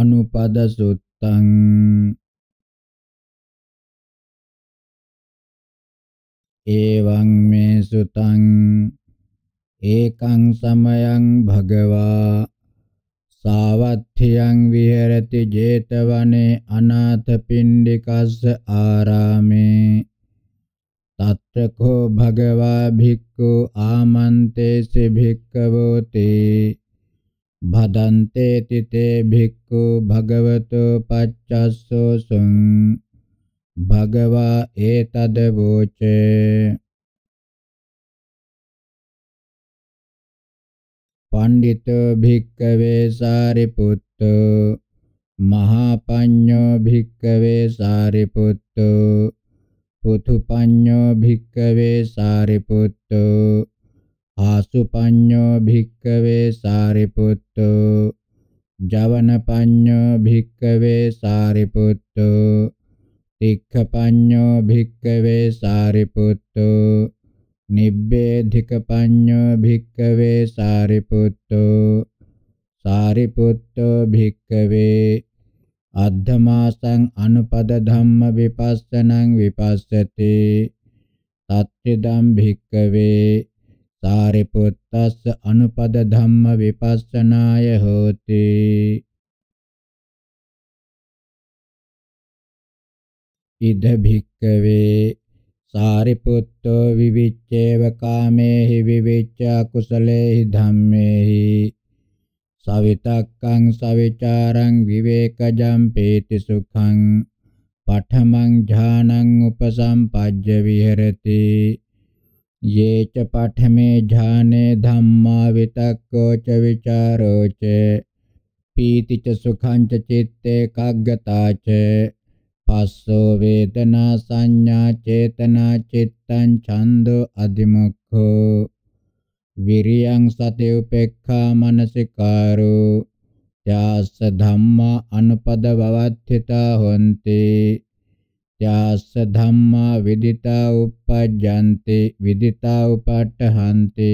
අනුපද සුත්තං එවං මේ සුතං ඒකං සමයං භගවා සාවත්ථියං විහෙරති 제තවනේ අනාථපිණ්ඩිකස්ස ආරාමේ තත්‍රකෝ භගවා භික්ඛු ආමන්තේසි භික්ඛවෝතේ භදන්තේ තිතේ භික්ඛු භගවතු පච්චස්සෝ සුං භගවා ඒතද වූචේ පණ්ඩිතෝ භික්ඛවේ සාරිපුත්තෝ මහා පඤ්ඤෝ භික්ඛවේ සාරිපුත්තෝ පුතු පඤ්ඤෝ භික්ඛවේ සාරිපුත්තෝ ආසුපඤ්ඤෝ භික්ඛවේ සාරිපුත්තෝ ජවනපඤ්ඤෝ භික්ඛවේ සාරිපුත්තෝ තික්ඛපඤ්ඤෝ භික්ඛවේ සාරිපුත්තෝ නිබ්බේධිකපඤ්ඤෝ භික්ඛවේ සාරිපුත්තෝ සාරිපුත්තෝ භික්ඛවේ අද්ධමාසං අනුපද ධම්ම විපස්සනං විපස්සති තත්ත්‍යදම් භික්ඛවේ සාරිපුත්තස්ස අනුපද ධම්ම විපස්සනාය හෝති ඉද භික්කවේ සාරිපුත්තෝ විවිච්ඡේව කාමේහි විවිච්ඡ කුසලේහි ධම්මේහි සවිතක්කං සවිචාරං විවේකජම් පේති සුඛං පඨමං ඥානං උපසම්පජ්ජ විහෙරති ये च पाठमे ध्याने धम्मा वितक्को च विचारो च पीति च सुखं च चित्ते काग्यता च පස්සෝ වේදනා සංඥා චේතනා චිත්තං ඡන්தோ අධිමුඛෝ විරියං සති උපේක්ඛා මනසිකාරෝ ත්‍යාස ධම්මා අනුපද බවත්ථිතා හොಂತಿ යාස්ස ධම්මා විදිතා uppajjanti විදිතා upaṭṭhanti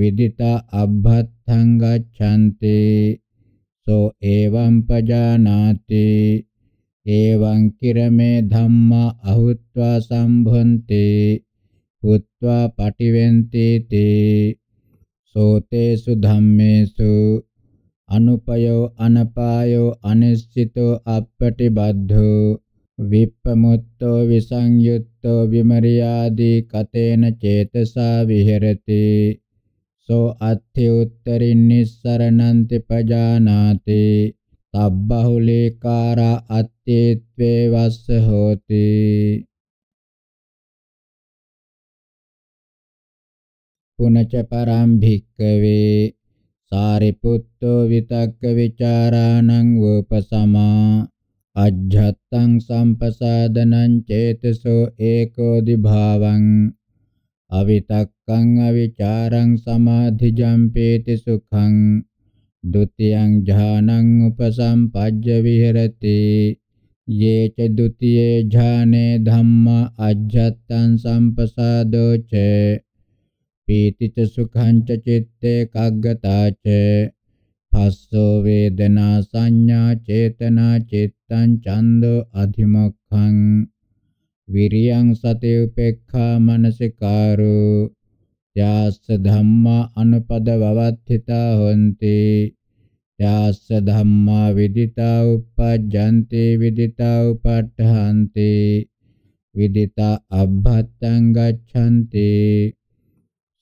විදිතා අබ්බත්තං ගච්ඡanti සෝ එවං පජානාති එවං කිරමේ ධම්මා අහුත්වා සම්භන්ති හුත්වා පටිවෙන්ති තේ සෝතේසු ධම්මේසු අනුපයෝ අනපායෝ අනිශ්චිතෝ අපටිබද්ධෝ විප්පමුත්තෝ විසංයුත්තෝ විමරියාදී කතේන චේතසා විහෙරති සෝ අත්ථි උත්තරින් නිස්සරණන්ති පජානාති තබ්බහුලේකාරා අත්තේත්වේ වස්ස හෝති පුනච පරම් භික්කවේ සාරිපුත්තෝ විතක්ක විචාරාණං වූපසමා අජ්ජත්තං සම්පසාදනං චේතසෝ ඒකෝ දිභාවං අවිතක්කං අවිචාරං සමාධිජම්පේති සුඛං ဒ ුතියං ඥානං උපසම්පජ්ජ විහෙරති යේච ဒ ුතියේ ඥානේ ධම්මා අජ්ජත්තං සම්පසාදෝ ච පීති ච සුඛං ච චිත්තේ කග්ගතා ච පස්සෝ වේදනා සංඥා චේතනා චිත්තං ඡන්தோ අධිමොක්ඛං විරියං සති උපේක්ඛා මනසිකාරෝ යාස්ස ධම්මා අනුපද වවත්ථිතා හොಂತಿ යාස්ස ධම්මා විදිතා uppajjante විදිතා upaṭṭhante විදිතා අබ්බත්තං ගච්ඡanti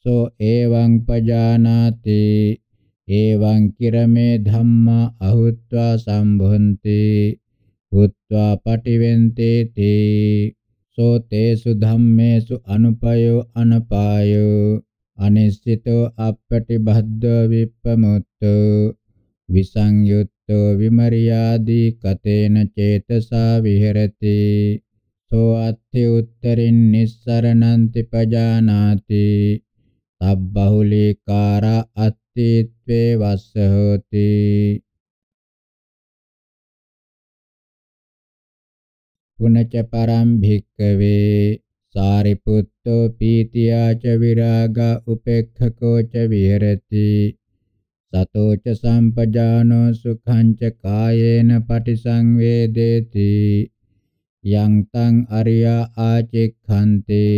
සෝ එවං පජානාති එවං කිරමේ ධම්මා අහුත්වා සම්භොන්ති හුත්වා පටිවෙන්තේ තේ සෝ තේසු ධම්මේසු අනුපයෝ අනපායෝ අනිශ්චිතෝ අපටිබද්ධෝ විප්පමුත්තෝ විසංයුත්තෝ විමරියාදී කතේන චේතසා විහෙරති සෝ අත්ථි උත්තරින් නිස්සරණන්ති පජානාති තබ්බහුලීකාරා අත් තීත්වේ වස්ස හෝති පුනච පරම් භික්කවේ සාරිපුත්තෝ පීතියා ච විරාගා උපේක්ඛකෝ ච විහෙරති සතෝ ච සම්පජානෝ සුඛං ච කායේන පටිසංවේදේති යං තං අරියා ආචෙක්ඛන්තේ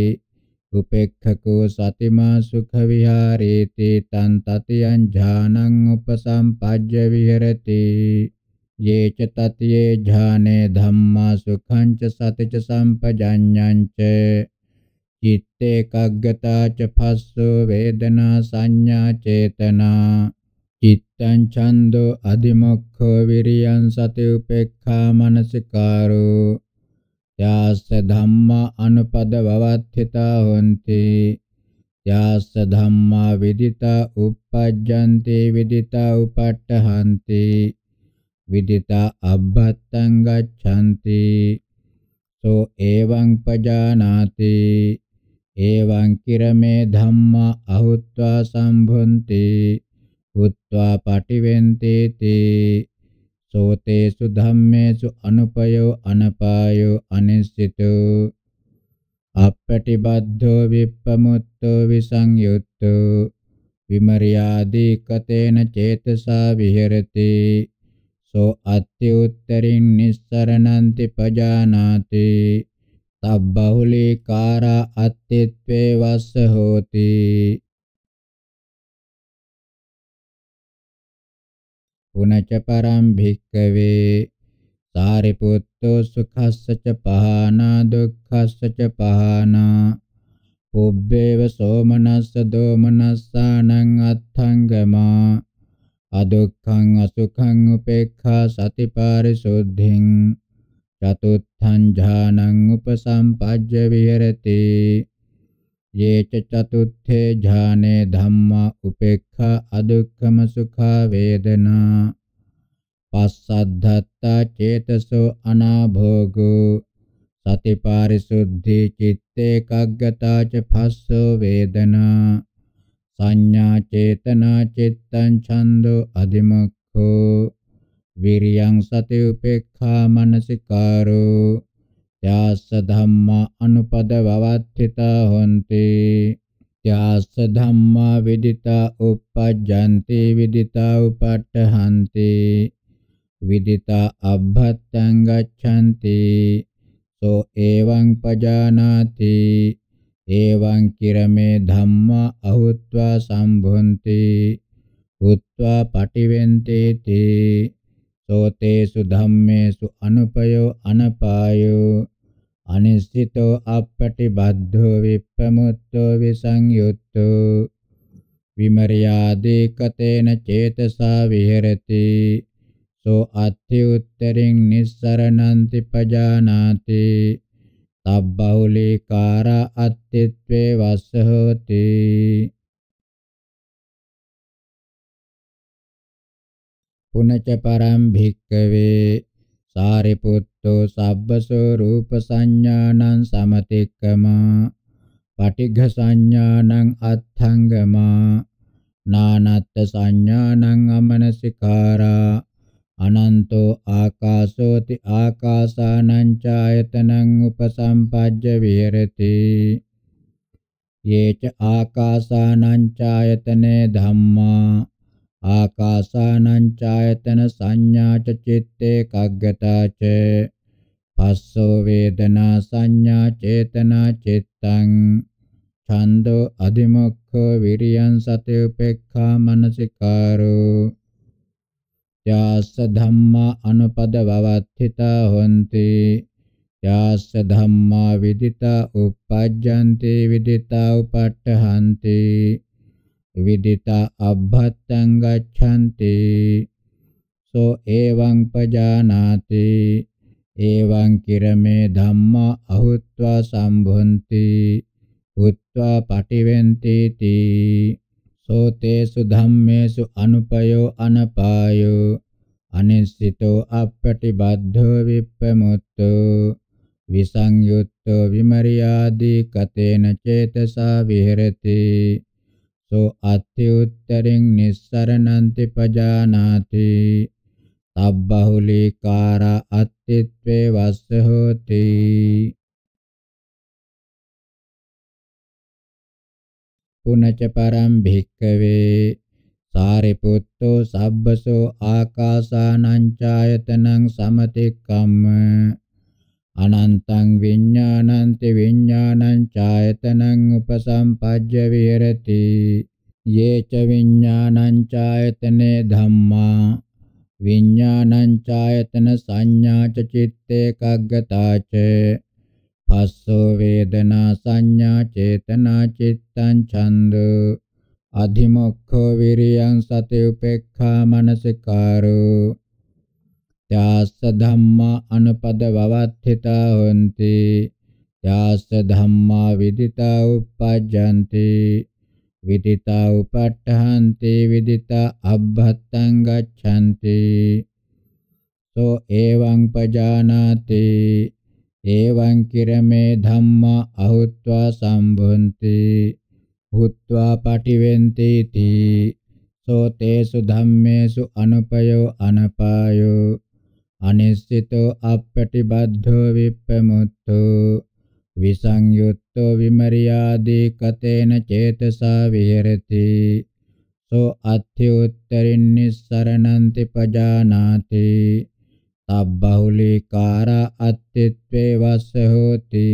උපේක්ඛකෝ සතිමා සුඛ විහාරේති තං තතියං ඥානං උපසම්පජ්ජ විහෙරති යේච තතියේ ඥානේ ධම්මා සුඛං ච සතිච සම්පජඤ්ඤං ච චිත්තේ කග්ගතා ච භස්සෝ වේදනා සංඥා චේතනා චිත්තං ඡන්தோ අදිමොක්ඛෝ විරියං සති උපේක්ඛා මනසිකාරෝ යාස ධම්මා අනුපද වවත්ථිතා හොಂತಿ යාස ධම්මා විදිතා uppajjante විදිතා upaṭṭhanti විදිතා අබ්බත්තං ගච්ඡanti සෝ එවං පජානාති එවං කිරමේ ධම්මා අහුත්වා සම්භුන්ති උත්වා පටිවෙන්තේති සෝතේසු ධම්මේසු අනුපයෝ අනපායෝ අනිසිතෝ අපටිබද්ධෝ විප්පමුත්තෝ විසංයුත්තෝ විමරියාදී කතේන චේතසා විහෙරති සෝ අත්ති උත්තරින් නිස්සරණන්ති පජානාති තබ්බහුලී කාරා අත්තිත්වේ වස්ස හෝති පුනච පරම් භික්කවේ සාරිපුත්තෝ සුඛස්ස ච පහනා දුක්ඛස්ස ච පහනා පුබ්බේව සෝමනස්ස දෝමනස්සානං අත්ථංගමා අදුක්ඛං අසුඛං උපේක්ඛා සතිපාරිසුද්ධින් චතුත්ථං ඥානං උපසම්පජ්ජ විහෙරති යේච චතුත්ථේ ඥානේ ධම්මා උපේක්ඛා අදුක්ඛම සුඛා වේදනා පස්සද්ධත්තා චේතසෝ අනාභෝගෝ සතිපාරිසුද්ධි චිත්තේ කග්ගතා ච පස්සෝ වේදනා සංඥා චේතනා චිත්තං ඡන්தோ අධිමක්ඛෝ විරියං සති උපේක්ඛා මනසිකාරෝ යාස ධම්මා අනුපදවවත්ථිතා හොಂತಿ යාස ධම්මා විදිතා uppajjanti විදිතා upaṭṭhanti විදිතා අබ්බත්තං ගච්ඡanti සෝ එවං පජානාති එවං කිරමේ ධම්මා අහුත්වා සම්භොන්ති උත්වා පටිවෙන්තේති තෝතේසු ධම්මේසු අනුපයෝ අනපායෝ අනිසිතෝ අපපටිබද්ධෝ විප්පමුත්තෝ විසංයුත්තෝ විමරියාදී කතේන චේතසා විහෙරති සෝ අත්ථි උත්තරින් නිස්සරණන්ති පජානාති තබ්බහුලීකාර අත්ත්‍ත්වේ වස්සහෝති පුනච පරම් භික්කවේ සාරිපුත්තෝ සබ්බසෝ රූප සංඥානං සමතික්කමා පටිඝ සංඥානං අත්ථංගමා නානත්ත් සංඥානං අමනසිකාරා අනන්තෝ ආකාශෝති ආකාසානං ඡායතනං උපසම්පජ්ජ විහෙරති යේච ආකාසානං ඡායතනේ ධම්මා ආකාසානං ඡායතන සංඥාච චිත්තේ කග්ගතාච පස්සෝ වේදනා සංඥා චේතනා චිත්තං ඡන්தோ අධිමොක්ඛ විරියං සති උපේක්ඛා මනසිකාරෝ යාස්ස ධම්මා අනුපදවවත්ථිතා හොಂತಿ යාස්ස ධම්මා විදිතා uppajjanti විදිතා උපට්ඨහන්ති විදිතා අබ්බත්තං ගච්ඡanti සෝ එවං පජානාති එවං කිරමේ ධම්මා අහුත්වා සම්භොන්ති උත්වා පටිවෙන්ති තී සෝ තේසු ධම්මේසු අනුපයෝ අනපායෝ අනිස්සිතෝ අප්පටිබද්ධෝ විප්පමුත්තෝ විසංයුත්තෝ විමරියාදී කතේන චේතසා විහෙරති සෝ අත්‍යුත්තරෙන් නිස්සරණන්ති පජානාති තබ්බහුලීකාර අත්තිත්වේ වස්ස හෝති පුනච පරම් භික්කවේ සාරිපුත්තෝ සබ්බසෝ ආකාසානං ඡායතනං සමතික්කම්ම අනන්තං විඤ්ඤාණන්ති විඤ්ඤාණං ඡායතනං උපසම්පජ්ජ විහෙරති යේච විඤ්ඤාණං ඡායතනේ ධම්මා විඤ්ඤාණං ඡායතන සංඥා ච චිත්තේ කග්ගතා ච පස්සෝ වේදනා සංඥා චේතනා චිත්තං ඡන්දෝ අධිමොක්ඛෝ විරියං සති උපේක්ඛා මනසිකාරෝ යාස ධම්මා අනුපද වවත්ථිතා හොಂತಿ යාස ධම්මා විදිතා uppajjanti විදිතා උපට්ඨහන්ති විදිතා අබ්බත්තං ගච්ඡanti සෝ එවං පජානාති එවං කිරමේ ධම්මා අහුත්වා සම්භුන්ති හුත්වා පටිවෙන්ති තී සෝ තේසු ධම්මේසු අනුපයෝ අනපායෝ අනිශ්චිතෝ අපපටිබද්ධෝ විප්පමුත්තෝ විසංයුත්තෝ විමරියාදී කතේන චේතසා විහෙරති සෝ අත්ථි උත්තරින් නිස්සරණන්ති පජානාති තබ්බහුලීකාරා අත්ත්‍ත්වේ වස්ස හෝති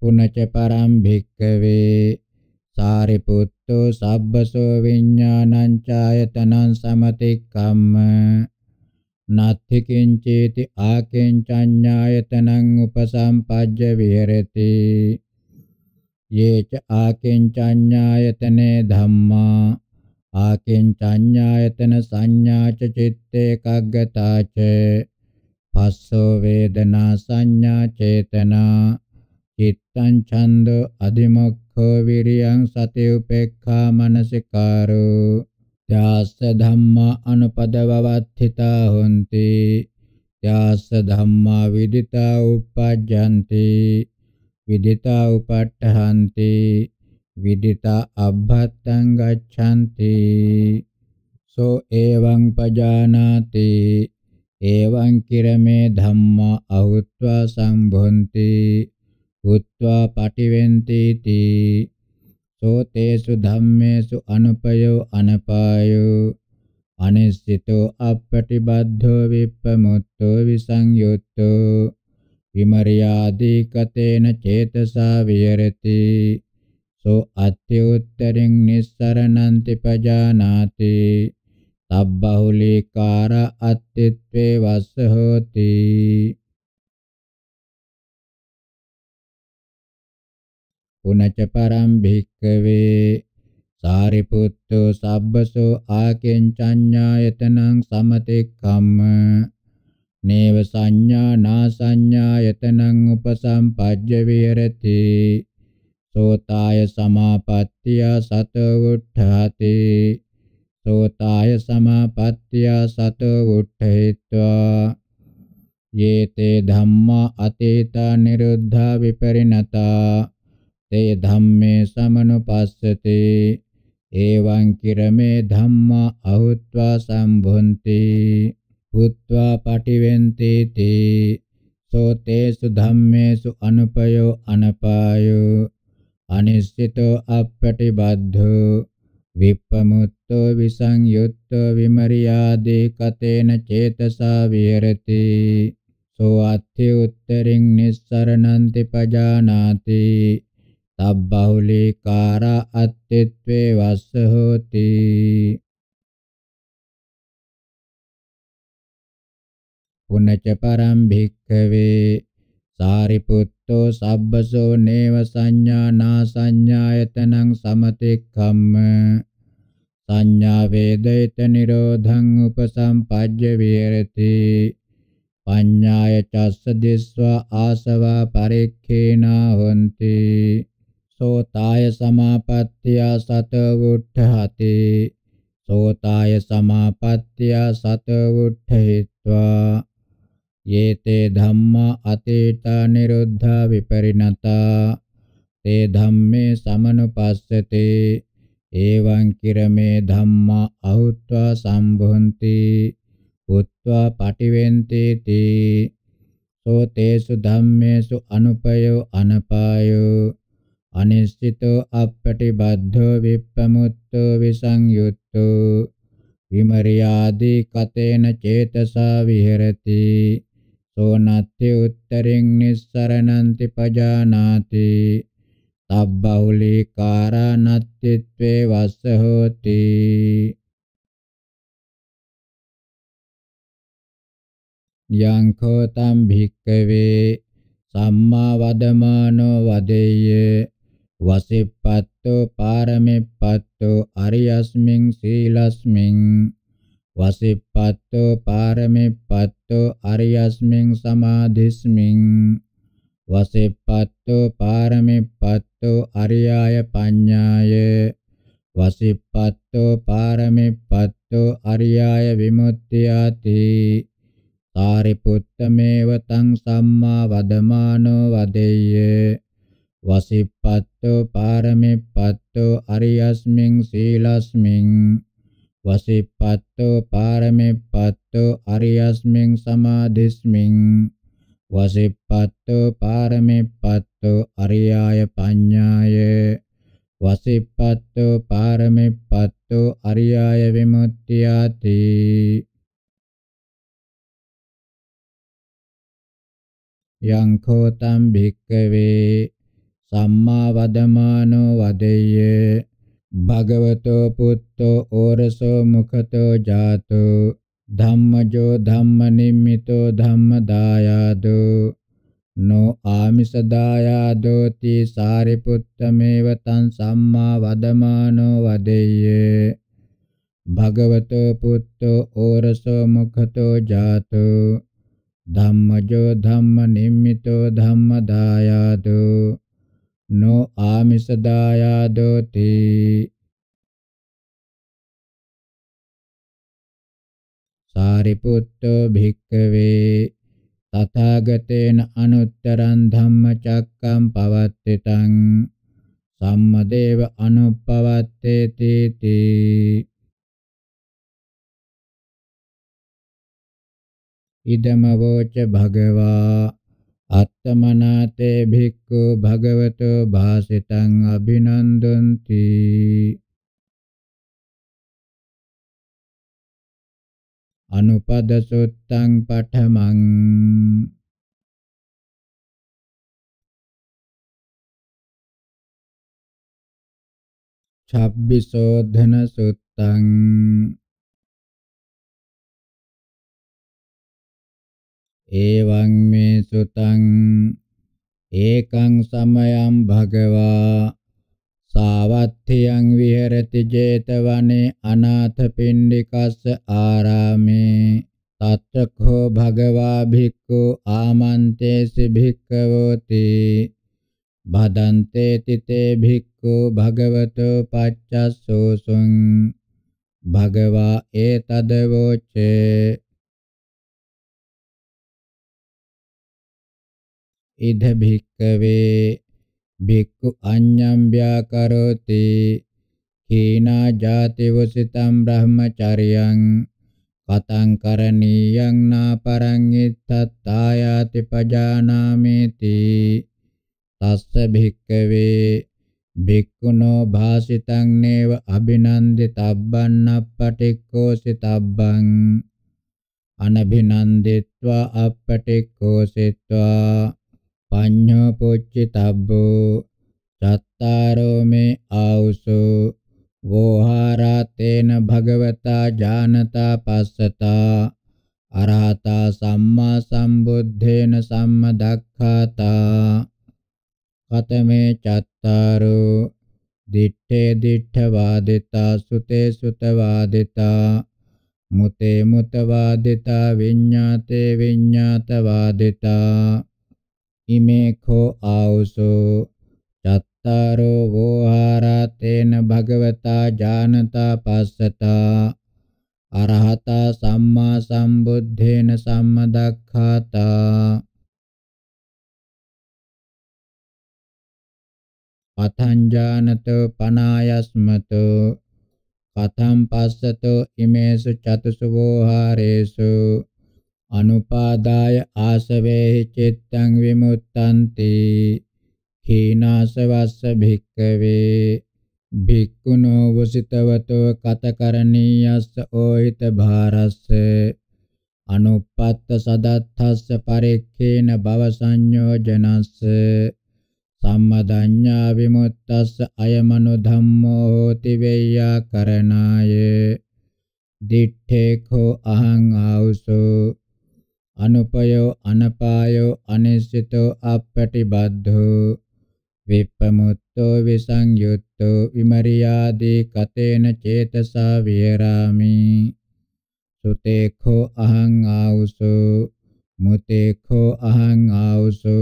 පුනච පරම් භික්කවේ සාරිපුත්තු සබ්බසෝ විඥානං ඡායතනං සමතික්ඛම්ම නත්ථි කිංචේති ආකින්චඤ්ඤායතනං උපසම්පජ්ජ විහෙරති යේච ආකින්චඤ්ඤායතනේ ධම්මා ආකින්චඤ්ඤායතන සංඥාච චිත්තේ කග්ගතාච පස්සෝ වේදනා සංඥා චේතනා චිත්තං ඡන්ද අධිමක්ඛ විරියං සති උපේක්ඛා මනසිකාරෝ ත්‍යාස ධම්මා අනුපදවවත්ථිතා හොಂತಿ ත්‍යාස ධම්මා විදිතා උපජ්ජಂತಿ විදිතා උපට්ඨහන්ති විදිතා අබ්බත්තං ගච්ඡanti සෝ එවං පජානාති එවං කිරමේ ධම්මා අහුත්වා සම්භොන්ති උත්වා පටිවෙන්තේති සෝතේසු ධම්මේසු අනුපයෝ අනපායෝ අනිස්සිතෝ අපපටිබද්ධෝ විප්පමුත්තෝ විසංයුත්තෝ විමරියාදී කතේන චේතසා විහෙරති සෝ අත්‍යුත්තරින් නිස්සරණන්ති පජානාති තබ්බහුලීකාර අත්ත්‍ත්වේ වස්ස හෝති උනච පරම් භික්කවේ සාරිපුත්තෝ සබ්බසෝ ආකෙඤ්ඤායතනං සමතෙක්ඛම්ම නේව සංඥා නා සංඥායතනං උපසම්පජ්ජ විහෙරති සෝතාය සමාපත්තිය සතෝ උට්ඨාති සෝතාය සමාපත්තිය සතෝ උට්ඨේत्वा යේතේ ධම්මා අතීතා නිරුද්ධා විපරිණතා තේ ධම්මේ සමනුපස්සති එවං කිරමේ ධම්මා අහුත්වා සම්භොන්ති හුත්වා පටිවෙන්ති තේ සෝතේසු ධම්මේසු අනුපයෝ අනපායෝ අනිශ්චිතෝ අපපටිබද්ධෝ විප්පමුත්තෝ විසංයුත්තෝ විමරියාදී කතේන චේතසා විහෙරති සෝ අත්ථි උත්තරින් නිස්සරණන්ති පජානාති තබ්බහුලීකාරා අත්ත්‍ත්වේ වස්ස හෝති පුනච පරම් භික්ඛවේ සාරිපුත්තෝ සබ්බසෝ නේව සංඥා නා සංඥායතනං සමතික්ඛම්ම සංඥා වේදිත නිරෝධං උපසම්පජ්ජ විහෙරති පඤ්ඤාය චස්ස දිස්වා ආසවා පරික්ඛේනා හොಂತಿ සෝතාය සමාපත්තිය සත වුද්ධහති සෝතාය සමාපත්තිය සත වුද්ධිත්වා යේතේ ධම්මා අතීත නිරුද්ධ විපරිණතා තේ ධම්මේ සමනුපස්සතේ එවං කිරමේ ධම්මා අහුත්වා සම්භොಂತಿ උත්වා පටිවෙන්තේ තී සෝ තේසු ධම්මේසු අනුපයෝ අනපායෝ අනිශ්චිතෝ අපපටිබද්ධෝ විප්පමුත්තෝ විසංයුත්තෝ විමරියාදී කතේන චේතසා විහෙරති සෝනත්ති උත්තරින් නිස්සරණන්ති පජානාති තබ්බහුලීකාරා නත්තිත්වේ වස්ස හෝති යං කෝ තම් භික්කවේ සම්මා වදමානෝ වදෙය්‍ය වසෙප්පත්තෝ පාරමෙප්පත්තෝ අරියස්මින් සීලස්මින් වසෙප්පත්තෝ පාරමෙප්පත්තෝ අරියස්මින් සමාධිස්මින් වසෙප්පත්තෝ පාරමෙප්පත්තෝ අරියාය පඤ්ඤාය වසෙප්පත්තෝ පාරමෙප්පත්තෝ අරියාය විමුක්තියාති සාරිපුත්තමේව තං සම්මා වදමානෝ වදෙය්‍ය වසිප්පත්තෝ පාරමිප්පත්තෝ අරියස්මින් සීලස්මින් වසිප්පත්තෝ පාරමිප්පත්තෝ අරියස්මින් සමාධිස්මින් වසිප්පත්තෝ පාරමිප්පත්තෝ අරියාය පඤ්ඤාය වසිප්පත්තෝ පාරමිප්පත්තෝ අරියාය විමුක්තියාති යං කෝතම් භික්කවේ සම්මා වදමානෝ වදෙය්‍ය භගවතෝ පුත්තෝ ඕරසෝ මුඛතෝ ජාතෝ ධම්මජෝ ධම්ම නිම්මිතෝ ධම්ම දායාදෝ නෝ ආමිස දායාදෝ තී සාරිපුත්තමේව තං සම්මා වදමානෝ වදෙය්‍ය භගවතෝ පුත්තෝ ඕරසෝ මුඛතෝ ජාතෝ ධම්මජෝ ධම්ම නිම්මිතෝ ධම්ම දායාදෝ no amisadayadoti සාරිපුත්තෝ භික්කවේ තථාගතේන අනුත්තරං ධම්මචක්කම් පවත්තිතං සම්මදේව අනුපවත්තේති තී ඉදම වෝච භගවා අත්තමනාතේ භික්ඛු භගවතෝ භාසිතං අභිනන්දಂತಿ අනුපදසුත්තං පඨමං චබ්බිසෝධන සුත්තං එවං මේ සුතං ඒකං සමයං භගවා සාවත්ථියං විහෙරති 제තවනේ අනාථපිණ්ඩිකස්ස ආරාමේ තත්ත්‍ඛෝ භගවා භික්ඛු ආමන්තේසි භික්ඛවෝති බදන්තේ තිතේ භික්ඛු භගවතෝ පච්චස්සෝසුං භගවා ඒතදවෝචේ ඉද භික්කවේ භික්ඛු අඤ්ඤම් ව්‍යාකරෝති කේනා ජාතිවසිතම් බ්‍රහ්මචර්යං කතං කරණීයං නාපරං ඉත්තත්තායාති පජානාමේති තස්ස භික්කවේ භික්ඛුනෝ භාසිතං නේව අබිනන්දිතබ්බං අපටික්ඛෝසිතබ්බං අනබිනන්දිත්වා අපටික්ඛෝසිත්වා පඤ්ඤෝ පුච්චිතබ්බෝ චත්තාරෝ මේ ආවුසෝ වෝහාරාතේන භගවතා ඥානතා පස්සතා අරහතා සම්මා සම්බුද්ධේන සම්මදක්ඛාතා කතමේ චත්තාරෝ දිත්තේ දිත්ත වාදිතා සුතේ සුත වාදිතා මුතේ මුත වාදිතා විඤ්ඤාතේ විඤ්ඤාත වාදිතා ඉමේ කෝ ආවසෝ චත්තාරෝ වෝහාරතේන භගවතා ඥානතා පස්සතා අරහතා සම්මා සම්බුද්ධේන සම්මදක්ඛාතා පතං ඥානතෝ පනායස්මතෝ කතම් පස්සතෝ ඉමේසු චතුසු වෝහාරේසු අනුපාදාය ආසවේ චිත්තං විමුත්තන්ති හීනාසවස්ස භික්කවේ භික්ඛුනෝ වසිතවතෝ කතකරණීයස්ස ඕහිත භාරස්ස අනුපත්ත සදත්තස්ස පරික්ඛේන භව සංයෝජනස්ස සම්මදඤ්ඤා විමුක්තස්ස අයමනු ධම්මෝ හෝති වෙය්‍යාකරණාය දිත්තේඛෝ අහං ආවුසෝ anupayo anapayo anicchito appatibaddho vippamutto visangyutto vimariyadi katena cetasa viharami sutekho aham auso mutekho aham auso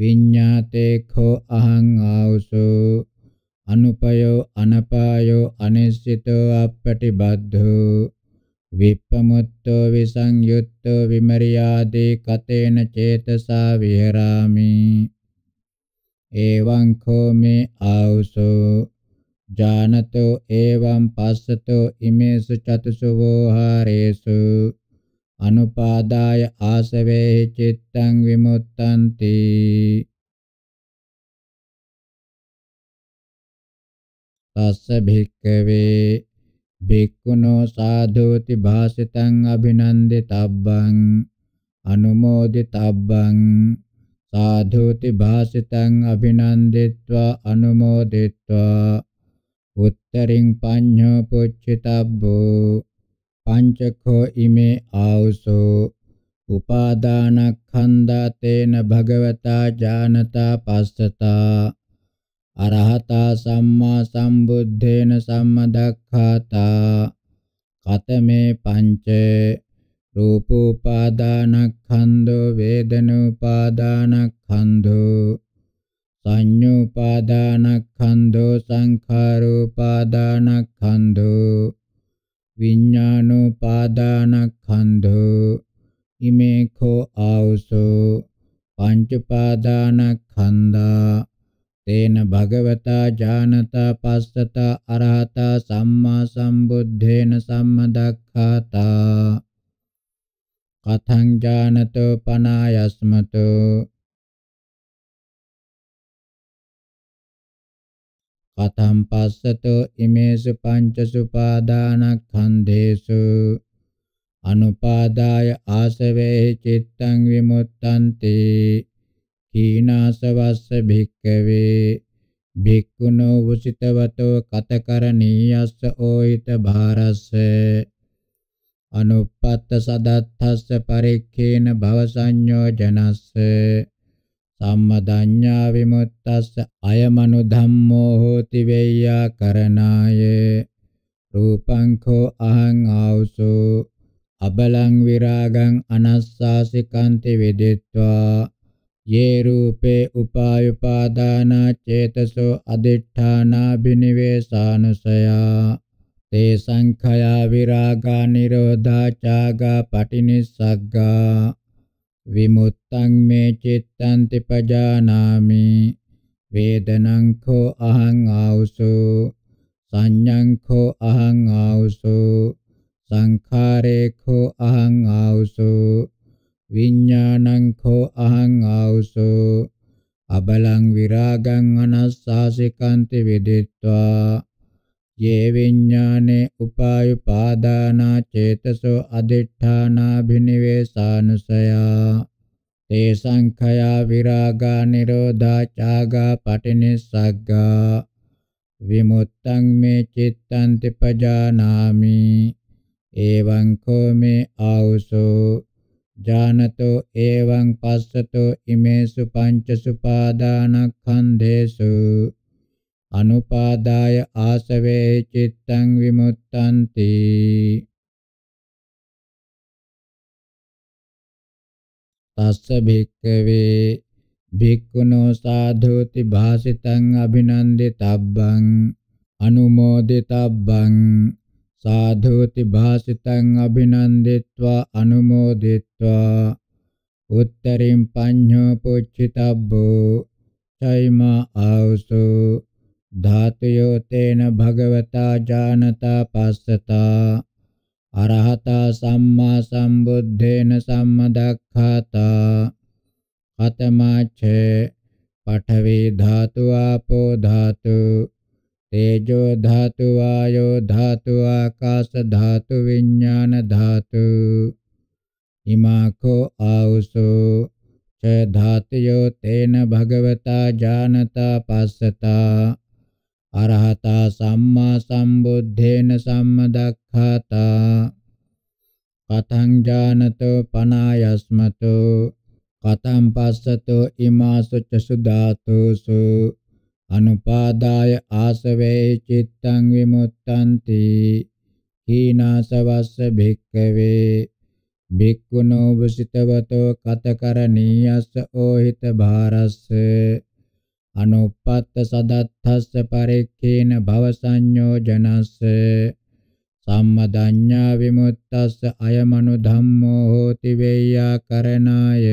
viññatekho aham auso anupayo anapayo anicchito appatibaddho විප්පමුත්තෝ විසංයුත්තෝ විමරියාදී කතේන චේතසා විහෙරාමි එවං කෝ මේ ආවසෝ ජානතෝ එවං පස්සතෝ ඉමේසු චතුසු වෝහාරේසු අනුපාදාය ආසවේ චිත්තං විමුත්තන්ති තස්ස භික්කවේ භික්ඛුනෝ සාධෝති භාසිතං අභිනන්දිතබ්බං අනුමෝදිතබ්බං සාධෝති භාසිතං අභිනන්දිත්වා අනුමෝදිත්වා උත්තරින් පඤ්ඤෝ පුච්චිතබ්බෝ පංචකෝ ඉමේ ආවසෝ උපාදානක්ඛන්දා තේන භගවතා ඥානතා පස්සතා අරහතා සම්මා සම්බුද්ධේන සම්මදක්ඛාතා කතමේ පංච රූපෝපාදානක්ඛන්‍தோ වේදනෝපාදානක්ඛන්‍தோ සංඤෝපාදානක්ඛන්‍தோ සංඛාරෝපාදානක්ඛන්‍தோ විඤ්ඤාණෝපාදානක්ඛන්‍தோ ඉමේඛෝ ආවසෝ පංචපාදානක්ඛන්‍දා තේන භගවතා ජානතා පස්සතා අරහතා සම්මා සම්බුද්ධේන සම්මදක්ඛාතා කතං ජානතෝ පනායස්මතෝ කතං පස්සතෝ ඉමේසු පංචසුපාදානක්ඛන්ධේසු අනුපාදාය ආසවේ චිත්තං විමුත්තන්ති හීනාසවස්ස භික්කවේ භික්ඛුනෝ උසිතවතෝ කතකරණීයස්ස ඕහිත භාරස්ස අනුපත්ත සදත්තස්ස පරික්ඛේන භව සංයෝජනස්ස සම්මදඤ්ඤා විමුක්තස්ස අයමනු ධම්මෝ හෝති වෙය්‍යා කරණාය රූපං කෝ අහං ආවසෝ අබලං විරාගං අනස්සාසිකාන්ති වෙදෙත්වා ये रूपे उपायुपादाना चेतसो अधिष्ठानाभिनिवेशानुसया ते संखया विरागा निरोधा चागा पटिनिस्सग्गा विमुत्तं मे चित्तं तिपजानामि वेदनं खो अहं आउसो संज्ञं खो अहं आउसो संखारे खो अहं आउसो විඤ්ඤාණං කෝ අහං ආවුසෝ අබලං විරාගං අනස්සාසිකාන්ති විදිත්වා යේ විඤ්ඤාණේ උපායපාදානා චේතසෝ අදිඨානා භිනිවේසානුසයා තේ සංඛයා විරාගා නිරෝධා චාගා පටිනිස්සග්ගා විමුත්තං මේ චිත්තං තිපජානාමි එවං කෝ මේ ආවුසෝ ජානතෝ එවං පස්සතෝ ඉමේසු පංච සුපාදානක්ඛන්දේසු අනුපාදාය ආසවේ චිත්තං විමුත්තන්ති තස්ස භික්කවේ භික්ඛුනෝ සාධෝති භාසිතං අභිනන්දිතබ්බං අනුමෝදිතබ්බං සාධෝති භාසිතං අභිනන්දිත්වා අනුමෝදිත්වා උත්තරින් පඤ්ඤෝ පුච්චිතබ්බෝ චෛමා ආවසෝ ධාතයෝ තේන භගවතා ජානතා පස්සතා අරහතා සම්මා සම්බුද්ධේන සම්මදක්ඛාතා කතමාච්ඡේ පඨවි ධාතු ආපෝ ධාතු තේජෝ ධාතු වායෝ ධාතු ආකාශ ධාතු විඥාන ධාතු ඉමාකෝ ආවුසෝ ච ධාතයෝ තේන භගවතා ජානතා පස්සතා අරහතා සම්මා සම්බුද්ධේන සම්මදක්ඛාතා කතං ජානතෝ පනායස්මතෝ කතං පස්සතෝ ඉමාසුච්ච සුධාතෝසු අනුපාදාය ආසවේ චිත්තං විමුත්තಂತಿ හීනාසවස්ස භික්කවේ භික්ඛුනෝ වසිතවතෝ කතකරණීයස්ස ඕහිත භාරස්ස අනුපත්ත සදත්තස්ස පරික්ඛේන භව සංයෝජනස්ස සම්මදඤ්ඤා විමුක්තස්ස අයමනු ධම්මෝ හෝති වේයාකරණාය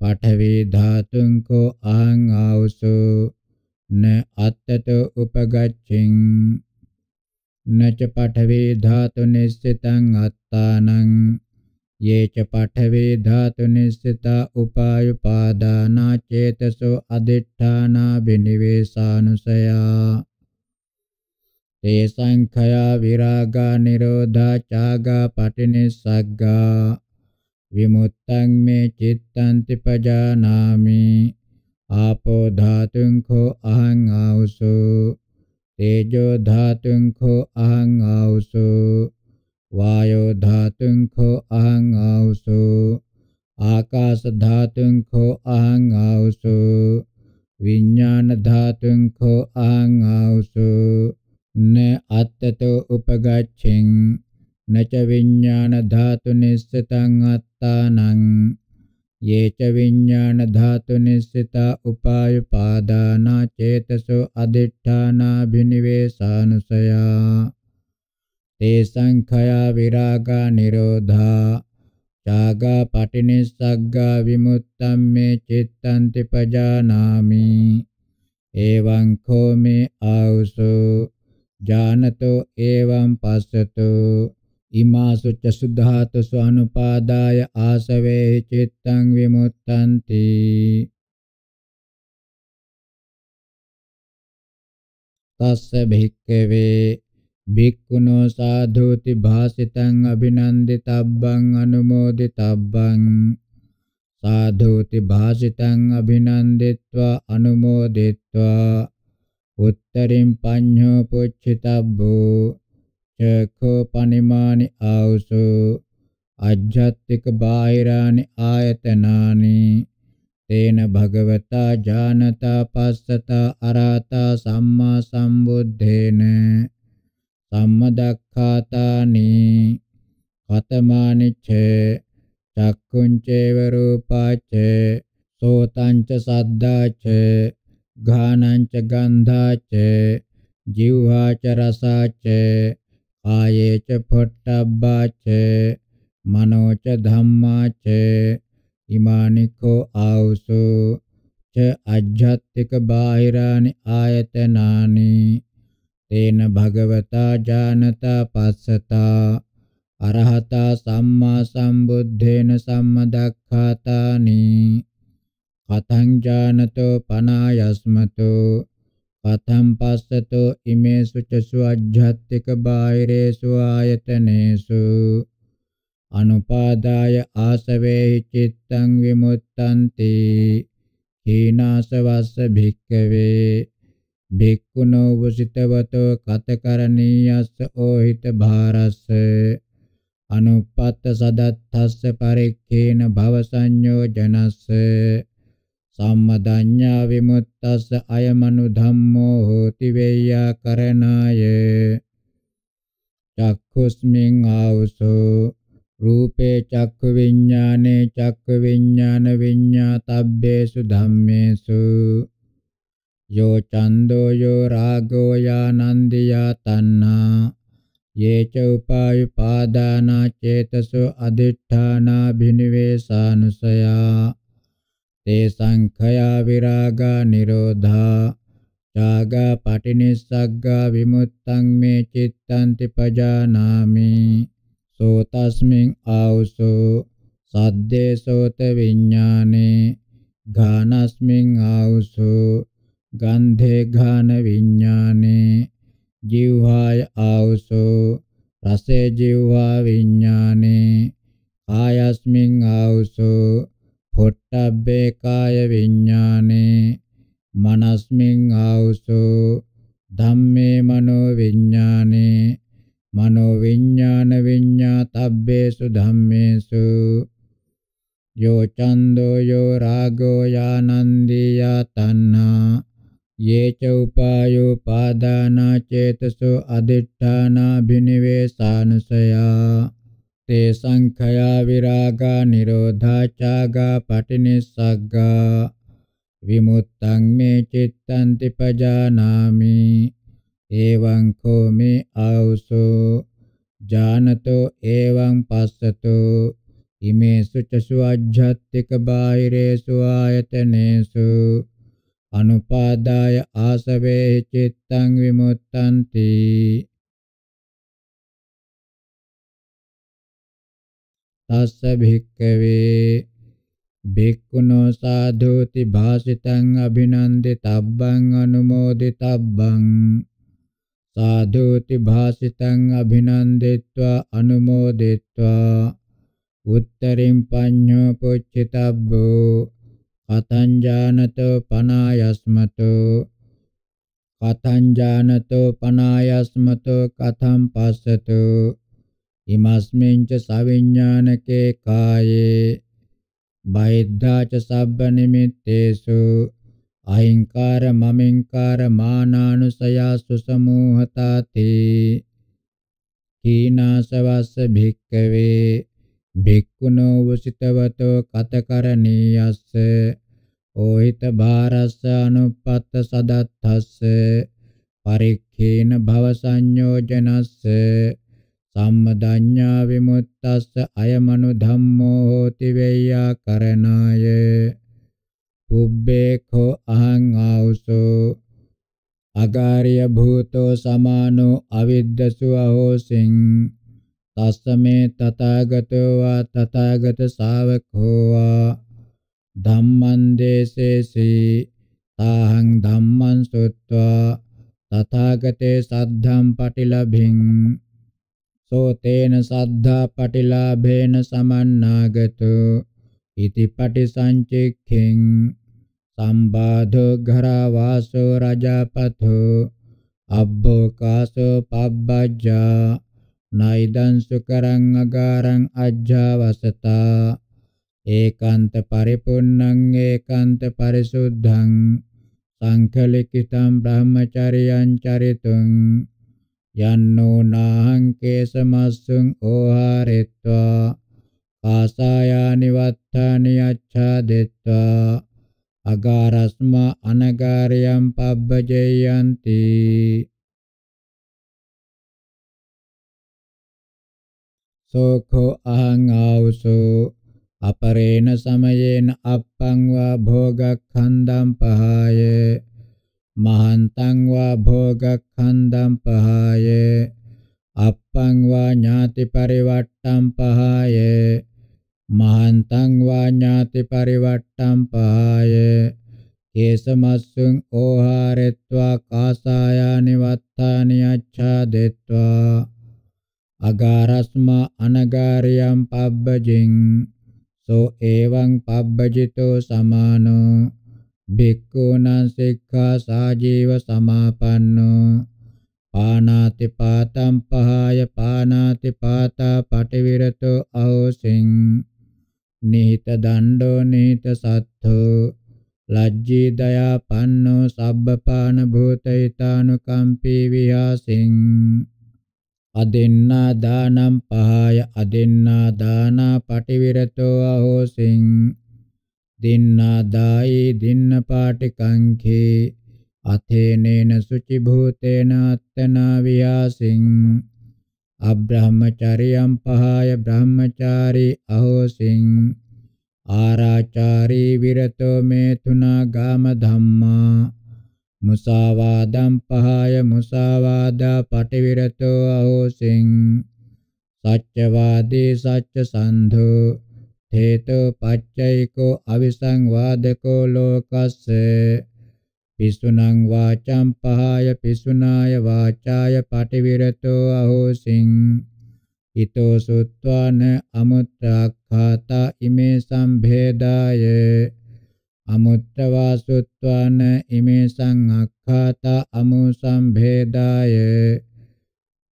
පඨවි ධාතුං කෝ අහං ආවසු න අත්තත උපගච්ඡින් නච පඨවි ධාතු නිස්සිතං අත්තානං යේච පඨවි ධාතු නිස්සිතා උපායුපාදානා චේතසෝ අදිඨානා බිනිවේසානුසයා තේ සංඛයා විරාගා නිරෝධා චාගා පටිනිස්සග්ගා විමුත්තං මේ චිත්තන්ති පජානාමි ආපෝ ධාතුං කෝ අහං ආවුසෝ තේජෝ ධාතුං කෝ අහං ආවුසෝ වායෝ ධාතුං කෝ අහං ආවුසෝ ආකාශ ධාතුං කෝ අහං ආවුසෝ විඥාන ධාතුං කෝ අහං ආවුසෝ න අත්තතෝ උපගච්ඡෙන් නච විඥාන ධාතු නිස්සතං අත් අත්තානං යේච විඤ්ඤාණ ධාතු නිස්සිතා උපායපාදානා චේතසෝ අදිඨානා භිනිවේසානුසයා තේ සංඛයා විරාගා නිරෝධා චාගා පටිනිස්සග්ගා විමුත්තම් මේ චිත්තන්ති පජානාමි එවං කෝ මේ ආවසෝ ජානතෝ එවං පස්සතෝ ඉමා සුච්ච සුද්ධාතසු අනුපාදාය ආසවේ චිත්තං විමුත්තන්ති තස්ස භික්කවේ භික්ඛුනෝ සාධෝති භාසිතං අභිනන්දිතබ්බං අනුමෝදිතබ්බං සාධෝති භාසිතං අභිනන්දිත්වා අනුමෝදිත්වා උත්තරින් පඤ්ඤෝ පුච්චිතබ්බෝ චක්ඛ පනිමානි ආවසෝ අජ්ජත්තික බාහිරානි ආයතනානි තේන භගවතා ඥානතා පස්සතා අරහතා සම්මා සම්බුද්ධේන සම්මදක්ඛාතානි කතමානිච්ච චක්කුංචේව රූපාච්ච සෝතංච සද්දාච්ච ඝානංච ගන්ධාච්ච ජීවහාච රසාච්ච කායේච පොට්ටබ්බාච මනෝච ධම්මාච ඉමානිකෝ ආවුසු ච අජ්ජත්තික බාහිරානි ආයතනානි තේන භගවතා ජානතා පස්සතා අරහතා සම්මා සම්බුද්ධේන සම්මදක්ඛාතානි කතං ජානතෝ පනායස්මතෝ පතම් පස්සතෝ ඉමේසු චසු අජ්ජත්තික බාහිරේසු ආයතනේසු අනුපාදාය ආසවේහි චිත්තං විමුත්තන්ති හීනාසවස්ස භික්කවේ භික්ඛුනෝ වසිතවතෝ කතකරණීයස්ස ඕහිත භාරස්ස අනුපත්ත සදත්තස්ස පරික්ඛේන භව සංයෝජනස්ස සම්මදඤ්ඤා විමුක්තස්ස අයමනු ධම්මෝ හෝති වේයාකරණාය චක්ඛුස්මින් ආවසෝ රූපේ චක්ඛ විඥානේ චක්ඛ විඥාන විඤ්ඤාතබ්බේසු ධම්මේසු යෝ චන්தோ යෝ රාගෝ යානන්දියා තණ්හා යේච උපායපාදානා චේතසෝ අදිඨානා භිනවේසානුසයා තේ සංඛයා විරාගා නිරෝධා චාගා පටිනිස්සග්ගා විමුත්තං මේ චිත්තන්ති පජානාමි සෝතස්මින් ආවුසෝ සද්දේ සෝත විඥානේ ඝානස්මින් ආවුසෝ ගන්ධේ ඝාන විඥානේ ජීවහාය ආවුසෝ රසේ ජීවහා විඥානේ ආයස්මින් ආවුසෝ පොට්ටබ්බේ කාය විඥානේ මනස්මින් ආවසෝ ධම්මේ මනෝ විඥානේ මනෝ විඥාන විඤ්ඤාතබ්බේසු ධම්මේසු යෝ චන්தோ යෝ රාගෝ යානන්දියා තණ්හා යේච උපායෝ පාදානා චේතසෝ අදිඨානා බිනිවේසානුසයා te sankhaya viraga nirodha chaga patinissagga vimuttaṃ me cittanti pajānāmi evaṃ kho me āuso jānato evaṃ passato imesu ca suajjhattika bāhiresu āyatanesu anupādāya āsave cittaṃ vimuttanti තස්ස භික්කවේ භික්ඛුනෝ සාධෝති භාසිතං අභිනන්දි තබ්බං අනුමෝදි තබ්බං සාධෝති භාසිතං අභිනන්දිත්වා අනුමෝදිත්වා උත්තරින් පඤ්ඤෝ පුච්චිතබ්බෝ කතං ජානතෝ පනායස්මතෝ කතං ජානතෝ පනායස්මතෝ කතං පස්සතෝ ඉමස්මින්ච සවිඥානකේ කායේ බයිද්ධාච සබ්බ නිමිත්තේසු අහිංකාර මමින්කාර මානානුසයාසු සමූහතාති කීනාසවස්ස භික්කවේ භික්ඛුනෝ වසිතවතෝ කතකරණීයස්ස ඕහිත භාරස්ස අනුපත්ත සදත්තස්ස පරික්ඛේන භව සංයෝජනස්ස සම්මදඤ්ඤා විමුක්තස්ස අයමනු ධම්මෝ හෝති වෙය්‍යා කරණාය උබ්බේඛෝ අහං ආවුසෝ අගාරිය භූතෝ සමානෝ අවිද්දසු අහෝසින් තස්සමේ තථාගතෝ වා තථාගත ශාවකෝ වා ධම්මං දේසේසී තාහං ධම්මං සොත්වා තථාගතේ සද්ධම් පටිලභින් සෝතේන සද්ධා පටිලාභේන සමන්නාගතු ඉති පටිසංචික්ඛෙන් සම්බාධෝ ඝරවාසෝ රජපතෝ අබ්බෝ කාසෝ පබ්බජ්ජා නයිදං සුකරං අගාරං අජ්ජවසතා ඒකාන්ත පරිපුන්නං ඒකාන්ත පරිසුද්ධං සංකලිකිතං බ්‍රහ්මචරියං චරිතුං යන්නෝ නාහං කේසමස්සුං ඕහාරෙත්වා ආසායානි වත්තානි අච්ඡාදෙත්වා අගාරස්මා අනගාරයම් පබ්බජයන්ති සෝඛෝ අහං ආවසෝ අපරේණ සමයේන අප්පං වා භෝගක්ඛන්දම් පහය Mahantang va bhogakhandam pahaye Appang va ñāti parivattam pahaye Mahantang va ñāti parivattam pahaye Kesamassung oharetva kāsāyāni vatthāni acchādetva Agarasma anagariyam pabbajin so evaṃ pabbajito samāno භික්ඛූනං සික්ඛා සාජීව සමාපන්නෝ පානාති පාතම් පහාය පානාති පාතා පටිවිරතෝ අහෝසින් නිහිත දණ්ඩෝ නිහිත සත්ථෝ ලජ්ජී දයා පන්නෝ සබ්බපාන භූතෛතානුකම්පී විහාසින් අදෙන්නා දානම් පහාය අදෙන්නා දානා පටිවිරතෝ අහෝසින් දින්නා දායි දින්න පාටිකංඛේ අතේනේන සුචි භූතේන අත්තනා වියාසින් අබ්‍රහ්මචාරියම් පහය බ්‍රහ්මචාරී අහෝසින් ආරාචාරී විරතෝ මේතුනා ගාම ධම්මා මුසාවාදම් පහය මුසාවාදා පටිවිරතෝ අහෝසින් සච්චවාදී සච්ච සන්ධෝ තේතෝ පච්චයිකෝ අවිසංවාදකෝ ලෝකස්ස පිසුනං වාචං පහාය පිසුනාය වාචාය පටිවිරතෝ අහෝසින් ඊතෝ සුත්වාන අමුත්‍රාඛාතා ඉමේ සම්භේදාය අමුත්තවා සුත්වාන ඉමේ සංඝක්ඛාතා අමු සම්භේදාය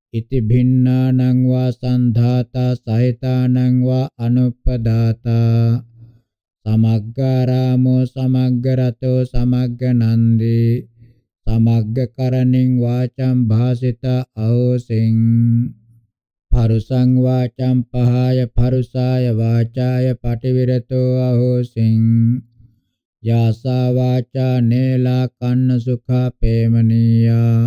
ඉති භින්නානං වා සන්ධාතා සහිතානං වා අනුපදාතා සමග්ගරාමෝ සමග්ගරතෝ සමග්ගනන්දි සමග්ගකරණින් වාචං භාසිත අහෝසින් පරුසං වාචං පහාය පරුසාය වාචාය පටිවිරතෝ අහෝසින් යාසා වාචා නේලා කන්න සුඛා පේමනීයා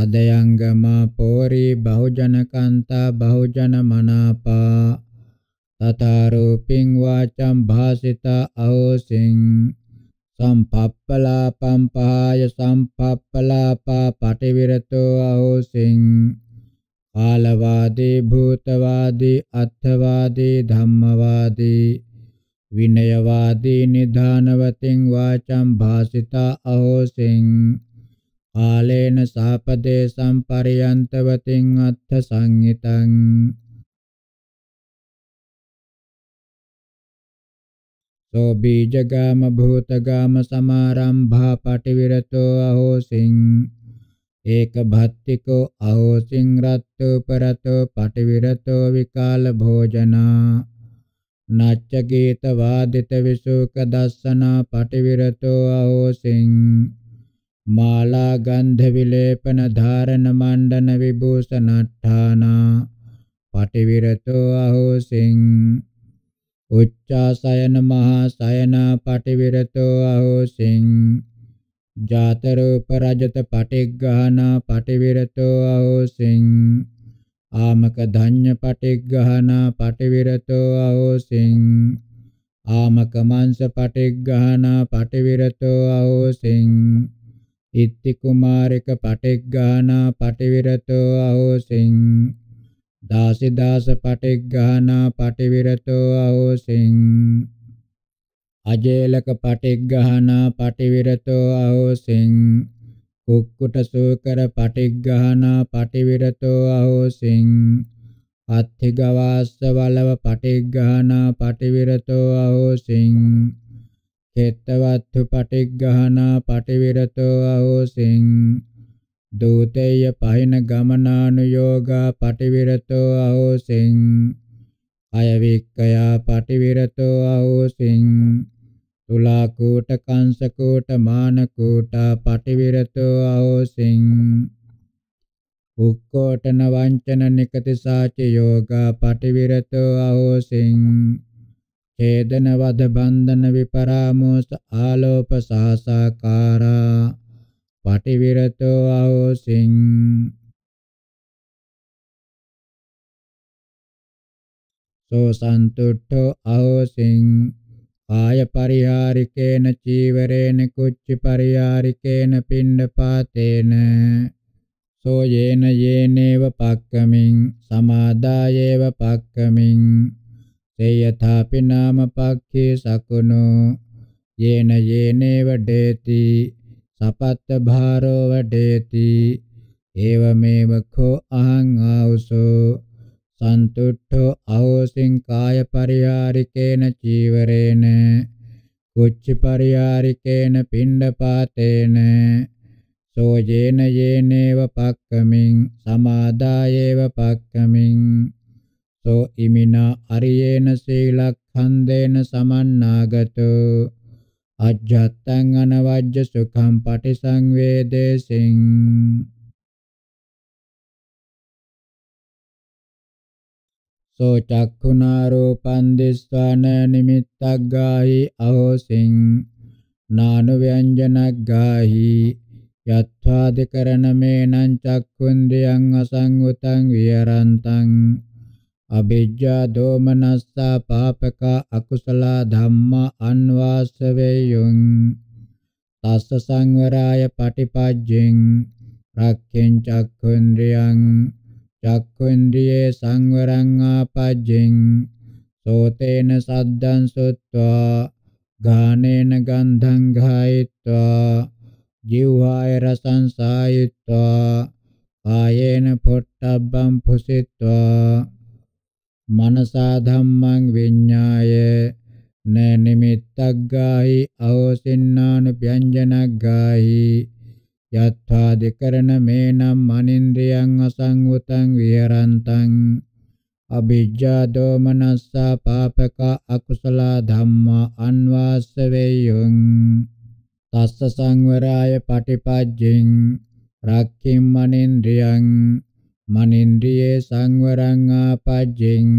අදයංගම පෝරි බහුජන කාන්තා බහුජන මනාපා තතරූපින් වාචම් භාසිතා අහෝසින් සම්පප්පලාපම් පහය සම්පප්පලාපා පටිවිරතෝ අහෝසින් කාලවාදී භූතවාදී අත්ථවාදී ධම්මවාදී විනයවාදී නිධානවතින් වාචම් භාසිතා අහෝසින් කාලේන සාපදේශම් පරියන්තවතින් අත්ථ සංහිතං සෝ බීජගාම භූතගාම සමාරම්භා පටිවිරතෝ අහෝසින් ඒක භත්තිකෝ අහෝසින් රත්තෝ පරතෝ පටිවිරතෝ විකාල භෝජනා නච්ච ගීත වාදිත විසුක දස්සනා පටිවිරතෝ අහෝසින් माला गंध विलेपन धारण मंडन विभूषणाठाना पटिविरतो अहो सिंह उच्चासयन महासयन पटिविरतो अहो सिंह जातरूप रजत पटिग्गहन पटिविरतो अहो सिंह आमक धन्य पटिग्गहन पटिविरतो अहो सिंह आमक मांस पटिग्गहन पटिविरतो अहो सिंह ඉත්ති කුමාරික පටිග්ගානා පටිවිරතෝ අහෝසින් දාසි දාස පටිග්ගානා පටිවිරතෝ අහෝසින් අජේලක පටිග්ගානා පටිවිරතෝ අහෝසින් කුක්කුට සූකර පටිග්ගානා පටිවිරතෝ අහෝසින් අත්ථිගවාස්ස වලව පටිග්ගානා පටිවිරතෝ අහෝසින් චෙත්තවත්තු පටිග්ගහනා පටිවිරතෝ අහෝසින් දූතේය පහින ගමනානුയോഗා පටිවිරතෝ අහෝසින් අයවික්කයා පටිවිරතෝ අහෝසින් තුලා කූට කංශ කූට මාන කූටා පටිවිරතෝ අහෝසින් උක්කෝටන වංචන නිකති සාච යෝගා පටිවිරතෝ අහෝසින් චේදනවද බන්ධන විපරාමෝස ආලෝප සාසකාරා පටිවිරතෝ ආෝසින් සෝ සන්තුට්ඨෝ ආෝසින් ආය පරිහාරිකේන චීවරේන කුච්චි පරිහාරිකේන පිණ්ඩපාතේන සෝ යේන යේනේව පක්කමින් සමාදායේව පක්කමින් සේයථාපි නාම පක්ඛේ සකුණෝ යේන යේනේව ඩේති සපත්ත භාරෝ වඩේති ඒවමේව කෝ අහං ආවුසෝ සන්තුට්ඨෝ අහෝසින් කාය පරිහාරිකේන චීවරේන කුච්ච පරිහාරිකේන පිණ්ඩපාතේන සෝජේන යේනේව පක්කමින් සමාදායේව පක්කමින් සෝ ඉමිනා අරියේන සීලක්ඛන්දේන සමන්නාගතෝ අජ්ජත්තං අනවජ්ජ සුඛං පටිසංවේදේසින් සෝ චක්ඛුනා රූපං දිස්වාන නිමිත්තක් ගාහි අහෝසින් නානු ව්‍යංජනක් ගාහි යත්වාදකරණ මේනං චක්ඛුන්දියං අසංගතං විහරන්තං අවිජ්ජා දෝමනස්සා පාපකා අකුසල ධම්මා අන්වාසවේයුං තස්ස සංවරාය පටිපජ්ජෙන් රක්ඛෙන් චක්ඛුන්ද්‍රියං චක්ඛුන්ද්‍රියේ සංවරං ආපජ්ජෙන් සෝතේන සද්දං සුත්වා ගානේන ගන්ධං ගායित्वा ජීවහාය රසං සායित्वा ආයේන පොට්ටබ්බං පුසිत्वा මනසා ධම්මං විඤ්ඤාය න නිමිත්තග්ගාහි අවසින්නානු ව්‍යඤ්ජනග්ගාහි යත්තා දෙකරණ මේනම් මනින්ද්‍රියං අසංවතං විහරන්තං අභිජ්ජා දෝමනස්සා පාපක අකුසල ධම්මා අන්වාස්ස වේයුං තස්ස සංවරාය පටිපජ්ජින් රක්ඛිම් මනින්ද්‍රියං මනින්ද්‍රියේ සංවරං ආපජ්ජින්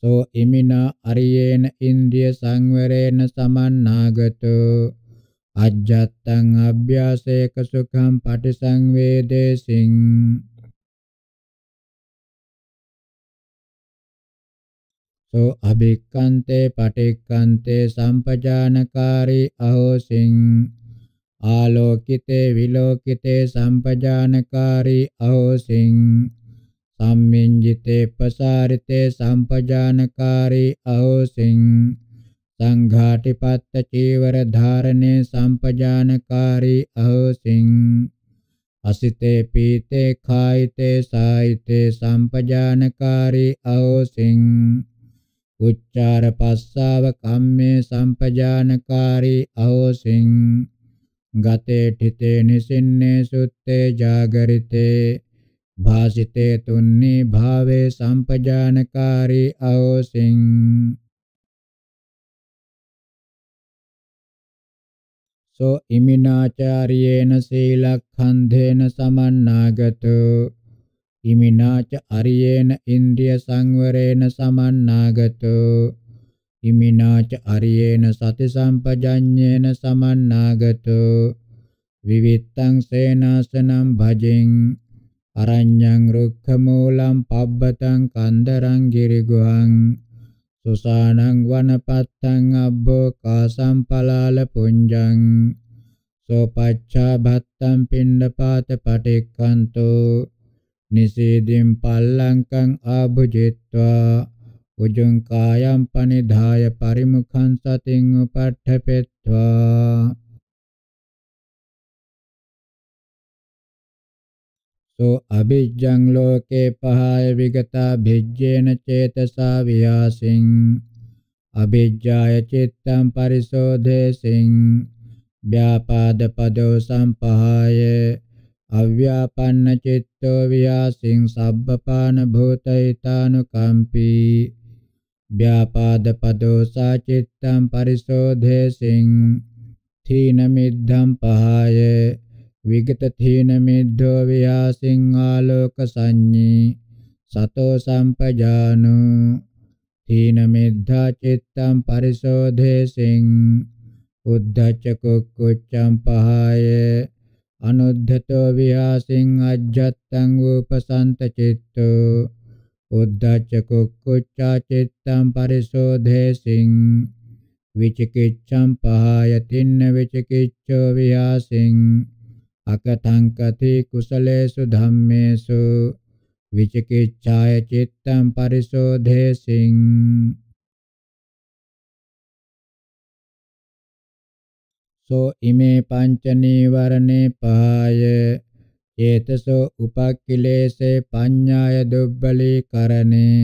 සෝ ඉමිනා අරියේන ඉන්ද්‍රිය සංවරේන සමන්නාගතෝ අජ්ජත්තං අභ්‍යාසේක සුඛං පටිසංවේදේසින් සෝ අභික්ඛන්තේ පටික්ඛන්තේ සම්පජානකාරී අහෝසින් ආලෝකිතේ විලෝකිතේ සම්පජානකාරී අහෝසින් සම්මින්ජිතේ පසාරිතේ සම්පජානකාරී අහෝසින් සංඝාටිපත්ත චීවර ධාරණේ සම්පජානකාරී අහෝසින් අසිතේ පීතේ කායිතේ සායිතේ සම්පජානකාරී අහෝසින් උච්චාර පස්සාව කම්මේ සම්පජානකාරී අහෝසින් ගතේ ඨිතේ නිසින්නේ සුත්තේ జాగරිතේ භාසිතේ තුන්නි භාවේ සම්පජානකාරී අවසින් සෝ ඉමිනාචාරියේන සීලක්ඛන්ධේන සමන්නාගතෝ ඉමිනාච අරියේන ඉන්ද්‍රිය සංවරේන සමන්නාගතෝ ඉමිනාච අරියේන සති සම්පජඤ්ඤේන සමන්නාගතෝ විවිත්තං සේනාසනම් භජෙන් අරඤ්ඤං රුක්ඛමූලම් පබ්බතං කන්දරං ගිරිගුහං සුසානං වනපත්තං අබ්බෝ කාසම් පලාල පුඤ්ජං සෝපච්ඡා භත්තං පිණ්ඩපාත පටික්කන්තෝ නිසීදින් පල්ලංකං ආභුජිත්වා උජුං කායම් පනිදාය පරිමුඛං සතින් උපට්ඨපෙත්වා සෝ අභිජ්ජං ලෝකේ පහය විගතා භිජ්ජේන චේතසා වියාසින් අභිජ්ජාය චිත්තං පරිසෝධේසින් ව්‍යාපාද පදෝ සම්පහාය අව්‍යාපන්න චිත්තෝ වියාසින් සබ්බපාන භූතෛතානුකම්පී ව්‍යාපාදපදෝ සාචිත්තං පරිසෝධේසින් තීනමිද්ධම් පහය විගත තීනමිද්ධෝ වියාසින් ආලෝක සංඤී සතෝ සම්පජානෝ තීනමිද්ධා චිත්තං පරිසෝධේසින් උද්ධච්ච කුක්කුච්ඡං පහය අනුද්ධතෝ වියාසින් අජ්ජත්තං උපසන්ත චිත්තෝ uddacca කුක්කුච්චා චිත්තං පරිසෝධේසින් විචිකිච්ඡං පහය තින්න විචිකිච්ඡෝ විහාසින් අකතං කති කුසලේසු ධම්මේසු විචිකිච්ඡාය චිත්තං පරිසෝධේසින් සෝ ඉමේ පංච නීවරණේ පහය චේතසෝ උපක්ඛිලේසේ පඤ්ඤාය දුබ්බලී කරණේ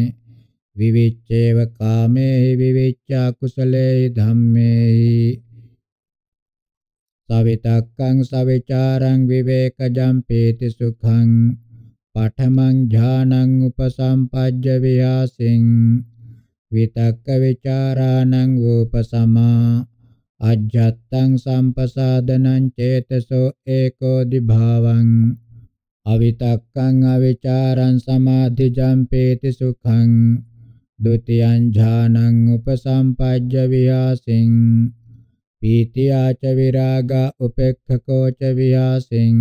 විවිච්ඡේව කාමේ විවිච්ඡා කුසලේ ධම්මේ සවිතක්කං සවිචාරං විවේකජම් පීති සුඛං පඨමං ඥානං උපසම්පජ්ජ විහාසින් විතක්ක විචාරාණං උපසමා අජ්ජත්තං සම්පසාදනං චේතසෝ ඒකෝ දිභාවං අවිතක්කං අවිචාරං සමාධිජම්පේති සුඛං ဒ ුතියං ඥානං උපසම්පජ්ජ විහාසින් පීතියාච විරාග උපේක්ඛකෝ ච විහාසින්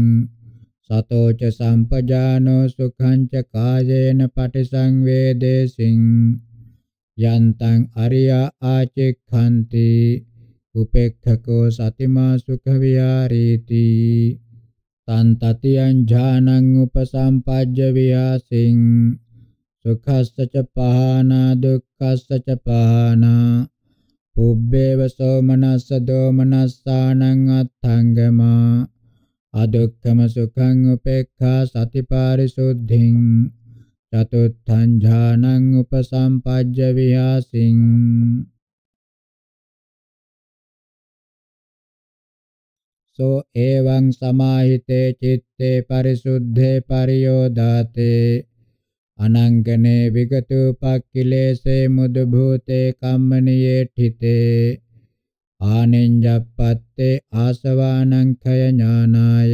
සතෝ ච සම්පජානෝ සුඛං ච කායේන පටිසංවේදේසින් යන්තං අරියා ආචික්ඛන්ති උපේක්ඛකෝ සතිමා සුඛ විහාරීති තන් තතියං ඥානං උපසම්පජ්ජ වියාසින් සුඛස්ස ච පහනා දුක්ඛස්ස ච පහනා උබ්බේව සෝමනස්ස දෝමනස්සානං අත්ථංගමා අදුක්ඛම සුඛං උපේක්ඛා සතිපාරිසුද්ධින් චතුත්ථං ඥානං උපසම්පජ්ජ වියාසින් සෝ එවං සමාහිතේ චිත්තේ පරිසුද්ධේ පරියෝදාතේ අනංගනේ විගතු පක්ඛිලේසේ මුදු භූතේ කම්මනියේ ඨිතේ ආනෙන්ජප්පත්තේ ආසවානං khය ඥානාය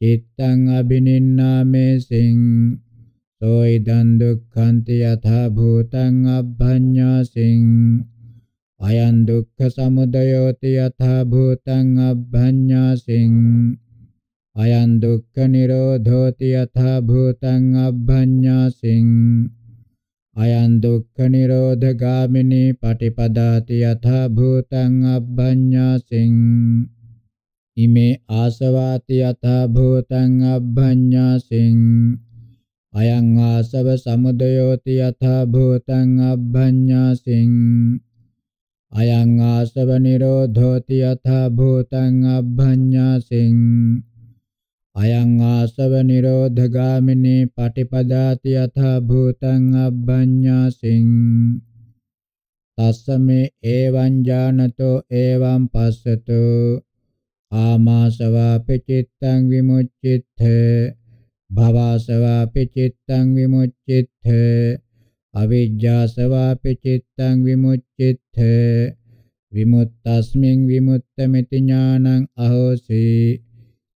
චිත්තං අබිනින්නාමේසින් සෝයිදං දුක්ඛන්ති යථා භූතං අබ්භඤ්ඤාසින් අයං දුක්ඛ සමුදයෝති යථා භූතං අබ්භඤ්ඤාසින් අයං දුක්ඛ නිරෝධෝති යථා භූතං අබ්භඤ්ඤාසින් අයං දුක්ඛ නිරෝධ ගාමිනී පටිපදාති යථා භූතං අබ්භඤ්ඤාසින් ඉමේ ආසවාති යථා භූතං අබ්භඤ්ඤාසින් අයං ආසව සමුදයෝති යථා භූතං අබ්භඤ්ඤාසින් අයං ආසව නිරෝධෝති යත භූතං අභඤ්ඤාසින් අයං ආසව නිරෝධගාමිනී පටිපදාති යත භූතං අභඤ්ඤාසින් තස්සමේ එවං ඥානතෝ එවං පස්සතු ආමාසවාපි චිත්තං විමුච්චිත්තේ භවාසවාපි චිත්තං විමුච්චිත්තේ අවිජ්ජාසවාපි චිත්තං විමුච්චිත්ථ විමුක්තස්මින් විමුක්තമിതി ඥානං අහෝසි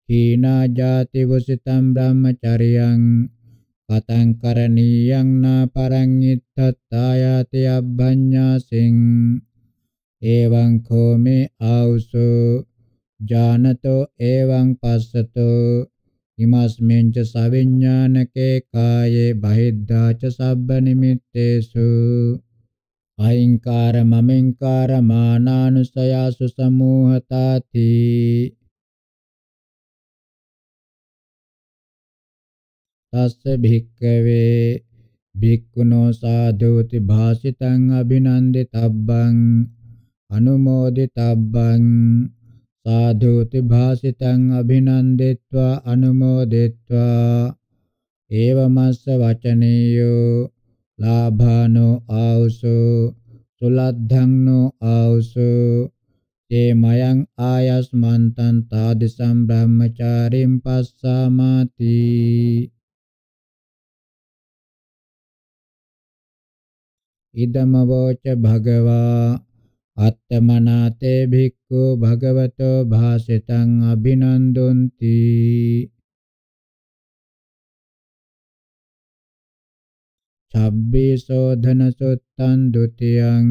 හීනා ජාති වසිතම් බ්‍රහ්මචරියං පතං කරණීයං නා පරං ඉත්තත්තායති අබ්බඤ්ඤාසින් එවං කෝමේ ආවුසෝ ජානතෝ එවං පස්සතෝ ඉමස්මෙන්ච සවිඥානකේ කායේ බහිද්ධාච සබ්බ නිමිත්තේසු අහිංකාර මමෙන්කාර මානානුසයාසු සමූහතාති තස්ස භික්කවේ භික්ඛුනෝ සාධෝති භාසිතං අභිනන්දිතබ්බං අනුමෝදිතබ්බං සාධෝති භාසිතං අභිනන්දිත්වා අනුමෝදිත්වා ඒවමස්ස වචනීයෝ ලාභානෝ ආවුසෝ සුලද්ධංනෝ ආවුසෝ තේ මයං ආයස්මන්තං තාදිසම් බ්‍රහ්මචාරින් පස්සාමාති ඉදමවෝච භගවා අත්තමනාතේ භික්ඛු භගවතෝ භාසිතං අභිනන්දුන්ති සබ්බේසෝ ධනසොත්තං ဒ ුතියං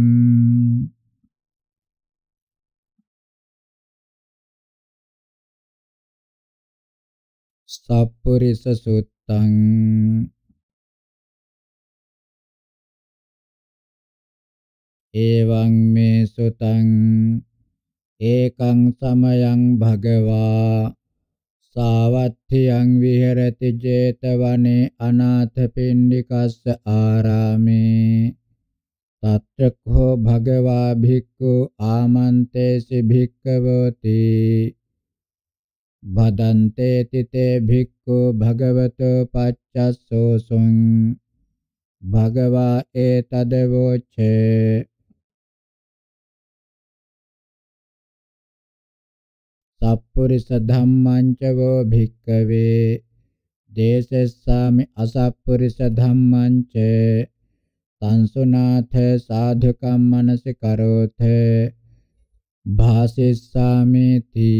සප්පුරිස සුත්තං එවං මේ සුතං ඒකං සමයං භගවා සාවත්ථියං විහෙරති 제තවනේ අනාථපිණ්ඩිකස්ස ආරාමේ තත්‍රකෝ භගවා භික්ඛු ආමන්තේසි භික්ඛවති බදන්තේ තිතේ භික්ඛු භගවතෝ පච්චස්සෝසුං භගවා ඒතදවෝචේ සප්පුරිස ධම්මං ච වෝ භික්ඛවේ දේසෙස්සාමි අසප්පුරිස ධම්මං ච සංසුනාථ සාධුකම් මනසි කරෝථ භාසෙස්සාමේති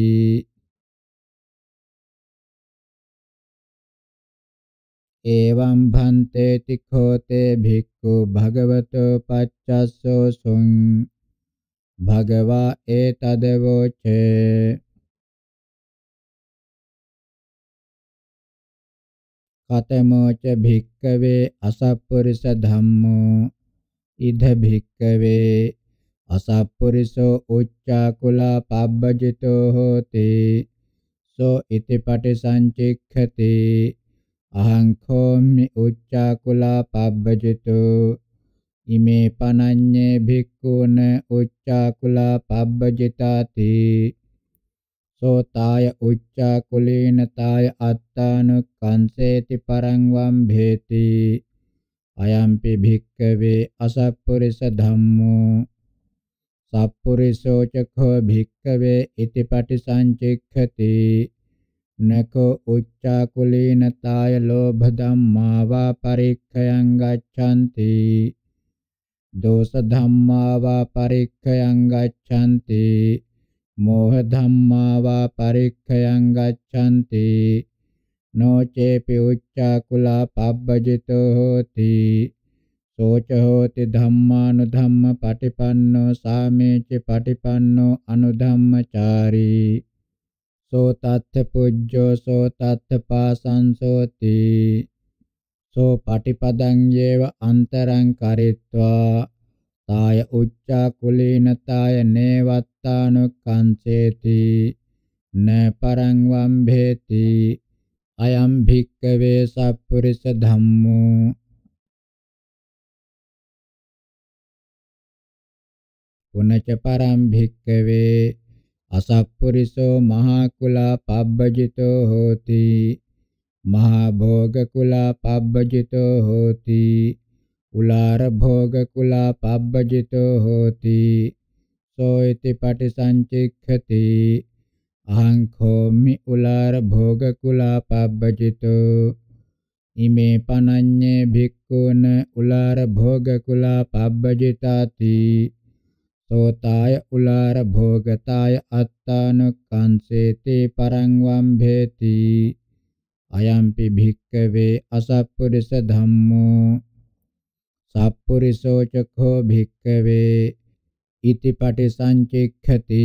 එවං භන්තේ තිඛෝතේ භික්ඛු භගවතෝ පච්චස්සෝ සුං භගවා ඒතදවෝචේ කතමෝ ච භික්කවේ අසප්පුරිස ධම්මෝ ඉද භික්කවේ අසප්පුරිසෝ උච්චාකුලා පබ්බජිතෝ හෝති සෝ ඉති පටිසංචික්ඛති අහං කෝමි උච්චාකුලා පබ්බජිතෝ ඉමේ පනඤ්ඤේ භික්ඛුන උච්චාකුලා පබ්බජිතාති සෝතාය උච්චා කුලේන තාය අත්තානුක්ඛංසේති පරං වම් භේති අයම්පි භික්කවේ අසප්පුරිස ධම්මෝ සප්පුරිසෝ චඛෝ භික්කවේ ඉති පටිසංචික්ඛති නකෝ උච්චා කුලේන තාය ලෝභ ධම්මා වා පරික්ඛයන් ගච්ඡanti දෝෂ ධම්මා වා පරික්ඛයන් ගච්ඡanti මෝහ ධම්මා වා පරික්ඛයන් ගච්ඡanti නොචේපි උච්චා කුලා පබ්බජිතෝ හෝති සෝච හෝති ධම්මානුධම්ම පටිපන්නෝ සාමේච පටිපන්නෝ අනුධම්මචාරී සෝ තත්ථ පුජ්ජෝ සෝ තත්ථ පාසංසෝති සෝ පටිපදං යේව අන්තරං කරිත්වා තාය උච්චා කුලේන තාය නේවත්තානුකංචේති න පරං වම්භේති අයම් භික්කවේ සප්පුරිස ධම්මෝ පුනච පරම් භික්කවේ අසප්පුරිසෝ මහා කුලා පබ්බජිතෝ හෝති මහා භෝග කුලා පබ්බජිතෝ හෝති උලාර භෝග කුලා පබ්බජිතෝ හෝති සෝයිති පටිසංචික්ඛති අහං කෝමි උලාර භෝග කුලා පබ්බජිතෝ ඉමේ පනඤ්ඤේ භික්ඛුන උලාර භෝග කුලා පබ්බජිතාති සෝතාය උලාර භෝගතාය අත්තානුක්ඛංසේති පරං වම්භේති අයම්පි භික්ඛවේ අසප්පුරිස ධම්මෝ සප්පුරිසෝ චඛෝ භික්ඛවේ ඉති පටිසංචික්ඛති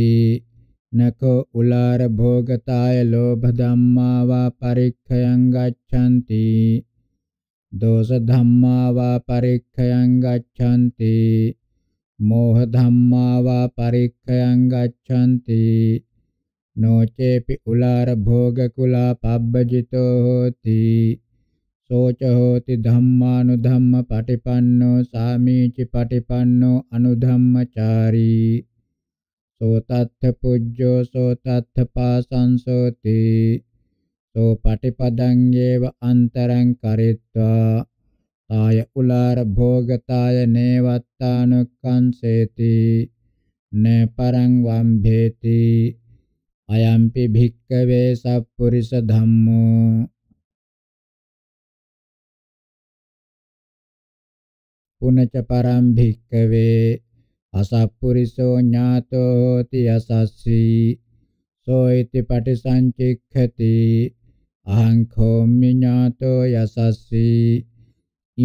නකෝ උලාර භෝගතාය ලෝභ ධම්මා වා පරික්ඛයන් ගච්ඡanti දෝෂ ධම්මා වා පරික්ඛයන් ගච්ඡanti මෝහ ධම්මා වා පරික්ඛයන් ගච්ඡanti නොචේපි උලාර භෝග කුලා පබ්බජිතෝ හෝති සෝච හෝති ධම්මානුධම්ම පටිපන්නෝ සාමීචි පටිපන්නෝ අනුධම්මචාරී සෝතත්ථ පුජ්ජෝ සෝතත්ථ පාසංසෝති සෝ පටිපදං ඒව අන්තරං කරිත්වා තාය උලාර භෝගතාය නේවත්තානුක්ඛංසේති න පරං වම්භේති අයම්පි භික්කවේ සප්පුරිස ධම්මෝ පුනච පරම් භික්කවේ අසප්පුරිසෝ ඥාතෝ හෝති අසස්සි සෝ ඉති පටිසංචික්ඛති අහං කෝම්මි ඥාතෝ යසස්සි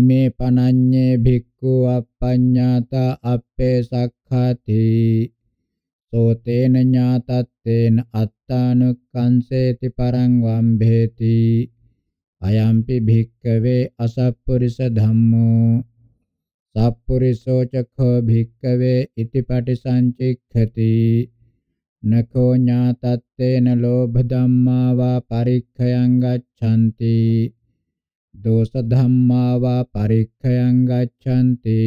ඉමේ පනඤ්ඤේ භික්ඛු අප්පඤ්ඤාත අප්පේ සක්ඛති සෝතේන ඥාතත්තේන අත්තානුක්ඛංසේති පරං වම්භේති අයම්පි භික්ඛවේ අසප්පුරිස ධම්මෝ සප්පුරිසෝ චඛෝ භික්කවේ ඉති පටිසංචික්ඛති නකෝ ඥාතත්තේන ලෝභ ධම්මා වා පරික්ඛයං ගච්ඡanti දෝෂ ධම්මා වා පරික්ඛයං ගච්ඡanti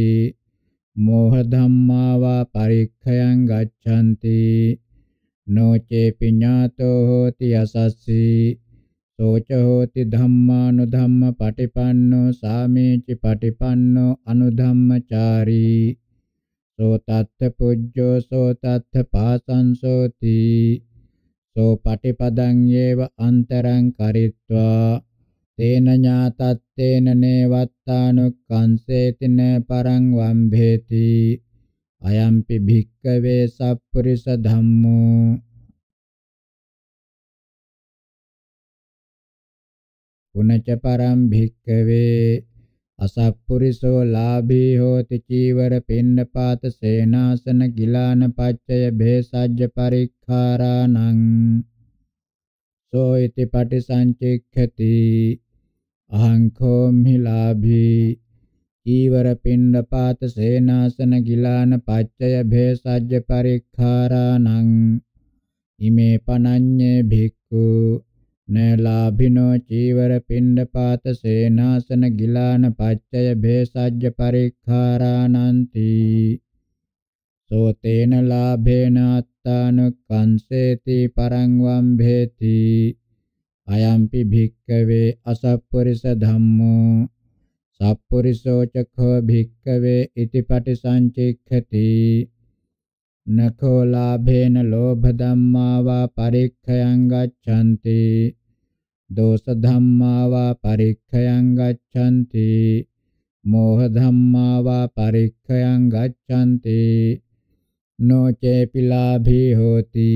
මෝහ ධම්මා වා පරික්ඛයං ගච්ඡanti නොචේ පිඤ්ඤාතෝ හෝති යසස්සී සෝච හෝති ධම්මානුධම්ම පටිපන්නෝ සාමේචි පටිපන්නෝ අනුධම්මචාරී සෝ තත්ත පුජ්ජෝ සෝ තත්ත පාසංසෝති සෝ පටිපදං යේව අන්තරං කරිත්වා තේන ඥාතත්තේන නේවත්තානුක්ඛංසේති න පරං වම්භේති අයම්පි භික්කවේ සප්පුරිස ධම්මෝ පුනච පරම් භික්ඛවේ අසප්පුරිසෝ ලාභී හෝති චීවර පින්නපාත සේනාසන ගිලාන පච්චය භේසජ්ජ පරික්ඛාරාණං සෝ इति පටිසංචික්ඛති අහං කෝම්හි ලාභී චීවර පින්නපාත සේනාසන ගිලාන පච්චය භේසජ්ජ පරික්ඛාරාණං ඉමේ පනඤ්ඤේ භික්ඛු න ලාභිනෝ චීවර පිණ්ඩපාත සේනාසන ගිලාන පච්චය භේසජ්‍ය පරික්ඛාරාණන්ති සෝතේන ලාභේන අත්තානුක්ඛංසේති පරං වම්භේති අයම්පි භික්කවේ අසප්පුරිස ධම්මෝ සප්පුරිසෝ චඛෝ භික්කවේ ඉතිපටි සංචික්ඛති නතෝ ලාභේන ලෝභ ධම්මා වා පරික්ඛයන් ගච්ඡanti දෝෂ ධම්මා වා පරික්ඛයන් ගච්ඡanti මෝහ ධම්මා වා පරික්ඛයන් ගච්ඡanti නොචේ පිලාභී හෝති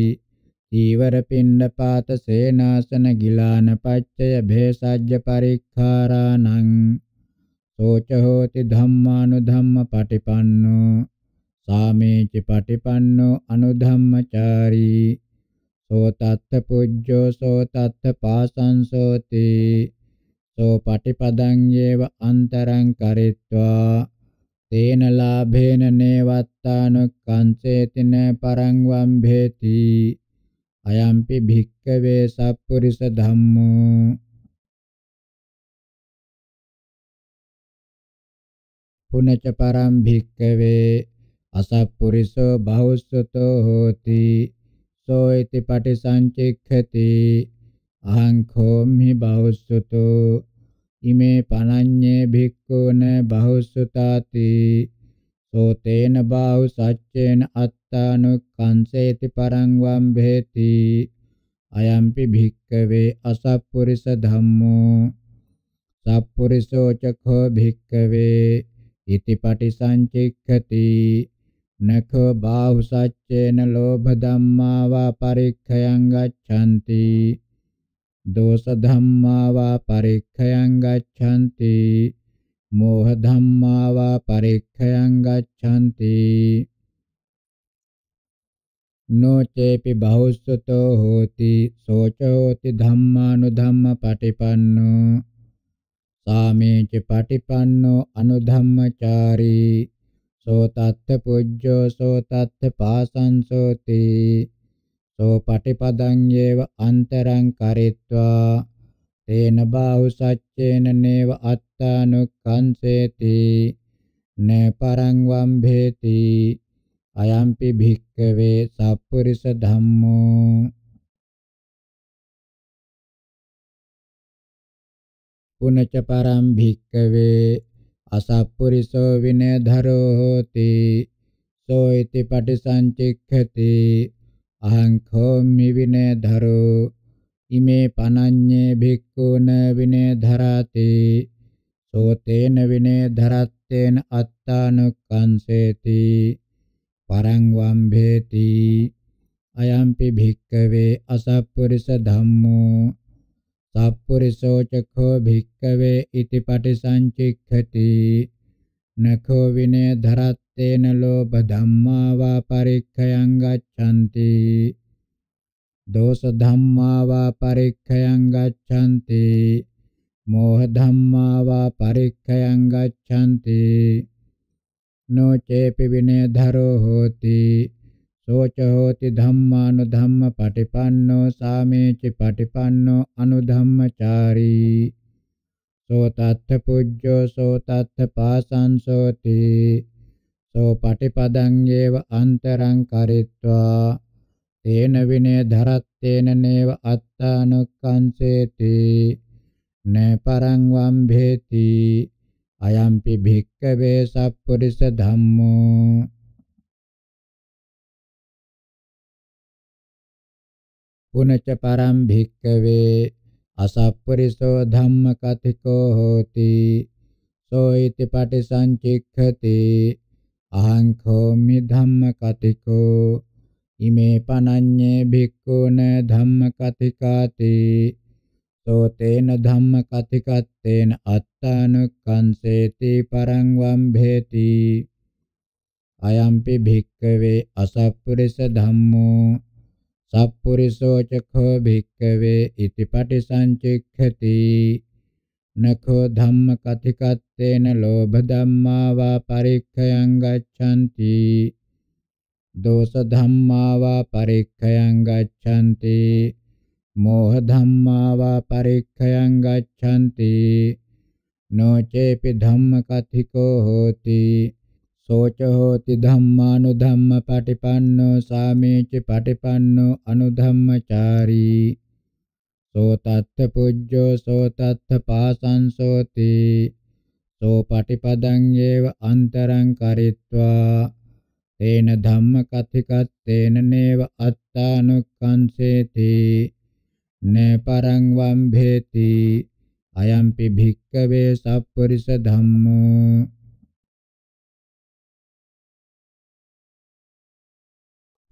ඊවර පින්න පාත සේනාසන ගිලාන පච්චය භේසජ්‍ය පරික්ඛාරාණං සෝච හෝති ධම්මානුධම්ම පටිපන්නෝ සාමේච පටිපන්නෝ අනුධම්මචාරී සෝ තත්ත පුජ්ජෝ සෝ තත්ත පාසංසෝති සෝ පටිපදං යේව අන්තරං කරිත්වා තේන ලාභේන නේවත්තානුක්ඛංසේතින පරං වම්භේති අයම්පි භික්ඛවේ සප්පුරිස ධම්මෝ පුනච පරම් භික්කවේ අසප්පුරිසෝ බහුසුතෝ හෝති සෝ इति පටිසංචික්ඛති අහං කෝම්හි බහුසුතෝ ඉමේ පනඤ්ඤේ භික්ඛුන බහුසුතාති සෝතේන බාහු සච්චේන අත්තානුක්ඛංසේති පරං වම්භේති අයම්පි භික්ඛවේ අසප්පුරිස ධම්මෝ සප්පුරිසෝ චඛෝ භික්ඛවේ ඉති පටිසංචික්ඛති නඛෝ බාහු සච්චේන ලෝභ ධම්මා වා පරික්ඛයන් ගච්ඡanti දෝෂ ධම්මා වා පරික්ඛයන් ගච්ඡanti මෝහ ධම්මා වා පරික්ඛයන් ගච්ඡanti නොචේපි බහුස්සතෝ හෝති සෝචෝති ධම්මානුධම්ම පටිපන්නෝ සාමේච පටිපන්නෝ අනුධම්මචාරී සෝ තත්ත පුජ්ජෝ සෝ තත්ත පාසංසෝති සෝ පටිපදං යේව අන්තරං කරිත්වා තේන බාහු සච්චේන නේව අත්තානුක්ඛංසේති න පරං වම්භේති අයම්පි භික්කවේ සප්පුරිස ධම්මෝ පුනච පරම් භික්කවේ අසප්පුරිසෝ විනය ධරෝ හෝති සෝ इति පටිසංචික්ඛති අහං කෝමි විනය ධරෝ ඉමේ පනඤ්ඤේ භික්ඛුන විනය ධරති සෝතේන විනය ධරත්තේන අත්තානුක්ඛංසේති පරං වම්භේති අයම්පි භික්ඛවේ අසප්පුරිස ධම්මෝ සප්පුරිසෝ චක්ඛෝ භික්ඛවේ ඉති පටිසංචික්ඛති නඛෝ විනේ ධරත්තේන ලෝභ ධම්මා වා පරික්ඛයං ගච්ඡanti දෝෂ ධම්මා වා පරික්ඛයං ගච්ඡanti මෝහ ධම්මා වා පරික්ඛයං ගච්ඡanti නො චේපි විනේ ධරෝ හෝති शोच होति धम्मानुधम्म पटिपन्नो सामेचि पटिपन्नो अनुधम्मचारी सो तत्थ पूज्यो सो तत्थ पासं सोति सो पटिपदं एव अन्तरं करित्वा තේන විනේ ධරත්තේන නේව අත්තානුක්ඛංසේති නේ පරං වම්භේති අයම්පි භික්ඛවේ සප්පුරිස ධම්මෝ පුනච පරම් භික්කවේ අසප්පරිසෝ ධම්ම කතිකෝ හෝති සෝයිති පටිසංචික්ඛති අහං කෝමි ධම්ම කතිකෝ ඉමේ පනඤ්ඤේ භික්ඛුන ධම්ම කතිකාති සෝතේන ධම්ම කතිකත්තේන අත්තානුක්ඛංසේති පරං වම්භේති අයම්පි භික්ඛවේ අසප්පුරිස ධම්මෝ සප්පුරිසෝ චඛෝ භික්ඛවේ ඉති පටිසංචික්ඛති නඛෝ ධම්ම කතිකත්තේන ලෝභ ධම්මා වා පරික්ඛයං ගච්ඡanti දෝෂ ධම්මා වා පරික්ඛයං ගච්ඡanti මෝහ ධම්මා වා පරික්ඛයං ගච්ඡanti නොචේපි ධම්ම කතිකෝ හෝති සෝච හෝති ධම්මානුධම්ම පටිපන්නෝ සාමේච පටිපන්නෝ අනුධම්මචාරී සෝ තත්ථ පුජ්ජෝ සෝ තත්ථ පාසංසෝති සෝ පටිපදං ඒව අන්තරං කරිත්වා තේන ධම්ම කතිකත්තේන නේව අත්තානුක්ඛංසේති නේ පරං වම්භේති අයම්පි භික්කවේ සප්පුරිස ධම්මෝ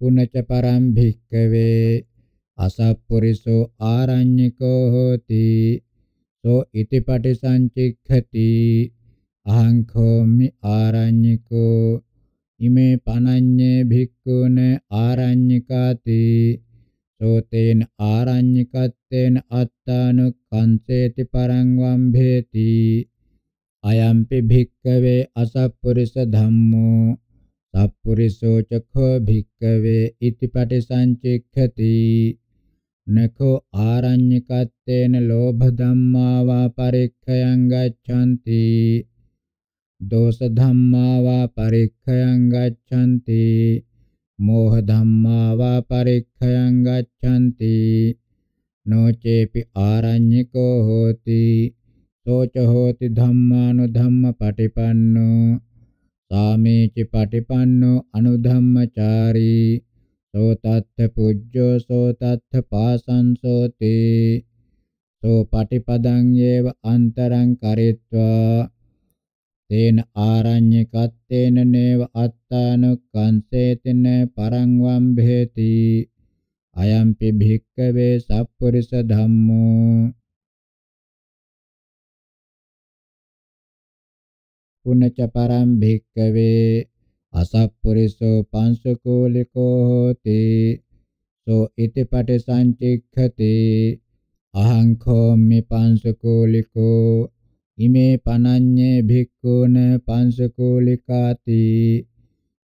පුනච පරම් භික්කවේ අසප්පුරිසෝ ආරඤ්ඤිකෝ හෝති සෝ ඉති පටිසංචික්ඛති අහං කෝමි ආරඤ්ඤිකෝ ඉමේ පනඤ්ඤේ භික්ඛුන ආරඤ්ඤිකාති සෝතේන ආරඤ්ඤිකත්තේන අත්තානුක්ඛංසේති පරං වම්භේති අයම්පි භික්ඛවේ අසප්පුරිස ධම්මෝ සප්පුරිසෝ චඛෝ භික්ඛවේ ඉති පටිසංචික්ඛති නඛෝ ආරඤ්‍යකත්තේන ලෝභ ධම්මා වා පරික්ඛයං ගච්ඡanti දෝෂ ධම්මා වා පරික්ඛයං ගච්ඡanti මෝහ ධම්මා වා පරික්ඛයං ගච්ඡanti නොචේපි ආරඤ්‍යකෝ හෝති සෝච හෝති ධම්මානු ධම්ම පටිපන්නෝ සාමේචි පටිපන්නෝ අනුධම්මචාරී සෝ තත්ථ පුජ්ජෝ සෝ තත්ථ පාසංසෝති සෝ පටිපදං යේව අන්තරං කරිත්වා තේන ආරඤ්‍යකත්තේන නේව අත්තානුක්ඛංසේතන පරං වම්භේති අයම්පි භික්කවේ සප්පුරිස ධම්මෝ පුනච පරම් භික්කවේ අසප්පුරිසෝ පංසකෝලිකෝ හෝති සෝ ඉතිපටි සංචික්ඛති අහං කෝම්මි පංසකෝලිකෝ ඉමේ පනඤ්ඤේ භික්ඛූන පංසකෝලිකාති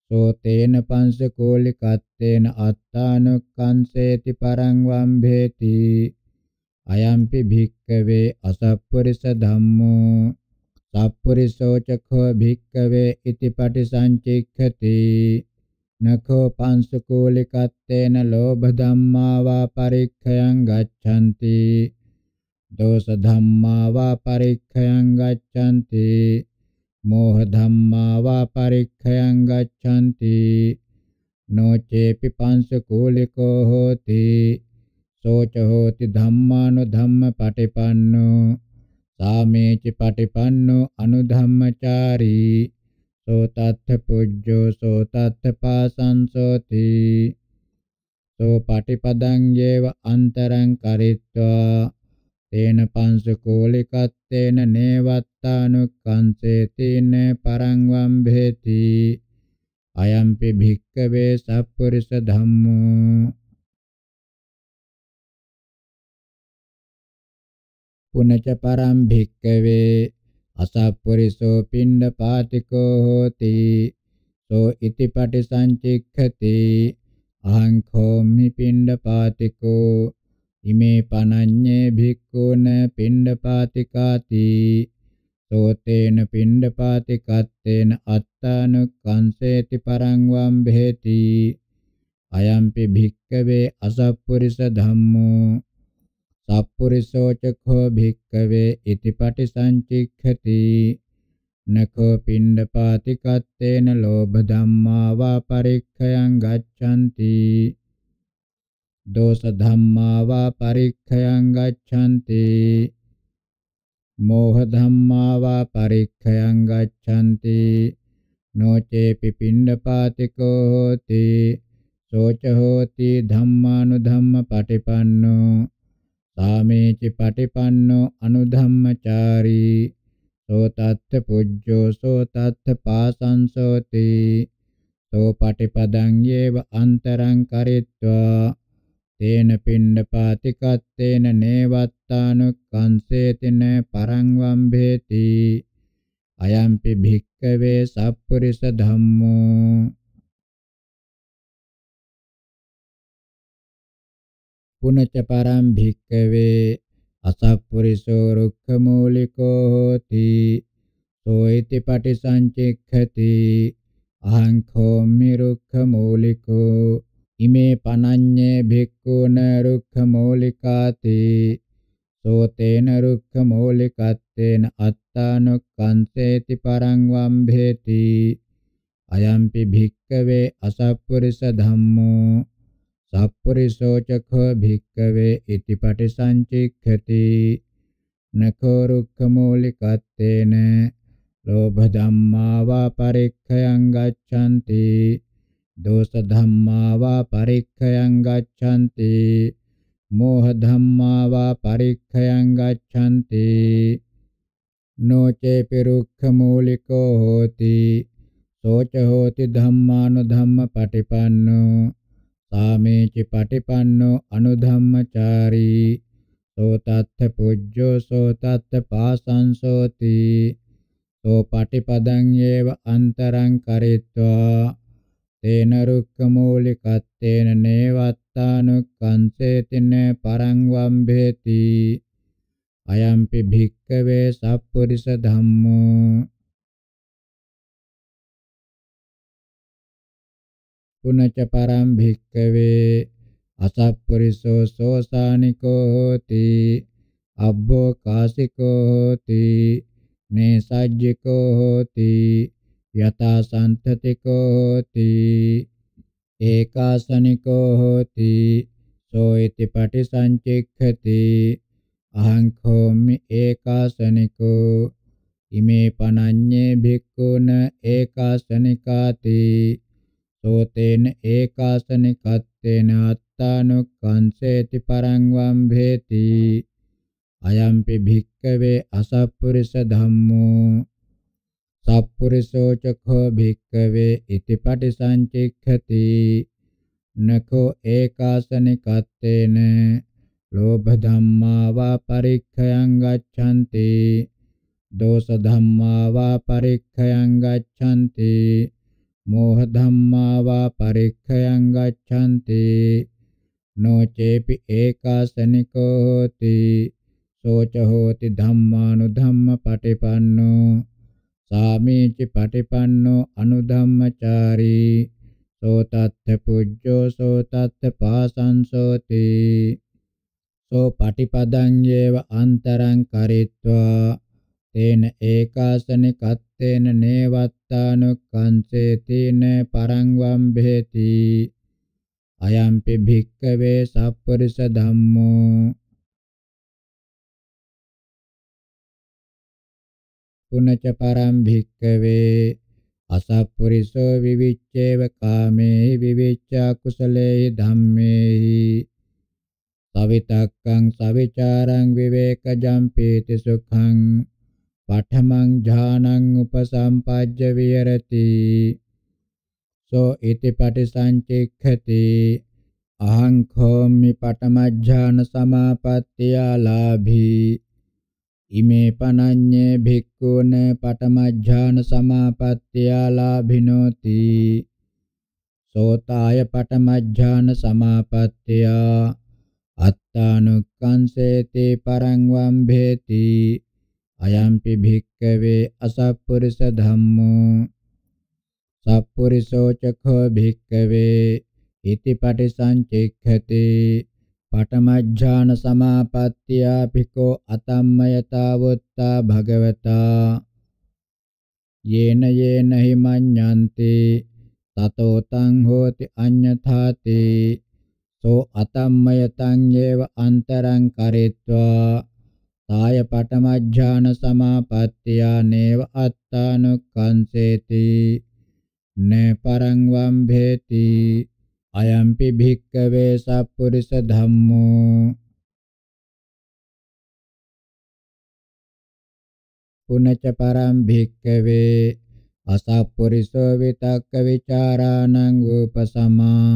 සෝ තේන පංසකෝලිකත්තේන අත්තානුක්ඛංසේති පරං වම්භේති අයම්පි භික්කවේ අසප්පුරිස ධම්මෝ තප්පුරිසෝ චඛෝ භික්ඛවේ ඉති පටිසංචික්ඛති නඛෝ පංසකෝලිකත්තේන ලෝභ ධම්මා වා පරික්ඛයන් ගච්ඡanti දෝෂ ධම්මා වා පරික්ඛයන් ගච්ඡanti මෝහ ධම්මා වා පරික්ඛයන් ගච්ඡanti නොචේපි පංසකෝලිකෝ හෝති සෝච හෝති ධම්මානු ධම්ම පටිපන්නෝ සාමේචි පටිපන්නෝ අනුධම්මචාරී සෝ තත්ථ පුජ්ජෝ සෝ තත්ථ පාසංසෝති සෝ පටිපදං යේව අන්තරං කරිත්වා තේන පංසකෝලිකත්තේන නේවත්තානුක්ඛංසේතින පරං වම්භේති අයම්පි භික්කවේ සප්පුරිස ධම්මෝ පුනච පරම් භික්කවේ අසප්පුරිසෝ පිණ්ඩපාතිකෝ හෝති සෝ ඉති පටිසංචික්ඛති අහං කෝමි පිණ්ඩපාතිකෝ ඉමේ පනඤ්ඤේ භික්ඛුන පිණ්ඩපාතිකාති සෝතේන පිණ්ඩපාතිකත්තේන අත්තානුක්ඛංසේති පරං වම්භේති අයම්පි භික්කවේ අසප්පුරිස ධම්මෝ සප්පුරිසෝච කෝ භික්කවේ ඉතිපටි සංචික්ඛති නඛෝ පිණ්ඩපාති කත්තේන ලෝභ ධම්මා වා පරික්ඛයන් ගච්ඡanti දෝෂ ධම්මා වා පරික්ඛයන් ගච්ඡanti මෝහ ධම්මා වා පරික්ඛයන් ගච්ඡanti නොචේ පිපිණ්ඩපාතිකෝ හෝති සෝච හෝති ධම්මානුධම්ම පටිපන්නෝ සාමේචි පටිපන්නෝ අනුධම්මචාරී සෝ තත්ත පුජ්ජෝ සෝ තත්ත පාසංසෝති සෝ පටිපදං යේව අන්තරං කරිත්වා තේන පින්න පාතිකත්තේන නේවත්තානුක්ඛංසේතින පරං වම්භේති අයම්පි භික්කවේ සප්පුරිස ධම්මෝ පුනච පරම් භික්කවේ අසප්පුරිසෝ රුක්ඛ මූලිකෝ හෝති සෝයිති පටිසංචික්ඛති අහං කෝමි රුක්ඛ මූලිකෝ ඉමේ පනඤ්ඤේ භික්ඛුන රුක්ඛ මූලිකාති සෝතේන රුක්ඛ මූලිකත්තේන අත්තානුක්ඛන්තේති පරං වම්භේති අයම්පි භික්කවේ අසප්පුරිස ධම්මෝ සප්පරිසෝචඛ භික්කවේ ඉති පටිසංචික්ඛති නඛෝ රුක්ඛමූලිකත්තේන ලෝභ ධම්මා වා පරික්ඛයං ගච්ඡanti දෝෂ ධම්මා වා පරික්ඛයං ගච්ඡanti මෝහ ධම්මා වා පරික්ඛයං ගච්ඡanti නොචේ පිරුක්ඛ මූලිකෝ හෝති සෝච හෝති ධම්මානු ධම්ම පටිපන්නෝ සාමේච පටිපන්නෝ අනුධම්මචාරී සෝ තත්ථ පුජ්ජෝ සෝ තත්ථ පාසංසෝති සෝ පටිපදං යේව අන්තරං කරිත්වා තේන රුක්ඛ මූලිකත්තේන නේවත්තානුක්ඛංසේතින පරං වම්භේති අයම්පි භික්ඛවේ සප්පුරිස ධම්මෝ පුනච පරම් භික්කවේ අසප්පරිසෝ සෝසානිකෝ හෝති අබ්බෝ කාසිකෝ හෝති නේසජ්ජිකෝ හෝති යතා සන්තතිකෝ හෝති ඒකාසනිකෝ හෝති සෝයිති පටිසංචික්ඛති අහං කෝමි ඒකාසනිකෝ ඉමේ පනඤ්ඤේ භික්ඛුන ඒකාසනිකාති සෝතේන ඒකාසනිකත්තේන අත්තානුක්ඛංසේති පරං වම්භේති අයම්පි භික්කවේ අසප්පුරිස ධම්මෝ සප්පුරිසෝ චඛෝ භික්කවේ ඉති පටිසංචික්ඛති නඛෝ ඒකාසනිකත්තේන ලෝභ ධම්මා වා පරික්ඛයන් ගච්ඡanti දෝෂ ධම්මා වා පරික්ඛයන් ගච්ඡanti මෝහ ධම්මා වා පරික්ඛයන් ගච්ඡanti නොචේපි ඒකාසනිකෝ හෝති සෝච හෝති ධම්මානු ධම්ම පටිපන්නෝ සාමීචි පටිපන්නෝ අනුධම්මචාරී සෝ තත්ථ පුජ්ජෝ සෝ තත්ථ පාසංසෝති සෝ පටිපදං යේව අන්තරං කරිත්වා තේන ඒකාසනිකත් තේන නේවත්තානුක්ඛංසේතින පරංවම් බෙහෙති අයම්පි භික්කවේ සප්පරිස ධම්මෝ පුනච පරම් භික්කවේ අසප්පරිසෝ විවිච්ඡේව කාමේ විවිච්ඡා කුසලේ ධම්මේහි සවිතක්කං සවිචාරං විවේකජම්පේති සුඛං පඨමං ඥානං උපසම්පජ්ජ විහෙරති සෝ ඉති පටිසංචික්ඛති අහං khommi පඨමඥාන සමාපත්තිය ලාභී ඉමේ පනඤ්ඤේ භික්ඛුන පඨමඥාන සමාපත්තිය ලාභිනෝති සෝතාය පඨමඥාන සමාපත්තිය අත්තානුක්ඛංසේති පරං වම්භේති අයම්පි භික්කවේ අසප්පුරිස ධම්මෝ සප්පුරිසෝ චඛෝ භික්කවේ ඉති පටිසංචෙක්ඛති පඨමඥාන සමාපත්තියා පිකෝ අතම්මයතාවොත්තා භගවතා යේන යේන හිමඤ්ඤන්ති තතෝ තං හෝති අඤ්ඤථාති සෝ අතම්මයතං ඒව අන්තරං කරෙත්වා තාය පටමජ්ජාන සමාපත්තියා නේව අත්තානුක්ඛංසේති නේ පරං වම්භේති අයම්පි භික්කවේ සප්පුරිස ධම්මෝ පුනච පරම් භික්කවේ අසප්පුරිසෝ විතක්ක විචාරාණං උපසමා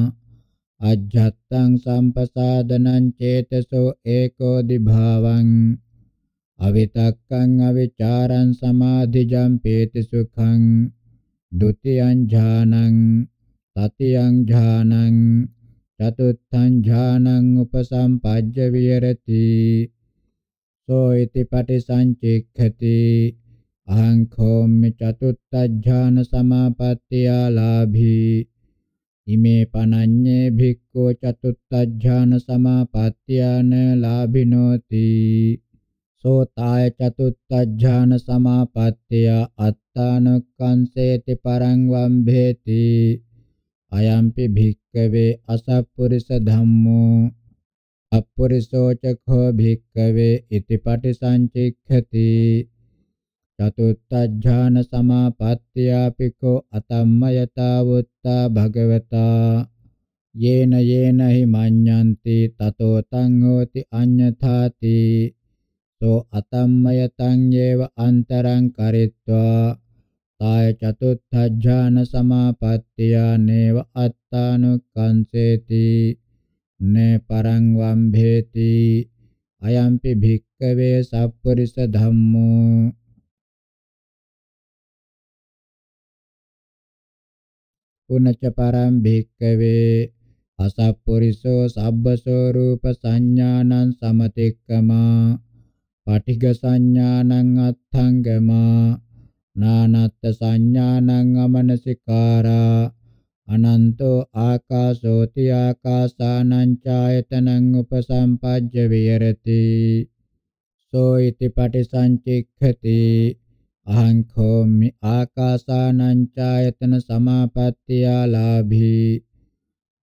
අජ්ජත්තං සම්පසාදනං චේතසෝ ඒකෝ දිභාවං අවිතක්කං අවිචාරං සමාධිජං පේති සුඛං ဒ ුතියං ඥානං තතියං ඥානං චතුත්ථං ඥානං උපසම්පජ්ජ විහෙරති සෝ इति පටිසංචික්ඛති අහං කෝම්මි චතුත්ථ ඥාන සමාපත්තියා ලාභී ඉමේ පනඤ්ඤේ භික්ඛෝ චතුත්ථ ඥාන සමාපත්තියාන ලාභිනෝති සෝතාය චතුත්ථඥාන සමාපත්තිය අත්තානුක්ඛංසේති පරං වම්භේති අයම්පි භික්කවේ අසප්පුරිස ධම්මෝ අප්පුරිසෝ චඛෝ භික්කවේ ඉති පටිසංචික්ඛති චතුත්ථඥාන සමාපත්තියාපි කෝ අතම්මයතාවුත්තා භගවතා යේන යේන හි මඤ්ඤන්ති තතෝ තං හෝති අඤ්ඤථාති සෝ අතම්මයතං යේව අන්තරං කරිත්වා කාය චතුත්ථඥාන සමාපත්තිය නේව අත්තානුක්ඛංසේති නේ පරං වම්භේති අයම්පි භික්කවේ සප්පරිස ධම්මෝ පුනච්ච පරම් භික්කවේ අසප්පරිසෝ සබ්බසෝ රූප සංඥානං සමතික්කමා පටිඝ සංඥානං අත්ථංගමා නානත්ථ සංඥානං අමනසිකාරා අනන්තෝ ආකාශෝති ආකාසානං ඡායතනං උපසම්පජ්ජ විහෙරති සෝ ඉති පටිසංචික්ඛති අහං කෝමි ආකාසානං ඡායතන සමාපත්තිය ලාභී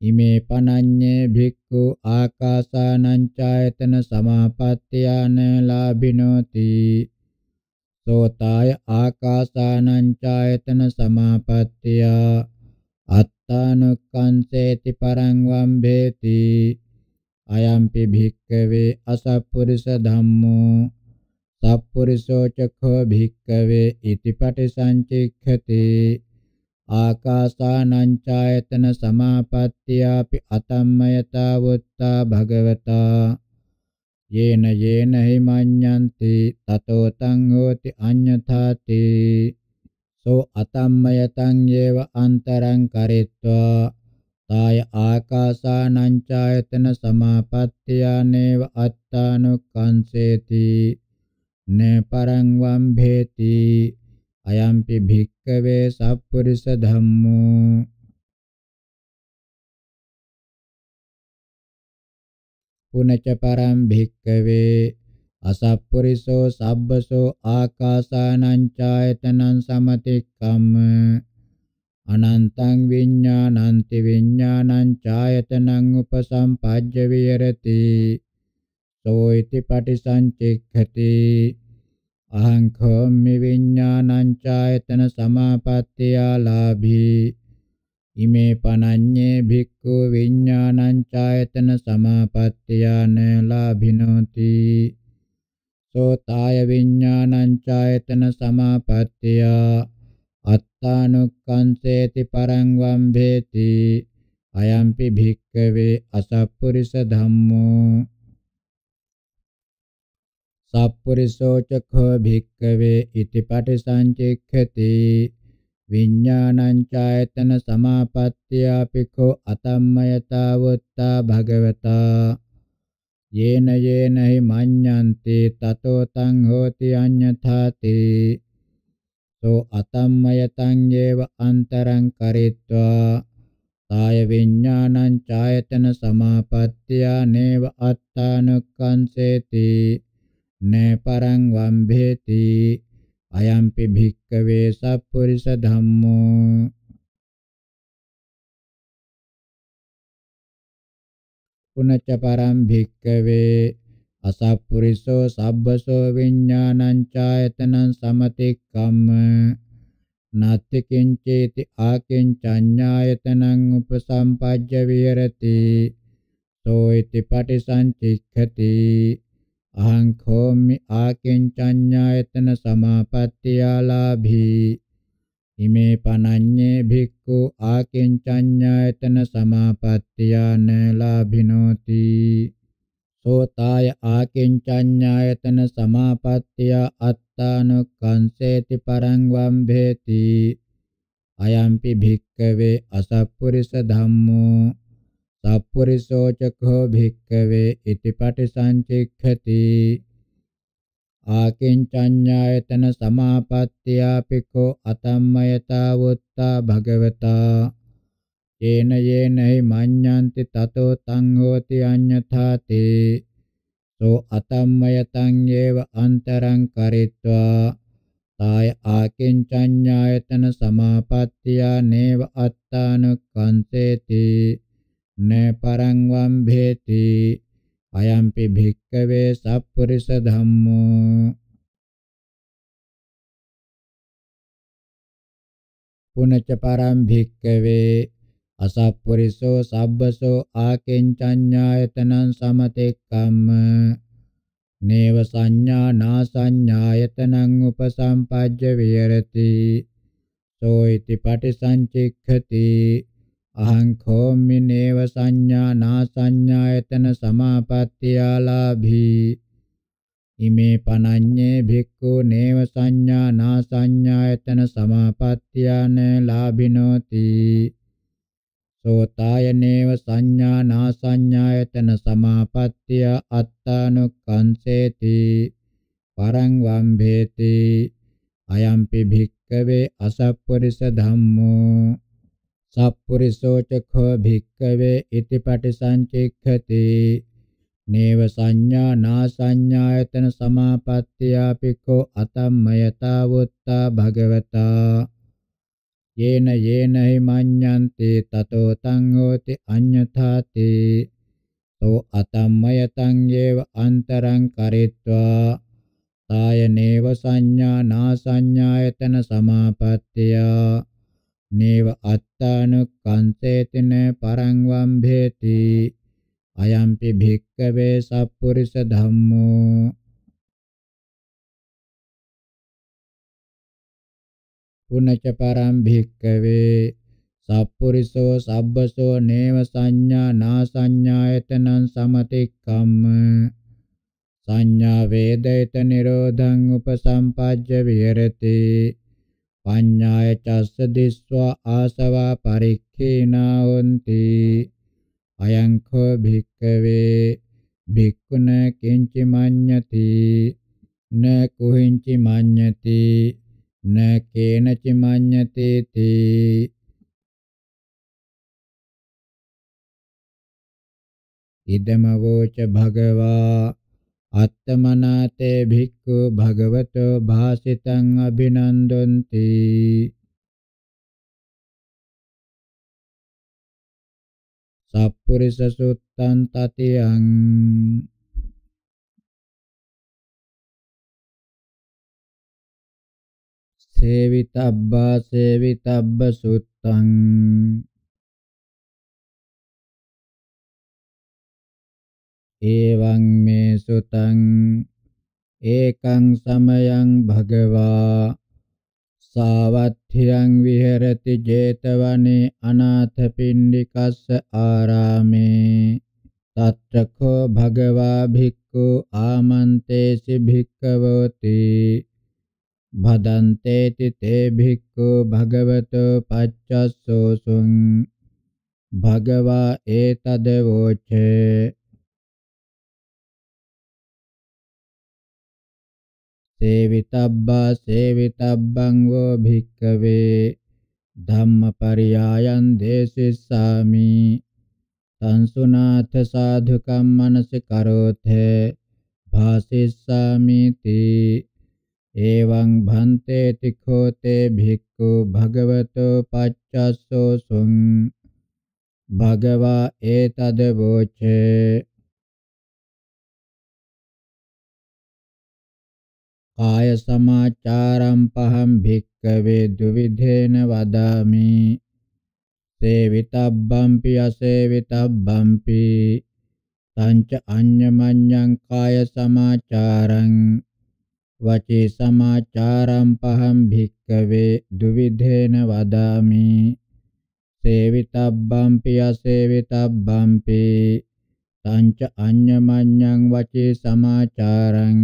ඉමේ පනඤ්ඤේ භික්ඛු ආකාසානං ඡායතන සමාපත්තියාන ලාභිනෝති සෝතාය ආකාසානං ඡායතන සමාපත්තියා අත්තානුක්ඛංසේති පරං වම්බේති අයම්පි භික්ඛවේ අසප්පුරිස ධම්මෝ සප්පුරිසෝ චඛෝ භික්ඛවේ ඉතිපටි සංචික්ඛති ආකාසානංචායතන සමාපත්තියාපි අතම්මයතා වුත්තා භගවතා යේන යේන හිමඤ්ඤන්ති තතෝ තං හෝති අඤ්ඤතාති සෝ අතම්මයතං යේව අන්තරං කරිත්වා තාය ආකාසානංචායතන සමාපත්තියානේව අත්තානුක්ඛංසේති න පරං වම්භේති අයම්පි භික්කවේ සප්පුරිස ධම්මෝ පුනච පරම් භික්කවේ අසප්පුරිසෝ සබ්බසෝ ආකාසානං ඡායතනං සමතික්කම් අනන්තං විඤ්ඤාණන්ති විඤ්ඤාණං ඡායතනං උපසම්පජ්ජ විහෙරති සෝයිති පටිසංචික්ඛති අහංඛම්මි විඥානං ඡායතන සමාපත්තිය ලාභී ඉමේ පනඤ්ඤේ භික්ඛු විඥානං ඡායතන සමාපත්තියන ලාභිනෝති සෝතාය විඥානං ඡායතන සමාපත්තිය අත්තානුක්ඛංසේති පරං වම්භේති අයම්පි භික්ඛවේ අසප්පුරිස ධම්මෝ සප්පුරිසෝ චඛෝ භික්ඛවේ ඉති පටිසංචික්ඛති විඥානං චායතන සමාපත්තිය අපිකෝ අතම්මයතාවත්තා භගවතා යේන යේන හි මඤ්ඤන්ති තතෝ තං හෝති අඤ්ඤථාති සෝ අතම්මයතං යේව අන්තරං කරිත්වා කාය විඥානං ඡායතන සමාපත්තිය නේව අත්තානුක්ඛංසේති ne parang vambheti ayampi bhikkave sappurisa dhammo පුනච්ච පරම් භික්කවේ අසප්පුරිසෝ සබ්බසෝ විඥානං ඡායතනං සමතික්කම්ම නත්ති කිංචේති ආකින්චඤ්ඤායතනං උපසම්පජ්ජ විහෙරති සෝ ඉති පටිසංචික්ඛති අහං කෝමි ආකින්චඤ්ඤායතන සමාපත්තියාලාභී ඉමේ පනඤ්ඤේ භික්ඛු ආකින්චඤ්ඤායතන සමාපත්තියාන ලාභිනෝති සෝතාය ආකින්චඤ්ඤායතන සමාපත්තිය අත්තානුකංසේති පරං වම්භේති අයම්පි භික්කවේ අසප්පුරිස ධම්මෝ තප්පුරිසෝ චඛෝ භික්ඛවේ ඉති පටිසංචික්ඛති ආකින්චඤ්ඤායතන සමාපත්තියාපිකෝ අතම්මයතා වුත්තා භගවතා යේන යේනයි මඤ්ඤන්ති තතෝ තං හෝති අඤ්ඤථාතේ සෝ අතම්මයතං ඒව අන්තරං කරිත්වා තාය ආකින්චඤ්ඤායතන සමාපත්තියා නේව අත්තානුකංසේති න පරං වම්භේති අයම්පි භික්කවේ සප්පුරිස ධම්මෝ පුනච්ච පරම් භික්කවේ අසප්පුරිසෝ සබ්බසෝ ආකෙන්චඤ්ඤායතනං සමතෙක්කම්ම නේව සංඥා නා සංඥායතනං උපසම්පජ්ජ විහෙරති සෝයිති පටිසංචික්ඛති අහං කෝමිනේව සංඥා නා සංඥායතන සමාපත්තියාලාභී ඉමේ පනඤ්ඤේ භික්ඛු නේව සංඥා නා සංඥායතන සමාපත්තියාන ලාභිනෝති සෝතායනේව සංඥා නා සංඥායතන සමාපත්තිය අත්තානුක්ඛංසේති පරං වම්භේති අයම්පි භික්ඛවේ අසප්පරිස ධම්මෝ සප්පුරිසෝ චඛෝ භික්ඛවේ ඉති පටිසංචික්ඛති නේව සංඥා නා සංඥායතන සමාපත්තියාපිකෝ අතම්මයතා වුත්තා භගවතා යේන යේන හි මඤ්ඤන්ති තතෝ තං හෝති අඤ්ඤථාති තෝ අතම්මයතං යේව අන්තරං කරිත්වා සායනේව සංඥා නා සංඥායතන සමාපත්තියා නේව අත්තානුක්ඛන්තේතින පරං වම්භේති අයම්පි භික්කවේ සප්පුරිස ධම්මෝ පුනච පරම් භික්කවේ සප්පුරිසෝ සබ්බසෝ නේව සංඥා නා සංඥායතනං සමතික්කම්ම සංඥා වේදේත නිරෝධං උපසම්පජ්ජ විහෙරති පඤ්ඤාය චස්ස දිස්වා ආසවා පරික්ඛේනා හොಂತಿ අයං කෝ භික්ඛවේ භික්ඛුන කිංචි මඤ්ඤති න කුහිංචි මඤ්ඤති න කේනචි මඤ්ඤති තී ඉදමවෝච භගවා අත්තමනාතේ භික්ඛු භගවතෝ භාසිතං අභිනන්දොන්ති සප්පුරිස සුත්තං තතියං සේවිතබ්බා සේවිතබ්බ සුත්තං එවං මේ සුතං ඒකං සමයං භගවා සාවත්ථියං විහෙරති 제තවනේ අනාථපිණ්ඩිකස්ස ආරාමේ තත්‍රකෝ භගවා භික්ඛු ආමන්තේසි භික්ඛවෝති භදන්තේති තේ භික්ඛු භගවතෝ පච්චස්සෝසුං භගවා ඒතදවෝචේ සේවිතබ්බා සේවිතබ්බං වෝ භික්ඛවේ ධම්මපරියායන් දේසිස්සාමි තංසුනාථ සාධුකම් මනසි කරෝතේ භාසිස්සාමි තී එවං භන්තේ තිඛෝතේ භික්ඛු භගවතෝ පච්චස්සෝ සුං භගවා ඒතද වෝචේ කාය සමාචාරම් පහම් භික්කවේ දුවිධේන වදාමි සේවිතබ්බම්පි අසේවිතබ්බම්පි තංච අඤ්ඤමඤ්ඤං කාය සමාචාරං වචී සමාචාරම් පහම් භික්කවේ දුවිධේන වදාමි සේවිතබ්බම්පි අසේවිතබ්බම්පි තංච අඤ්ඤමඤ්ඤං වචී සමාචාරං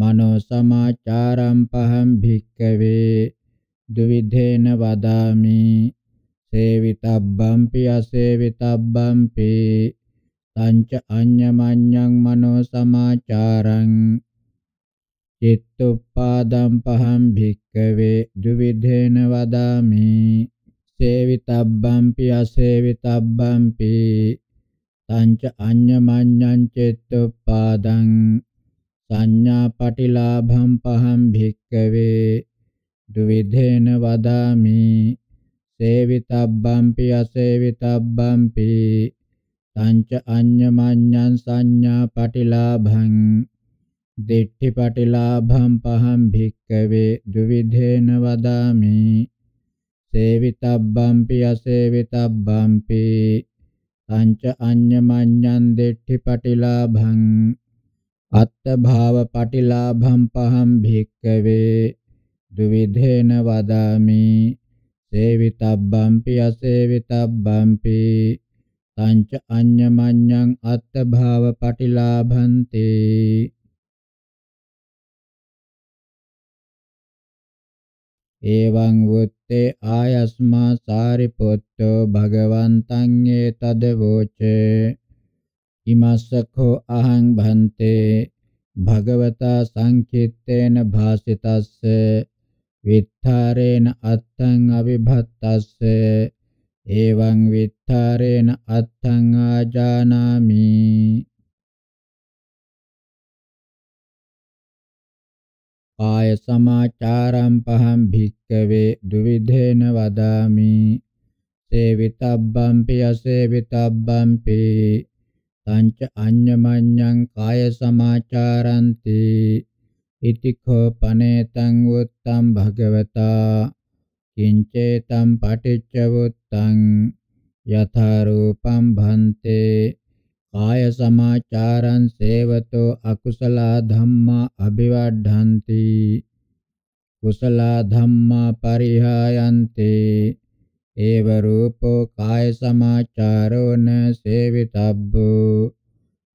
මනෝ සමාචාරම් පහම් භික්කවේ දුවිධේන වදාමි සේවිතබ්බම්පි අසේවිතබ්බම්පි තංච අඤ්ඤමඤ්ඤං මනෝ සමාචාරං චිත්තුප්පාදම් පහම් භික්කවේ දුවිධේන වදාමි සේවිතබ්බම්පි අසේවිතබ්බම්පි තංච අඤ්ඤමඤ්ඤං චිත්තුප්පාදං සංඥා පටිලාභම් පහම් භික්කවේ දුවිධේන වදාමි සේවිතබ්බම්පි අසේවිතබ්බම්පි තංච අඤ්ඤමඤ්ඤං සංඥා පටිලාභං දිට්ඨි පටිලාභම් පහම් භික්කවේ දුවිධේන වදාමි සේවිතබ්බම්පි අසේවිතබ්බම්පි තංච අඤ්ඤමඤ්ඤං දිට්ඨි පටිලාභං අත්ථභාව පටිලාභම් පහම් භික්කවේ දුවිධේන වදාමි සේවිතබ්බම්පි අසේවිතබ්බම්පි තංච අඤ්ඤමඤ්ඤං අත්ථභාව පටිලාභන්ති එවං වුත්තේ ආයස්මා සාරිපුත්තෝ භගවන්තං ඒතදවෝචේ ඉමස්සඛෝ අහං භන්තේ භගවතා සංකිට්ඨේන භාසිතස්ස විත්තරේන අත්තං අවිභත්තස්ස එවං විත්තරේන අත්තං ආජානාමි ආය සමාචාරම් පහම් භික්කවේ දුවිධේන වදාමි සේවිතබ්බම්පි අසේවිතබ්බම්පි තංච අඤ්ඤමඤ්ඤං කාය සමාචාරಂತಿ ඉති කෝපනේතං උත්තම් භගවතා කිංචේතම් පටිච්චවුත්තං යථා රූපම් භන්තේ කාය සමාචාරං සේවතෝ අකුසල ධම්මා අභිවඩ්ඩಂತಿ කුසල ධම්මා පරිහායන්තේ एव रूपो काय समाचारो न सेवितव्यो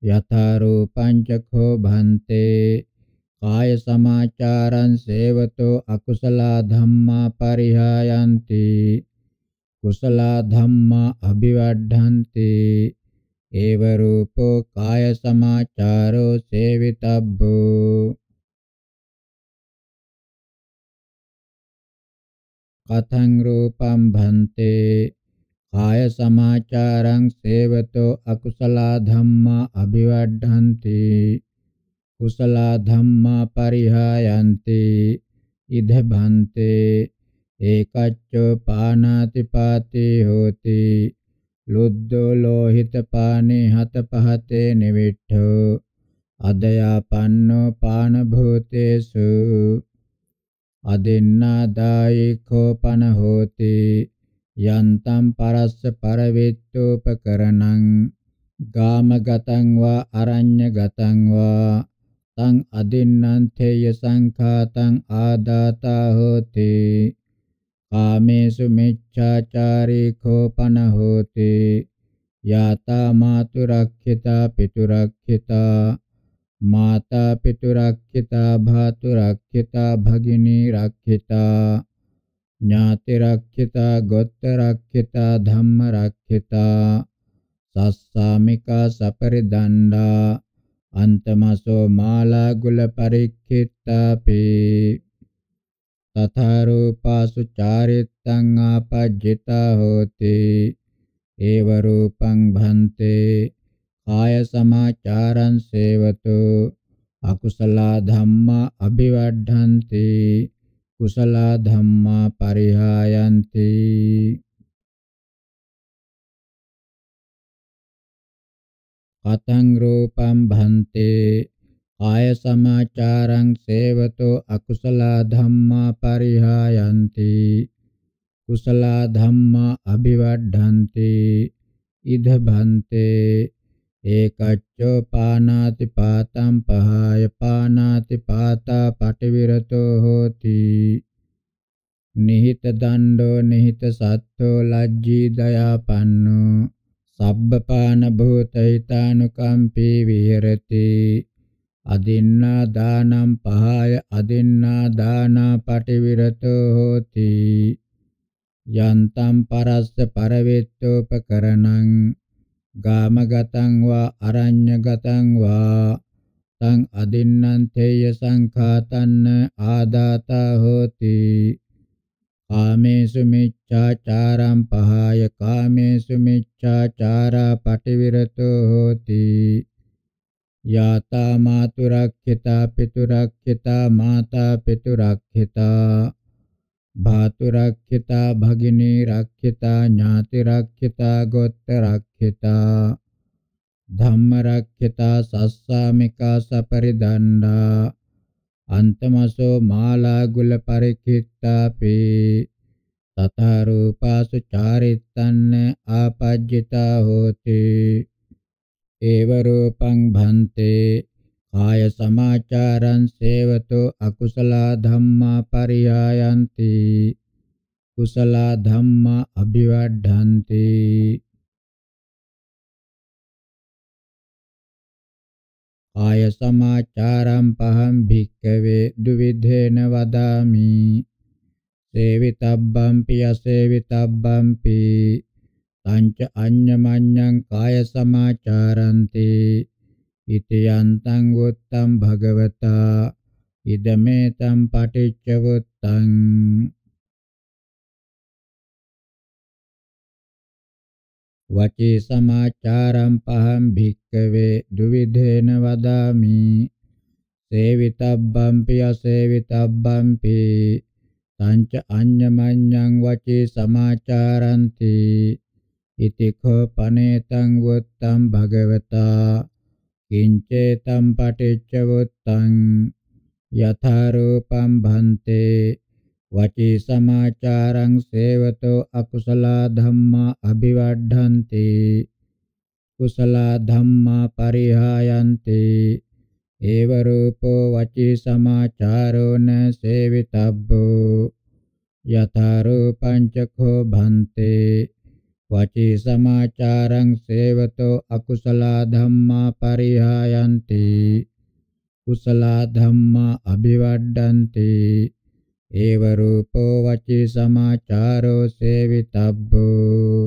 यथा रूपं च खो भन्ते काय समाचारं सेवतो अकुशला धम्मा परिहायन्ति කුසලා ධම්මා අභිවර්ධන්ති ඒව රූපෝ කාය සමාචාරෝ සේවිතබ්බෝ කතං රූපම් භන්තේ කාය සමාචාරං සේවතෝ අකුසලා ධම්මා අභිවඩ්ඩಂತಿ කුසලා ධම්මා පරිහායಂತಿ ඉද භන්තේ ඒකච්චෝ පානාති පාති හෝති ලුද්ධෝ ලෝහිත පානේ හත පහතේ නිවිට්ඨෝ අදයාපන්නෝ පාන භූතේසු අදෙන්නාදායේකෝ පනහෝති යන්තම් පරස්ස පරවිත්තෝපකරණං ගාමගතං වා අරඤ්‍යගතං වා තං අදින්නං තේය සංඛාතං ආදාතා හෝති කාමේසු මිච්ඡාචාරේ කෝපන හෝති යතා මාතු රක්ඛිතා පිතු රක්ඛිතා माता पितुरक्षिता भातुरक्षिता भगिनी रक्षिता ज्ञाति रक्षिता गोत्र रक्षिता धम्म रक्षिता सस्सामिका सपरिदण्डा अन्तमसो माला गुल परिक्षितापि तथा रूपासु चारितं आपज्जिता होति एव रूपं भन्ते කාය සමාචාරං සේවතු අකුසලා ධම්මා අභිවඩ්ඩಂತಿ කුසලා ධම්මා පරිහායಂತಿ කතං රූපං භන්තේ කාය සමාචාරං සේවතෝ අකුසලා ධම්මා පරිහායಂತಿ කුසලා ධම්මා අභිවඩ්ඩಂತಿ ඉද භන්තේ ඒකච්චෝ පානාති පාතං පහාය පානාති පාතා පටිවිරතෝ හෝති නිහිත දණ්ඩෝ නිහිත සත්තෝ ලජ්ජී දයාපන්නෝ සබ්බපාන භූත හිතානුකම්පී විහෙරති අදින්නා දානම් පහය අදින්නා දානා පටිවිරතෝ හෝති යන්තම් පරස්ස පරවෙත්තෝපකරණං ගාමගතං වා අරඤ්‍යගතං වා තං අදින්නං තේය සංඛාතන්න ආදාතා හෝති කාමේසු මිච්ඡාචාරං පහාය කාමේසු මිච්ඡාචාරා පටිවිරතෝ හෝති යාතා මාතුරක්ඛිතා පිතුරක්ඛිතා මාතා පිතුරක්ඛිතා භාතුරක්ඛිතා භගිනී රක්ඛිතා ඥාති රක්ඛිතා ගොත්ත රක්ඛිතා ධම්ම රක්ඛිතා සස්සාමිකා සපරිදණ්ඩා අන්තමසෝ මාලා ගුල පරිකිට්ඨාපි තථා රූපාසු චාරිත්තන්න ආපජ්ජිතා හෝති ඒව රූපං භන්තේ කාය සමාචාරං සේවතෝ අකුසලා ධම්මා පරියායන්ති කුසලා ධම්මා අභිවර්ධන්ති ආය සමාචාරම් පහම් භික්කවේ දුවිධේන වදාමි සේවිතබ්බම් පියසේවිතබ්බම් පි තංච අඤ්ඤමඤ්ඤං කාය සමාචාරන්ති ඉති යන්තං වුත්තං භගවතා ඉදමෙතං පටිච්ච වුත්තං වචේ සමාචාරම් පහම් භික්කවේ දුවිධේන වදාමි සේවිතබ්බම්පි අසේවිතබ්බම්පි තංච අඤ්ඤමඤ්ඤං වචේ සමාචාරಂತಿ ඉතිඛෝ පනේතං වත්තම් භගවතා කිංචේතම් පටිච්චවුත්තං යථාරූපම් භන්තේ වචී සමාචාරං සේවතෝ අකුසලා ධම්මා අභිවඩ්ඩಂತಿ කුසලා ධම්මා පරිහායන්ති ඒව රූපෝ වචී සමාචාරෝ න සේවිතබ්බෝ යථාරූපං චඛෝ භන්තේ වචී සමාචාරං සේවතෝ අකුසලා ධම්මා පරිහායන්ති කුසලා ධම්මා අභිවඩ්ඩಂತಿ ඒව රූපෝ වචී සමාචාරෝ සේවිතබ්බෝ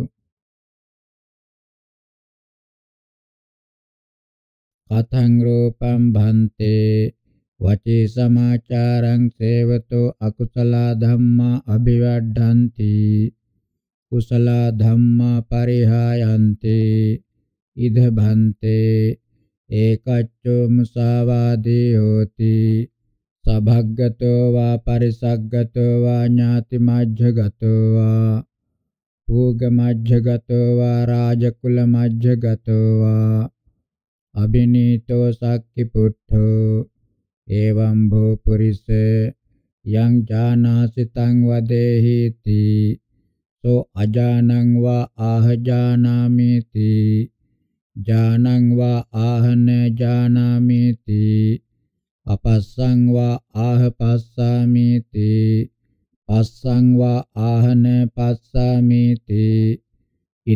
කතං රූපං භන්තේ වචී සමාචාරං සේවතෝ අකුසලා ධම්මා අභිවඩ්ඩಂತಿ කුසලා ධම්මා පරිහායන්ති ඉද භන්තේ ඒකච්චෝ මුසාවාදී හෝති සභග්ගතෝ වා පරිසග්ගතෝ වා ඥාති මජ්ජගතෝ වා භෝග මජ්ජගතෝ වා රාජකුල මජ්ජගතෝ වා අබිනීතෝ සක්කි පුට්ඨෝ එවං භෝ පුරිස යං ඥානාසිතං වදේහිති සෝ අජානං වා ආහජානාමිති ජානං වා ආහන ජානාමිති අපස්සං වා ආහපස්සාමිති පස්සං වා ආහන පස්සාමිති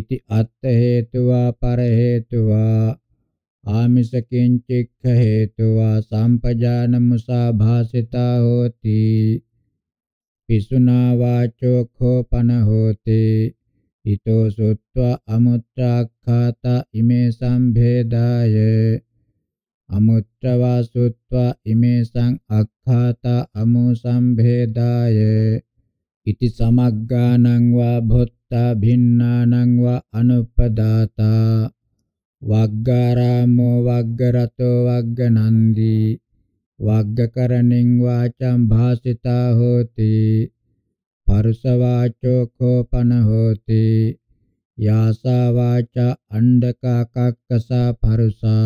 ඉති අත්ථ හේතුවා පර හේතුවා ආමිස කිංචික්ඛ හේතුවා සම්පජාන මුසා භාසිතා හෝති පිසුනා වාචෝ කෝපන හෝති ඊතෝ සුත්වා අමුත්‍රාක්ඛාත ඉමේ සම්භේදාය අමුත්‍රවා සුත්වා ඉමේ සං අක්ඛාත අමු සම්භේදාය ඉති සමග්ගානං වා භොත්තා භින්නානං වා අනුපදාතා වග්ගාරාමෝ වග්ගරතෝ වග්ගනන්දී वाग्यकरणिं वाचं भासिता होति परुषवाचोखोपन होति यासा वाचा अण्डका कक्कसा फरुषा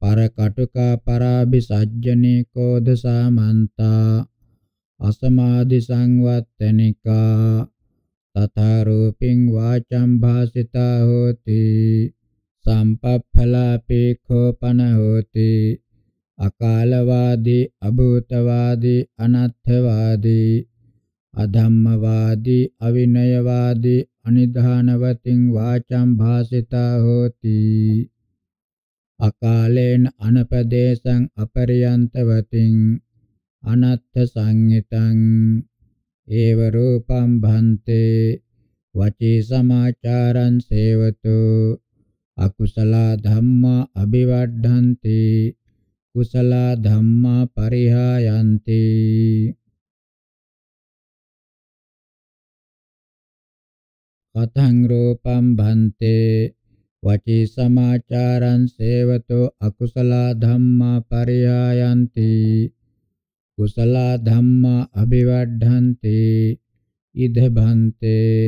परकटुका पराभिसज्जनी कोधसामन्ता असमाधि संवत्तनिका तथा रूपिं वाचं भासिता होति सम्पफलापि खोपन होति අකාලවාදී අභූතවාදී අනත්ථවාදී අධම්මවාදී අවිනයවාදී අනිධානවතින් වාචම් භාසිතා හෝති අකාලේන අනපදේශං අපරියන්තවතින් අනත්ථ සංහිතං ඒව රූපම් භන්තේ වචී සමාචාරං සේවතු අකුසල ධම්මා අභිවඩ්ඩಂತಿ කුසල ධම්මා පරිහායන්ති කතං රූපම් භන්තේ වචී සමාචාරං සේවතෝ අකුසල ධම්මා පරිහායන්ති කුසල ධම්මා අභිවර්ධන්ති ඉද භන්තේ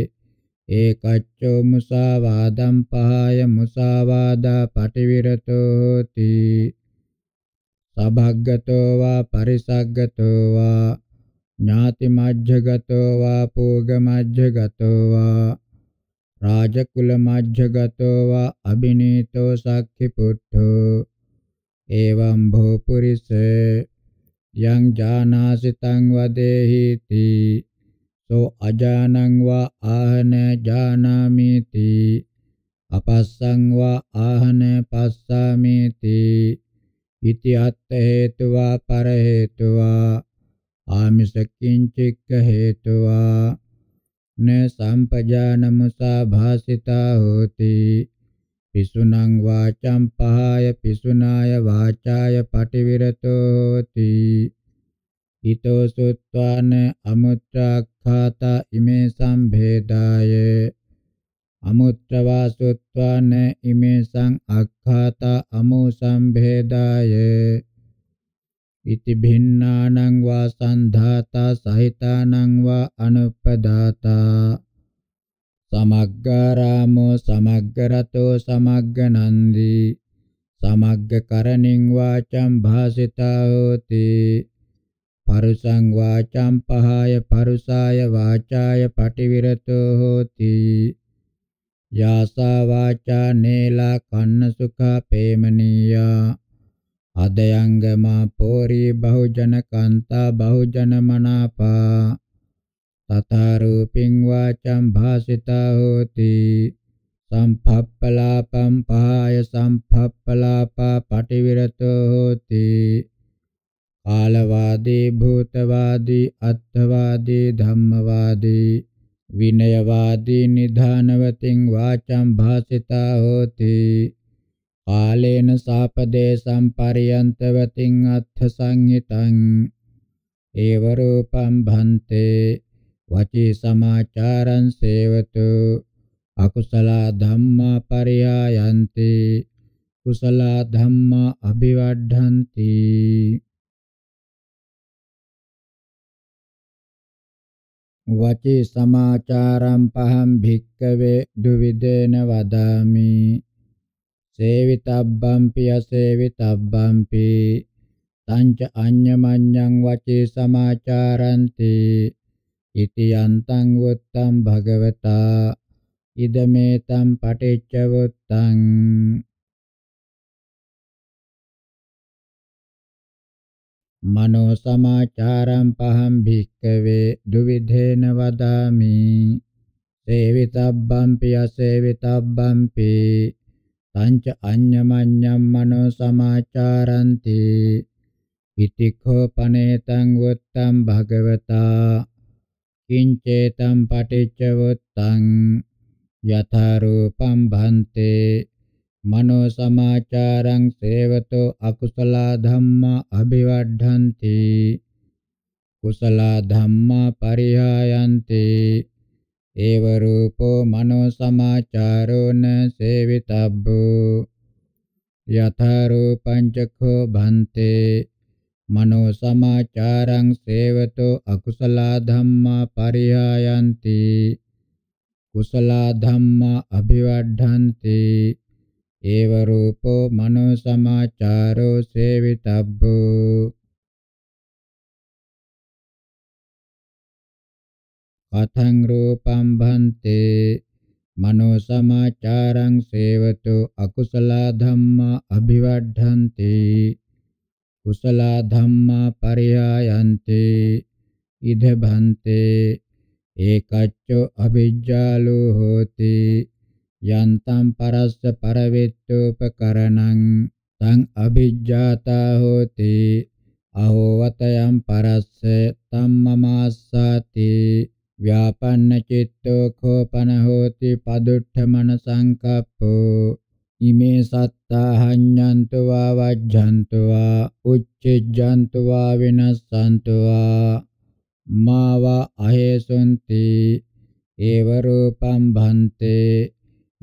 ඒකච්චෝ මුසාවාදම් පහය මුසාවාදා පටිවිරතෝ හෝති සභග්ගතෝ වා පරිසග්ගතෝ වා ඥාති මජ්ජගතෝ වා පෝග මජ්ජගතෝ වා රාජකුල මජ්ජගතෝ වා අබිනීතෝ සක්ඛි පුට්ඨෝ එවං භෝ පුරිස යං ජානාසි තං වදේහි තී සෝ අජානං වා ආහන ජානාමි තී අපස්සං වා ආහන පස්සාමි තී ඉති අත්ථ හේතුවා පර හේතුවා ආමිස කිංචික්ක හේතුවා න සම්පජානමුසා භාසිතා හෝති පිසුනං වාචම් පහය පිසුනාය වාචාය පටිවිරතෝ හෝති ඊතෝ සුත්වාන අමුත්‍රාක්ඛාත ඉමේ සම්භේදාය අමුත්‍රවා සුත්වාන ඉමේසං අක්ඛාතා අමෝසං භේදාය ඉති භින්නානං වා සන්ධාතා සහිතානං වා අනුපදාතා සමග්ගාරාමෝ සමග්ගරතෝ සමග්ගනන්දි සමග්ගකරණින් වාචම් භාසිතා හෝති පරුසං වාචම් පහාය පරුසාය වාචාය පටිවිරතෝ හෝති යාසා වාචා නේලා කන්න සුඛා පේමනීයා අදයංගමා පෝරි බහුජන කාන්තා බහුජන මනාපා තතරූපින් වාචම් භාසිතා හෝති සම්පප්පලාපම් පහය සම්පප්පලාපා පටිවිරතෝ හෝති කාලවාදී භූතවාදී අත්ථවාදී ධම්මවාදී විනයවාදී නිධානවතින් වාචම් භාසිතා හෝති කාලේන සාපදේශම් පරියන්තවතින් අත්ථ සංහිතං ඒව රූපම් භන්තේ වචී සමාචාරං සේවතු අකුසල ධම්මා පරියායන්ති කුසල ධම්මා අභිවඩ්ඩಂತಿ වචේ සමාචාරම් පහම් භික්කවේ දුවිදේන වදාමි සේවිතබ්බම්පි අසේවිතබ්බම්පි තංච අඤ්ඤමඤ්ඤං වචේ සමාචාරන්ති ඉති යන්තං වොත්තං භගවතා ඉදමේතම් පටිච්ච වොත්තං මනෝ සමාචාරම් පහම් භික්කවේ දුවිධේන වදාමි සේවිතබ්බම්පි අසේවිතබ්බම්පි තංච අඤ්ඤමඤ්ඤම් මනෝ සමාචාරන්ති ඉතිඛෝපනේතං වොත්තං භගවතා කිංචේතම් පටිච්ච වොත්තං යථා රූපම් භන්තේ මනෝ සමාචාරං සේවතෝ අකුසල ධම්මා අභිවඩ්ඩಂತಿ කුසල ධම්මා පරිහායන්ති ඒව රූපෝ මනෝ සමාචාරෝ න සේවිතබ්බෝ යත රූපං චක්ඛෝ භන්තේ මනෝ සමාචාරං සේවතෝ අකුසල ධම්මා පරිහායන්ති කුසල ධම්මා අභිවඩ්ඩಂತಿ ඒව රූපෝ මනෝ සමාචාරෝ සේවිතබ්බෝ කතං රූපම් භන්තේ මනෝ සමාචාරං සේවතු අකුසල ධම්මා අභිවඩ්ධಂತಿ කුසල ධම්මා පරියායන්ති ඉද භන්තේ ඒකච්චෝ අවිජ්ජාලෝ හෝති yantam parassa paravittopakaranam tang abhijjata hoti ahovatayam parassa tammamassati vyapanna citto khopana hoti padutthamana sankappo ime satta hanyantu va vajjantu va uccejjantu va vinassantu va mava ahesunti eva rupam bhante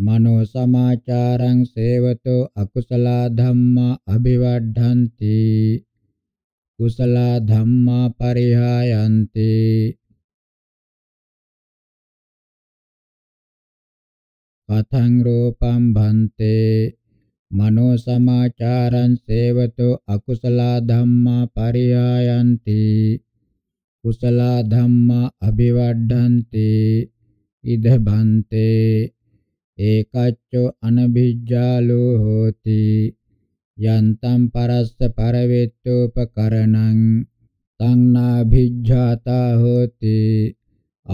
මනෝ සමාචාරං සේවතෝ අකුසල ධම්මා අභිවඩ්ඩಂತಿ කුසල ධම්මා පරිහායන්ති පතං රූපං භන්තේ මනෝ සමාචාරං සේවතෝ අකුසල ධම්මා පරිහායන්ති කුසල ධම්මා අභිවඩ්ඩಂತಿ ඉද භන්තේ ඒකච්චෝ අනභිජ්ජාලෝ හෝති යන්තම් පරස්ස පරවෙත්තෝපකරණං තණ්හාභිජ්ජාතා හෝති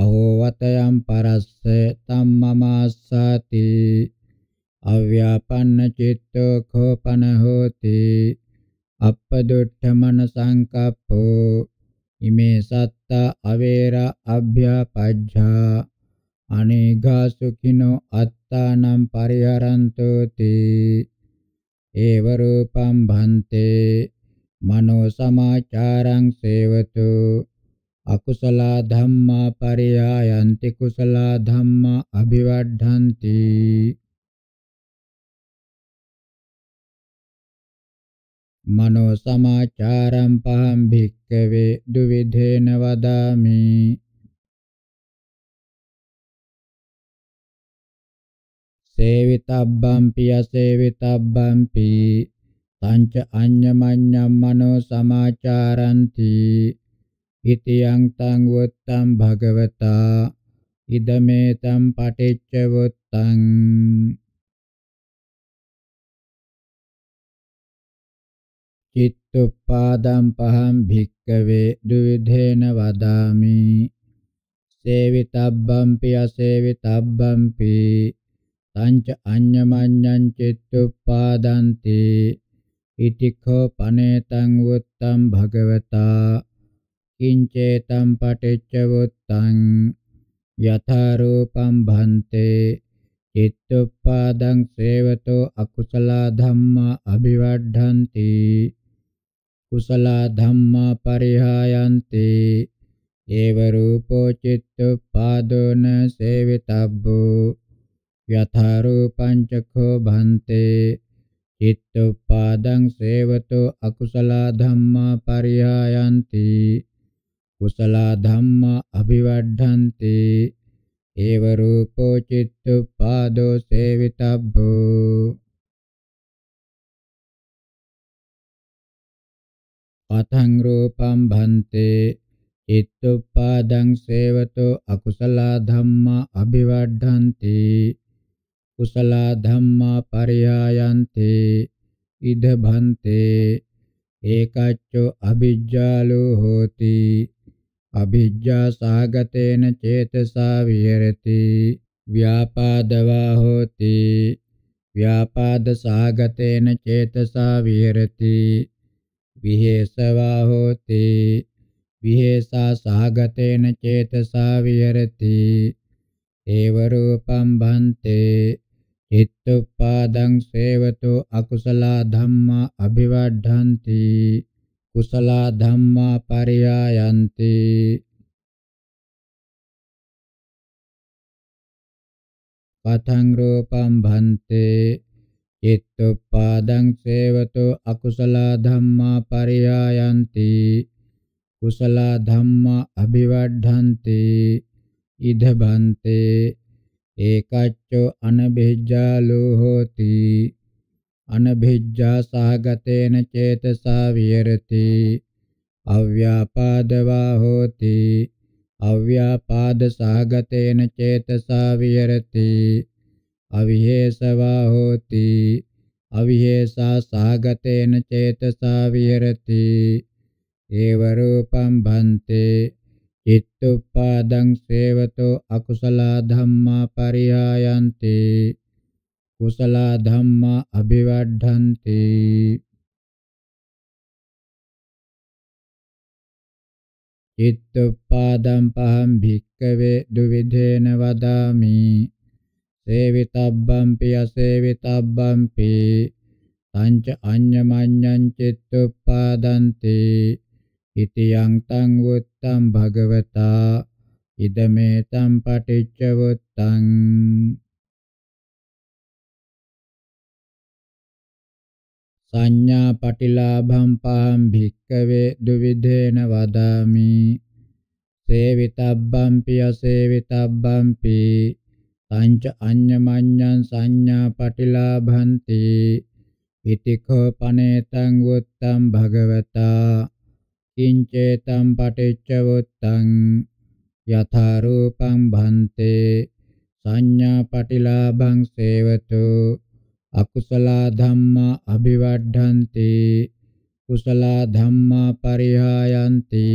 අහෝ වතයන් පරස්ස තම්මමාස්සති අව්‍යාපන්න චිත්තෝ කෝපන හෝති අප්පදොට්ඨ මන සංකප්පෝ ඉමේ සත්ත අවේර අභ්‍යාපජ්ජා අනේඝා සුඛිනෝ අත් අත්තානම් පරිහරන්තු තී ඒව රූපම් භන්තේ මනෝ සමාචාරං සේවතු අකුසල ධම්මා පරියායන්ති කුසල ධම්මා අභිවර්ධಂತಿ මනෝ සමාචාරං පහම් භික්කවේ දුවිධේන වදාමි සේවිතබ්බම්පි අසේවිතබ්බම්පි තංච අඤ්ඤමඤ්ඤම් මනෝ සමාචාරಂತಿ ඉතියං තං වොත්තං භගවතා ඉදමේතම් පටිච්ච වොත්තං චිත්තුප්පාදම් පහම් භික්කවේ දුවිධේන වදාමි සේවිතබ්බම්පි අසේවිතබ්බම්පි තංච අඤ්ඤමඤ්ඤං චිත්තුප්පාදන්ති ඉතිඛෝ පනේතං වුත්තං භගවතා කිංචේතම් පටිච්ච වුත්තං යථා රූපං භන්තේ චිත්තුප්පාදං සේවතෝ අකුසල ධම්මා අභිවඩ්ඩಂತಿ කුසල ධම්මා පරිහායන්ති ඒව රූපෝ චිත්තුප්පාදෝන සේවිතබ්බෝ යථා රූපං චඛෝ භන්තේ චිත්තෝපාදං සේවතෝ අකුසල ධම්මා පරිහායන්ති කුසල ධම්මා අභිවර්ධන්ති ඒව රූපෝ චිත්තෝපාදෝ සේවිතබ්බෝ අතං රූපං භන්තේ චිත්තෝපාදං සේවතෝ අකුසල ධම්මා අභිවර්ධන්ති කුසල ධම්මා පරයායන්තේ ඉද භන්තේ ඒකච්චෝ අභිජ්ජාලෝ හෝති අභිජ්ජා සාගතේන චේතසා විහෙරති ව්‍යාපාදවා හෝති ව්‍යාපාද සාගතේන චේතසා විහෙරති විහෙසවා හෝති විහෙසා සාගතේන චේතසා විහෙරති ඒව රූපම් භන්තේ හිත්තුප්පාදං සේවතෝ අකුසලා ධම්මා අභිවඩ්ඩಂತಿ කුසලා ධම්මා පරියායන්ති පතං රූපං භන්තේ චිත්තුප්පාදං සේවතෝ අකුසලා ධම්මා පරියායන්ති කුසලා ධම්මා අභිවඩ්ඩಂತಿ ඉද භන්තේ ඒකච්චෝ අනබෙජ්ජා ලෝහෝති අනබෙජ්ජා සහගතේන චේතසා විහෙරති අව්‍යාපාදවා හෝති අව්‍යාපාද සහගතේන චේතසා විහෙරති අවිහෙසවා හෝති අවිහෙසා සහගතේන චේතසා විහෙරති ඒව රූපම් භන්තේ චිත්තුප්පාදං සේවතෝ අකුසලා ධම්මා පරිහායන්ති කුසලා ධම්මා අභිවර්ධන්ති චිත්තුප්පාදං පහම් භික්කවේ දුවිධේන වදාමි සේවිතබ්බම්පි අසේවිතබ්බම්පි තංච අඤ්ඤමඤ්ඤං චිත්තුප්පාදන්තේ ඉති යං තං වුත්තං භගවතා ඉදමේ තං පටිච්ච වුත්තං සංඥා පටිලාභම් පහම් භික්කවේ දුවිදේන වදාමි සේවිතබ්බම්පි අසේවිතබ්බම්පි තංච අඤ්ඤමඤ්ඤං සංඥා පටිලාභන්ති ඉතිකෝ පනේතං වුත්තං භගවතා කිංචේතම් පටිච්චවුත්තං යථා රූපං භන්තේ සංඥා පටිලාභං සේවතු අකුසල ධම්මා අභිවඩ්ඩಂತಿ කුසල ධම්මා පරිහායಂತಿ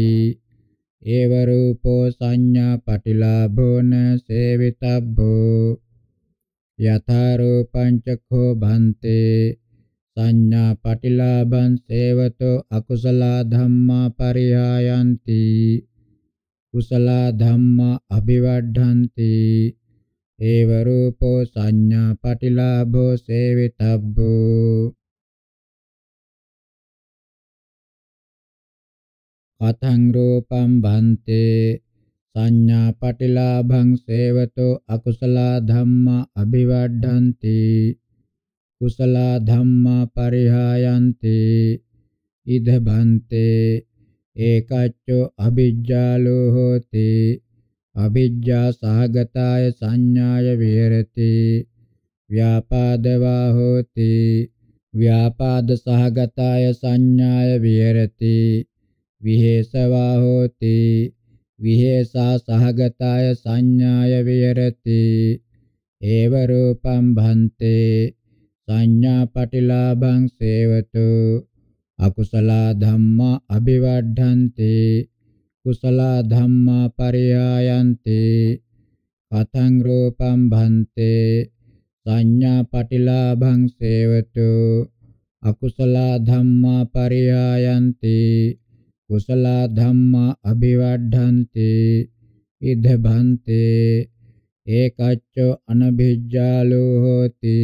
ඒව රූපෝ සංඥා පටිලාභෝන සේවිතබ්බෝ යථා රූපං චක්ඛෝ භන්තේ සංඥා පටිලාභං සේවතෝ අකුසල ධම්මා පරිහායಂತಿ කුසල ධම්මා අභිවර්ධಂತಿ ඒව රූපෝ සංඥා පටිලාභෝ සේවිතබ්බෝ කතං රූපං බන්තේ සංඥා පටිලාභං සේවතෝ අකුසල ධම්මා අභිවර්ධಂತಿ කුසලා ධම්මා පරිහායන්ති ඉද බන්තේ ඒකච්චෝ අභිජ්ජාලෝ හෝති අභිජ්ජා සහගතාය සංඥාය විහෙරති ව්‍යාපාදවා හෝති ව්‍යාපාද සහගතාය සංඥාය විහෙරති විහෙසවා හෝති විහෙසා සහගතාය සංඥාය විහෙරති ඒව රූපම් භන්තේ සංඥා පටිලාභං සේවතු අකුසල ධම්මා අභිවඩ්ඩಂತಿ කුසල ධම්මා පරියායන්ති කතං රූපං භන්තේ සංඥා පටිලාභං සේවතු අකුසල ධම්මා පරියායන්ති කුසල ධම්මා අභිවඩ්ඩಂತಿ ඉද භන්තේ ඒකච්ච අනභිජ්ජාලෝ හෝති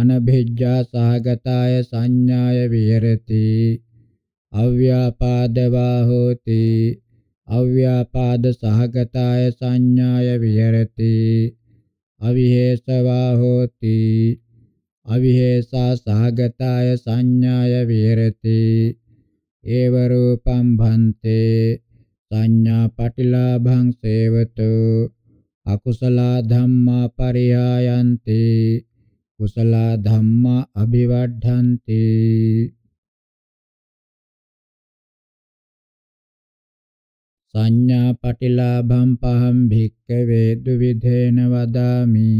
අනභිජ්ජා සහගතාය සංඥාය විහෙරති අව්‍යාපාදවා හෝති අව්‍යාපාද සහගතාය සංඥාය විහෙරති අවිහෙසවා හෝති අවිහෙසා සහගතාය සංඥාය විහෙරති ඒව රූපම් භන්තේ සංඥා පටිලාභං සේවතු අකුසල ධම්මා පරිහායන්ති කුසලා ධම්මා අභිවඩ්ඩಂತಿ සංඥා පටිලාභම් පහම් භික්ඛවේ දුවිධේන වදාමි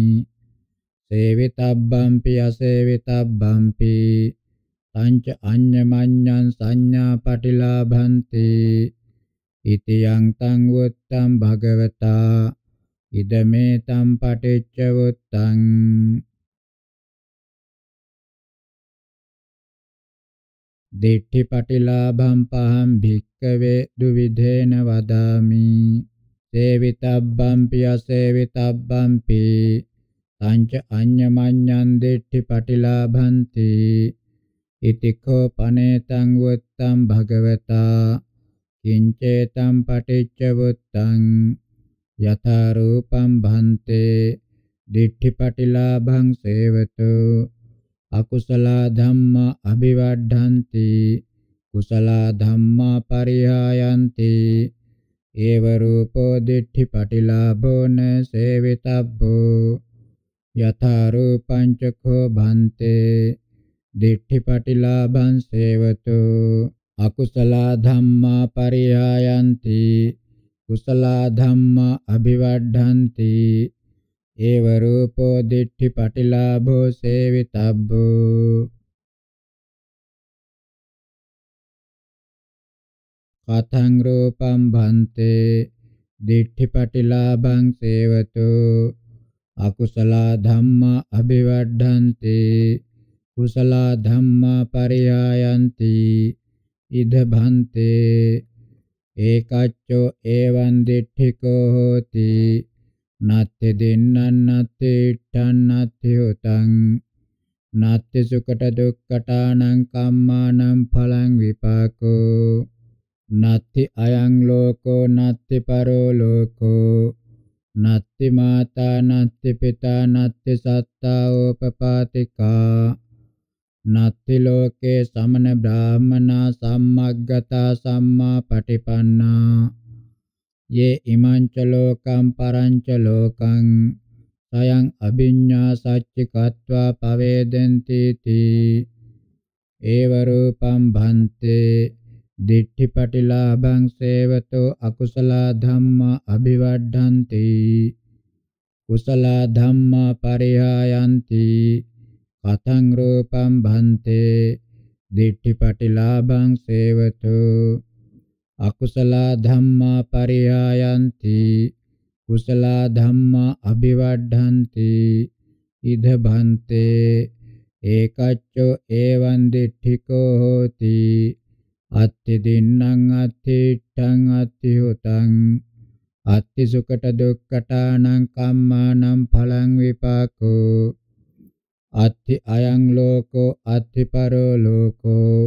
සේවිතබ්බම් පි අසේවිතබ්බම් පි තංච අඤ්ඤමඤ්ඤං සංඥා පටිලාභන්ති ඉතියං තං වොත්තං භගවතා ඉදමේ තම් පටිච්ච වොත්තං දිට්ඨිපටිලාභම් පහම් භික්කවේ දුවිධේන වදාමි සේවිතබ්බම් පියසේවිතබ්බම් පි තංච අඤ්ඤමඤ්ඤං දිට්ඨිපටිලාභන්ති ඉතිකෝ පනේතං වත්තං භගවතා කිංචේතං පටිච්ච වත්තං යථා රූපං භන්තේ දිට්ඨිපටිලාභං සේවතෝ අකුසල ධම්මා අභිවඩ්ඩಂತಿ කුසල ධම්මා පරිහායಂತಿ ඒව රූපෝ දිට්ඨි පටිලාභෝන සේවිතබ්බෝ යථා රූපං චඛෝ භන්තේ දිට්ඨි පටිලාභං සේවතු අකුසල ධම්මා පරිහායಂತಿ කුසල ධම්මා අභිවඩ්ඩಂತಿ ඒව රූපෝ දිට්ඨි පටිලාභෝ සේවිතබ්බෝ කතං රූපං භන්තේ දිට්ඨි පටිලාභං සේවතෝ අකුසල ධම්මා අභිවඩ්ඩಂತಿ කුසල ධම්මා පරියායಂತಿ ඉද භන්තේ ඒකච්චෝ එවං දිට්ඨිකෝ හෝති නත්ති දින්නම් නත්ති ඉට්ඨං නත්ති උතං නත්ති සුකට දුක්කටානං කම්මානං ඵලං විපාකෝ නත්ති අයං ලෝකෝ නත්ති පරෝ ලෝකෝ නත්ති මාතා නත්ති පිතා නත්ති සත්තා උපපාතිකා නත්ති ලෝකේ සමන බ්‍රාහමනා සම්මග්ගතා සම්මා පටිපන්නා ये इमं च लोकं परं च लोकं සයං අභිඤ්ඤා සච්චිකत्वा පවේදෙන්ති තී ඒව රූපම් භන්තේ දිඨිපටිලාභං සේවතෝ අකුසල ධම්මා අභිවඩ්ඩಂತಿ කුසල ධම්මා පරිහායಂತಿ කතං රූපම් භන්තේ දිඨිපටිලාභං සේවතෝ අකුසල ධම්මා පරියායන්ති කුසල ධම්මා අභිවඩ්ඩಂತಿ ඉද භන්තේ ඒකච්චෝ ඒවං දිඨිකෝ හෝති අත්ති දින්නම් අත්තිට්ඨං අත්ති හොතං අත්ති සුකට දුක්කටානං කම්මානම් ඵලං විපාකෝ අත්ති අයං ලෝකෝ අත්ති පරෝ ලෝකෝ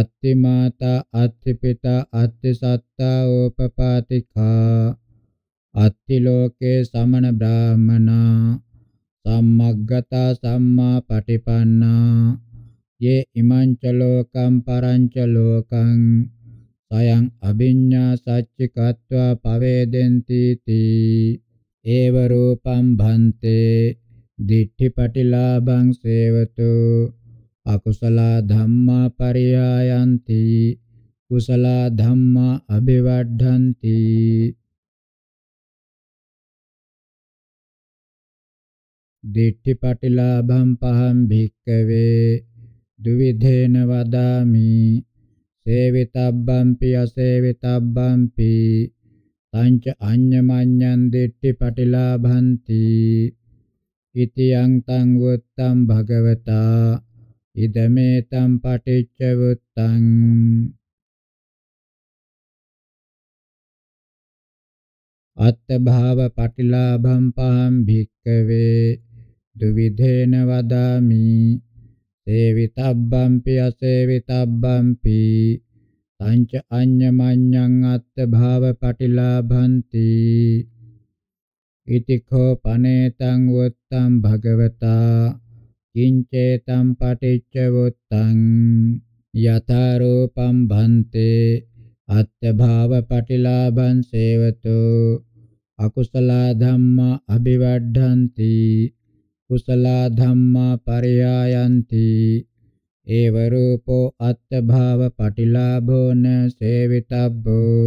අත්තිමාතා අත්තිපිතා අත්තිසත්තා ඕපපාතිකා අත්තිලෝකේ සමන බ්‍රාහමනා සම්මග්ගතා සම්මා පටිපන්නා යේ ඉමං ච ලෝකං පරං ච ලෝකං සයං අභිඤ්ඤා සච්චිකත්වා පවේදෙන්ති තී ඒව රූපම් භන්තේ දිඨිපටිලාභං සේවතෝ අකුසලා ධම්මා පරියායන්ති කුසලා ධම්මා අබිවර්ධಂತಿ දිට්ඨිපටිලාභම් පහම් භික්කවේ දුවිධේන වදාමි සේවිතබ්බම්පි අසේවිතබ්බම්පි තංච අඤ්ඤමඤ්ඤං දිට්ඨිපටිලාභಂತಿ ඉතියං තං වත්තම් භගවතා ඉදමේතම් පටිච්ච වුත්තං අත්ථ භාව පටිලාභම් පහම් භික්කවේ දුවිධේන වදාමි සේවිතබ්බම්පි අසේවිතබ්බම්පි සංච අඤ්ඤමඤ්ඤං අත්ථ භාව පටිලාභන්ති ඉතිකෝ පනේතං වත්තං භගවතා කිංචේතම් පටිච්චවුත්තං යථා රූපම් භන්තේ අත්ථභාව පටිලාභං සේවතෝ අකුසල ධම්මා අභිවඩ්ඩಂತಿ කුසල ධම්මා පරියායಂತಿ ඒව රූපෝ අත්ථභාව පටිලාභෝ න සේවිතබ්බෝ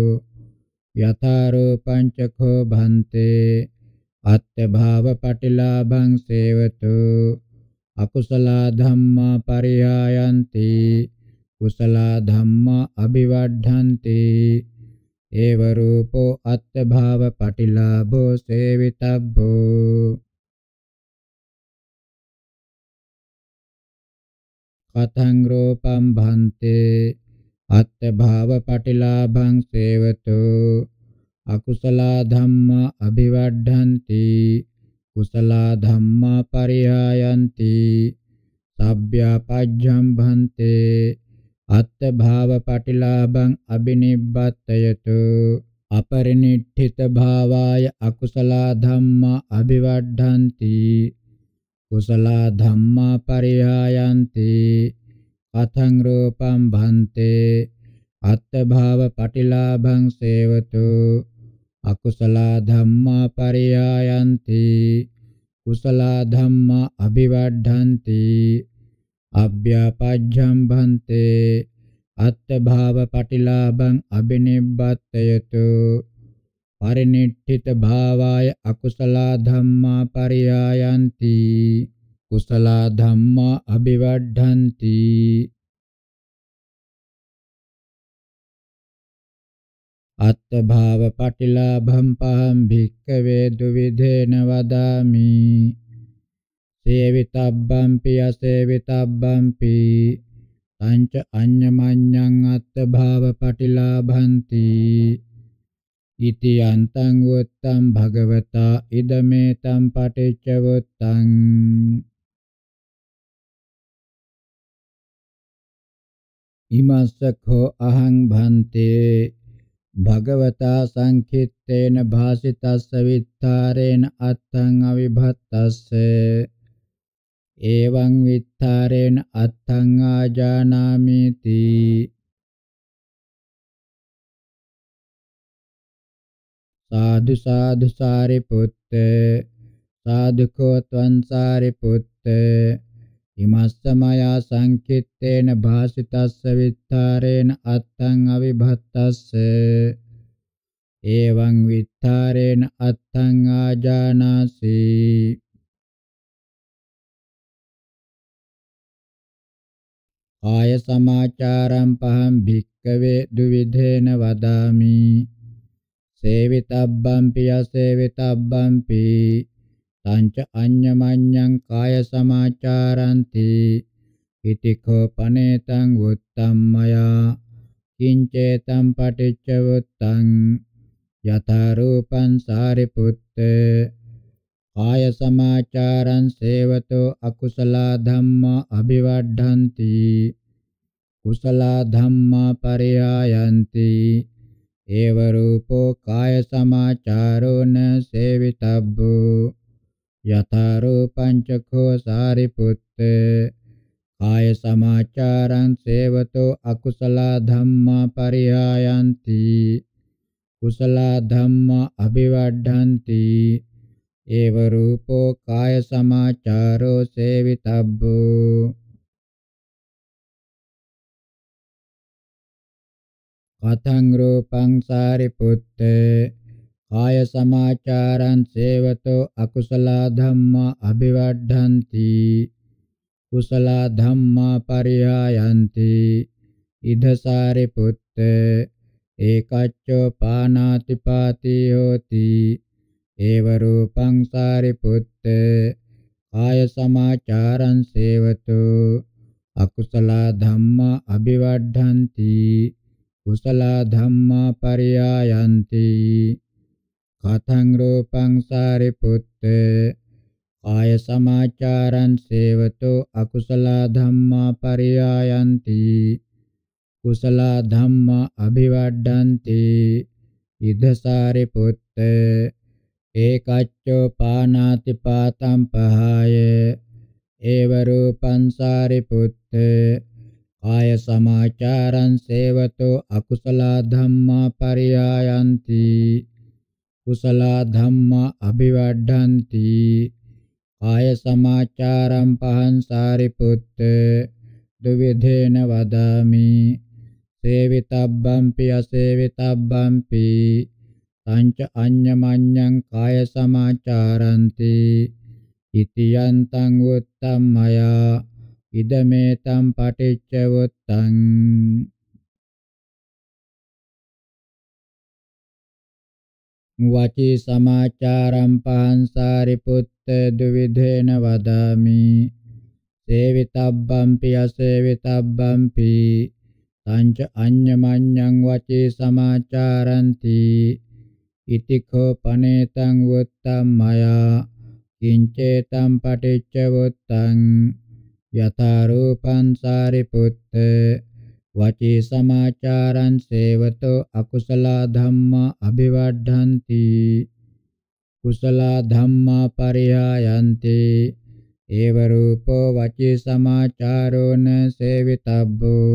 යථා රූපං චඛෝ භන්තේ අත්ථභාව පටිලාභං සේවතෝ අකුසල ධම්මා පරියායන්ති කුසල ධම්මා අභිවර්ධන්ති ඒව රූපෝ අත්ථ භාව පටිලාභෝ සේවිතබ්බෝ කතං රූපම් භන්තේ අත්ථ භාව පටිලාභං සේවතෝ අකුසල ධම්මා අභිවර්ධන්ති කුසලා ධම්මා පරියායන්ති සබ්භ්‍යාපජ්ජම්භන්තේ අත්ථ භාව පටිලාභං අබිනිබ්බත්තයතු අපරිනිට්ඨිත භාවාය අකුසලා ධම්මා අභිවඩ්ඩಂತಿ කුසලා ධම්මා පරියායන්ති අතං රූපං භන්තේ අත්ථ භාව පටිලාභං සේවතු අකුසලා ධම්මා පරියායන්ති කුසලා ධම්මා අභිවර්ධಂತಿ අභ්‍යාපජ්ජම්භන්තේ අත්ථභාව පටිලාභං අබිනිබ්බත්තයතු පරිනිට්ඨිත භාවාය අකුසලා ධම්මා පරියායන්ති කුසලා ධම්මා අභිවර්ධಂತಿ අත්ථභාව පටිලාභම් පහම් භික්ඛවේ දුවිදේන වදාමි සේවිතබ්බම් පිය සේවිතබ්බම් පි තංච අඤ්ඤමඤ්ඤං අත්ථභාව පටිලාභಂತಿ ඉති යන්තං වොත්තං භගවතා ඉදමේ තම් පටිච්ච වොත්තං ඉමස්සඛෝ අහං භන්තේ භගවතා සංඛිත්තේන භාසිතස්ස විත්තරේන අත්තං අවිභත්තස්ස එවං විත්තරේන අත්තං ආජානාමිති සාදු සාදු සාරිපුත්ත සාදුකෝ ත්වං සාරිපුත්ත ඉමස්සමයා සංකිට්ඨේන භාසිතස්ස විත්තරේන අත්තං අවිභත්තස්ස එවං විත්තරේන අත්තං ආජානාසි ආය සමාචාරම් පහම් භික්කවේ දුවිධේන වදාමි සේවිතබ්බම්පි අසේවිතබ්බම්පි තංච අඤ්ඤමඤ්ඤං කාය සමාචාරಂತಿ ඉතිකෝ පනේතං උත්තම්මයා කිංචේතම් පටිච්ච උත්තං යතරූපං සාරිපුත්ත කාය සමාචාරං සේවතෝ අකුසල ධම්මා අභිවඩ්ඩಂತಿ කුසල ධම්මා පරියායಂತಿ ඒව රූපෝ කාය සමාචාරෝ න සේවිතබ්බෝ යථා රූපං චඛෝ සාරිපුත්ත කාය සමාචාරං සේවතෝ අකුසල ධම්මා පරියායන්ති කුසල ධම්මා අභිවඩ්ඩಂತಿ ඒව රූපෝ කාය සමාචාරෝ සේවිතබ්බෝ කතං රූපං සාරිපුත්තේ ආය සමාචාරං සේවතෝ අකුසල ධම්මා අභිවඩ්ඩಂತಿ කුසල ධම්මා පරිහායಂತಿ ඉදසාරි පුත්ත ඒකච්චෝ පානාති පාති හෝති ඒව රූපං සාරි පුත්ත ආය සමාචාරං සේවතෝ අකුසල ධම්මා අභිවඩ්ඩಂತಿ කුසල ධම්මා පරියායන්ති කතං රූපං සාරිපුත්තේ කාය සමාචාරං සේවතෝ අකුසල ධම්මා පරියායන්ති කුසල ධම්මා අභිවඩ්ඩಂತಿ ඉද සාරිපුත්ත ඒකච්චෝ පානාති පාතම් පහය ඒව රූපං සාරිපුත්ත කාය සමාචාරං සේවතෝ අකුසල ධම්මා පරියායන්ති කුසලා ධම්මා අභිවඩ්ඩಂತಿ කාය සමාචාරම් පහං සාරිපුත්ත දුවිධේන වදාමි සේවිතබ්බම්පි අසේවිතබ්බම්පි තංච අඤ්ඤමඤ්ඤං කාය සමාචාරಂತಿ ඉතියන්තං උත්තමයා ඉදමේතම් පටිච්ච උත්තං වචී සමාචාරම් පාංසාරිපුත්ත දුවිධේන වදාමි සේවිතබ්බම්පි අසේවිතබ්බම්පි තංච අඤ්ඤමඤ්ඤං වචී සමාචාරಂತಿ ඉතිඛෝ පනේතං වොත්තම්මයා කිංචේතම් පටිච්ච වොත්තං යථා රූපං සාරිපුත්ත වචේ සමාචාරං සේවතෝ අකුසල ධම්මා අභිවඩ්ඩಂತಿ කුසල ධම්මා පරියායන්ති ඒව රූපෝ වචේ සමාචාරෝන සේවිතබ්බෝ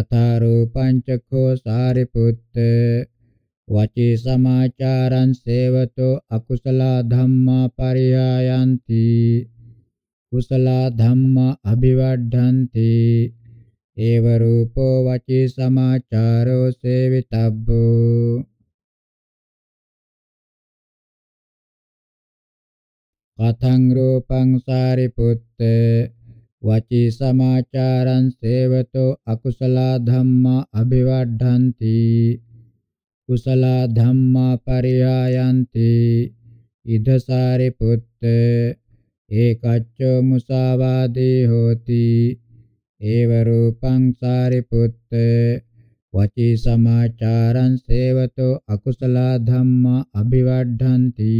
යථා රූපං චක්ඛෝ සාරිපුත්ත වචේ සමාචාරං සේවතෝ අකුසල ධම්මා පරියායන්ති කුසල ධම්මා අභිවඩ්ඩಂತಿ ඒව රූපෝ වචී සමාචාරෝ සේවිතබ්බෝ කතං රූපං සාරිපුත්ත වචී සමාචාරං සේවතෝ අකුසල ධම්මා අභිවඩ්ඩಂತಿ කුසල ධම්මා පරියායන්ති ඉද සාරිපුත්ත ඒකච්චෝ මුසාවාදී හෝති ඒව රූපං සාරිපුත්ත වචී සමාචාරං සේවතෝ අකුසල ධම්මා අභිවඩ්ඩಂತಿ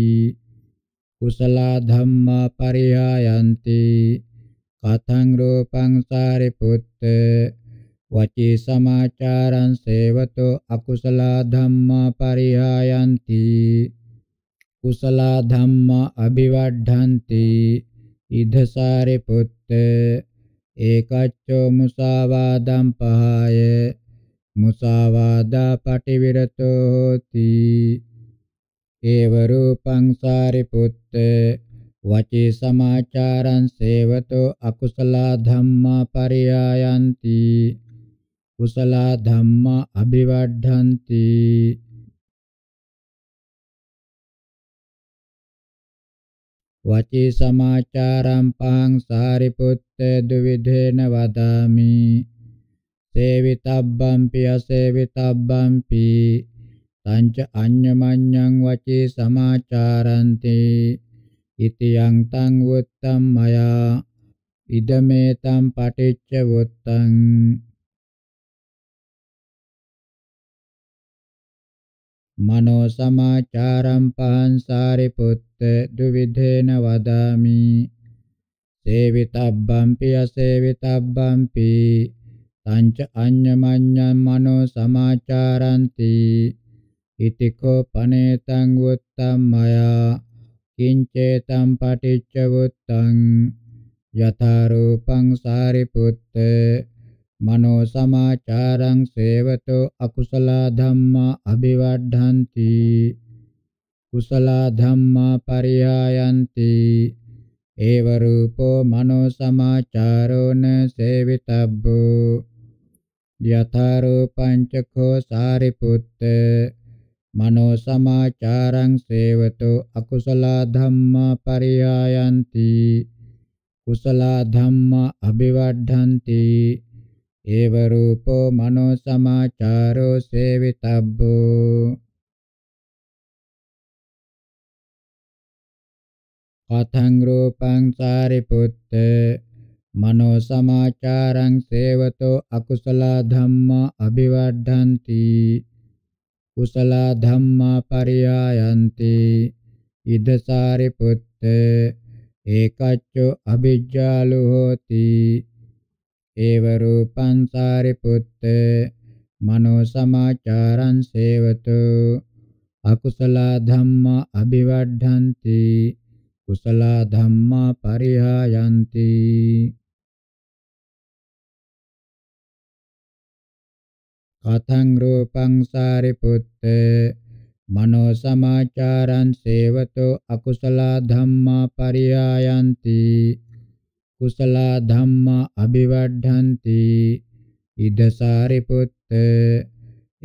කුසල ධම්මා පරියායන්ති කතං රූපං සාරිපුත්ත වචී සමාචාරං සේවතෝ අකුසල ධම්මා පරියායන්ති කුසල ධම්මා අභිවඩ්ඩಂತಿ ඉද සාරිපුත්ත ඒකච්ඡෝ මුසාවාදම් පහය මුසාවාදා පටිවිරතෝ හෝති ඒව රූපං සාරිපුත්ත වචේ සමාචාරං සේවතෝ අකුසල ධම්මා පරියායන්ති කුසල ධම්මා අභිවර්ධಂತಿ වචී සමාචාරම් පහං සාරිපුත්ත දුවිධේන වදාමි සේවිතබ්බම්පි අසේවිතබ්බම්පි තංච අඤ්ඤමඤ්ඤං වචී සමාචාරන්ති ඉතියං තං උත්තම් මයා ඉදමේ තම් පටිච්ච වුත්තං මනෝ සමාචාරම් පහං සාරිපුත්ත දුවිධේන වදාමි සේවිතබ්බම්පි අසේවිතබ්බම්පි තංච අඤ්ඤමඤ්ඤං මනෝ සමාචාරಂತಿ ඉතිකෝ පනේතං උත්තමයා කිංචේතම් පටිච්ච උත්තං යථා රූපං සාරිපුත්ත මනෝ සමාචාරං සේවතෝ අකුසල ධම්මා අභිවඩ්ධಂತಿ කුසල ධම්මා පරියායන්ති ඒව රූපෝ මනෝ සමාචාරෝන සේවිතබ්බෝ යථා රූපං චඛෝ සාරිපුත්ත මනෝ සමාචාරං සේවතෝ අකුසල ධම්මා පරියායන්ති කුසල ධම්මා අභිවඩ්ධಂತಿ ඒව රූපෝ මනෝ සමාචාරෝ සේවිතබ්බෝ කතං රූපං සාරිපුත්ත මනෝ සමාචාරං සේවතෝ අකුසල ධම්මා අභිවර්ධಂತಿ කුසල ධම්මා පරියායන්ති ඉද සාරිපුත්ත ඒකච්චෝ අභිජ්ජාලු හෝති ඒව රූපං සාරිපුත්ත මනෝ සමාචාරං සේවතු අකුසල ධම්මා අභිවඩ්ඩಂತಿ කුසල ධම්මා පරිහායಂತಿ කතං රූපං සාරිපුත්ත මනෝ සමාචාරං සේවතෝ අකුසල ධම්මා පරියායන්ති කුසල ධම්මා අභිවඩ්ඩಂತಿ ඉද සාරිපුත්ත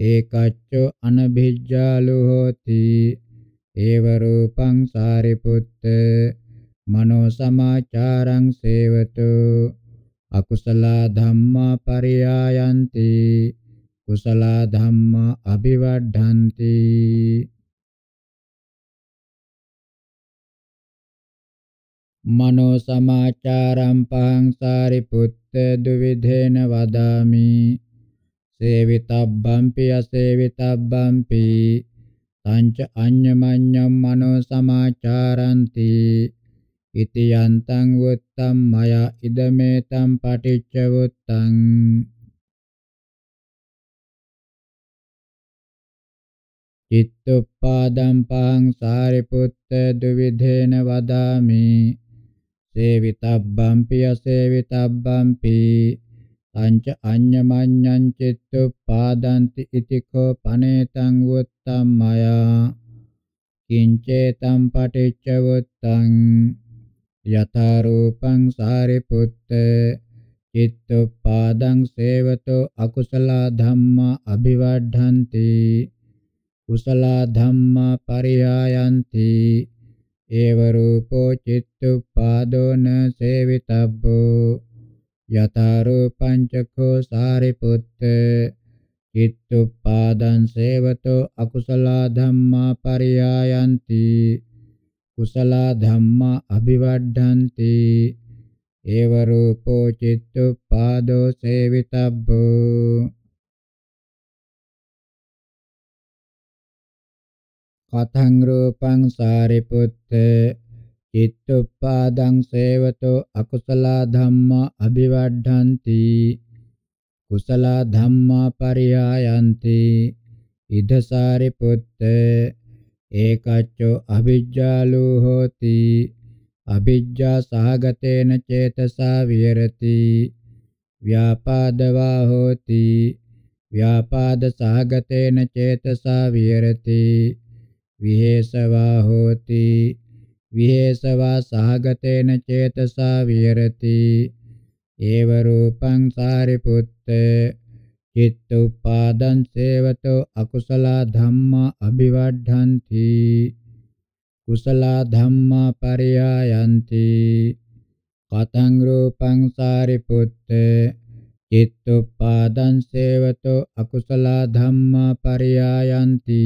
ඒකච්චෝ අනභිජ්ජාලෝ හෝති ඒව රූපං සාරිපුත්ත මනෝ සමාචාරං සේවතු අකුසල ධම්මා පරියායන්ති කුසල ධම්මා අභිවඩ්ඩಂತಿ මනෝ සමාචාරම් පහං සාරිපුත්ත දුවිධේන වදාමි සේවිතබ්බම්පි අසේවිතබ්බම්පි තංච අඤ්ඤමඤ්ඤම් මනෝ සමාචාරಂತಿ ඉති යන්තං වුත්තම් මය ඉදමෙතම් පටිච්ච වුත්තං චිත්තුප්පාදම් පහං සාරිපුත්ත දුවිධේන වදාමි සේවිතබ්බම්පි අසේවිතබ්බම්පි තංච අඤ්ඤමඤ්ඤං චිත්තුප්පාදන්ති ඉති කෝ පනේතං උත්තම්මයා කිංචේතම් පටිච්ච උත්තං යථා රූපං සාරිපුත්ත චිත්තුප්පාදං සේවතෝ අකුසල ධම්මා අභිවඩ්ඩಂತಿ කුසල ධම්මා පරියායන්ති ඒව රූපෝ චිත්තුප්පාදෝන සේවිතබ්බෝ යතා රූපං චක්ඛෝ සාරිපුත්ත චිත්තුප්පාදං සේවතෝ අකුසල ධම්මා පරියායන්ති කුසල ධම්මා අභිවඩ්ඩಂತಿ ඒව රූපෝ චිත්තුප්පාදෝ සේවිතබ්බෝ කතං රූපං සාරිපුත්ත චිත්තුප්පාදං සේවතෝ අකුසල ධම්මා අභිවඩ්ඩಂತಿ කුසල ධම්මා පරියායන්ති ඉද සාරිපුත්ත ඒකච්චෝ අවිජ්ජාලෝ හෝති අවිජ්ජා සහගතේන චේතසා විහෙරති ව්‍යාපාදවා හෝති ව්‍යාපාද සහගතේන චේතසා විහෙරති විහෙසවා හෝති විහෙසවා සහගතේන චේතසා විහෙරති ඒව රූපං සාරිපුත්ත චිත්තුප්පාදං සේවතෝ අකුසල ධම්මා අභිවඩ්ඩಂತಿ කුසල ධම්මා පරියායන්ති කතං රූපං සාරිපුත්ත චිත්තුප්පාදං සේවතෝ අකුසල ධම්මා පරියායන්ති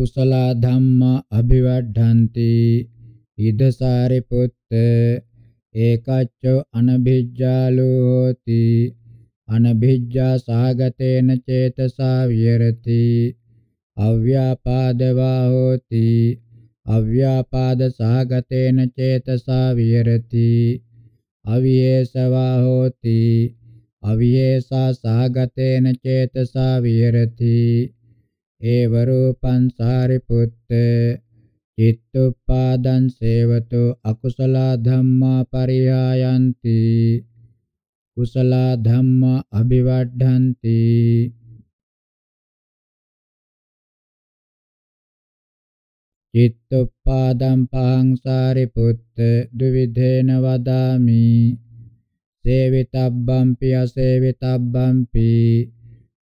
කුසලා ධම්මා අභිවර්ධಂತಿ ඉද සාරිපුත්ත ඒකච්ච අනභිජ්ජාලෝ හෝති අනභිජ්ජා සාගතේන චේතසා විහෙරති අව්‍යාපාදවා හෝති අව්‍යාපාද සාගතේන චේතසා විහෙරති අවියේසවා හෝති අවියේසා සාගතේන චේතසා විහෙරති ඒව රූපං සාරිපුත්ත චිත්තුප්පාදං සේවතෝ අකුසල ධම්මා පරියායන්ති කුසල ධම්මා අභිවඩ්ඩಂತಿ චිත්තුප්පාදං පහං සාරිපුත්ත ද්විවිධේන වදාමි සේවිතබ්බම්පි අසේවිතබ්බම්පි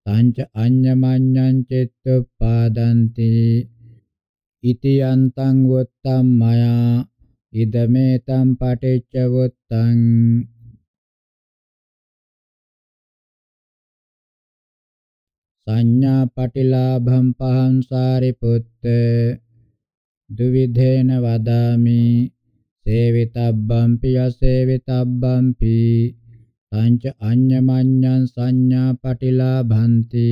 තංච අඤ්ඤමඤ්ඤං චිත්තුප්පාදಂತಿ ඉති යන්තං වොත්තම් මයා ඉදමෙතම් පටිච්ච වොත්තං සංඥා පටිලාභම් පහං සාරිපුත්ත දුවිධේන වදාමි සේවිතබ්බම්පි අසේවිතබ්බම්පි තංච අඤ්ඤමඤ්ඤං සංඥා පටිලාභಂತಿ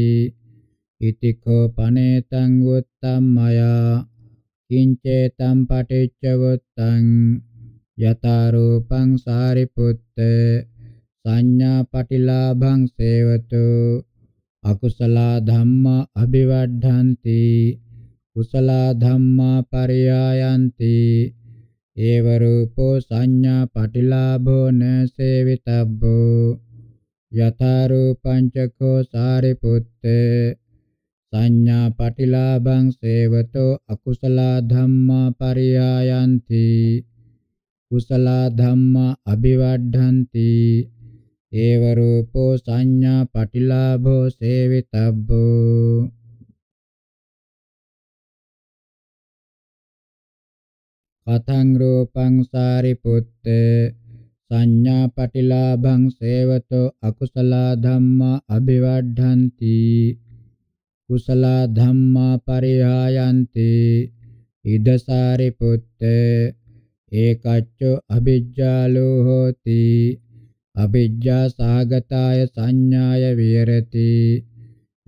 ඉතිකෝ පනේතං උත්තම්මයා කිංචේතම් පටිච්චවත්තං යතරූපං සාරිපුත්ත සංඥා පටිලාභං සේවතු අකුසල ධම්මා අභිවඩ්ඩಂತಿ කුසල ධම්මා පරියායන්ති ඒව රූපෝ සංඥා පටිලාභෝ න සේවිතබ්බෝ යථා රූපං චකෝ සාරිපුත්තේ සංඥා පටිලාභං සේවතෝ අකුසල ධම්මා පරියායන්ති කුසල ධම්මා අභිවඩ්ඩಂತಿ ඒව රූපෝ සංඥා පටිලාභෝ සේවිතබ්බෝ කතං රූපං සාරිපුත්ත සංඥා පටිලාභං සේවතෝ අකුසල ධම්මා අභිවඩ්ඩಂತಿ කුසල ධම්මා පරිහායන්ති ඉද සාරිපුත්ත ඒකච්චෝ අභිජ්ජාලෝ හෝති අභිජ්ජා සාගතාය සංඥාය විහෙරති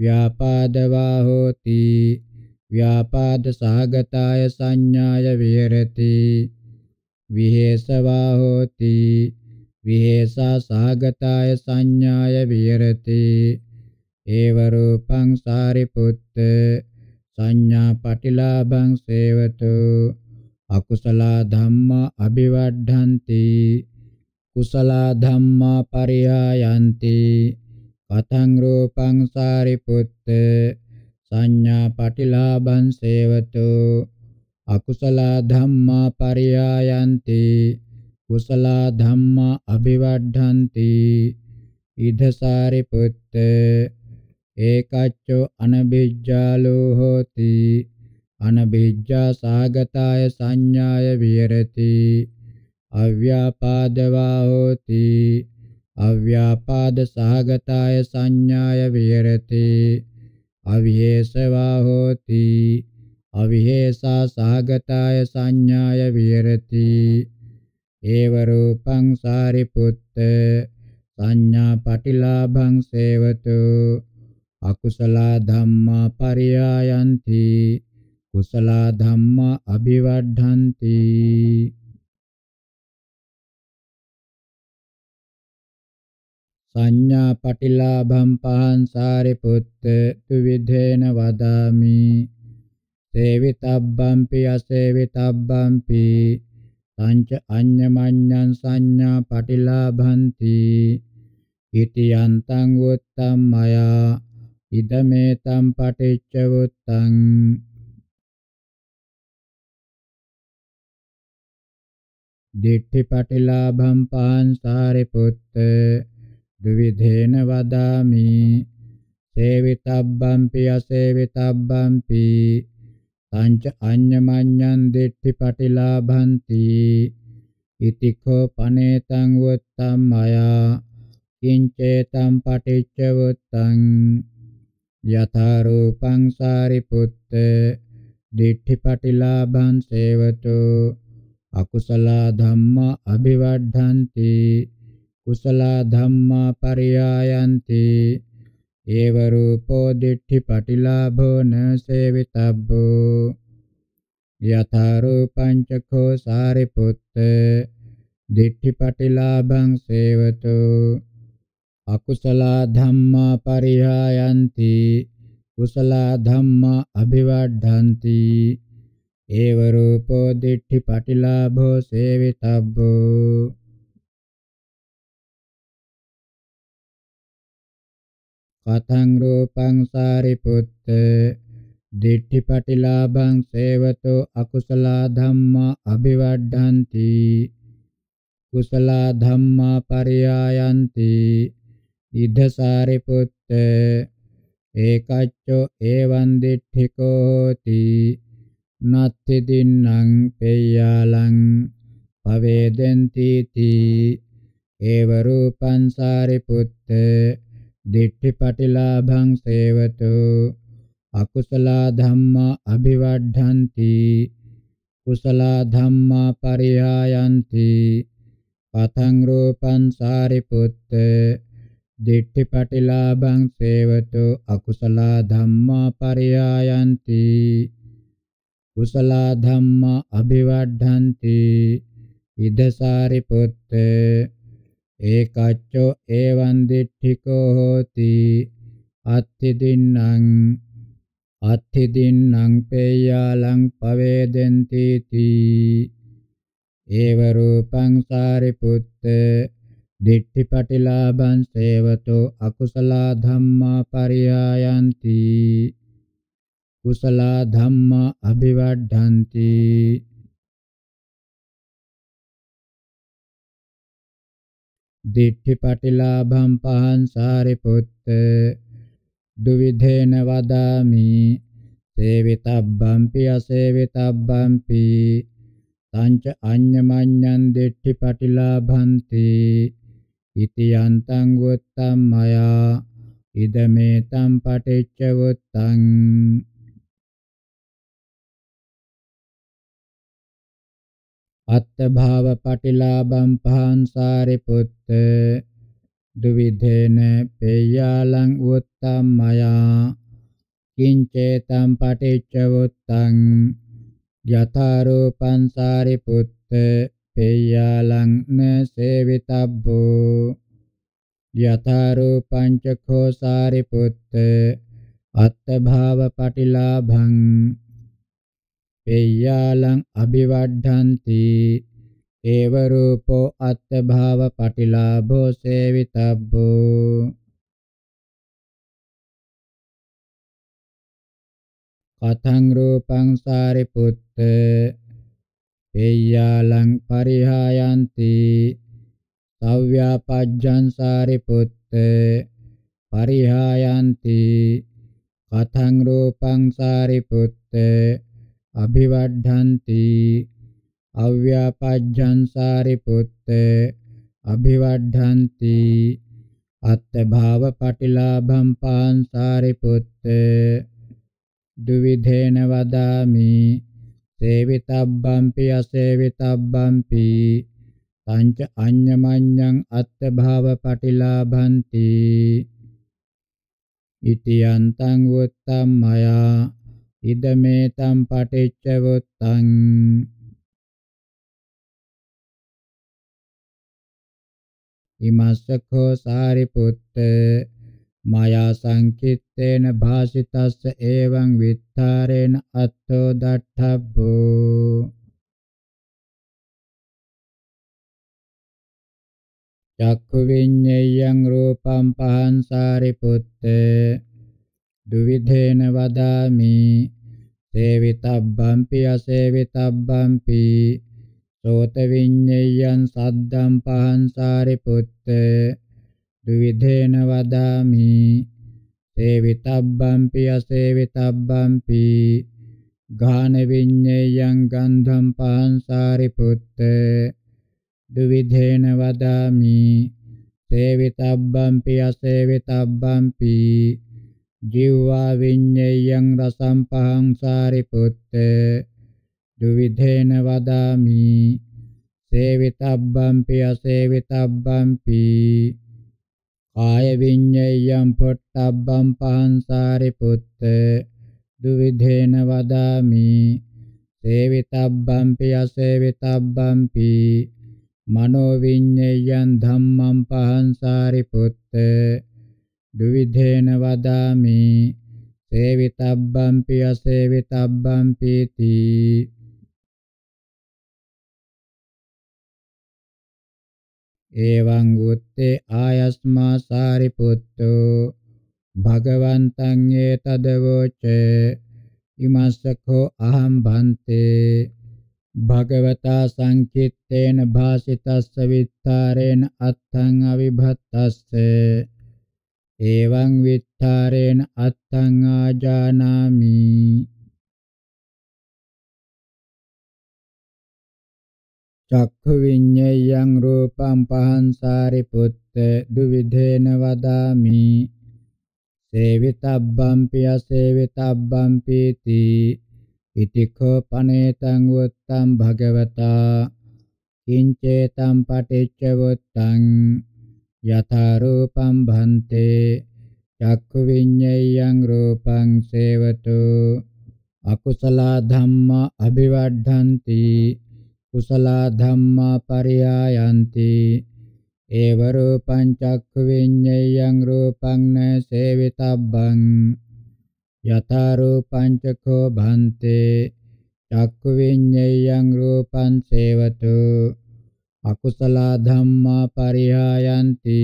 ව්‍යාපාදවා හෝති ව්‍යාපාද සහගතාය සංඥාය විහෙරති විහෙසවා හෝති විහෙසා සහගතාය සංඥාය විහෙරති ඒව රූපං සාරිපුත්ත සංඥා පටිලාභං සේවතු අකුසල ධම්මා අභිවඩ්ඩಂತಿ කුසල ධම්මා පරිහායಂತಿ කතං රූපං සාරිපුත්ත සංඥා පටිලාභං සේවතු අකුසල ධම්මා පරියායන්ති කුසල ධම්මා අභිවඩ්ඩಂತಿ ඉදසාරි පුත්ත ඒකච්චෝ අනබිජ්ජාලෝ හෝති අනබිජ්ජා සාගතාය සංඥාය විහෙරති අව්‍යාපාදවා හෝති අව්‍යාපාද සාගතාය සංඥාය විහෙරති අවිහෙසවා හෝති අවිහෙසා සාගතාය සංඥාය විහෙරති ඒව රූපං සාරිපුත්ත සංඥා පටිලාභං සේවතු අකුසල ධම්මා පරියායන්ති කුසල ධම්මා අභිවඩ්ඩಂತಿ සංඥා පටිලාභම් පහං සාරිපුත්ත තුවිධේන වදාමි සේවිතබ්බම්පි අසේවිතබ්බම්පි සංච අඤ්ඤමඤ්ඤං සංඥා පටිලාභಂತಿ ඉති යන්තං උත්තම් මයා ඉදමෙතම් පටිච්ච උත්තං දිට්ඨි පටිලාභම් පහං සාරිපුත්ත ද්විධේන වදාමි සේවිතබ්බම්පි අසේවිතබ්බම්පි සංච අඤ්ඤමඤ්ඤං දිට්ඨි පටිලාභಂತಿ ඉතිකෝ පනේතං වත්තම්මයා කිංචේතං පටිච්ච වත්තං යථා රූපං සාරිපුත්ත දිට්ඨි පටිලාභං සේවතෝ අකුසල ධම්මා අභිවඩ්ඩಂತಿ කුසල ධම්මා පරියායන්ති ඒව රූපෝ දිට්ඨි පටිලාභෝ න සේවිතබ්බෝ යත රූපං චඛෝ සාරිපුත්ත දිට්ඨි පටිලාභං සේවතු අකුසල ධම්මා පරියායන්ති කුසල ධම්මා අභිවර්ධಂತಿ ඒව රූපෝ දිට්ඨි පටිලාභෝ සේවිතබ්බෝ කතං රූපං සාරිපුත්ත දිට්ඨිපටිලාභං සේවතෝ අකුසල ධම්මා අභිවඩ්ඩಂತಿ කුසල ධම්මා පරියායන්ති ඉද සාරිපුත්ත ඒකච්චෝ එවං දිට්ඨිකෝ හෝති නත්ති දින්නම් පෙය්‍යාලං පවේදෙන්ති තී ඒව රූපං සාරිපුත්ත දිට්ඨිපටිලාභං සේවතු අකුසල ධම්මා අභිවඩ්ඩಂತಿ කුසල ධම්මා පරියායಂತಿ පතං රූපං සාරිපුත්ත දිට්ඨිපටිලාභං සේවතු අකුසල ධම්මා පරියායಂತಿ කුසල ධම්මා අභිවඩ්ඩಂತಿ ඉද සාරිපුත්ත ඒකච්චෝ එවං දිට්ඨිකෝ හෝති අත්ථි දින්නම් අත්ථි දින්නම් පේයාලං පවේදෙන්ති තී ඒව රූපං සාරිපුත්ත දිට්ඨිපටිලාභං සේවතෝ අකුසලා ධම්මා පරියායන්ති කුසලා ධම්මා අභිවඩ්ඩಂತಿ දිට්ඨිපටිලාභම් පහං සාරිපුත්ත දුවිධේන වදාමි සේවිතබ්බම්පි අසේවිතබ්බම්පි තංච අඤ්ඤමඤ්ඤං දිට්ඨිපටිලාභන්ති ඉති යන්තං වොත්තම් මයා ඉදමෙතම් පටිච්ච වොත්තං අත්ථභාව පටිලාභම් පහං සාරිපුත්ත දුවිධේන පේයාලං උත්තමයා කිංචේතම් පටිච්චවුත්තං යථාරූපං සාරිපුත්ත පේයාලං න සේවිතබ්බෝ යථාරූපං චඛෝ සාරිපුත්ත අත්ථභාව පටිලාභං පෙය්‍යාලං අභිවඩ්ඩಂತಿ ඒව රූපෝ අත්ථභාව පටිලාභෝ සේවිතබ්බෝ කතං රූපං සාරිපුත්ත පෙය්‍යාලං පරිහායන්ති සව්‍යාපජ්ජං සාරිපුත්ත පරිහායන්ති කතං රූපං සාරිපුත්ත අභිවඩ්ඩಂತಿ අව්‍යාපජ්ජං සාරිපුත්ත අභිවඩ්ඩಂತಿ අත්ථභාව පටිලාභම් පාං සාරිපුත්ත දුවිධේන වදාමි සේවිතබ්බම්පි අසේවිතබ්බම්පි තංච අඤ්ඤමඤ්ඤං අත්ථභාව පටිලාභಂತಿ ඉතියන්තං උත්තම්මයා ඉදමේතම් පටිච්ච වුත්තං ඉමස්සකෝ සාරිපුත්ත මායා සංකිට්ඨේන භාසිතස්ස එවං විත්තරේන අත්තෝ දට්ඨබ්බෝ චක්ඛු විඤ්ඤයං රූපං පහං සාරිපුත්ත දුවිධේන වදාමි සේවිතබ්බම්පි අසේවිතබ්බම්පි සෝත විඤ්ඤයං සද්දම් පහං සාරිපුත්ත ද්විවිධේන වදාමි සේවිතබ්බම්පි අසේවිතබ්බම්පි ගාන විඤ්ඤයං ගන්ධම් පහං Sariputta ද්විවිධේන වදාමි සේවිතබ්බම්පි අසේවිතබ්බම්පි jivva viññeyang rasam pahang sariputte duvidhena vadami sevitabhampi asevitabhampi kāya viññeyam phottabbam pahang sariputte duvidhena vadami sevitabhampi asevitabhampi mano viññeyam dhammam pahang sariputte ද්විධේන වදාමි සේවිතබ්බම්පි අසේවිතබ්බම්පි තී එවං උත්තේ ආයස්මා සාරිපුත්තෝ භගවන්තං ඒතදවෝච ඉමස්සකෝ අහං බන්තේ භගවතා සංකිට්ඨේන භාසිතස්ස විත්තරේන අත්තං අවිභත්තස්සේ එවං විත්තරේන අත්තං ආජානාමි චක්ඛු විඤ්ඤයං රූපං පහං සාරිපුත්ත දුවිධේන වදාමි සේවිතබ්බම්පි අසේවිතබ්බම්පි තී ඉතිකෝ පනේතං වත්තං භගවතා කිංචේතං පටිච්චවත්තං යථා රූපං භන්තේ චක්ඛු විඤ්ඤයං රූපං සේවතු අකුසල ධම්මා අභිවඩ්ඩಂತಿ කුසල ධම්මා පරියායಂತಿ ඒව රූපං චක්ඛු විඤ්ඤයං රූපං න සේවිතබ්බං යථා රූපං චක්ඛෝ භන්තේ චක්ඛු විඤ්ඤයං රූපං සේවතු අකුසල ධම්මා පරිහායන්ති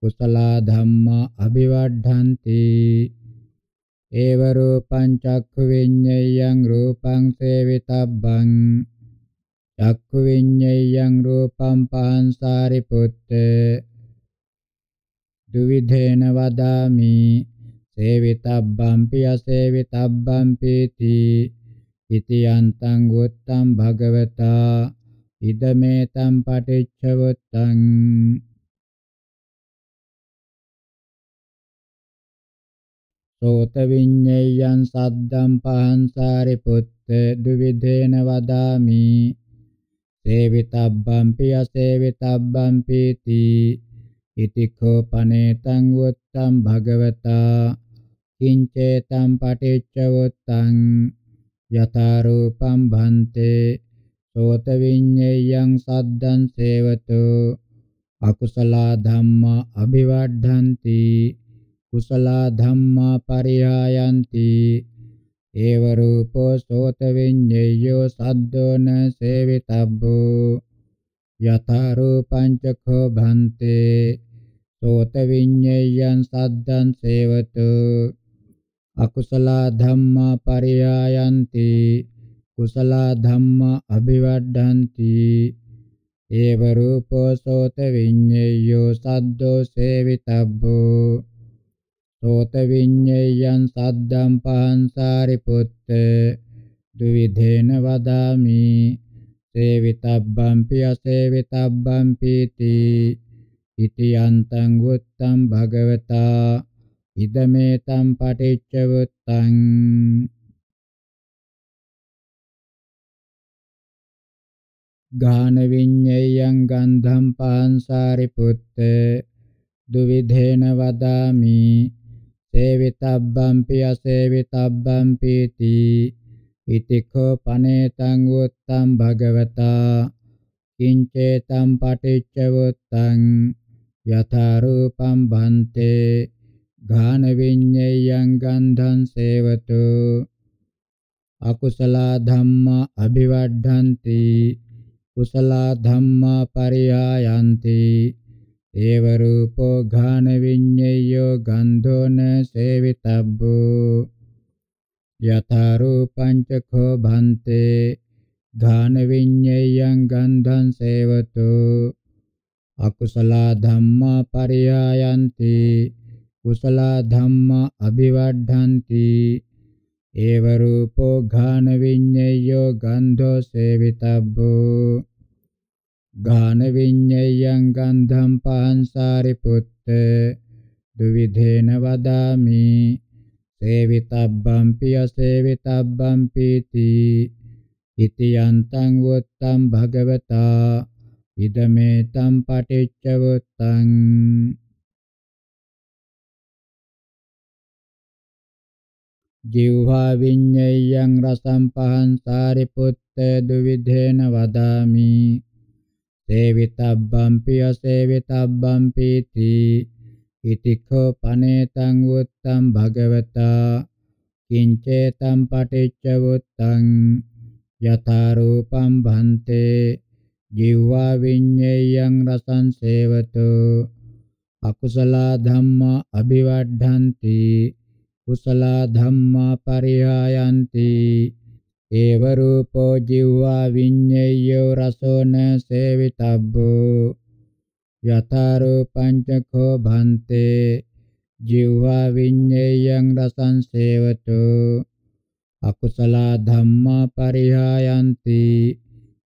කුසල ධම්මා අභිවර්ධಂತಿ ඒව රූපං චක්ඛු විඤ්ඤයං රූපං සේවිතබ්බං චක්ඛු විඤ්ඤයං රූපං පහන්සාරි පුත්ත දුවිධේන වදාමි සේවිතබ්බම්පි අසේවිතබ්බම්පීති ඉති යන්තං ගොත්තම් භගවතා ඉදමේතම් පටිච්චවත්තං සෝත විඤ්ඤයං සද්දම් පහං සාරිපුත්ත දුවිදේන වදාමි සේවිතබ්බම් පිය සේවිතබ්බම් පීති ඉතිකෝ පනේතං වත්තම් භගවතා කිංචේතම් පටිච්චවත්තං යතා රූපම් භන්තේ සෝත විඤ්ඤයං සද්දං සේවතු අකුසලා ධම්මා අභිවඩ්ධಂತಿ කුසලා ධම්මා පරියායන්ති ඒව රූපෝ සෝත විඤ්ඤයෝ සද්දෝන සේවිතබ්බෝ යථා රූපං චඛෝ භන්තේ සෝත විඤ්ඤයං සද්දං සේවතු අකුසලා ධම්මා පරියායන්ති කුසල ධම්මා අභිවඩ්ඩಂತಿ ඒව රූපෝ සෝත විඤ්ඤයෝ සද්දෝ සේවිතබ්බෝ සෝත විඤ්ඤයං සද්දම් පහන්සාරි පුත්ත දුවිධේන වදාමි සේවිතබ්බම් පිය සේවිතබ්බම් පීති ඉතියන්තං වුත්තං භගවතා ඉදමේ තම් පටිච්ච වුත්තං ගානවිඤ්ඤයං ගන්ධම් පාංසාරි පුත්තේ දුවිධේන වදාමි සේවිතබ්බම් පියසේවිතබ්බම් පීති ඉතිකෝ පනේතං උත්තම් භගවතා කිංචේතම් පටිච්චවත්තං යථා රූපම් භන්තේ ඝාන විඤ්ඤයං ගන්ධං සේවතු අකුසල ධම්මා අභිවඩ්ඩಂತಿ කුසලා ධම්මා පරියායන්ති ඒව රූපෝ ඝාන විඤ්ඤයෝ ගන්ධෝන සේවිතබ්බෝ යථා රූපං චඛෝ භන්තේ ඝාන විඤ්ඤයං ගන්ධං සේවතෝ අකුසලා ධම්මා පරියායන්ති කුසලා ධම්මා අභිවඩ්ඩಂತಿ eva rupo ghana vinyayo gandho sevitabbo ghana vinyayan gandham pahansari putte duvidhena vadami sevitabban piya sevitabban piti iti yantaṃ vuttaṃ bhagavata idametam paticca vuttaṃ Jivha viññeyaṃ rasampahaṃ sāriputte duvidhena vadāmi sevitabbaṃpi asevitabbaṃpi iti itikho panetaṃ uttaṃ bhagavata kiñcetam paṭicca vuttaṃ yathā rūpaṃ bhante jivha viññeyaṃ rasaṃ sevato akusala dhamma abhivaddhanti කුසලා ධම්මා පරියායන්ති ඒව රූපෝ ජීවා විඤ්ඤේයෝ රසෝන සේවිතබ්බෝ යතරෝ පංචකෝ භන්තේ ජීවා විඤ්ඤේයං රසං සේවතෝ අකුසලා ධම්මා පරිහායන්ති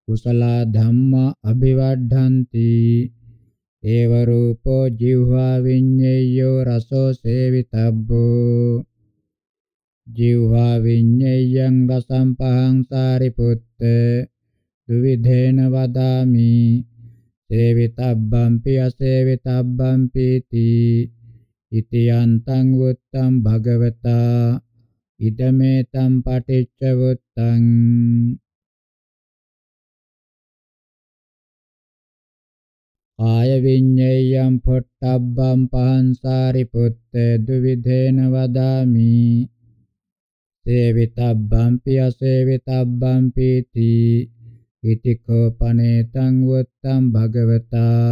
කුසලා ධම්මා අභිවර්ධಂತಿ ඒව රූපෝ ජීවා විඤ්ඤේයෝ රසෝ සේවිතබ්බෝ ජීවා විඤ්ඤයං වසම්පහං සාරිපුත්ත දුවිධේන වදාමි සේවිතබ්බම්පි අසේවිතබ්බම්පි තී ඉතියන්තං වුත්තං භගවතා ඉදමේ තම් පටිච්ච වුත්තං ආය විඤ්ඤයං පොට්ටබ්බම් පහං සාරිපුත්ත දුවිධේන වදාමි සේවිතබ්බම්පි අසේවිතබ්බම්පි තී ඉතිකෝ පනේතං වත්තං භගවතා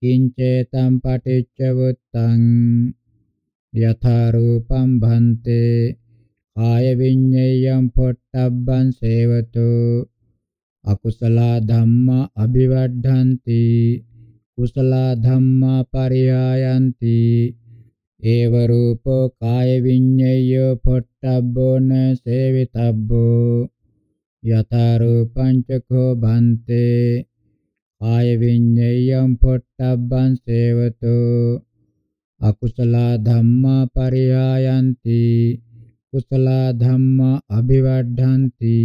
කිංචේතම් පටිච්ච වත්තං යථා රූපම් භන්තේ කාය විඤ්ඤයම් පොට්ටබ්බං සේවතු අකුසල ධම්මා අභිවඩ්ඩಂತಿ කුසල ධම්මා පරියායಂತಿ ඒව රූපෝ කාය විඤ්ඤයෝ පොට්ටබ්බෝන සේවිතබ්බෝ යතා රූපං චකෝ භන්තේ කාය විඤ්ඤයං පොට්ටබ්බං සේවතෝ අකුසලා ධම්මා පරියායන්ති කුසලා ධම්මා අභිවර්ධಂತಿ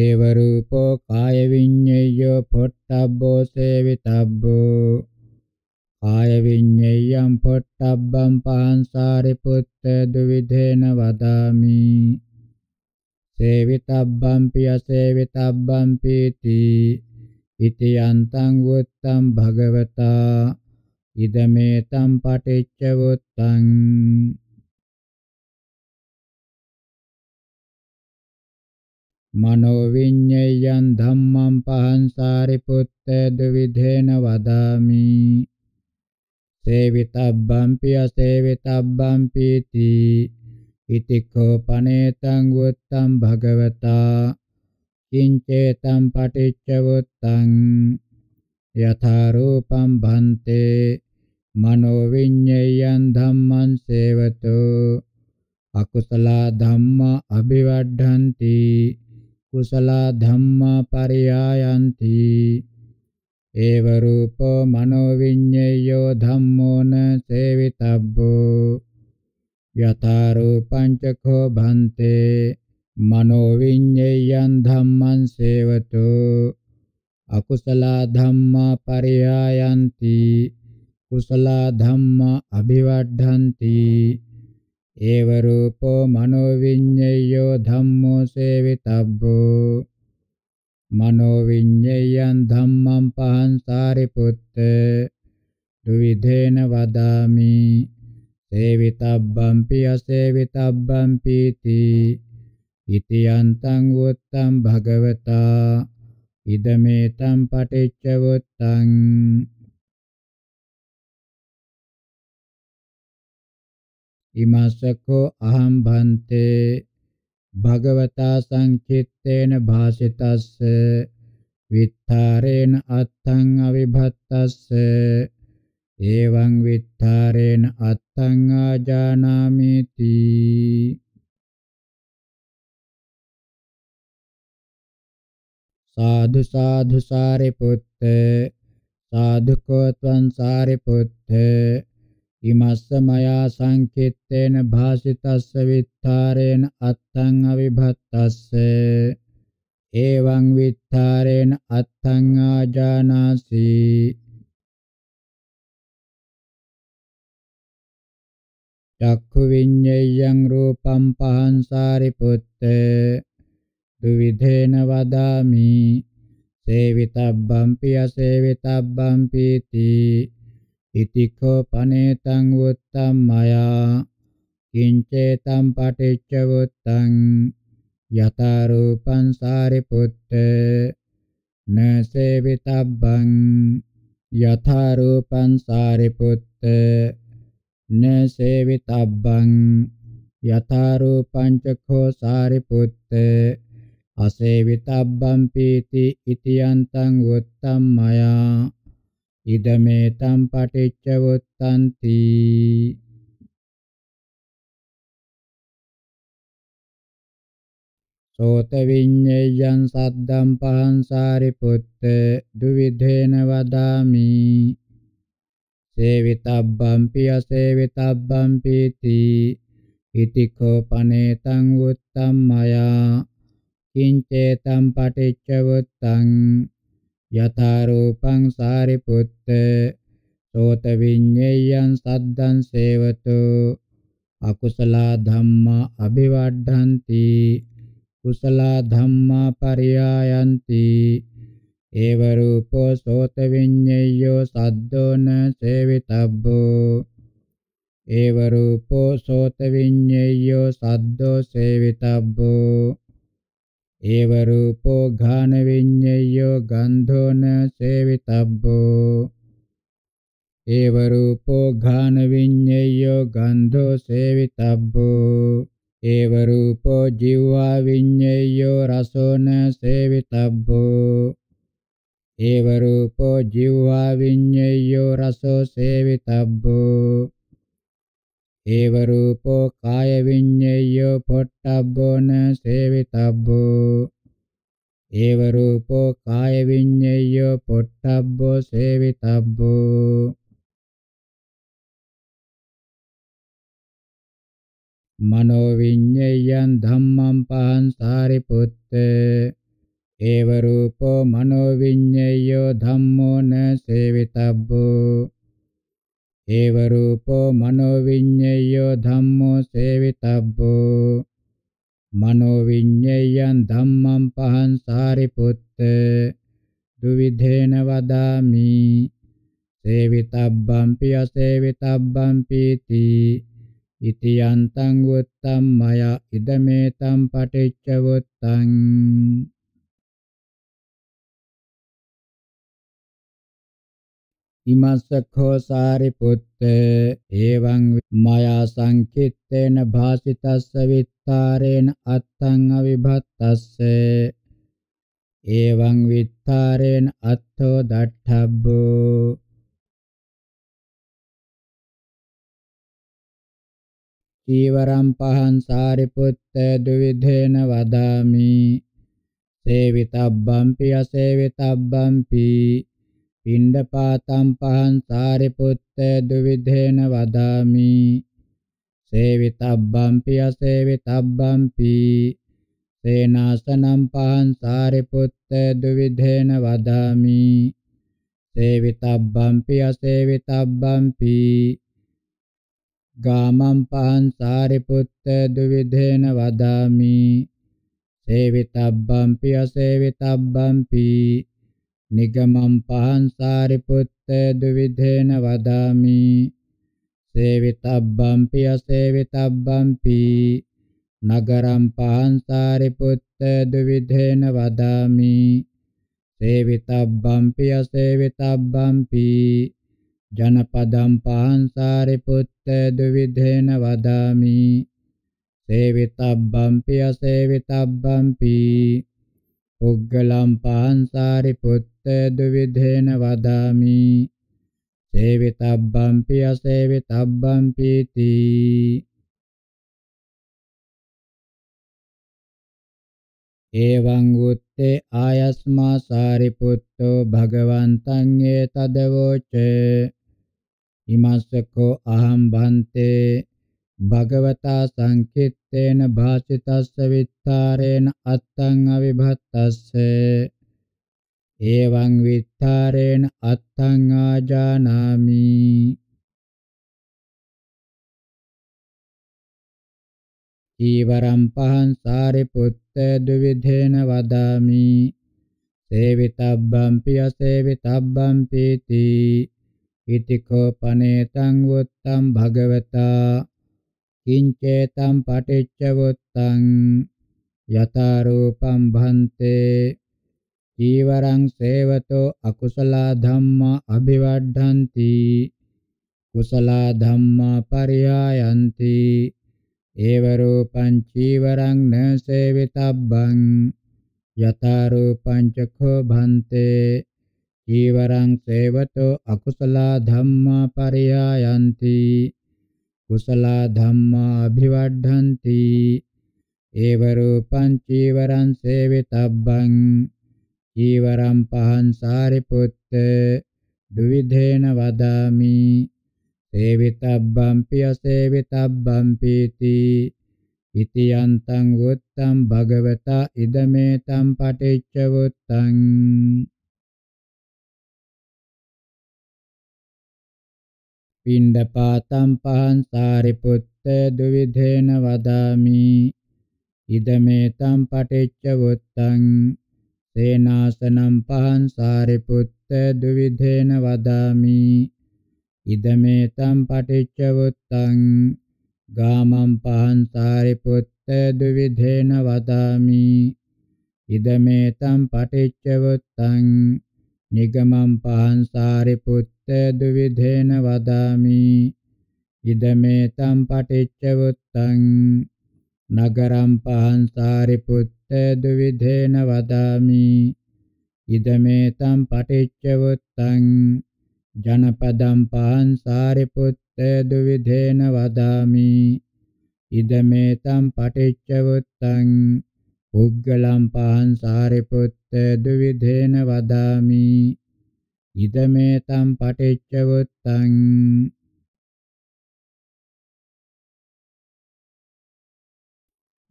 ඒව රූපෝ කාය විඤ්ඤයෝ පොට්ටබ්බෝ සේවිතබ්බෝ ආය විඤ්ඤයම් පොට්ටබ්බම් පහන්සාරි පුත්ත දුවිධේන වදාමි සේවිතබ්බම් පිය සේවිතබ්බම් පීති ඉති යන්තං වුත්තම් භගවතා ඉදමෙතම් පටිච්ච වුත්තං මනෝ විඤ්ඤයං ධම්මං පහන්සාරි පුත්ත දුවිධේන වදාමි සේවිතබ්බම්පි අසේවිතබ්බම්පීති ඉතිකෝ පනේතං වුත්තං භගවතා කිංචේතං පටිච්චවුත්තං යථා රූපං භන්තේ මනෝ විඤ්ඤයං ධම්මං සේවතෝ අකුසල ධම්මා අභිවඩ්ඩಂತಿ කුසල ධම්මා පරියායಂತಿ ඒව රූපෝ මනෝ විඤ්ඤේයෝ ධම්මෝන සේවිතබ්බෝ යතා රූපං චඛෝ භන්තේ මනෝ විඤ්ඤේයං ධම්මං සේවතෝ අකුසල ධම්මා පරියායන්ති කුසල ධම්මා අභිවඩ්ඩಂತಿ ඒව රූපෝ මනෝ විඤ්ඤේයෝ ධම්මෝ සේවිතබ්බෝ මනෝ විඤ්ඤයං ධම්මං පහං සාරිපුත්ත දුවිදේන වදාමි සේවිතබ්බම්පි අසේවිතබ්බම්පි ඉති යන්තං වොත්තං භගවතා ඉදමෙතං පටිච්ච වොත්තං ඉමස්සකෝ අහම් භන්තේ භගවතා සංකිට්ඨේන භාසිතස්ස විත්තරේන අත්තං අවිභත්තස්ස එවං විත්තරේන අත්තං ආජානාමිති සාදු සාදු සාරිපුත්ත සාදුකෝ ත්වං සාරිපුත්ත ඉමස්ස මයා සංකිට්ඨේන භාසිතස්ස විත්තරේන අත්තං අවිභත්තස්ස එවං විත්තරේන අත්තං ආජානාසි චක්ඛු විඤ්ඤයං රූපං පහන්සාරි පුත්ත දුවිධේන වදාමි සේවිතබ්බම්පි අසේවිතබ්බම්පීති ඉතිකෝ පනේතං උත්තම්මයා කිංචේතම් පටිච්ච උත්තං යතරූපං සාරිපුත්ත නසේවිතබ්බං යතරූපං සාරිපුත්ත නසේවිතබ්බං යතරූපං චඛෝ සාරිපුත්ත අසේවිතබ්බං පීති ඉතියන්තං උත්තම්මයා ඉදමෙතම් පටිච්චවුත්tanති සෝත විඤ්ඤයං සද්දම් පහං සාරිපුත්ත දුවිධේන වදාමි සේවිතබ්බම් පිය සේවිතබ්බම් පීති ඉතිකෝ පනේතං උත්තම්මයා කිංචේතම් පටිච්චවුත්තං යථා රූපං සාරිපුත්ත සෝත විඤ්ඤයං සද්දං සේවතු අකුසල ධම්මා අභිවඩ්ඩಂತಿ කුසල ධම්මා පරියායಂತಿ ඒව රූපෝ සෝත විඤ්ඤයෝ සද්දෝන සේවිතබ්බෝ ඒව රූපෝ සෝත විඤ්ඤයෝ සද්දෝ සේවිතබ්බෝ ඒව රූපෝ ඝාන විඤ්ඤයෝ ගන්ධෝන සේවිතබ්බෝ ඒව රූපෝ ඝාන විඤ්ඤයෝ ගන්ධෝ සේවිතබ්බෝ ඒව රූපෝ ජීවා විඤ්ඤයෝ රසෝන සේවිතබ්බෝ ඒව රූපෝ ජීවා විඤ්ඤයෝ රසෝ සේවිතබ්බෝ ඒව රූපෝ කාය විඤ්ඤයෝ පොට්ටබ්බෝන සේවිතබ්බෝ ඒව රූපෝ කාය විඤ්ඤයෝ පොට්ටබ්බෝ සේවිතබ්බෝ මනෝ විඤ්ඤයං ධම්මං පහං සාරිපුත්ත ඒව රූපෝ මනෝ විඤ්ඤයෝ ධම්මෝ න සේවිතබ්බෝ ඒව රූපෝ මනෝ විඤ්ඤයෝ ධම්මෝ සේවිතබ්බෝ මනෝ විඤ්ඤයං ධම්මං පහං සාරිපුත්ත දුවිධේන වදාමි සේවිතබ්බං පිය සේවිතබ්බං පීති ඉති යන්තං උත්තම් මය ඉදමේ තම් පටිච්ච වුත්තං ඉමස්සඛෝ සාරිපුත්ත එවං මයා සංකිට්ඨේන භාසිතස්ස විත්තරේන අත්තං අවිභත්තස්ස එවං විත්තරේන අත්තෝ දට්ඨබ්බෝ ඊවරම් පහන් සාරිපුත්ත දුවිධේන වදාමි සේවිතබ්බම්පි අසේවිතබ්බම්පි පිණ්ඩපාතම් පහන් සාරිපුත්ත දුවිධේන වදාමි සේවිතබ්බම්පි අසේවිතබ්බම්පි සේනාසනම් පහන් සාරිපුත්ත දුවිධේන වදාමි සේවිතබ්බම්පි අසේවිතබ්බම්පි ගාමම් පහන් සාරිපුත්ත දුවිධේන වදාමි සේවිතබ්බම්පි අසේවිතබ්බම්පි නිගමම් පහන් සාරිපුත්ත දුවිධේන වදාමි සේවිතබ්බම් පිය සේවිතබ්බම් පි නගරම් පහන් සාරිපුත්ත දුවිධේන වදාමි සේවිතබ්බම් පිය සේවිතබ්බම් පි ජනපදම් පහන් සාරිපුත්ත දුවිධේන වදාමි සේවිතබ්බම් පිය සේවිතබ්බම් පි පුග්ගලම් පහන් සාරිපුත්ත ද්විධේන වදාමි සේවිතබ්බම්පි අසේවිතබ්බම්පි තී එවං උත්තේ ආයස්මා සාරිපුත්තෝ භගවන්තං ඒතදවෝච ඉමස්සකෝ අහං බන්තේ භගවතා සංකිට්ඨේන භාසිතස්ස විත්තරේන අත්තං අවිභත්තස්සේ එවං විත්තරේන අත්තං ආජානාමි ඊවරම් පහං සාරිපුත්ත ද්විවිධේන වදාමි සේවිතබ්බම් පිය සේවිතබ්බම් පීති ඉතිකෝ පනේතං වුත්තම් භගවතා කිංචේතම් පටිච්ච වුත්තං යතරූපම් භන්තේ ඊවරං සේවතෝ අකුසලා ධම්මා අභිවඩ්ඩಂತಿ කුසලා ධම්මා පරියායಂತಿ ඒව රූපං චීවරං න සේවිතබ්බං යතා රූපං චඛෝ භන්තේ චීවරං සේවතෝ අකුසලා ධම්මා පරියායಂತಿ කුසලා ධම්මා අභිවඩ්ඩಂತಿ ඒව රූපං චීවරං සේවිතබ්බං ඊවරම් පහන් සාරිපුත්ත දුවිධේන වදාමි සේවිතබ්බම්පි අසේවිතබ්බම්පීති ඉතියන්තං වුත්තං භගවතා ඉදමේතං පටිච්ච වුත්තං පින්ඩපාතම් පහන් සාරිපුත්ත දුවිධේන වදාමි ඉදමේතං පටිච්ච වුත්තං තේනාසනම් පහං සාරිපුත්ත දුවිධේන වදාමි ඉදමෙතම් පටිච්ච වුත්තං ගාමං පහං සාරිපුත්ත දුවිධේන වදාමි ඉදමෙතම් පටිච්ච වුත්තං නිගමං පහං සාරිපුත්ත දුවිධේන වදාමි ඉදමෙතම් පටිච්ච වුත්තං නගරම් පහං සාරිපුත්ත දුවිධේන වදාමි ඉදමෙතම් පටිච්චවත්තං ජනපදම් පහං සාරිපුත්ත දුවිධේන වදාමි ඉදමෙතම් පටිච්චවත්තං පුග්ගලම් පහං සාරිපුත්ත දුවිධේන වදාමි ඉදමෙතම් පටිච්චවත්තං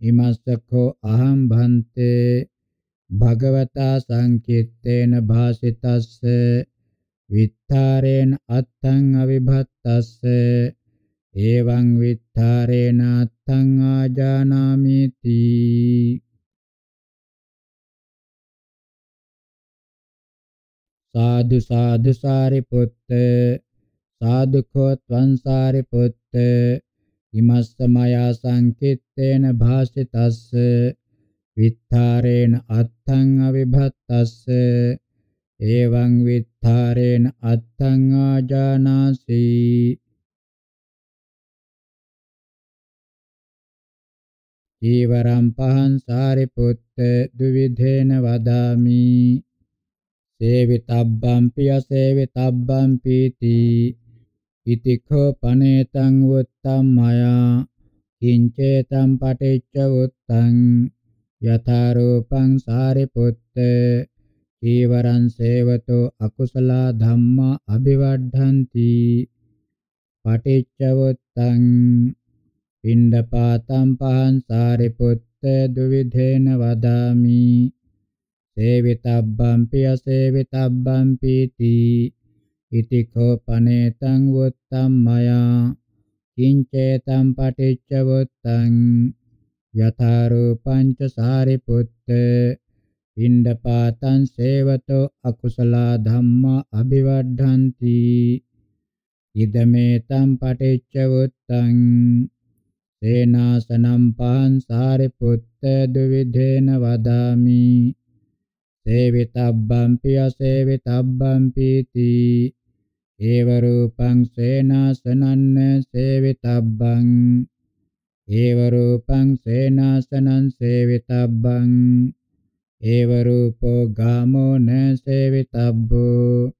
ඉමස්සකෝ අහං භන්තේ භගවතා සංකිට්ඨේන භාසිතස්ස විත්තරේන අත්තං අවිභත්තස්ස එවං විත්තරේන අත්තං ආජානාමි තී සාදු සාදු සාරිපුත්ත සාදුකෝ ත්වං සාරිපුත්ත ඉමස්සමයා සංකිට්ඨේන භාසිතස්ස විත්තරේන අත්තං අවිභත්තස්ස එවං විත්තරේන අත්තං ආජානාසි ඊවරම් පහං සාරිපුත්ත දුවිධේන වදාමි සේවිතබ්බම් පිය සේවිතබ්බම් පීති ඉතිඛ පනේතං උත්තම්මයා කිංචේතම් පටිච්ච උත්තං යථා රූපං සාරිපුත්ත ඊවරං සේවතෝ අකුසල ධම්මා අභිවඩ්ඩಂತಿ පටිච්ච උත්තං පින්ඩපාතම් පහං සාරිපුත්ත දුවිධේන වදාමි සේවිතබ්බම් පිය සේවිතබ්බම් පීති ඉති කෝපනේතං වුත්තම් මයා කිංචේතම් පටිච්ච වුත්තං යථා රූපං ච සාරිපුත්ත ඉන්දපාතං සේවතෝ අකුසල ධම්මා අභිවඩ්ඩಂತಿ ඉදමේතම් පටිච්ච වුත්තං සේනාසනම් පාන් සාරිපුත්ත දුවිධේන වදාමි සේවිතබ්බම්පි අසේවිතබ්බම්පීති ඒව රූපං සේනාසනං සේවිතබ්බං ඒව රූපං සේනාසනං සේවිතබ්බං ඒව රූපෝ ගාමෝ න සේවිතබ්බෝ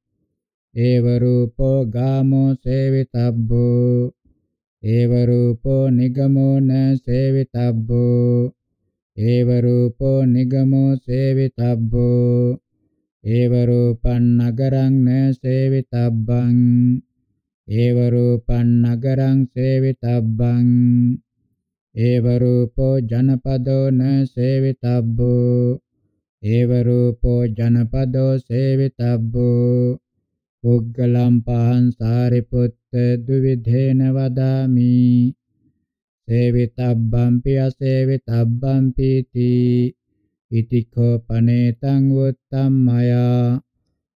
ඒව රූපෝ ගාමෝ සේවිතබ්බෝ ඒව රූපෝ නිගමෝ න සේවිතබ්බෝ ඒව රූපෝ නිගමෝ සේවිතබ්බෝ ඒව රූපං නගරං න සේවිතබ්බං ඒව රූපං නගරං සේවිතබ්බං ඒව රූපෝ ජනපදෝ න සේවිතබ්බෝ ඒව රූපෝ ජනපදෝ සේවිතබ්බෝ පුග්ගලම් පහං සාරිපුත්ත ද්විවිධේන වදාමි සේවිතබ්බම්පි අසේවිතබ්බම්පි තී ඉතිකෝපනේතං වුත්තම් මයා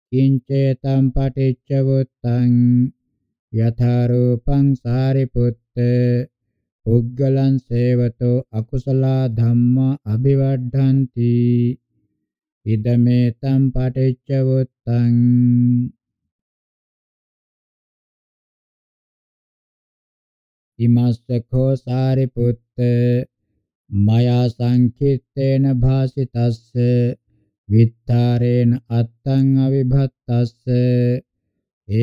කිංචේතම් පටිච්ච වුත්තං යථාරූපං සාරිපුත්ත පුග්ගලං සේවතෝ අකුසලා ධම්මා අභිවඩ්ඩಂತಿ ඉදමේතම් පටිච්ච වුත්තං ඉමස්සකෝ සාරිපුත්ත මයා සංකිට්ඨේන භාසිතස්ස විත්තරේන අත්තං අවිභත්තස්ස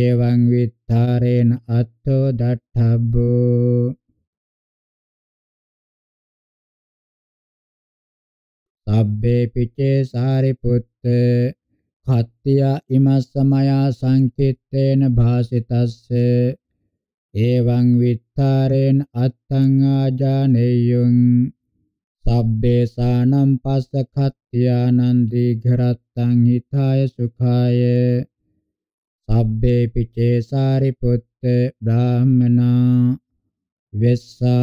එවං විත්තරේන අත්තෝ දට්ඨබ්බෝ සබ්බේ පිචේ සාරිපුත්ත කත්තිය ඉමස්ස මයා සංකිට්ඨේන භාසිතස්ස එවං විත්තරේන අත්තං ආජානෙය්‍යං sabbhe sānam passakhattyanan digharattan hithaya sukhaye sabbhe pice sariputte brahmana vessa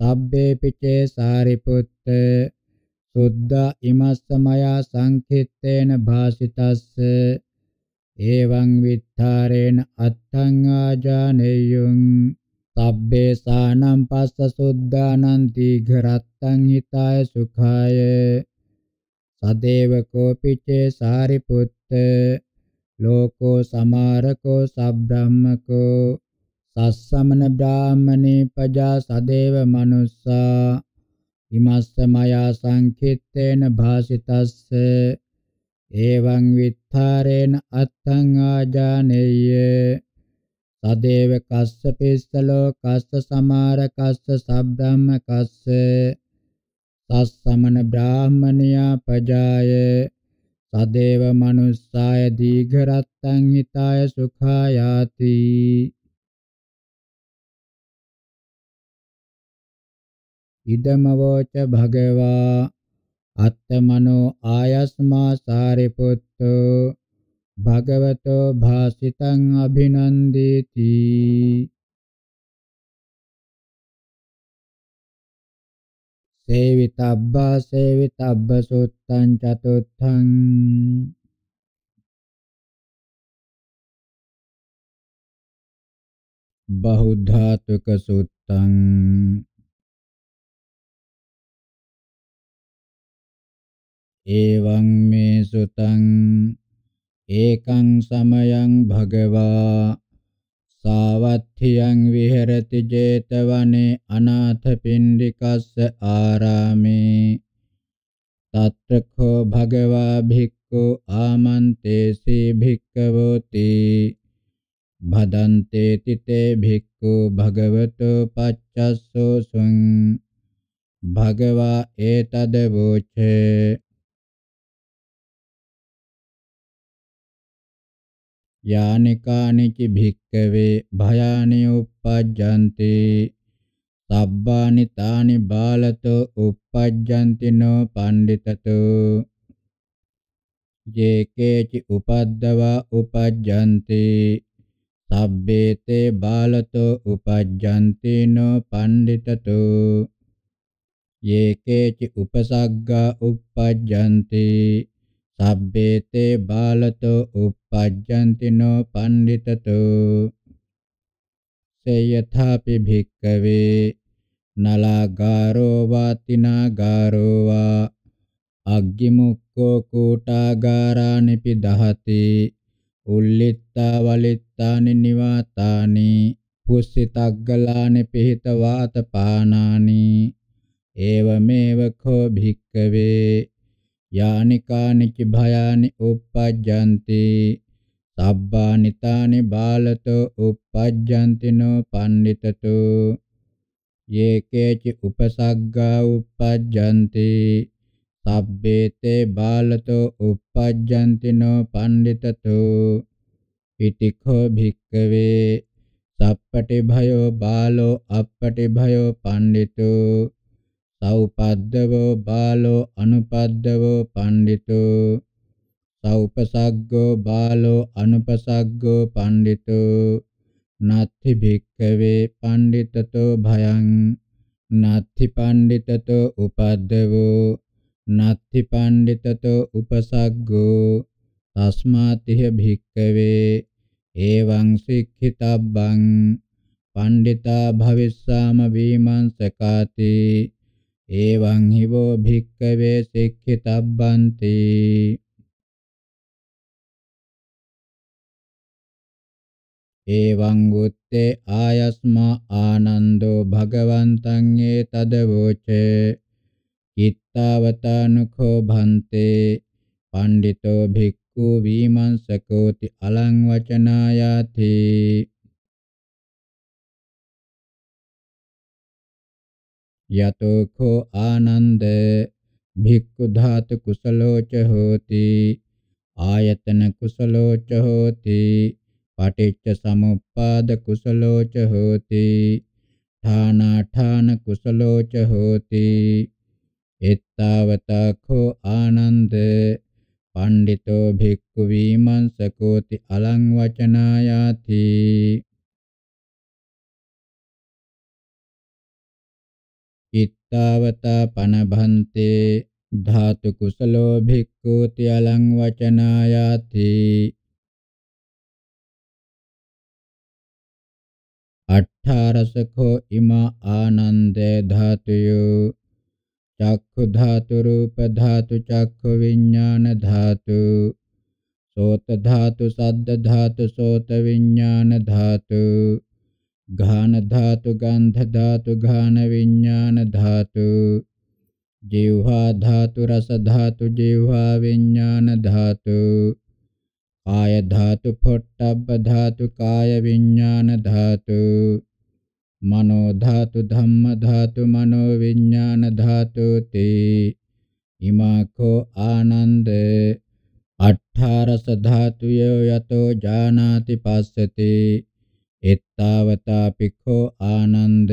sabbhe pice sariputte suddha imassamaya sankhittena bhasitasse evaṁ vittāreṇ atthaṁ ājaneyuṁ sabbhe sanam passa suddhananti gharattan hitaya sukhaye sadeva kopice sariputte loko samarako sabbrahmako sassamana brahmane paja sadeva manussa imassa maya sankhittena bhasitasse evaṃ vitthārena atthaṃ ājāneyye තදේව කස්ස පිස්සලෝ කස්ස සමාර කස්ස සබ්‍රාහ්ම කස්ස සස්සමන බ්‍රාහ්මනියා පජාය තදේව මනුස්සාය දීඝ රත්තං හිතාය සුඛායාති ඉදමවෝච භගවා අත්තමනෝ ආයස්මා සාරිපුත්තෝ භගවතෝ භාසිතං අභිනන්දේති සේවිතබ්බා සේවිතබ්බ සුත්තං චතුත්ථං බහුධාතුක සුත්තං එවං මේ සුතං ඒකං සමයං භගවා සාවත්ථියං විහෙරති 제තවනේ අනාථ පිණ්ඩිකස්ස ආරාමේ තත්‍රකෝ භගවා භික්ඛු ආමන්තේසී භික්ඛවෝති භදන්තේ තිතේ භික්ඛු භගවතෝ පච්චස්සෝ සුං භගවා ඒතදවෝචේ යානිකානිච භික්කවේ භයානි uppajjanti සබ්බානි තානි බාලතෝ uppajjanti no panditato ජේකේචි උපද්දවා uppajjanti සබ්බේතේ බාලතෝ uppajjanti no panditato යේකේචි උපසග්ගා uppajjanti sabbete balato uppajjantino panditato seyathapi bhikkave nalagaro vatinagaro va අග්ගිමුක්ඛෝ කූටාගාරානිපි දහති උල්ලිත්තා වලිත්තානි නිවාතානි පුස්සිතග්ගලානි පිහිත වාතපානානි ඒවමේව කෝ භික්කවේ යානි කානිච භයානි uppajjanti sabbānitāni bālato uppajjantino panditato yekeci upasaggā uppajjanti sabbete bālato uppajjantino panditato itikho bhikkave sappati bhayo bālo appati bhayo pandito සෞපද්දවෝ බාලෝ අනුපද්දවෝ පණ්ඩිතෝ සෞපසග්ගෝ බාලෝ අනුපසග්ගෝ පණ්ඩිතෝ නත්ථි භික්ඛවේ පණ්ඩිතතෝ භයං නත්ථි පණ්ඩිතතෝ උපද්දවෝ නත්ථි පණ්ඩිතතෝ උපසග්ගෝ තස්මාතිහ භික්ඛවේ එවං සික්ඛිතබ්බං පණ්ඩිතා භවිස්සාම වීමංසකාති එවං හිවෝ භික්ඛවේ සික්ඛිතබ්බන්ති එවං උත්තේ ආයස්මා ආනන්දෝ භගවන්තං ඒතදවෝච කිත්තවතානුඛෝ භන්තේ පණ්ඩිතෝ භික්ඛු විමංසකෝති අලං වචනායාති යතෝ කෝ ආනන්ද භික්ඛු ධාතු කුසලෝ ච හෝති ආයතන කුසලෝ ච හෝති පටිච්ච සමුප්පාද කුසලෝ ච හෝති ඨානාඨාන කුසලෝ ච හෝති එත්තාවතඛෝ ආනන්ද පණ්ඩිතෝ භික්ඛු වීමංසකෝති අලං වචනායාති එත්තාවතා පනභන්තේ ධාතු කුසලෝ භික්ඛු තියලං වචනායාති අට්ඨාරසකෝ ඉමා ආනන්දේ ධාතුයෝ චක්ඛු ධාතු රූප ධාතු චක්ඛු විඥාන ධාතු සෝත ධාතු සද්ද ධාතු සෝත විඥාන ධාතු घान धातु गंध धातु घान विज्ञान धातु जिह्वा धातु रस धातु जिह्वा विज्ञान धातु आय धातु फुट्टब धातु काय विज्ञान धातु मनो धातु धम्म धातु मनो विज्ञान धातु ते इमाखो आनंद अठारस धातु यो यतो जानाति पश्यति එත්තාවතා පික්ඛෝ ආනන්ද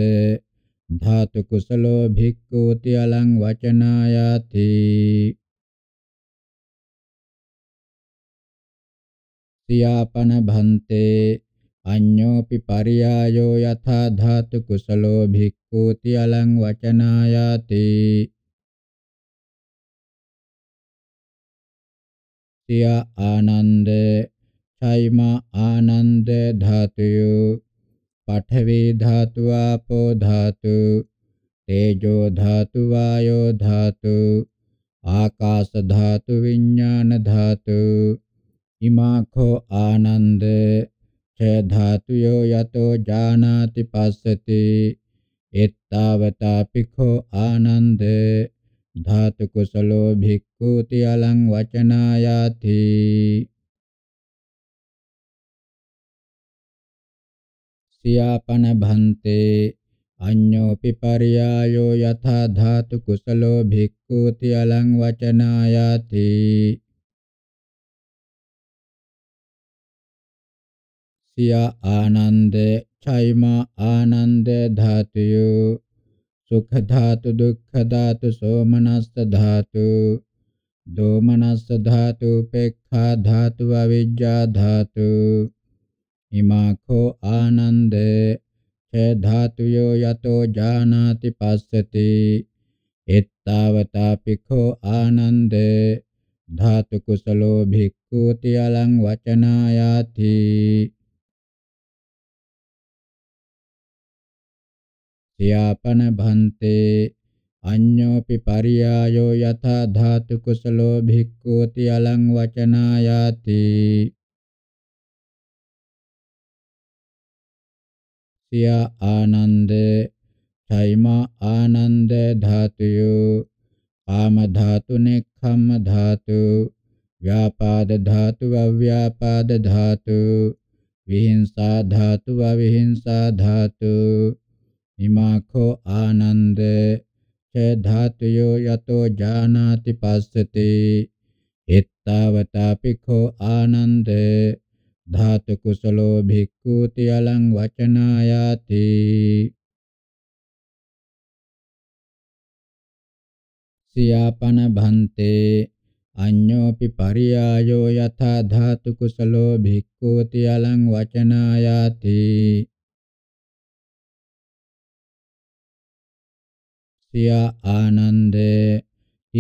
ධාතු කුසලෝ භික්ඛූති අලං වචනායාති සියාපන භන්තේ අඤ්ඤෝපි පරියායෝ යථා ධාතු කුසලෝ භික්ඛූති අලං වචනායාති සියා ආනන්ද චෛම ආනන්ද ධාතුය පඨවි ධාතු ආපෝ ධාතු තේජෝ ධාතු වායෝ ධාතු ආකාශ ධාතු විඥාන ධාතු ඉමාඛෝ ආනන්ද ච ධාතුයෝ යතෝ ජානාති පස්සති එත්තාවතා පිඛෝ ආනන්ද ධාතු කුසලෝ භික්ඛූති අලං වචනායාති සියාපන භන්තේ අඤ්ඤෝපි පරියායෝ යථා ධාතු කුසලෝ භික්ඛූති අලං වචනායාති සියා ආනන්ද චෛමා ආනන්ද ධාතුයෝ සුඛ ධාතු දුක්ඛ ධාතු සෝමනස්ස ධාතු දෝමනස්ස ධාතු උපේක්ඛා ධාතු අවිජ්ජා ධාතු ඉමාඛෝ ආනන්ද ච ධාතුයෝ යතෝ ජානාති පස්සති එත්තාවතා පිඛෝ ආනන්ද ධාතු කුසලෝ භික්ඛූති අලං වචනායාති සියාපන භන්තේ අඤ්ඤෝපි පරියායෝ යථා ධාතු කුසලෝ භික්ඛූති අලං වචනායාති සිය ආනන්ද චෛමා ආනන්ද ධාතුයෝ කාම ධාතු නෙක්ඛම්ම ධාතු ව්‍යාපාද ධාතු අව්‍යාපාද ධාතු විහිංසා ධාතු අවිහිංසා ධාතු ඉමාඛෝ ආනන්ද ච ධාතුයෝ යතෝ ජානාති පස්සති එත්තාවතාපිඛෝ ආනන්ද ධාතු කුසලෝ භික්ඛූති අලං වචනායාති සියාපන භන්තේ අඤ්ඤෝපි පරියායෝ යථා ධාතු කුසලෝ භික්ඛූති අලං වචනායාති සියා ආනන්දේ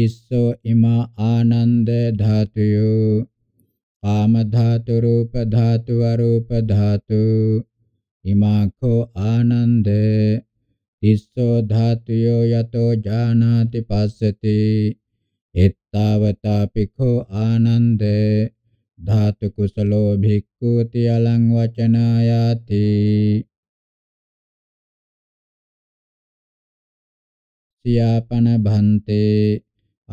ඉස්සෝ ඉමා ආනන්ද ධාතුයෝ කාම ධාතු රූප ධාතු අරූප ධාතු ඉමාඛෝ ආනන්ද තිස්සෝ ධාතුයෝ යතෝ ජානාති පස්සති එත්තාවතා පිඛෝ ආනන්ද ධාතු කුසලෝ භික්ඛූති අලං වචනායාති සියාපන භන්තේ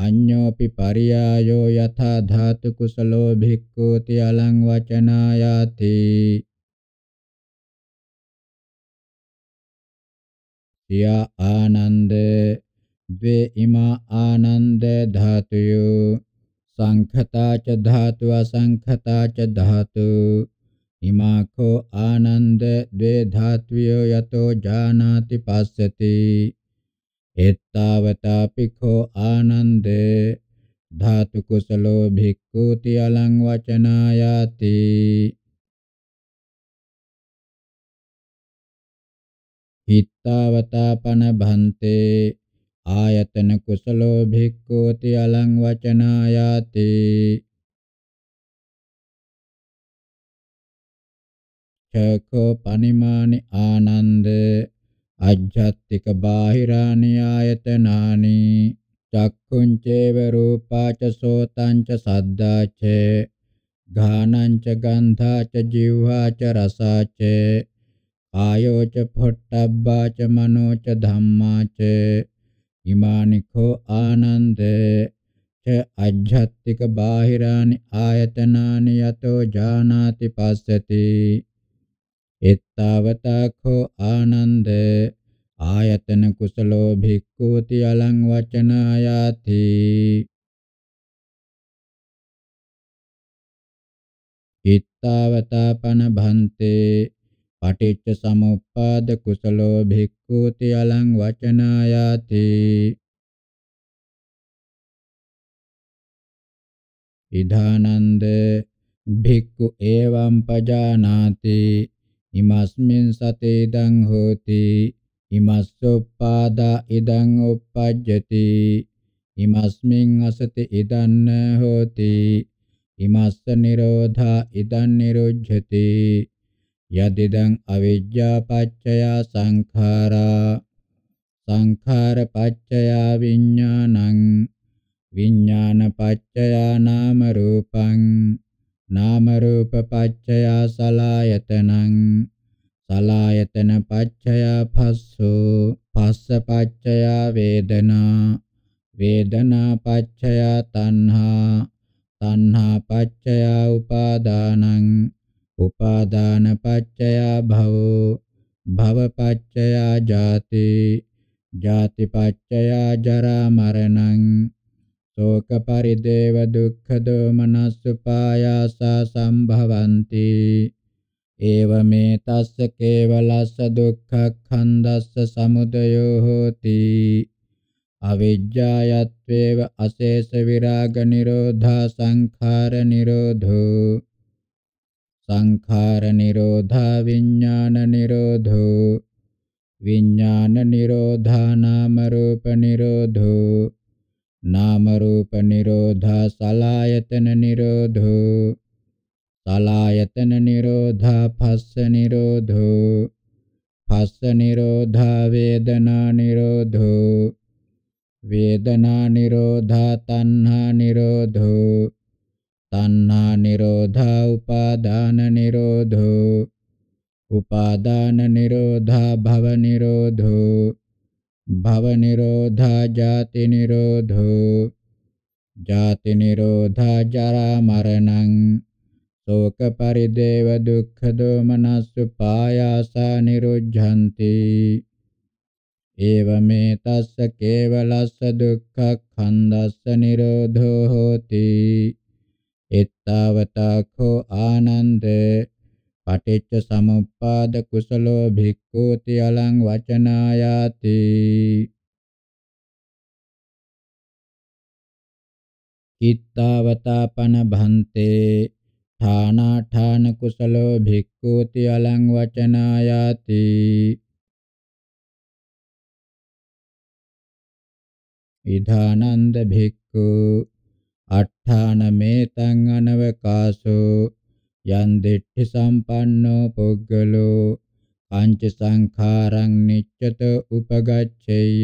අඤ්ඤෝපි පරියායෝ යථා ධාතු කුසලෝ භික්ඛූති අලං වචනායාති සියා ආනන්ද ද්වේ ඉමා ආනන්ද ධාතුයෝ සංඛතා ච ධාතු අසංඛතා ච ධාතු ඉමාඛෝ ආනන්ද ද්වේ ධාත්වියෝ යතෝ ජානාති පස්සති එත්තාවතා පිඛෝ ආනන්දේ ධාතු කුසලෝ භික්ඛූති අලං වචනායාති හිත්තාවතා පන භන්තේ ආයතන කුසලෝ භික්ඛූති අලං වචනායාති චක්ඛෝ පනිමානි ආනන්දේ අජ්ජත්තික බාහිරානි ආයතනානි චක්කුං චේව රූපාච සෝතංච සද්දාච ඝානංච ගන්ධාච ජීවහාච රසාච ආයෝච පොට්ටබ්බාච මනෝච ධම්මාච ඉමානිකෝ ආනන්ද ච අජ්ජත්තික බාහිරානි ආයතනානි යතෝ ජානාති පස්සති එත්තාවතාඛෝ ආනන්ද ආයතන කුසලෝ භික්ඛූති අලං වචනායාති ඉත්තාවතාපන භන්තේ පටිච්ච සමුප්පාද කුසලෝ භික්ඛූති අලං වචනායාති ඉදානන්ද භික්ඛු එවං පජානාති ඉමස්මින් සතේ ඉදං හෝති ඉමස්සොප්පාදා ඉදං උප්පජ්ජති ඉමස්මින් අසති ඉදන්න හෝති ඉමස්ස නිරෝධා ඉදන් නිරුජ්ජති යදිදං අවිජ්ජා පච්චය සංඛාරා සංඛාර පච්චය විඥානං විඥාන පච්චය නාම රූපං නාම රූප පච්චය සලායතනං සලායතන පච්චය පස්සෝ පස්ස පච්චය වේදනා වේදනා පච්චය තණ්හා තණ්හා පච්චය උපාදානං උපාදාන පච්චය භවෝ භව පච්චය ජාති ජාති පච්චය ජරා මරණං ශෝක පරිදේව දුක්ඛ දෝමනස්සුපායාසා සම්භවಂತಿ ඒවමේ තස්ස කේවලස්ස දුක්ඛඛන්දස්ස සමුදයෝ හෝති අවිජ්ජායත්වේව අශේෂ විරාග නිරෝධා සංඛාර නිරෝධෝ සංඛාර නිරෝධා විඥාන නිරෝධෝ විඥාන නිරෝධා නාම රූප නිරෝධෝ නාම රූප නිරෝධා සලායතන නිරෝධෝ සලායතන නිරෝධා භස්ස නිරෝධෝ භස්ස නිරෝධා වේදනා නිරෝධෝ වේදනා නිරෝධා තණ්හා නිරෝධෝ තණ්හා නිරෝධා උපාදාන නිරෝධෝ උපාදාන නිරෝධා භව නිරෝධෝ භව නිරෝධා ජාති නිරෝධෝ ජාති නිරෝධා ජරා මරණං ශෝක පරිදේව දුක්ඛ දෝමනස්ස පායාසා නිරුද්ධಂತಿ ඒවමේ තස්ස කේවලස්ස දුක්ඛ ඛන්දස්ස නිරෝධෝ හෝති එත්තාවතාඛෝ ආනන්දේ පටිච්ච සමුප්පාද කුසලෝ භික්ඛූති අලං වචනායාති කිත්තාවතාපන භන්තේ ථානාඨාන කුසලෝ භික්ඛූති අලං වචනායාති ඉධානන්ද භික්ඛු අට්ඨාන මේතං අනවකාසෝ යන් දිට්ඨි සම්පන්නෝ පුද්ගලෝ පංච සංඛාරං නිච්ඡත උපගච්ඡේය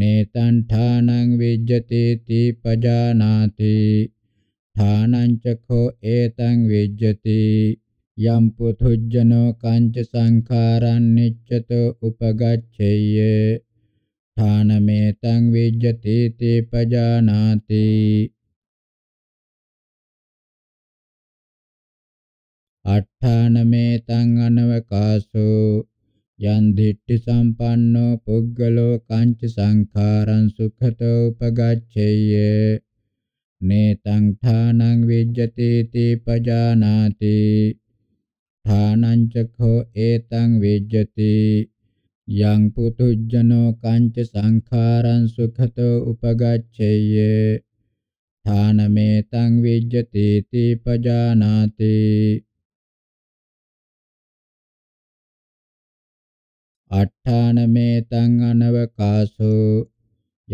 නේතං ඨානං විජ්ජති තීපජානාති ඨානං චඛෝ ඒතං විජ්ජති යම් පුතුජ්ජනෝ කංච සංඛාරං නිච්ඡත උපගච්ඡේය ඨානමේතං විජ්ජති තීපජානාති අට්ඨානමේතං අනවකාසෝ යන් දිට්ඨි සම්පන්නෝ පුද්ගලෝ කංච සංඛාරං සුඛතෝ උපගච්ඡේය නේතං ඨානං විජ්ජති තී පජානාති ඨානං චඛෝ ඒතං විජ්ජති යං පුතුජ්ජනෝ කංච සංඛාරං සුඛතෝ උපගච්ඡේය ථානමේතං විජ්ජති තී පජානාති අට්ඨානමේතං අනවකාසෝ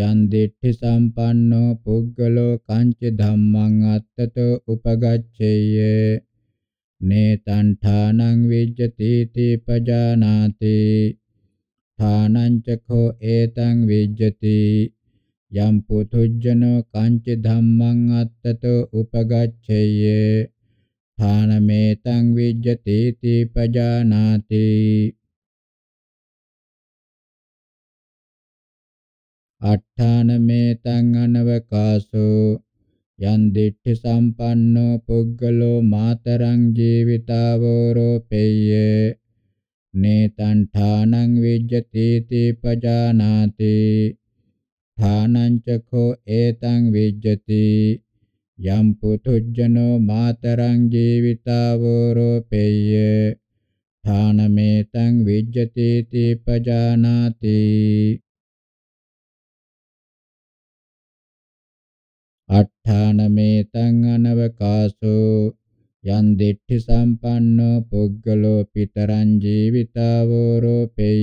යන් දිට්ඨි සම්පන්නෝ පුද්ගලෝ කංච ධම්මං අත්තතෝ උපගච්ඡේය නේතං ඨානං විජ්ජති තී පජානාති ඨානං චඛෝ ඒතං විජ්ජති යම් පුතුජ්ජනෝ කංච ධම්මං අත්තතෝ උපගච්ඡේය ථානමේතං විජ්ජති තී පජානාති අට්ඨානමේතං අනවකාසෝ යන් දිට්ඨි සම්පන්නෝ පුද්ගලෝ මාතරං ජීවිතාවෝ රෝපේය නේතං ඨානං විජ්ජති තීපජානාති ඨානං චඛෝ ඒතං විජ්ජති යම් පුතුජ්ජනෝ මාතරං ජීවිතාවෝ රෝපේය ථානමේතං විජ්ජති තීපජානාති අට්ඨානමේතං අනවකාසෝ යන් දිට්ඨි සම්පන්නෝ පුද්ගලෝ පිතරං ජීවිතාවෝ රෝපේය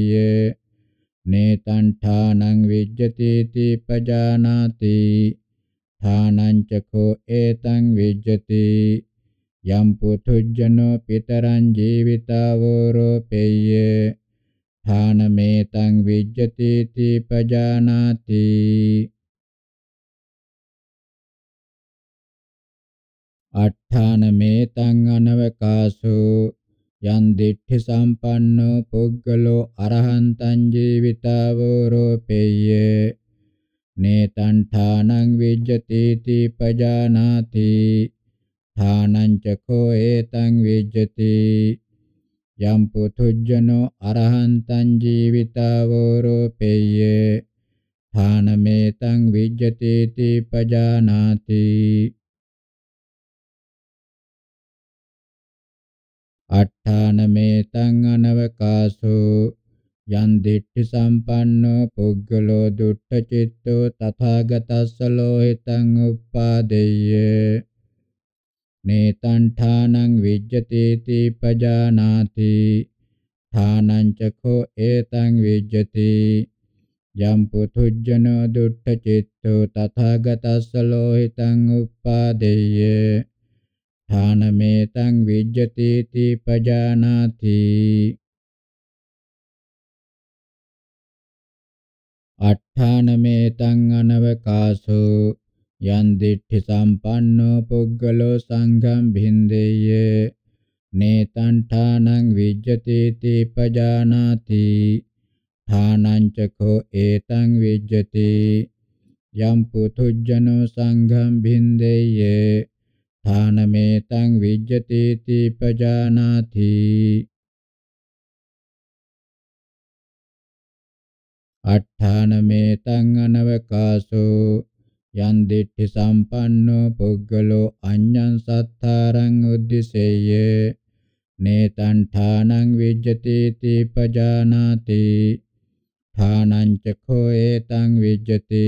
නේතං ඨානං විජ්ජති තීපජානාති ඨානං චකෝ ඒතං විජ්ජති යම් පුතුජ්ජනෝ පිතරං ජීවිතාවෝ රෝපේය ඨානමේතං විජ්ජති තීපජානාති අට්ඨානමේතං අනවකාසු යන් දිට්ඨි සම්පන්නෝ පුද්ගලෝ අරහන්තං ජීවිතාවෝ රෝපේය නේතං ඨානං විජ්ජති තීපජානාති ඨානං චකෝ ඒතං විජ්ජති යම් පුතුජ්ජනෝ අරහන්තං ජීවිතාවෝ රෝපේය ථානමේතං විජ්ජති තීපජානාති අට්ඨානමේතං අනවකාසෝ යන් දිට්ඨි සම්පන්නෝ පුද්ගලෝ දුට්ඨචිත්තෝ තථාගතස්ස ලෝහිතං උප්පාදෙය්‍ය නේතං ඨානං විජ්ජතේති පජානාති ඨානං චඛෝ ඒතං විජ්ජති යම් පුතුජ්ජනෝ දුට්ඨචිත්තෝ තථාගතස්ස ලෝහිතං උප්පාදෙය්‍ය ඥානමේතං විජ්ජති ති පජානාති අට්ඨානමේතං අනවකාසෝ යන් දිට්ඨි සම්පන්නෝ පුද්ගලෝ සංඝම් භින්දේය නේතං ඨානං විජ්ජති ති පජානාති ඨානං චකෝ ඒතං විජ්ජති යම් පුතුජ්ජනෝ සංඝම් භින්දේය ථානමේතං විජ්ජති තීපජානාති අට්ඨානමේතං අනවකාසෝ යන් දිට්ඨි සම්පන්නෝ පුද්ගලෝ අඤ්ඤං සත්තාරං උද්දිසෙය්‍ය නේතං ඨානං විජ්ජති තීපජානාති ථානං ච කෝ ඒතං විජ්ජති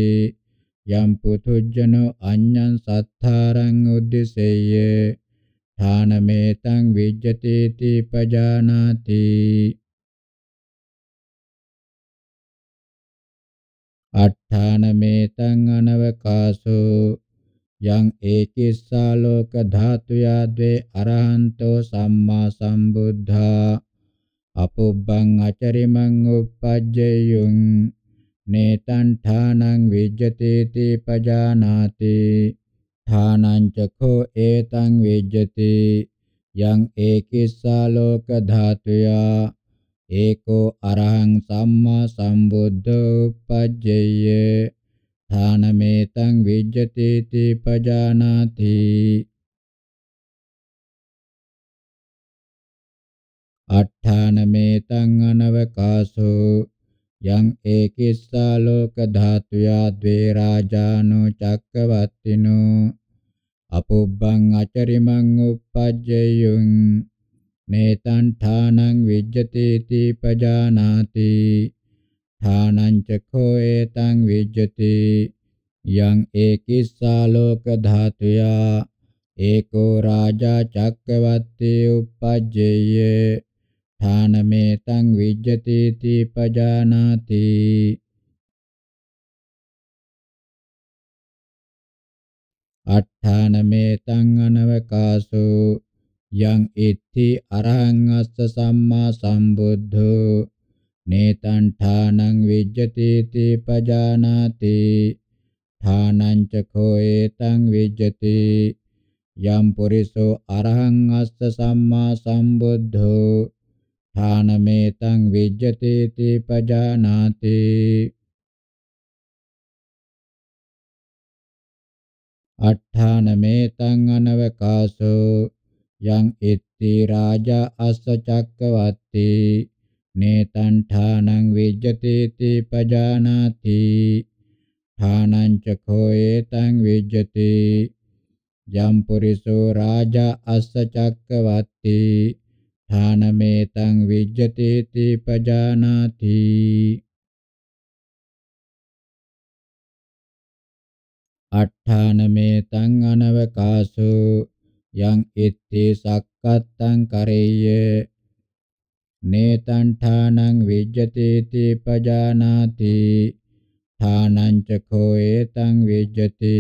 යම් පුතුජ්ජනෝ අඤ්ඤං සත්තාරං උද්දිසෙය්‍ය ථානමේතං විජ්ජති තීපජානාති අට්ඨානමේතං අනවකාසෝ යං ඒකිස්සා ලෝක ධාතුයා ද්වේ අරහන්තෝ සම්මා සම්බුද්ධා අපොබ්බං අචරිමං උප්පජ්ජයුං नेतण्ठानं विद्यतेति पजानाति ठानं च खो एतं विद्यते යං ඒකිස්සා ලෝක ධාතුයා ඒකෝ අරහං සම්මා සම්බුද්ධෝ උපජ්ජේය ධානමේතං විජ්ජති තීපජානාති අට්ඨානමේතං අනවකාසෝ යං ඒකිස්සා ලෝක ධාතුයා ද්වේ රාජානෝ චක්කවත්තිනෝ අපොබ්බං අචරිමං uppajjeyun නේතං ඨානං විජ්ජති තීපජානාති ඨානං චඛෝ ඒතං විජ්ජති යං ඒකිස්සා ලෝක ධාතුයා ඒකෝ රාජා චක්කවත්තේ uppajjeye ථානමේතං විජ්ජති තී පජානාති අට්ඨානමේතං අනවකාසෝ යං ඉත්ති අරහං අස්ස සම්මා සම්බුද්ධෝ නේතං ඨානං විජ්ජති තී පජානාති ථානං චඛෝ ඒතං විජ්ජති යම් පුරිසෝ අරහං අස්ස සම්මා සම්බුද්ධෝ ථානමේතං විජ්ජතේති පජානාති අට්ඨානමේතං අනවකාසෝ යං ඉත්ති රාජා අස්ස චක්කවත්ති නේතං ඨානං විජ්ජතේති පජානාති ඨානං චඛෝයේතං විජ්ජති යම් පුරිසෝ රාජා අස්ස චක්කවත්ති ථානමේතං විජ්ජතේති පජානාති අට්ඨානමේතං අනවකාසෝ යං ඉත්ති සක්කත්තං කරෙය්‍ය නේතං ඨානං විජ්ජතේති පජානාති ථානං චඛෝ ඒතං විජ්ජති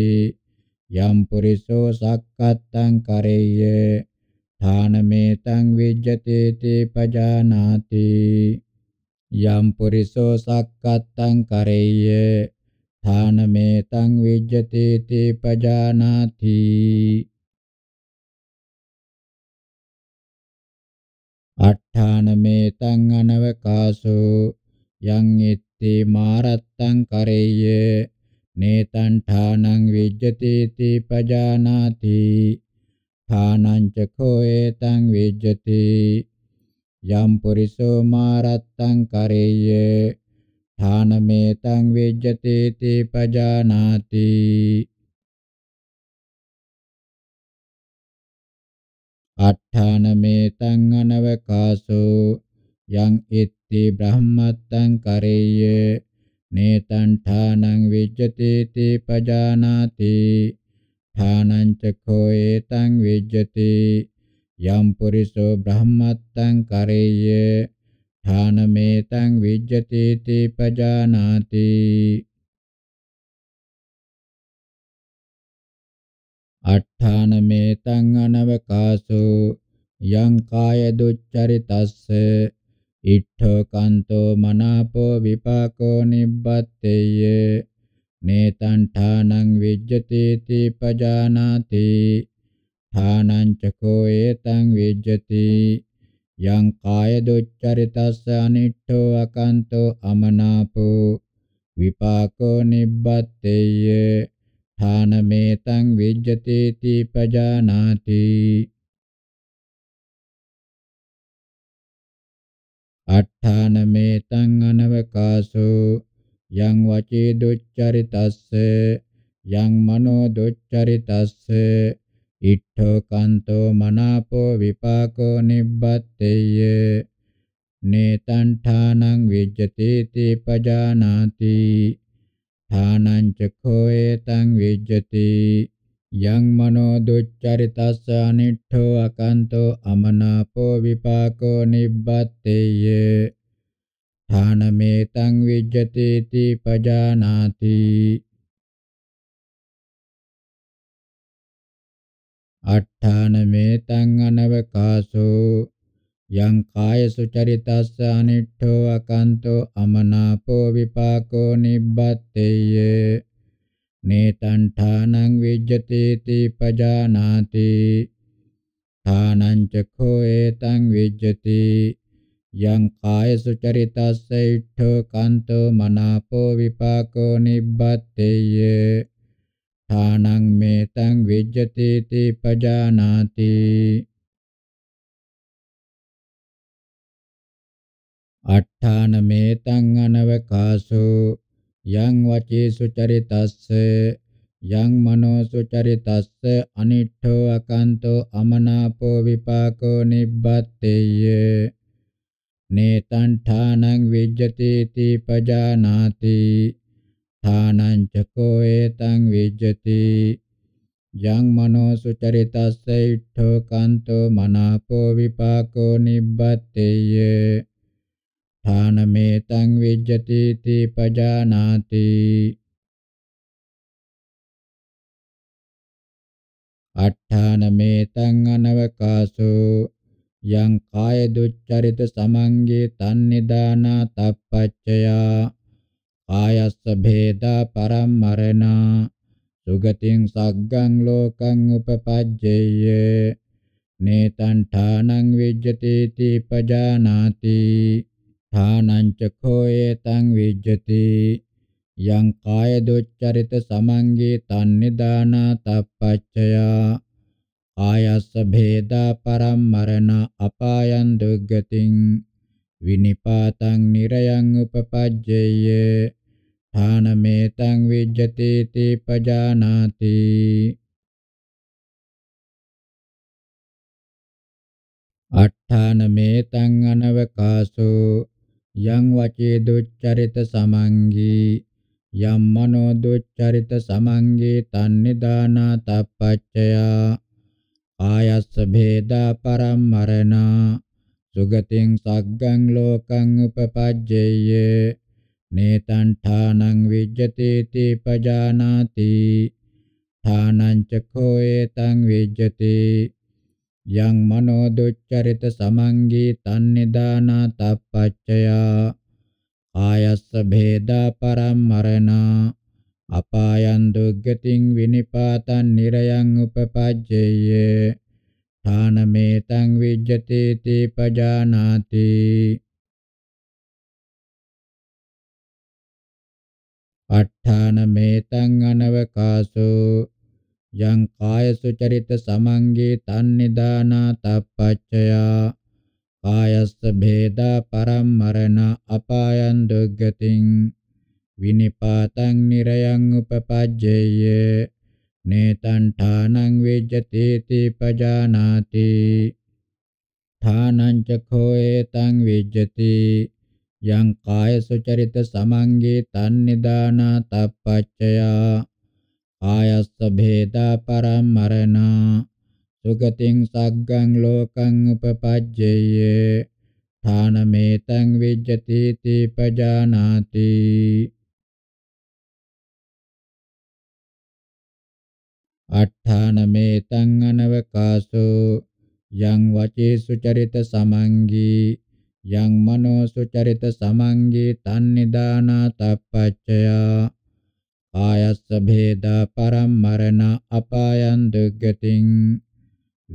යම් පුරිසෝ සක්කත්තං කරෙය්‍ය ථානමේතං විජ්ජතේති පජානාති යම් පුරිසෝ සක්කත්තං කරෙය්‍ය ථානමේතං විජ්ජතේති පජානාති අට්ඨානමේතං අනවකාසෝ යං ඉත්ති මාරත්තං කරෙය්‍ය නේතං ඨානං විජ්ජතේති පජානාති ථානං ච කෝ ඒතං විජ්ජති යම් පුරිසෝ මාරත්තං කරෙය්‍ය ථානමේතං විජ්ජති තී පජානාති අට්ඨානමේතං අනවකාසෝ යං ඉත්ති බ්‍රහ්මත්තං කරෙය්‍ය නේතං ථානං විජ්ජති තී පජානාති ඨානං චඛෝ ඒතං විජ්ජති යම් පුරිසෝ බ්‍රහ්මත්තං කරේය ඨානමේතං විජ්ජති තීපජානාති අට්ඨානමේතං අනවකාසෝ යං කාය දුච්චරිතස්ස ඉට්ඨෝ කන්තෝ මනාපෝ විපාකෝ නිබ්බත්තේය නේතං ඨානං විජ්ජතේති පජානාති ඨානං චකෝ ඒතං විජ්ජති යං කාය දුච්චරිතස්ස අනිට්ඨෝ අකන්තෝ අමනාපෝ විපාකෝ නිබ්බත්තේය ඨානමේතං විජ්ජතේති පජානාති අට්ඨානමේතං අනවකාසෝ යං වචේ දුච්චරිතස්ස යං මනෝ දුච්චරිතස්ස ඉට්ඨෝ කන්තෝ මනාපෝ විපාකෝ නිබ්බත්තේය නේතං ඨානං විජ්ජතේති පජානාති ඨානං චඛෝයතං විජ්ජති යං මනෝ දුච්චරිතස්ස අනිට්ඨෝ අකන්තෝ අමනාපෝ විපාකෝ නිබ්බත්තේය ථානමේතං විජ්ජතේති පජානාති අට්ඨානමේතං අනවකාසෝ යං කායසු චරිතස්ස අනිට්ඨෝ අකන්තෝ අමනාපෝ විපාකෝ නිබ්බත්තේය නේතං ඨානං විජ්ජතේති පජානාති ථානං චඛෝ ඒතං විජ්ජති yang kaya sucarita seitho kanto manapo vipako nibbateye thanang metang vijjati ti pajanati atthana metang anavakaso yang vaci sucaritassa yang mano sucaritassa anitho akanto amanapo vipako nibbateye netan thanang vijjati ti pajanati thanan chako etang vijjati yang mano sucaritassa ittho kanto manapo vipako nibbateye tanametang vijjati ti pajanati අට්ඨානමේතං අනවකාසෝ යං කාය දුච්චරිත සමංගේ තන්නිදානා තප්පච්චයා කායස්ස භේදා පරම්මරණා සුගතින් සග්ගං ලෝකං උපපජ්ජේය නේතං ඨානං විජ්ජති තීපජානාති ඨානං චඛෝයේ තං විජ්ජති යං කාය දුච්චරිත සමංගේ තන්නිදානා තප්පච්චයා ආයස්ස භේදා පරම්මරණ අපායන් දුග්ගතින් විනිපාතං නිරයං උපපජ්ජේය ථානමේතං විජ්ජති තී පජානාති අට්ඨානමේතං අනවකාසෝ යං වචේ දුච්චරිත සමංගී යම් මනෝ දුච්චරිත සමංගී තන්නිදානා තප්පච්චයා ආයස්ස භේදා පරම්මරණා සුගතින් සග්ගං ලෝකං උපපජ්ජේය නේතං ඨානං විජ්ජති තීපජානාති ඨානං චඛෝ ඒතං විජ්ජති යං මනෝ දුච්චරිත සමංගී තන්නිදානා තප්පච්චයා ආයස්ස භේදා පරම්මරණා අපායන් දුග්ගතින් විනිපාතං නිරයන් උපපජ්ජේය ථානමේතං විජ්ජති තී පජානාති අට්ඨානමේතං අනවකාසෝ යං කායසු චරිත සමංගේ තන්නිදානා තප්පච්චයා කායස්ස භේදා පරම්මරණ අපායන් දුග්ගතින් විනිපාතං නිරයං උපපජ්ජේය නේතං ඨානං විජ්ජති තීපජානාති ඨානං චඛෝ ඒතං විජ්ජති යං කාය සුචරිත සමංගේ තන්නිදානා තප්පච්චයා ආයස්ස භේදා පරම්මරණා සුගතින් සග්ගං ලෝකං උපපජ්ජේය ථානමේතං විජ්ජති තීපජානාති අට්ඨානමේ තං අනවකාසෝ යං වචේසු චරිත සමංගී යං මනෝ සුචරිත සමංගී තන්නිදානා තප්පච්චය ආයස්ස භේදා පරම්මරණ අපායන් දුග්ගතින්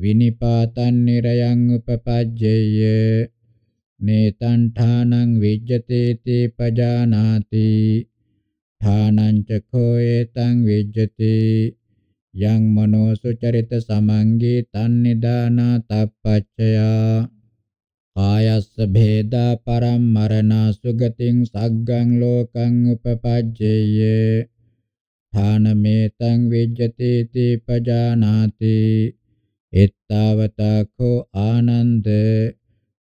විනිපාතන් නිරයන් උපපජ්ජේය නේතං ඨානං විජ්ජතේති පජානාති ඨානං ච කෝයතං විජ්ජතේ yang manosucarita samangi tannidana tappacchaya කායස්ස භේදා පරම්මරණා සුගතින් සග්ගං ලෝකං උපපජ්ජේය ථානමේතං විජ්ජති තීපජානාති එත්තාවතකෝ Ananda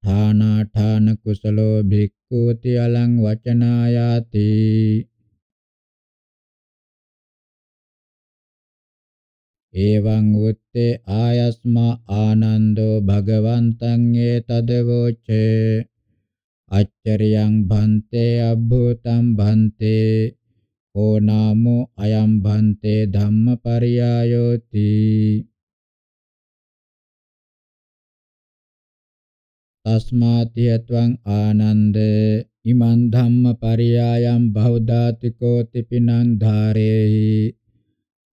ථානාඨාන කුසලෝ භික්ඛූති අලං වචනායාති එවං උත්තේ ආයස්මා ආනන්දෝ භගවන්තං ඒතදවෝචේ අච්චරියං භන්තේ අබ්බූතං භන්තේ ඕ නාමෝ අයම් භන්තේ ධම්මපරියායෝති තස්මාති යත්වං ආනන්ද ඉමන් ධම්මපරියායම් බහුදාතිකෝ තිපිනං ධාරේහි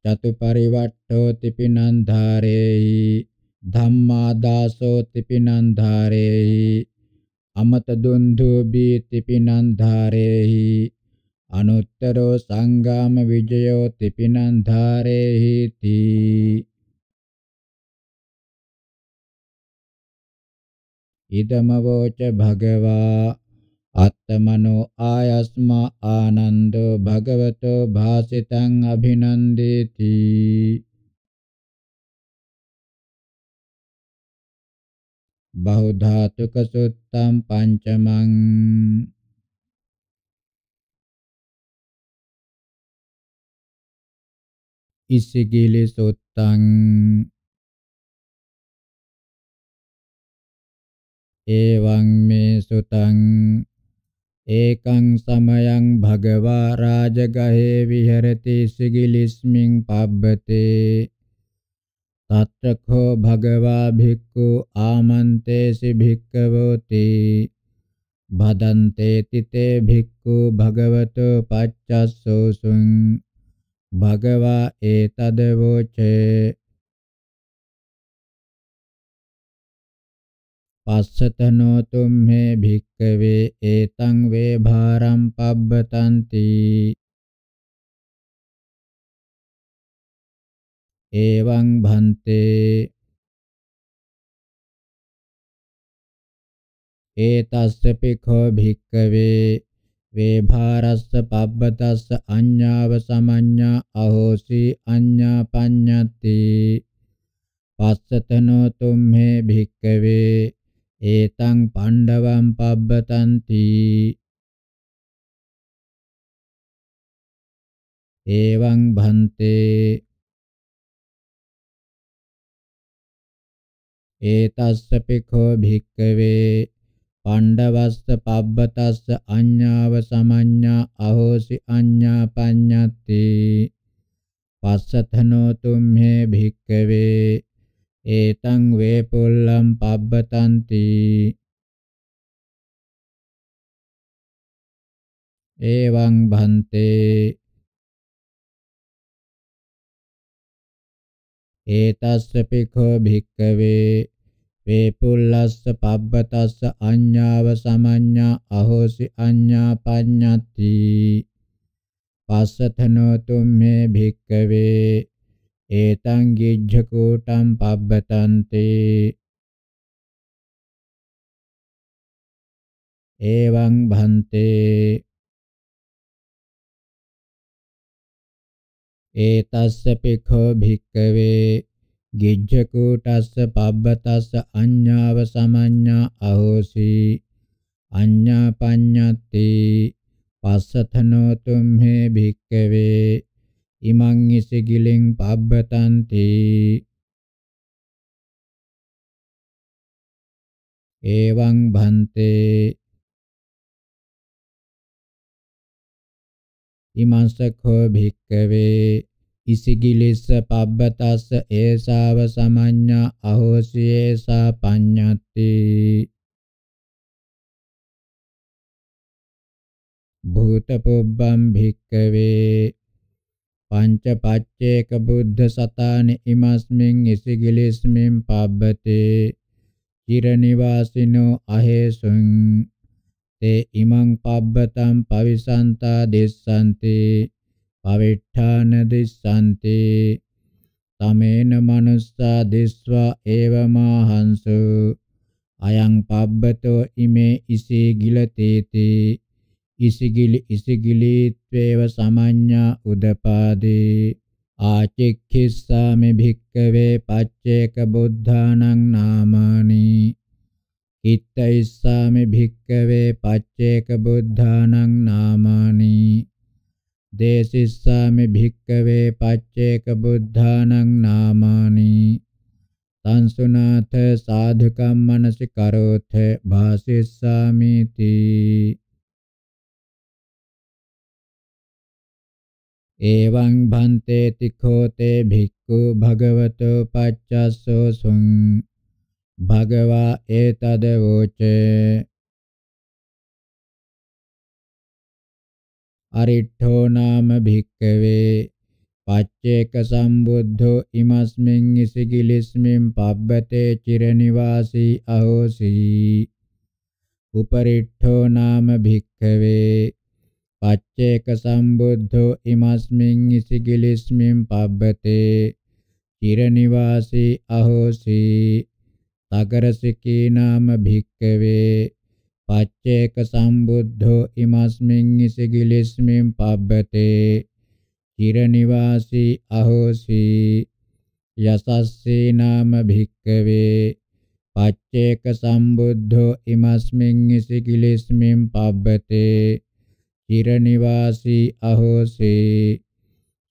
චතුපරිවට්ඨෝති පිනන්ධාරේහි ධම්මා දාසෝති පිනන්ධාරේහි අමත දුන්දු බීති පිනන්ධාරේහි අනුත්තරෝ සංගාම විජයෝ තිපිනන්ධාරේහි තී ඉදමවෝච භගවා අත්තමනෝ ආයස්මා ආනන්දෝ භගවතෝ භාසිතං අභිනන්දේති බහුධාතුක සුත්තම් පංචමං ඉසිගිලි සුත්තං එවං මේ සුතං Ekang samayang bhagava rajagahe viharati sigilisming pabbate tatra kho bhagava bhikkhu amantesi bhikkhavoti badante tite bhikkhu bhagavato paccasso sun bhagava etadavoce පස්සතනෝතුම් හේ භික්කවේ ඒතං වේ භාරම් පබ්බතන්ති එවං භන්තේ ඒතස්ස පිඛෝ භික්කවේ වේ භාරස්ස පබ්බතස්ස අඤ්ඤාව සමඤ්ඤා අහෝසි අඤ්ඤා පඤ්ඤති පස්සතනෝ තුම්හේ භික්කවේ ඒතං පණ්ඩවං පබ්බතන්ති එවං භන්තේ ඒතස්ස පිඛෝ භික්ඛවේ පණ්ඩවස්ස පබ්බතස්ස අඤ්ඤාව සමඤ්ඤා අහෝසි අඤ්ඤා පඤ්ඤත්ති පස්සතනෝ තුම්හේ භික්ඛවේ ඒතං වේ පුල්ලම් පබ්බතන්ති එවං භන්තේ ඒතස්ස පිඛෝ භික්ඛවේ වේපුල්ලස්ස පබ්බතස්ස අඤ්ඤාව සමඤ්ඤා අහෝසි අඤ්ඤා පඤ්ඤත්ති පස්සතනෝ තුම්මේ භික්ඛවේ ඒතං ගිජ්ජකූටං පබ්බතන්තේ එවං භන්තේ ඒතස්ස පිඛෝ භික්ඛවේ ගිජ්ජකූටස්ස පබ්බතස්ස අඤ්ඤාව සමඤ්ඤා අහෝසි අඤ්ඤා පඤ්ඤත්ති පස්සතනෝ තුම්හි භික්ඛවේ imang isigiling pabbatanti evaṃ bhante imansakho bhikkave ඉසිගිලිස්ස පබ්බතස්ස ඒසාව සමඤ්ඤා අහෝසි ඒසා පඤ්ඤත්ති භූත පුබ්බම් භික්කවේ පංච පච්චේක බුද්ධ සතානි ඉමස්මින් ඉසිගිලිස්මින් පබ්බතේ චිර නිවාසිනෝ අහේසුං තේ ඉමං පබ්බතම් පවිසන්තා දිස්සන්ති පවිඨාන දිස්සන්ති තමේන මනුස්සා දිස්වා ඒවමාහංසු අයං පබ්බතෝ ඉමේ ඉසිගිලතේති ඉසිගිලි ඉසිගිලීත්වේව සමඤ්ඤා උදපාදේ ආචික්ඛිස්සාමි භික්ඛවේ පච්චේක බුද්ධානං නාමානි ඉත්තයිස්සාමි භික්ඛවේ පච්චේක බුද්ධානං නාමානි දේසිස්සාමි භික්ඛවේ පච්චේක බුද්ධානං නාමානි සංසුනාථ සාධකම් මනසිකරෝථ භාසිස්සාමි තී Evaṁ bhante tikho te bhikkhu bhagavato paccasso suṁ bhagavā etad voce aritthō nama bhikkave pacceka sambuddho imasmin isigilismin pabbate chiranivāsi ahosi uparitthō nama bhikkave පච්චේක සම්බුද්ධෝ ඉමස්මින් ඉසිගිලිස්මින් පබ්බතේ චිරනිවාසී අහෝසි තගරසිකී නාම භික්කවේ පච්චේක සම්බුද්ධෝ ඉමස්මින් ඉසිගිලිස්මින් පබ්බතේ චිරනිවාසී අහෝසි යසස්සී නාම භික්කවේ පච්චේක සම්බුද්ධෝ ඉමස්මින් ඉසිගිලිස්මින් පබ්බතේ චිර නිවාසී අහෝසී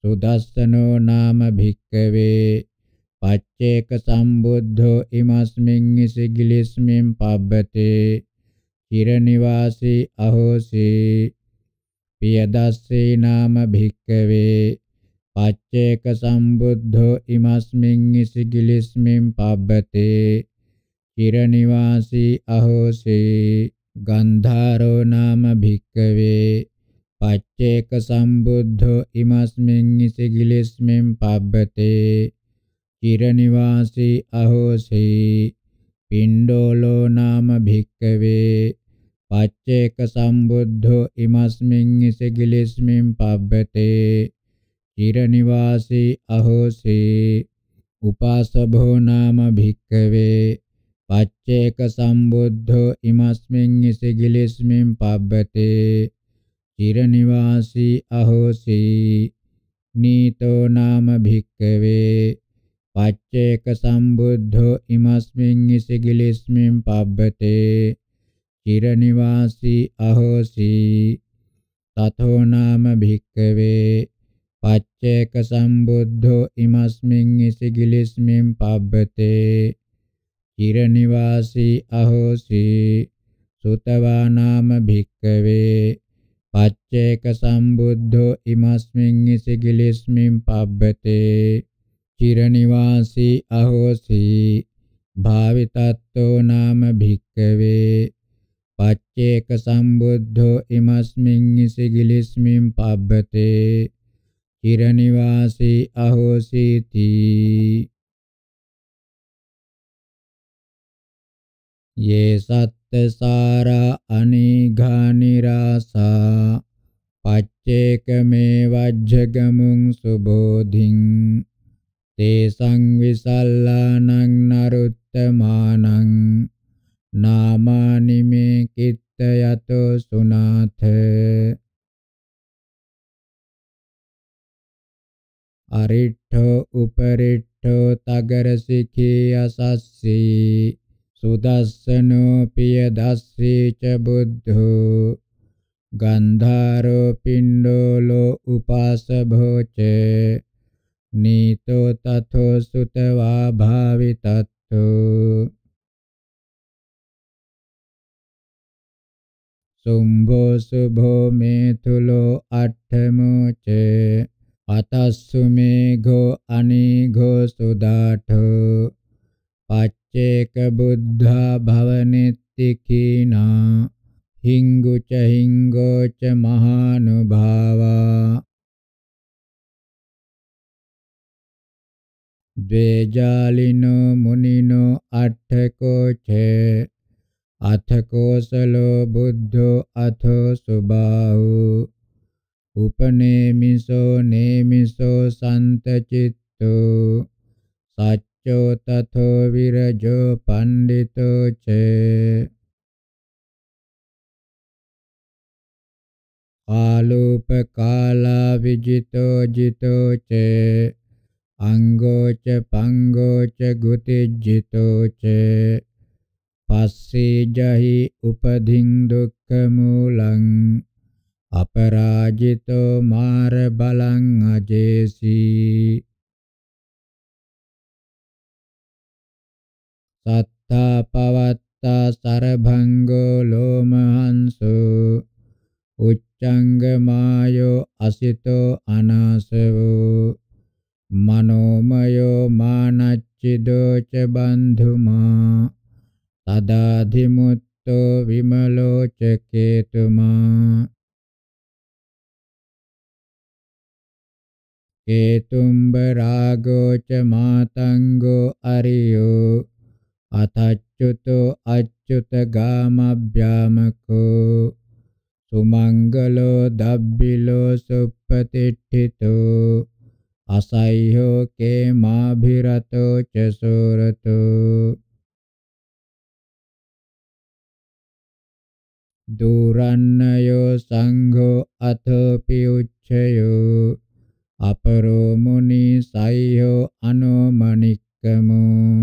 සුදස්සනෝ නාම භික්කවේ පච්චේක සම්බුද්ධෝ ඉමස්මින් ඉසිගිලිස්මින් පබ්බතේ චිර නිවාසී අහෝසී පියදස්සේ නාම භික්කවේ පච්චේක සම්බුද්ධෝ ඉමස්මින් ඉසිගිලිස්මින් පබ්බතේ චිර නිවාසී අහෝසී ගන්ධාරෝ නාම භික්කවේ පච්චේක සම්බුද්ධෝ ඉමස්මින් ඉසිගිලිස්මින් පබ්බතේ චිරනිවාසී අහෝසී පින්ඩෝලෝ නාම භික්කවේ පච්චේක සම්බුද්ධෝ ඉමස්මින් ඉසිගිලිස්මින් පබ්බතේ චිරනිවාසී අහෝසී උපාසභෝ නාම භික්කවේ පච්චේක සම්බුද්ධෝ ඉමස්මින් ඉසිගිලිස්මින් පබ්බතේ චිරනිවාසී අහෝසි නීතෝ නාම භික්කවේ පච්චේක සම්බුද්ධෝ ඉමස්මින් ඉසිගිලිස්මින් පබ්බතේ චිරනිවාසී අහෝසි තතෝ නාම භික්කවේ පච්චේක සම්බුද්ධෝ ඉමස්මින් ඉසිගිලිස්මින් පබ්බතේ චිරනිවාසී අහෝසි සුතවා නාම භික්කවේ පච්චේක සම්බුද්ධෝ ඉමස්මින් ඉසිගිලිස්මින් පබ්බතේ චිරනිවාසී අහෝසි භාවිතත්තෝ නාම භික්කවේ පච්චේක සම්බුද්ධෝ ඉමස්මින් ඉසිගිලිස්මින් පබ්බතේ චිරනිවාසී අහෝසීති ये सत्तसारा अनिघानिरासा पच्चेकमेवज्जगमुं सुबोधिं ते संविसल्लानं नरुत्तमानं नामानि मे कित्तयतो सुनाथ अरिट्ठो उपरिट्ठो तगरसिखी असस्सि සුදස්සනෝ පිය දස්සීච බුද්ධෝ ගන්ධාරෝ පිණ්ඩෝලෝ උපාසභෝචේ නීතෝ තතෝ සුතවා භාවිතත්තු සුම්භෝ සුභෝ මේතුලෝ අට්ඨමෝචේ අතස්සු මේඝෝ අනීඝෝ සුදාඨෝ පච්ච චේක බුද්ධා භවනෙත්ති කීනා හිංගු ච හිංගෝ ච මහානුභාවා ද්වේජාලිනෝ මුනිනෝ අට්ඨකෝ චේ අථකෝසලෝ බුද්ධෝ අථෝ සුබාහු උපනේමිසෝ නේමිසෝ සන්තචිත්තෝ සච්ච චෝ තතෝ විරජෝ පණ්ඩිතෝ චේ ආලෝපකාලා විජිතෝ ජිතෝ චේ අංගෝච පංගෝච ගුතිජ්ජිතෝ චේ පස්සේ ජහි උපදින් දුක්ඛ මූලං අපරාජිතෝ මාර බලං අජේසී සත්තා පවත්තා සරභංගෝ ලෝමහංසෝ උච්ඡංග මායෝ අසිතෝ අනාසවෝ මනෝමයෝ මානච්චිදෝ ච බන්ධුමා තදාධිමුත්තෝ විමලෝ ච කේතුමා केतुम्ब रागो च मातङ्गो अरियो අතච්චුතෝ අච්චුත ගාමභ්‍යාමකෝ සුමංගලෝ දබ්බිලෝ සුප්පතිට්ඨිතෝ අසය්‍යෝ කේමාභිරතෝ චසෝරතෝ දුරන්නයෝ සංඝෝ අතෝපි උච්චයෝ අපරෝ මුනි සය්‍යෝ අනෝමනික්කමෝ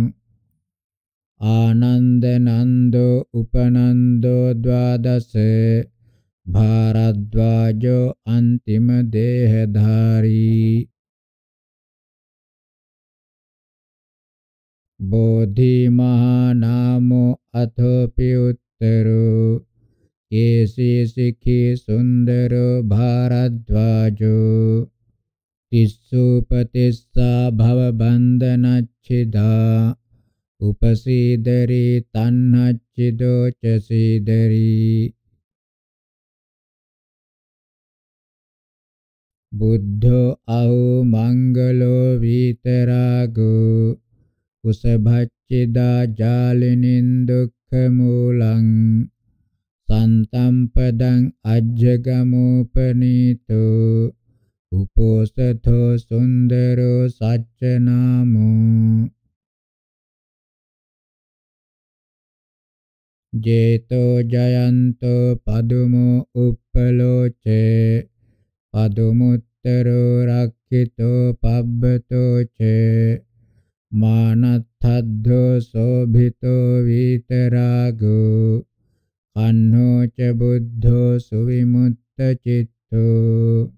आनन्दनन्दो उपनन्दो द्वादशे भारद्वाजो अन्तिमदेहधारी बोधिमहानामो अथोऽपि उत्तरो केशी शिखि सुन्दरो भारद्वाजो तिस्सुपतिस्सा भवबन्धनच्छिदा උපසීදරි තණ්හච්චිදෝ ච සීදරි බුද්ධෝ අහු මංගලෝ විතරාගෝ කුසභච්චිදා ජාලිනින් දුක්ඛ මූලං සන්තම්පදං අජ්ජගමෝපනීතෝ උපෝසතෝ සුන්දරෝ සච්ච නාමෝ ජේතෝ ජයන්තෝ පදුමෝ උප්පලෝචේ පදුමුත්තරෝ රක්ඛිතෝ පබ්බතෝ චේ මානත්තද්ධෝ සෝභිතෝ විතරාගෝ කන්නෝ ච බුද්ධෝ සුවිමුත්ත චිත්තෝ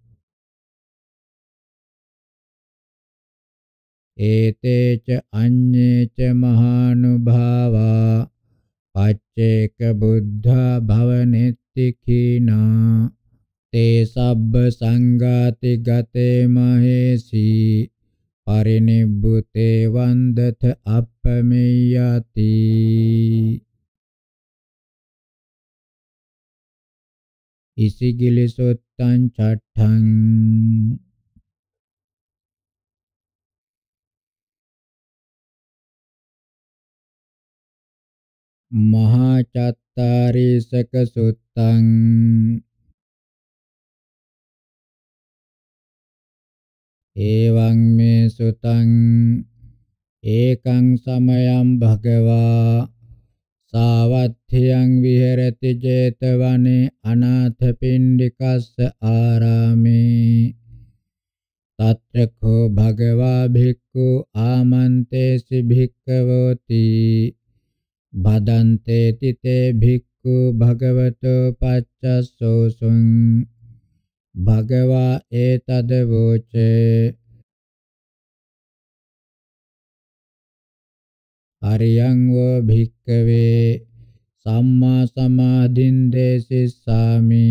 ඒතේ ච අඤ්ඤේ ච මහානුභාවා පච්චේක බුද්ධා භවනෙත්තිඛීනා තේ සබ්බ සංඝාති ගතේ මහේසී පරිනිබ්බුතේ වන්දත අප්පමෙය්‍යති ඉසිගිලිසොත්තං චට්ඨං මහා චත්තාරීසක සුත්තං එවං මේ සුතං ඒකං සමයං භගවා සාවත්ථියං විහෙරති 제තවනේ අනාථ පිණ්ඩිකස්ස ආරාමේ තත්‍රකෝ භගවා භික්ඛු ආමන්තේසි භික්ඛවෝති බදන්තේ තිතේ භික්ඛු භගවතෝ පච්චස්සෝසුං භගවා ඒතද වෝචේ අරියං වෝ භික්ඛවේ සම්මා සමාධින් දේසිස්සාමි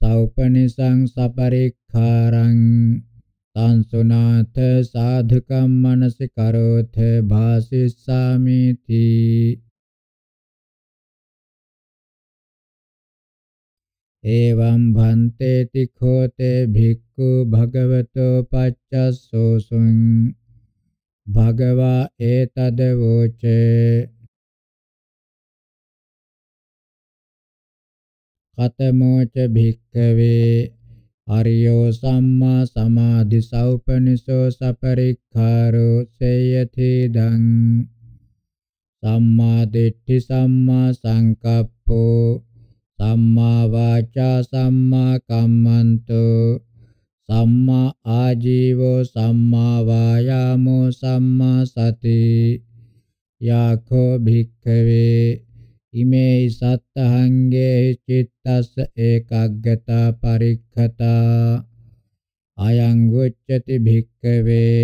සෞපනිසං සපරික්ඛාරං तान् सुनाथ साधकं मनसि करोथ भासिस्सामीति एवं भन्तेति खोते भिक्खु भगवतो पच्चसोऽसुं भगवा एतदवोचे कथमोच भिक्खवे අරියෝ සම්මා සමාධි සෞපනිසෝ සපරික්ඛාරෝ සේයති දං සම්මා දිට්ඨි සම්මා සංකප්පෝ සම්මා වාචා සම්මා කම්මන්තෝ සම්මා ආජීවෝ සම්මා වායාමෝ සම්මා සති යඛෝ භික්ඛවේ ඉමේ සත්තහංගේ චිත්තස්ස ඒකග්ගතා පරික්ඛතා අයං උච්චති භික්ඛවේ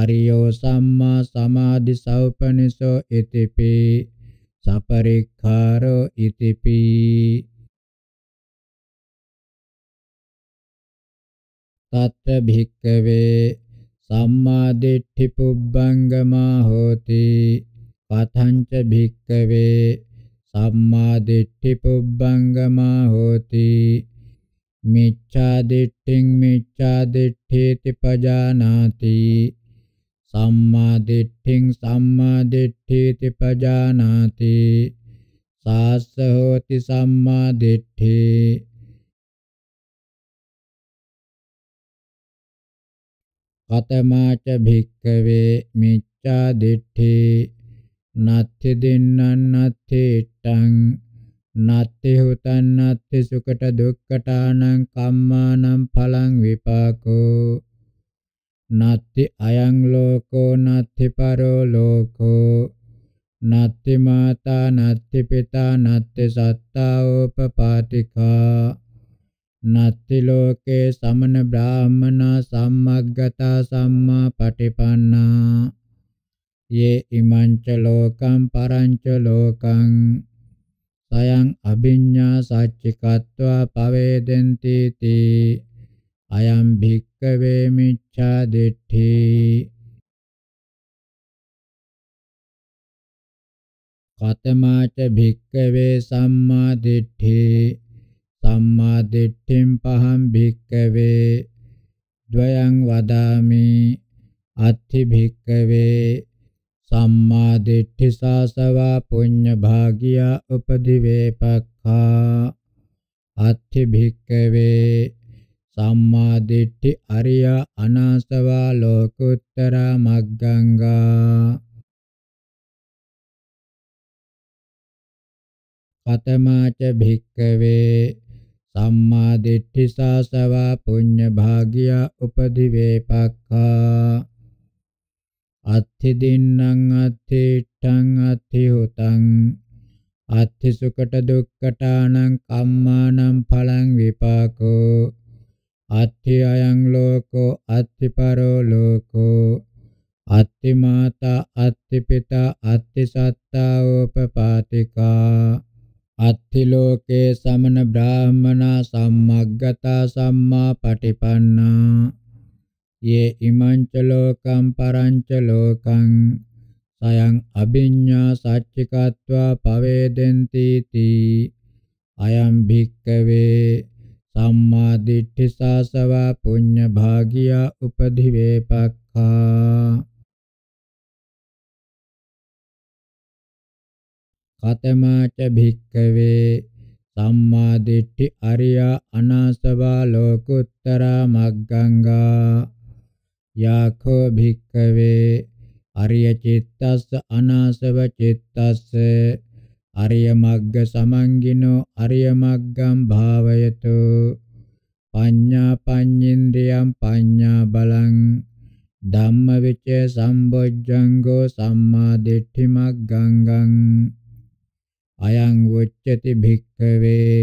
අරියෝ සම්මා සමාධි සවපනිසෝ ඉතිපි සපරික්ඛාරෝ ඉතිපි තත් භික්ඛවේ සම්මා දිට්ඨි පුබ්බංගමා හෝති පතංච භික්ඛවේ සම්මා දිට්ඨි පුබ්බංගමා හෝති මිච්ඡා දිට්ඨින් මිච්ඡා දිට්ඨේති පජානාති සම්මා දිට්ඨින් සම්මා දිට්ඨේති පජානාති සාස්ස හෝති සම්මා දිට්ඨේ කතමාච භික්කවේ මිච්ඡා දිට්ඨේ නත්ති දින්නන් නත්ති ඉට්ටං නත්ති හුතන් නත්ති සුකට දුක්කටානං කම්මානං පලං විපාකෝ නත්ති අයං ලෝකෝ නත්ති පරෝ ලෝකෝ නත්ති මාතා නත්ති පිතා නත්ති සත්තා උපපාතිකා නත්ති ලෝකේ සමන බ්‍රාහ්මනා සම්මග්ගතා සම්මා පටිපන්නා ye imanc lokam paranc lokang sayang abhinnya saccikattva pavedenti ti ayam bhikkave micca diṭṭhi කතමාච භික්කවේ සම්මා දිට්ඨි සම්මා දිට්ඨින් පහම් භික්කවේ ද්වයං වදාමි අත්ථි භික්කවේ සම්මා දිට්ඨි සාසවා පුඤ්ඤ භාගියා උපදිවේපක්ඛා අත්ථි භික්කවේ සම්මා දිට්ඨි අරිය අනාසවා ලෝකුත්තර මග්ගංගා කතමාච භික්කවේ සම්මා දිට්ඨි සාසවා පුඤ්ඤ භාගියා උපදිවේපක්ඛා අත්ථි දින්නම් අත්ථිට්ඨං අත්ථි හොතං අත්ථි සුකට දුක්කටානං කම්මානං ඵලං විපාකෝ අත්ථි අයං ලෝකෝ අත්ථි පරෝ ලෝකෝ අත්ථි මාතා අත්ථි පිතා අත්ථි සත්තා උපපාතිකා අත්ථි ලෝකේ සමන බ්‍රාහමනා සම්මග්ගතා සම්මා පටිපන්නා ये इमं च लोकं परं च लोकं සයං අභිඤ්ඤා සච්චිකत्वा පවේදෙන්ති තී අයං භික්කවේ සම්මා දිට්ඨි සාසව පුඤ්ඤ භාගියා උපදිවේපක්ඛා කතමාච භික්කවේ සම්මා දිට්ඨි අරියා අනාසවා ලෝකුත්තර මග්ගංගා යකෝ භික්කවේ අරිය චිත්තස්ස අනාසව චිත්තස්ස අරිය මග්ග සමංගිනෝ අරිය මග්ගම් භාවයතු පඤ්ඤා පඤ්ඤේන්ද්‍රියම් පඤ්ඤා බලං ධම්ම විචේ සම්බොජ්ජංගෝ සම්මා දිට්ඨි මග්ගංගං අයං උච්චති භික්ඛවේ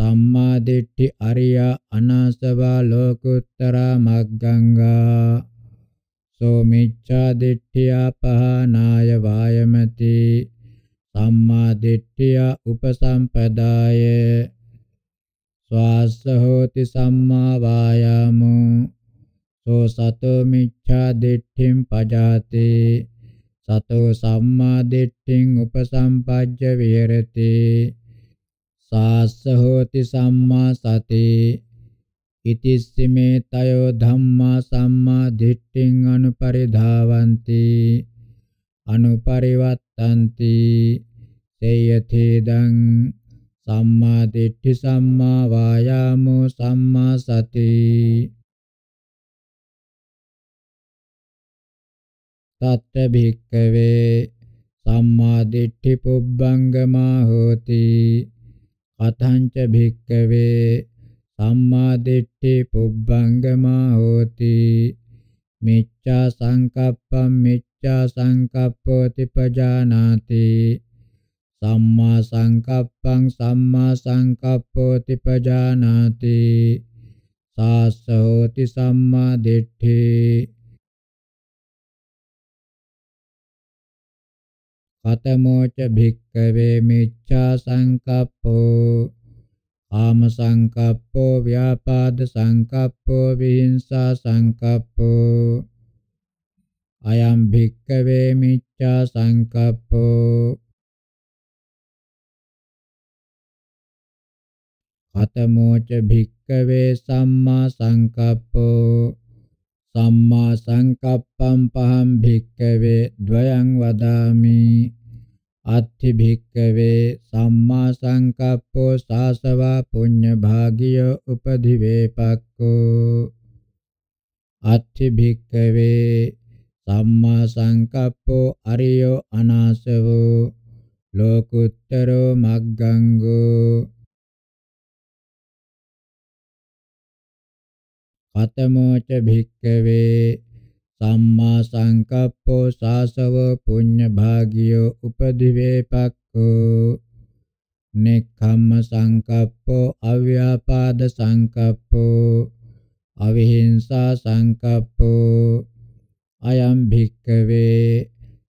සම්මා දිට්ඨි අරියා අනාසවා ලෝකුත්තරා මග්ගංගා සෝ මිච්ඡා දිට්ඨියා පහනාය වායමති සම්මා දිට්ඨියා උපසම්පදාය ස්වාස්ස හෝති සම්මා වායාමෝ සෝ සතෝ මිච්ඡා දිට්ඨින් පජාති සතෝ සම්මා දිට්ඨින් උපසම්පජ්ජ විහෙරති සාස්ස හෝති සම්මා සතේ ඉතිස්සමේ තයෝ ධම්මා සම්මා දිට්ඨින් අනුපරිධාවಂತಿ අනුපරිවත්තಂತಿ සේයතේදං සම්මා දිට්ඨි සම්මා වායාමෝ සම්මා සති තත්ත භික්කවේ සම්මා දිට්ඨි පුබ්බංගමා හෝති අතංච භික්කවේ සම්මා දිට්ඨි පුබ්බංගමා හෝති මිච්ඡා සංකප්පං මිච්ඡා සංකප්පෝති පජානාති සම්මා සංකප්පං සම්මා සංකප්පෝති පජානාති සාසෝති සම්මා දිට්ඨි කතමෝච භික්කවේ මිච්ඡා සංකප්පෝ කාම සංකප්පෝ ව්‍යාපාද සංකප්පෝ විහිංසා සංකප්පෝ අයම් භික්කවේ මිච්ඡා සංකප්පෝ කතමෝච භික්කවේ සම්මා සංකප්පෝ සම්මා සංකප්පං පහං භික්ඛවේ ද්වයං වදාමි අත්ථි භික්ඛවේ සම්මා සංකප්පෝ සාසවා පුඤ්ඤ භාගිය උපදිවේපක්ඛෝ අත්ථි භික්ඛවේ සම්මා සංකප්පෝ අරියෝ අනාසවෝ ලෝකුත්තරෝ මග්ගංගෝ කතමෝච භික්කවේ සම්මා සංකප්පෝ සාසව පුඤ්ඤ භාගියෝ උපදිවේපක්ඛෝ නෙක්ඛම්ම සංකප්පෝ අව්‍යාපාද සංකප්පෝ අවිහිංසා සංකප්පෝ අයම් භික්කවේ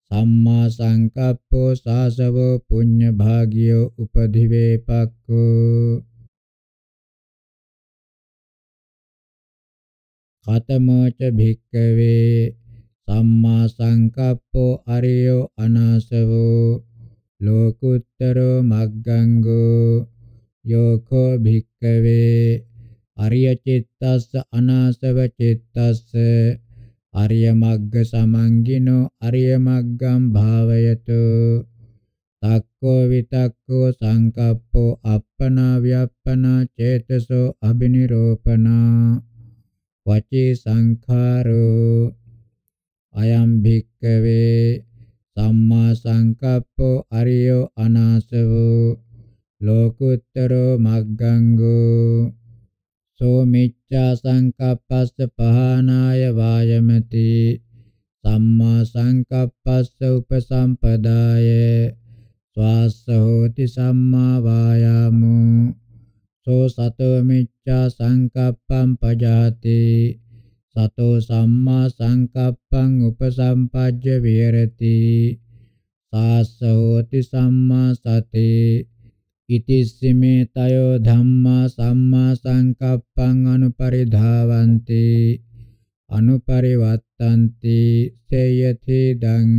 සම්මා සංකප්පෝ සාසව පුඤ්ඤ භාගියෝ උපදිවේපක්ඛෝ කතමෝච භික්කවේ සම්මා සංකප්පෝ අරියෝ අනාසවෝ ලෝකුත්තරෝ මග්ගංගෝ යෝකෝ භික්කවේ අරිය චිත්තස්ස අනාසව චිත්තස්ස අරිය මග්ග සමංගිනෝ අරිය මග්ගම් භාවයතු තක්කෝ විතක්කෝ සංකප්පෝ අප්පනා ව්‍යප්පනා චේතසෝ අබිනිරෝපනා වචී සංඛාරෝ අයම් භික්කවේ සම්මා සංකප්පෝ අරියෝ අනාසවෝ ලෝකුත්තරෝ මග්ගංගෝ සෝ මිච්ඡා සංකප්පස්ස පහනාය වායමති සම්මා සංකප්පස්ස උපසම්පදාය ස්වාස්ස හෝති සම්මා වායාමෝ සෝ සතෝ මිච්ඡා සංකප්පං පජාති සතෝ සම්මා සංකප්පං උපසම්පජ්ජ විහෙරති සාසෝති සම්මා සතේ ඉතිස්සමේ තයෝ ධම්මා සම්මා සංකප්පං අනුපරිධාවಂತಿ අනුපරිවත්තಂತಿ සේයති දං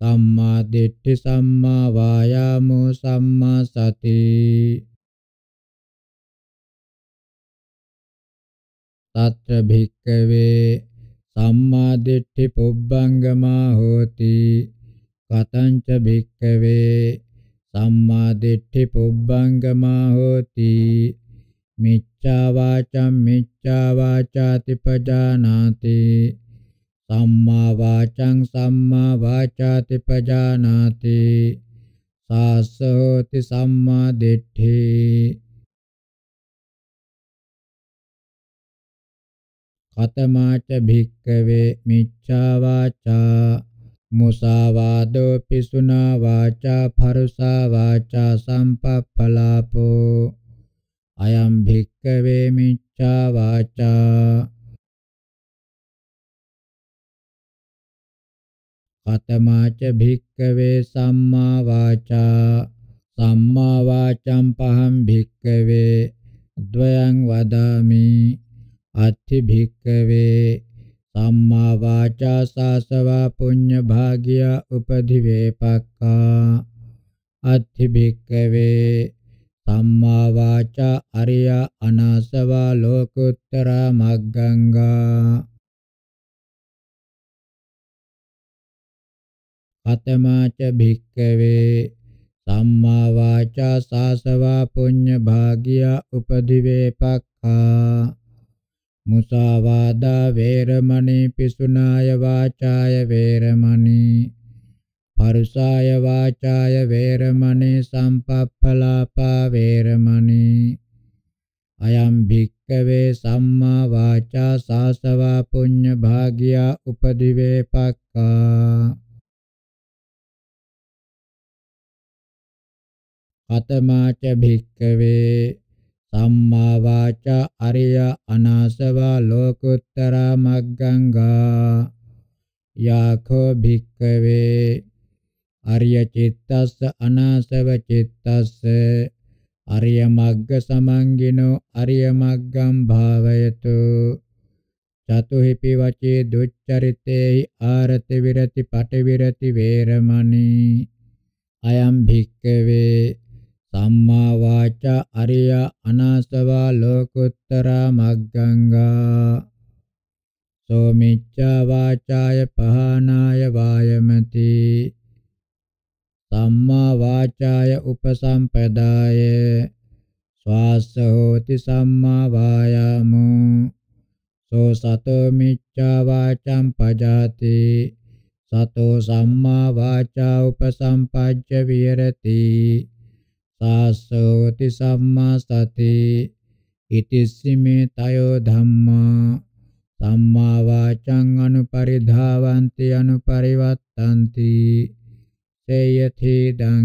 සම්මා දිට්ඨි සම්මා වායාමෝ සම්මා සති తత్ర භික්කවේ සම්මා දිට්ඨි පුබ්බංගමා හෝති කතංච භික්කවේ සම්මා දිට්ඨි පුබ්බංගමා හෝති මිච්ඡා වාචං මිච්ඡා වාචාති පජානාති සම්මා වාචං සම්මා වාචාති පජානාති සාසෝති සම්මා දිට්ඨි කතමාච භික්කවේ මිච්ඡා වාචා මුසාවාදෝ පිසුනා වාචා පරුසා වාචා සම්පප්පලාපෝ අයම් භික්කවේ මිච්ඡා වාචා කතමාච භික්කවේ සම්මා වාචා සම්මා වාචම් පහම් භික්කවේ ද්වයං වදාමි අත්ථි භික්කවේ සම්මා වාචා සාසවා පුඤ්ඤ භාගියා උපදිවේපක්ඛා අත්ථි භික්කවේ සම්මා වාචා අරිය අනාසවා ලෝකුත්තර මග්ගංගා අතමාච භික්කවේ සම්මා වාචා සාසවා පුඤ්ඤ භාගියා උපදිවේපක්ඛා මුසාවාදා වේරමණී පිසුනාය වාචාය වේරමණී පරුසාය වාචාය වේරමණී සම්පප්පලාපා වේරමණී අයම් භික්කවේ සම්මා වාචා සාසවා පුඤ්ඤ භාගියා උපදිවේ පක්කා අතමාච භික්කවේ සම්මා වාචා අරිය අනාසවා ලෝකුත්තර මග්ගංගා යාඛෝ භික්ඛවේ අරිය චිත්තස්ස අනාසව චිත්තස්ස අරිය මග්ග සමංගිනෝ අරිය මග්ගම් භාවයතු චතුහිපි වචේ දුච්චරිතේහි ආරති විරති පටි විරති වේරමණී අයම් භික්කවේ සම්මා වාචා අරිය අනාසවා ලෝකුත්තරා මග්ගංගා සෝ මිච්ඡා වාචාය පහනාය වායමති සම්මා වාචාය උපසම්පදාය ස්වාසහෝති සම්මා වායාමෝ සෝ සතෝ මිච්ඡා වාචං පජාති සතෝ සම්මා වාචා උපසම්පජ්ජ විරති සාසෝති සම්මා සති ඉතිස්සිමේ තයෝ ධම්මා සම්මා වාචං අනුපරිධාවಂತಿ අනුපරිවත්තಂತಿ සේයති දං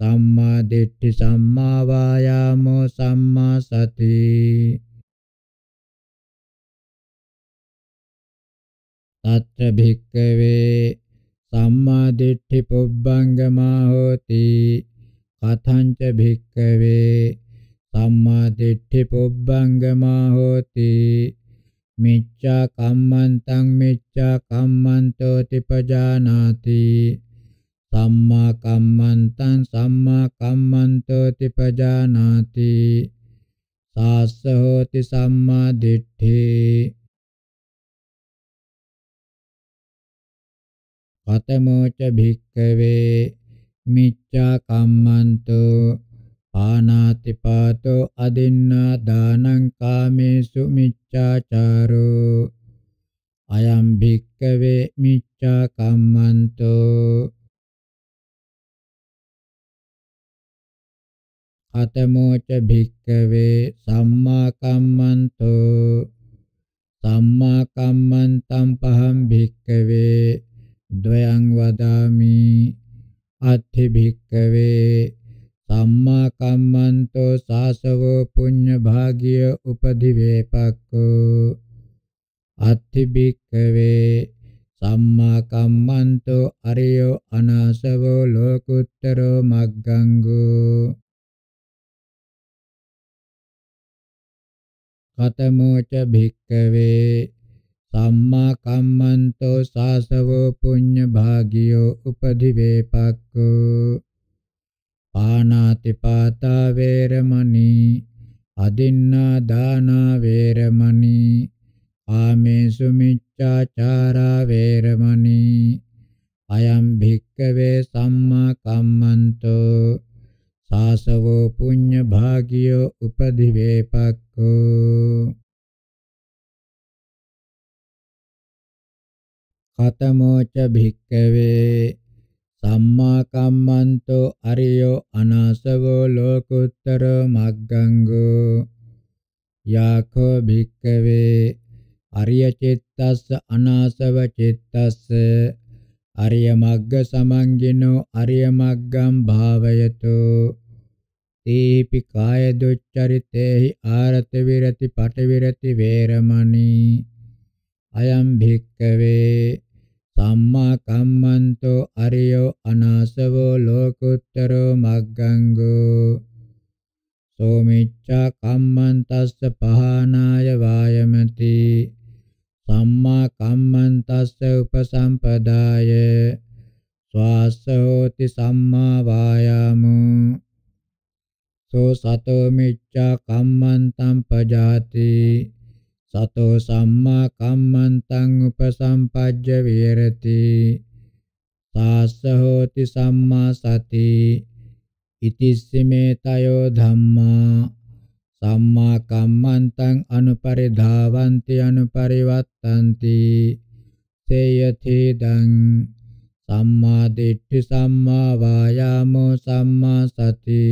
සම්මා දිට්ඨි සම්මා වායාමෝ සම්මා සති తත්‍ර භික්කවේ සම්මා දිට්ඨි පුබ්බංගමා හෝති කතංච භික්කවේ සම්මා දිට්ඨි පුබ්බංගමා හෝති මිච්ඡා කම්මන්තං මිච්ඡා කම්මන්තෝ තිපජානාති සම්මා කම්මන්තං සම්මා කම්මන්තෝ තිපජානාති සාස්ස හෝති සම්මා දිට්ඨි කතමෝච භික්කවේ මිච්ඡා කම්මන්තෝ ආනාති පාතෝ අදින්නා දානං කාමේසු මිච්ඡාචාරෝ අයම් භික්කවේ මිච්ඡා කම්මන්තෝ අතමෝච භික්කවේ සම්මා කම්මන්තෝ සම්මා කම්මන්තම් පහම් භික්කවේ ද්වයං වදාමි අත්ථි භික්කවේ සම්මා කම්මන්තෝ සාසවෝ පුඤ්ඤ භාගිය උපදිවේපක්ඛෝ අත්ථි භික්කවේ සම්මා කම්මන්තෝ අරියෝ අනාසවෝ ලෝකුත්තරෝ මග්ගංගෝ කතමෝච භික්කවේ සම්මා කම්මන්තෝ සාසවෝ පුඤ්ඤ භාගියෝ උපදිවේපක්ඛෝ පානාති පාතා වේරමණී අදින්නා දාන වේරමණී ආමේසු මිච්ඡාචාරා වේරමණී අයම් භික්කවේ සම්මා කම්මන්තෝ සාසවෝ පුඤ්ඤ භාගියෝ උපදිවේපක්ඛෝ කතමෝ ච භික්ඛවේ සම්මා කම්මන්තෝ අරියෝ අනාසවෝ ලෝකුත්තර මග්ගංගෝ යාඛෝ භික්ඛවේ අරිය චිත්තස්ස අනාසව චිත්තස්ස අරිය මග්ග සමංගිනෝ අරිය මග්ගම් භාවයතු දීපි කාය දුච්චරිතේහි ආරත විරති පට විරති වේරමණී අයම් භික්කවේ සම්මා කම්මන්තෝ අරියෝ අනාසවෝ ලෝකුත්තරෝ මග්ගංගෝ සෝමිච්ඡා කම්මන්තස්ස පහනාය වායමති සම්මා කම්මන්තස්ස උපසම්පදාය ස්වාසෝති සම්මා වායාමෝ සෝ සතෝ මිච්ඡා කම්මන්තම් පජාති සතෝ සම්මා කම්මන්තං උපසම්පජ්ජ විහෙරති සාස්ස හෝති සම්මා සති ඉතිස්සමේ තයෝ ධම්මා සම්මා කම්මන්තං අනුපරිධාවන්ති අනුපරිවත්තන්ති සේයති දං සම්මා දිට්ඨි සම්මා වායාමෝ සම්මා සති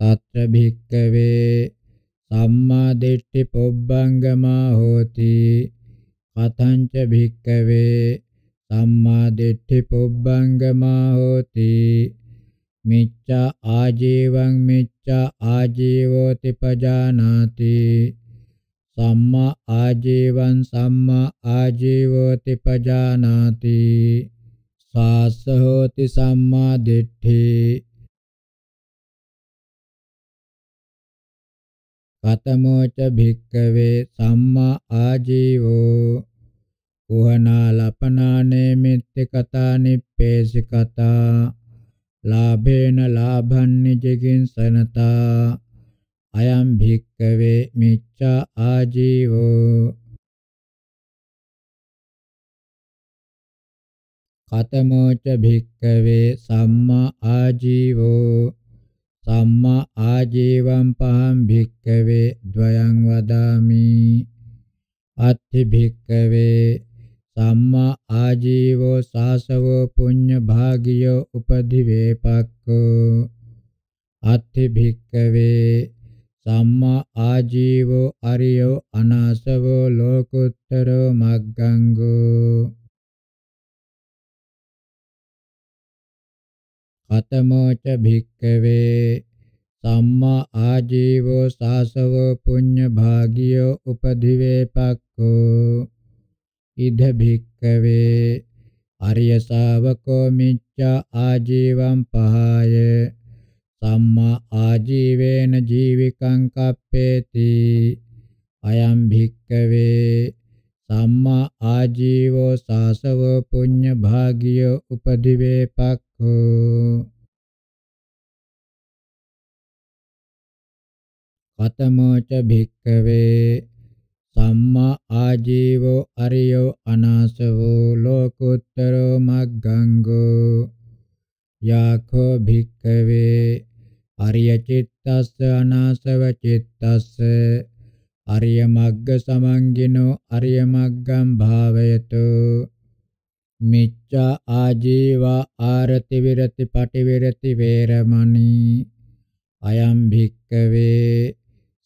తత్ర භික්කවේ සම්මා දිට්ඨි පොබ්බංගමා හෝති කතංච භික්කවේ සම්මා දිට්ඨි පොබ්බංගමා හෝති මිච්ඡා ආජීවං මිච්ඡා ආජීවෝති පජානාති සම්මා ආජීවං සම්මා ආජීවෝති පජානාති සාස හෝති සම්මා දිට්ඨි කතමෝච භික්කවේ සම්මා ආජීවෝ උහනා ලපනානේ මිත්‍ති කතා නිප්පේසි කතා ලාභේන ලාභන්නි ජිගින්සනතා අයම් භික්කවේ මිච්ඡා ආජීවෝ කතමෝච භික්කවේ සම්මා ආජීවෝ සම්මා ආජීවම් පහම් භික්කවේ ද්වයං වදාමි අත්ථි භික්කවේ සම්මා ආජීවෝ සාසවෝ පුඤ්ඤ භාගියෝ උපදිවේපක්ඛෝ අත්ථි භික්කවේ සම්මා ආජීවෝ අරියෝ අනාසවෝ ලෝකුත්තරෝ මග්ගංගෝ කතමෝ ච භික්ඛවේ සම්මා ආජීවෝ සාසවෝ පුඤ්ඤ භාගියෝ උපදිවේ පක්ඛෝ ඉද භික්ඛවේ අරිය ශාවකෝ මිච්ඡා ආජීවං පහය සම්මා ආජීවේන ජීවිකං කප්පේති අයම් භික්ඛවේ සම්මා ආජීවෝ සාසවෝ පුඤ්ඤ භාගියෝ උපදිවේ පක්ඛෝ කතමෝ ච භික්ඛවේ සම්මා ආජීවෝ අරියෝ අනාසවෝ ලෝකුත්තරෝ මග්ගංගෝ යඛෝ භික්ඛවේ අරිය චිත්තස්ස අනාසව චිත්තස්ස අරිය මග්ග සමංගිනෝ අරිය මග්ගම් භාවයතු මිච්ඡා ආජීවා ආරති විරති පටි විරති වේරමණී අයම් භික්කවේ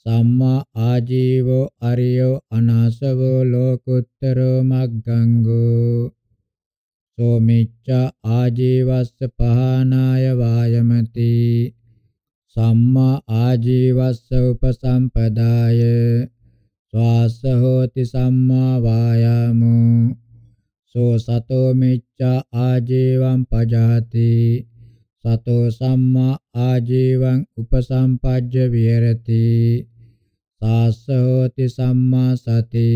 සම්මා ආජීවෝ අරියෝ අනාසවෝ ලෝකුත්තරෝ මග්ගංගෝ සෝ මිච්ඡා ආජීවස්ස පහනාය වායමති සම්මා ආජීවස්ස උපසම්පදාය ස්වාස හෝති සම්මා වායාමෝ සෝ සතෝ මිච්ඡා ආජීවං පජාති සතෝ සම්මා ආජීවං උපසම්පජ්ජ විහෙරති සාස්ස හෝති සම්මා සති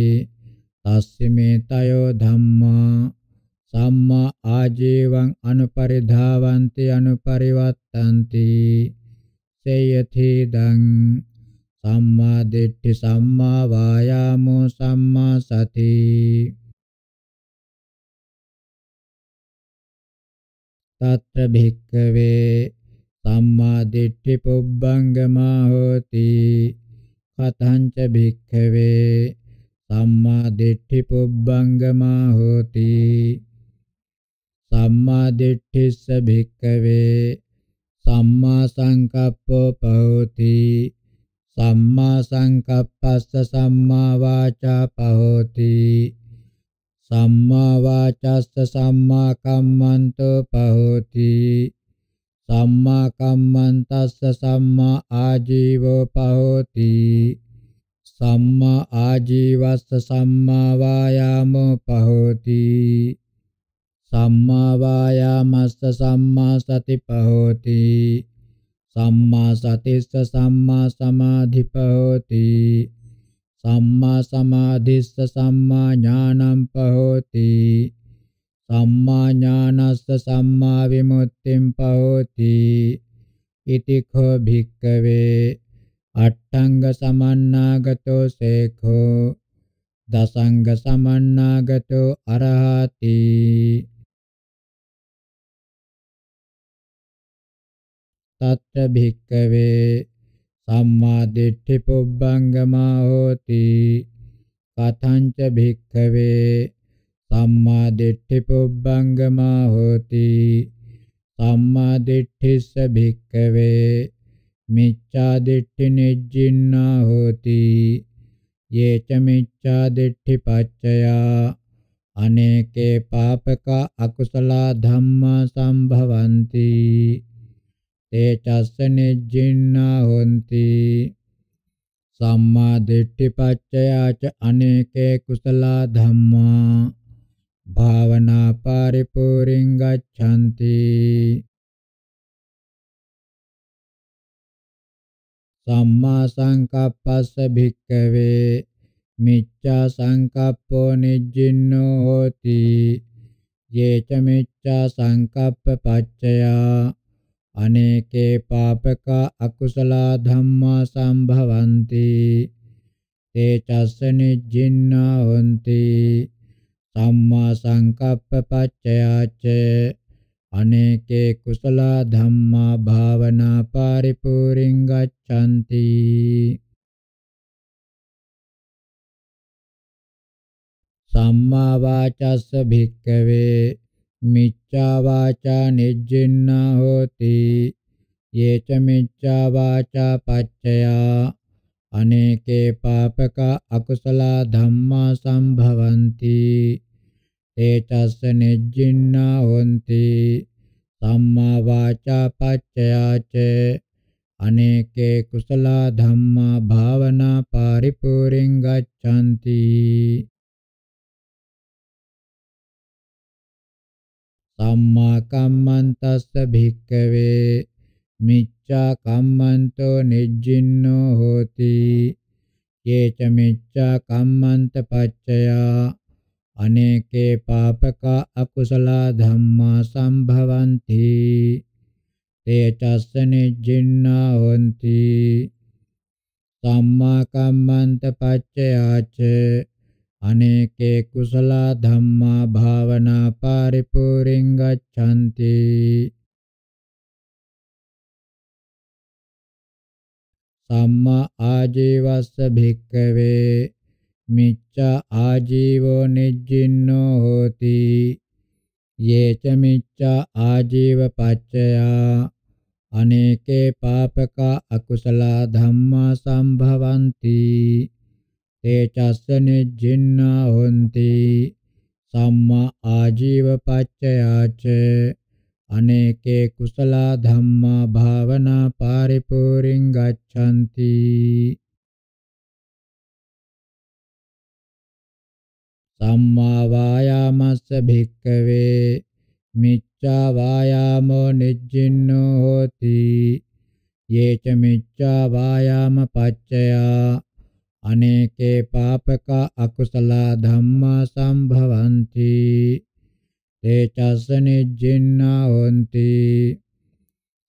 තස්මේ තයෝ ධම්මා සම්මා ආජීවං අනුපරිධාවಂತಿ අනුපරිවත්තಂತಿ සේයතිදං සම්මා දිට්ඨි සම්මා වායාමෝ සම්මා සති තත්‍ර භික්ඛවේ සම්මා දිට්ඨි පුබ්බංගමා හෝති කතංච භික්ඛවේ සම්මා දිට්ඨි පුබ්බංගමා හෝති සම්මා දිට්ඨිස්ස භික්ඛවේ සම්මා සංකප්පෝ පහෝති සම්මා සංකප්පස්ස සම්මා වාචා පහෝති සම්මා වාචස්ස සම්මා කම්මන්තෝ පහෝති සම්මා කම්මන්තස්ස සම්මා ආජීවෝ පහෝති සම්මා ආජීවස්ස සම්මා වායාමෝ පහෝති සම්මා වායාමස්ස සම්මා සතිපහෝති සම්මා සතිස්ස සම්මා සමාධිපහෝති සම්මා සමාධිස්ස සම්මා ඥානං පහෝති සම්මා ඥානස්ස සම්මා විමුක්තිං පහෝති ඉති කෝ භික්කවේ අට්ඨංග සමන්නාගතෝ සේඛෝ දසංග සමන්නාගතෝ අරහති තත්ත භික්කවේ සම්මා දිට්ඨි පුබ්බංගමා හෝති කතංච භික්කවේ සම්මා දිට්ඨි පුබ්බංගමා හෝති සම්මා දිට්ඨිස්ස භික්කවේ මිච්ඡා දිට්ඨි නිජ්ජින්නා හෝති යේච මිච්ඡා දිට්ඨි පච්චයා අනේකේ පාපක අකුසල ධම්මා සම්භවಂತಿ තේ චස්ස නිජ්ජින්නා හොಂತಿ සම්මා දිට්ඨි පච්චයාච අනේකේ කුසලා ධම්මා භාවනා පරිපූර්ණං ගච්ඡanti සම්මා සංකප්පස්ස භික්ඛවේ මිච්ඡා සංකප්පෝ නිජ්ජින්නෝ හෝති යේච මිච්ඡා සංකප්ප පච්චයා අනේකේ පාපක අකුසල ධම්මා සම්භවಂತಿ තේ චස්ස නිජ්ජින්නා හොಂತಿ සම්මා සංකප්ප පච්චයාච අනේකේ කුසල ධම්මා භාවනා පරිපූර්ණං ගච්ඡanti සම්මා වාචස්ස භික්කවේ මිච්ඡා වාචා නෙජ්ජෙන්නා හෝති යේච මිච්ඡා වාචා පච්චයා අනේකේ පාපක අකුසල ධම්මා සම්භවಂತಿ තේචස්ස නෙජ්ජින්නා හොಂತಿ සම්මා වාචා පච්චයාච අනේකේ කුසල ධම්මා භාවනා පරිපූර්ණං ගච්ඡanti සම්මා කම්මන්තස්ස භික්කවේ මිච්ඡා කම්මන්තෝ නිජ්ජින්නෝ හෝති යේච මිච්ඡා කම්මන්ත පච්චයා අනේකේ පාපක අකුසල ධම්මා සම්භවಂತಿ තේ චස්ස නිජ්ජින්නා හොಂತಿ සම්මා කම්මන්ත පච්චයාච අනේකේ කුසල ධම්මා භාවනා පරිපූර්ණං ගච්ඡanti සම්මා ආජීවස්ස භික්ඛවේ මිච්ඡා ආජීවෝ නිජ්ජින්නෝ හෝති යේච මිච්ඡා ආජීව පච්චයා අනේකේ පාපක අකුසල ධම්මා සම්භවಂತಿ තේ චස්ස නිජ්ජින්නා හොಂತಿ සම්මා ආජීව පච්චයාච අනේකේ කුසල ධම්මා භාවනා පරිපූර්ණං ගච්ඡanti සම්මා වායාමස්ස භික්කවේ මිච්ඡා වායාමෝ නිජ්ජින්නෝ හෝති යේච මිච්ඡා වායාම පච්චයා අනේකේ පාපක අකුසල ධම්මා සම්භවಂತಿ තේ චස්ස නිජ්ජින්නා හොಂತಿ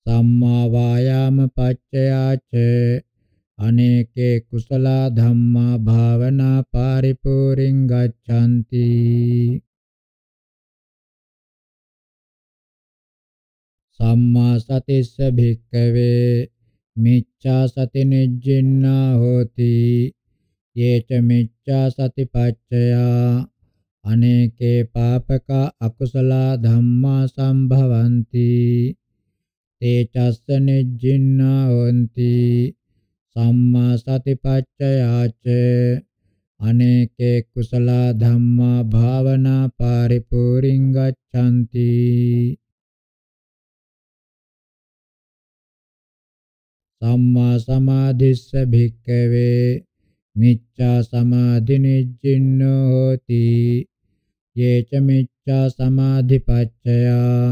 සම්මා වායාම පච්චයාච අනේකේ කුසල ධම්මා භාවනා පරිපූර්ණං ගච්ඡanti සම්මා සතිස්ස භික්ඛවේ මිච්ඡා සති නිජ්ජින්නා හෝති යේච මිච්ඡා සතිපච්චයා අනේකේ පාපක අකුසල ධම්මා සම්භවಂತಿ තේ චස්ස නිජ්ජින්නා හොಂತಿ සම්මා සතිපච්චයාච අනේකේ කුසල ධම්මා භාවනා පරිපූර්ණං ගච්ඡanti සම්මා සමාධිස්ස භික්කවේ මිච්ඡා සමාධි නිජ්ජින්නෝ හෝති යේච මිච්ඡා සමාධි පච්චයා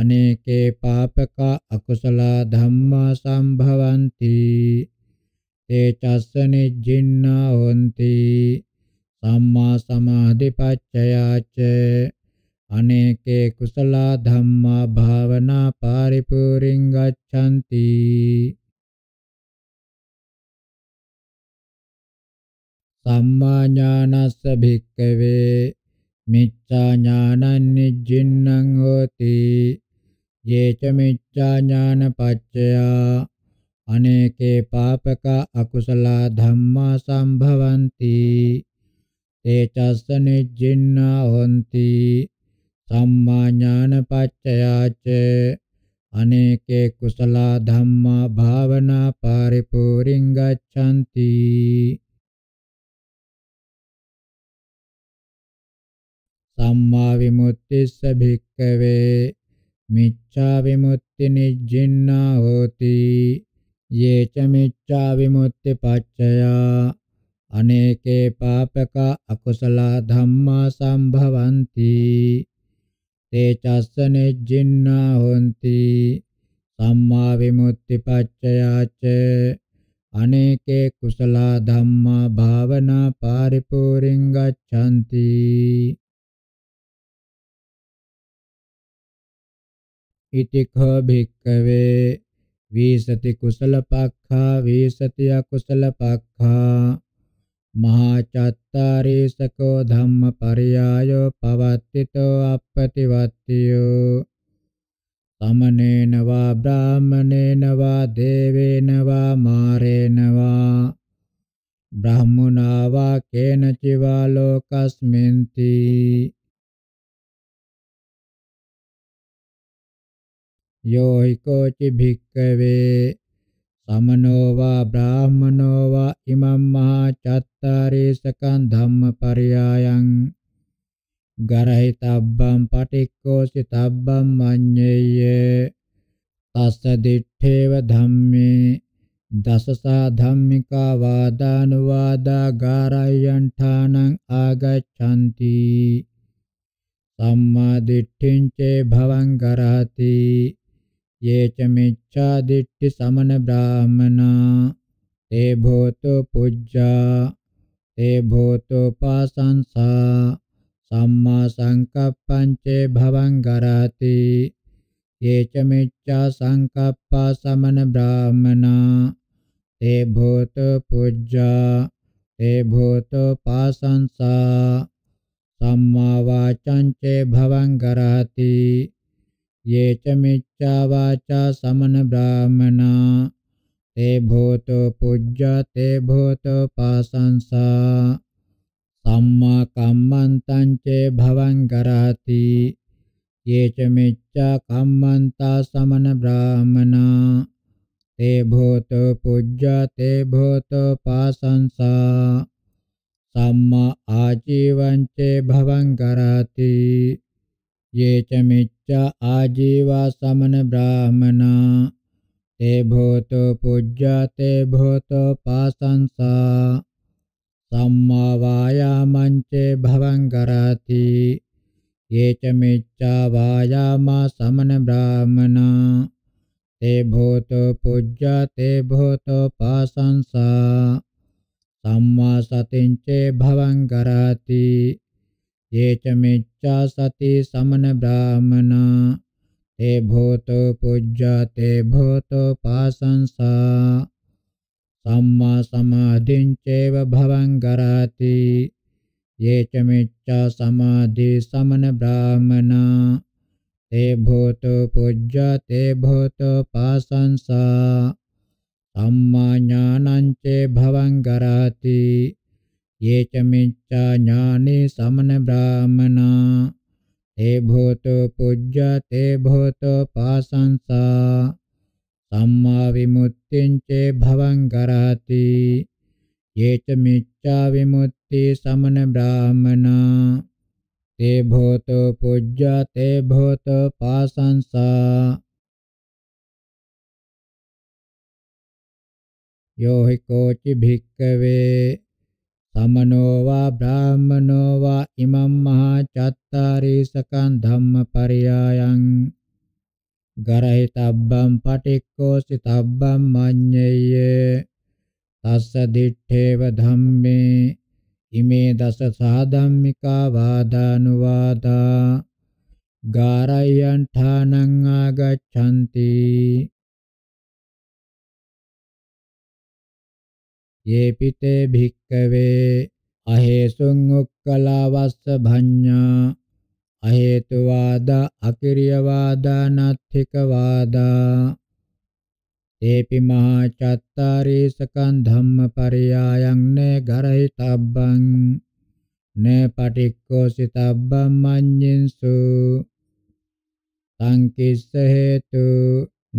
අනේකේ පාපක අකුසල ධම්මා සම්භවಂತಿ තේ චස්ස නිජ්ජින්නා හොಂತಿ සම්මා සමාධි පච්චයාච අනේකේ කුසල ධම්මා භාවනා පරිපූර්ණං ගච්ඡanti සම්මා ඥානස්ස භික්කවේ මිච්ඡා ඥානං නිජ්ජින්නං හෝති යේච මිච්ඡා ඥාන පච්චයා අනේකේ පාපක අකුසල ධම්මා සම්භවಂತಿ තේචස්ස නිජ්ජින්නා හොಂತಿ සම්මා ඥාන පච්චයාච අනේකේ කුසල ධම්මා භාවනා පරිපූර්ණං ගච්ඡanti සම්මා විමුක්තිස්ස භික්කවේ මිච්ඡා විමුක්ති නිජ්ජින්නා හෝති යේච මිච්ඡා විමුක්ති පච්චයා අනේකේ පාපක අකුසල ධම්මා සම්භවಂತಿ තේචස්ස නිජ්ජින්නා හොಂತಿ සම්මා විමුක්ති පච්චයාච අනේකේ කුසල ධම්මා භාවනා පරිපූර්ණං ගච්ඡanti ඉතිඛෝ භික්ඛවේ වේසති කුසල පක්ඛා වේසති අකුසල පක්ඛා මහා චත්තාරේසකෝ ධම්ම පරයායෝ පවත්තිතෝ අපපතිවත්තියෝ තමනේන වා බ්‍රාහමනේන වා දේවේන වා මාරේන වා බ්‍රාහ්මනා වා කේනචිවා ලෝකස්මින්ති යෝ හිකෝචි භික්කවේ සමනෝ වා බ්‍රාහමනෝ වා ඉමම් මහා චත්තාරේ සකං ධම්මපරයායන් ගරහිතබ්බම් පටික්කෝසිතබ්බම් මඤ්ඤේය තස්ස දිත්තේව ධම්මේ දසසා ධම්මිකා වාදානුවාදා ගාරයන් ඨානං ආගච්ඡanti සම්මා දිට්ඨින් චේ භවං කරාති යේච මිච්ඡා දිට්ඨි සමන බ්‍රාහමනා තේ භෝතෝ පුජ්ජා තේ භෝතෝ පාසංසා සම්මා සංකප්පං චේ භවං ගරාති යේච මිච්ඡා සංකප්පා සමන බ්‍රාහමනා තේ භෝතෝ පුජ්ජා තේ භෝතෝ පාසංසා සම්මා වාචං චේ භවං ගරාති ये च मिच्छा वाचा समन ब्राह्मणा ते भूतो पूज्य ते भूतो पासंसा सम्मा कम्मन्तं चे भवं कराति ये च मिच्छा कम्मन्ता समन ब्राह्मणा ते भूतो पूज्य ते भूतो पासंसा सम्मा आजीवं चे भवं कराति ये च मिच्छा आजीवा समन ब्राह्मणा ते भूतो पूज्य ते भूतो पासंसा सम्मा वायामञ्चे भवं करति ये च मिच्छा वायामा समन ब्राह्मणा ते भूतो पूज्य ते भूतो पासंसा सम्मा सतिं चे भवं करति යේච මෙච්ඡා සති සමන බ්‍රාහමනා තේ භෝතෝ පුජ්ජා තේ භෝතෝ පාසංසා සම්මා සමාධිං චේව භවං කරාති යේච මෙච්ඡා සමාධි සමන බ්‍රාහමනා තේ භෝතෝ පුජ්ජා තේ භෝතෝ පාසංසා සම්මා ඥානං චේ භවං කරාති යේච මිච්ඡා ඥානේ සමන බ්‍රාහමනා තේ භූතෝ පුජ්ජා තේ භූතෝ පාසංසා සම්මා විමුක්තිං චේ භවං කරාති යේච මිච්ඡා විමුක්ති සමන බ්‍රාහමනා තේ භූතෝ පුජ්ජා තේ භූතෝ පාසංසා යෝ හි කෝචි භික්කවේ සමනෝ වා බ්‍රාහමනෝ වා ඉමම් මහා චත්තාරීසකං ධම්මපරියායං ගරහිතබ්බම් පටික්කෝ සිතබ්බම් මඤ්ඤේය තස්ස දිත්තේව ධම්මේ ඉමේ දස සාධම්මිකා වාදානුවාදා ගාරයන් ඨානං ආගච්ඡanti ये पिते भिक्कवे अहेसुं उक्कलावस्स भඤ්ඤා අහේතුවාද අකිරියවාද නත්ථිකවාද තේපි මහා චත්තාරී සකන් ධම්මපරියායන් නේ ගරහිතබ්බං නේ පටික්කෝසිතබ්බං මඤ්ඤින්සු සංකිස්ස හේතු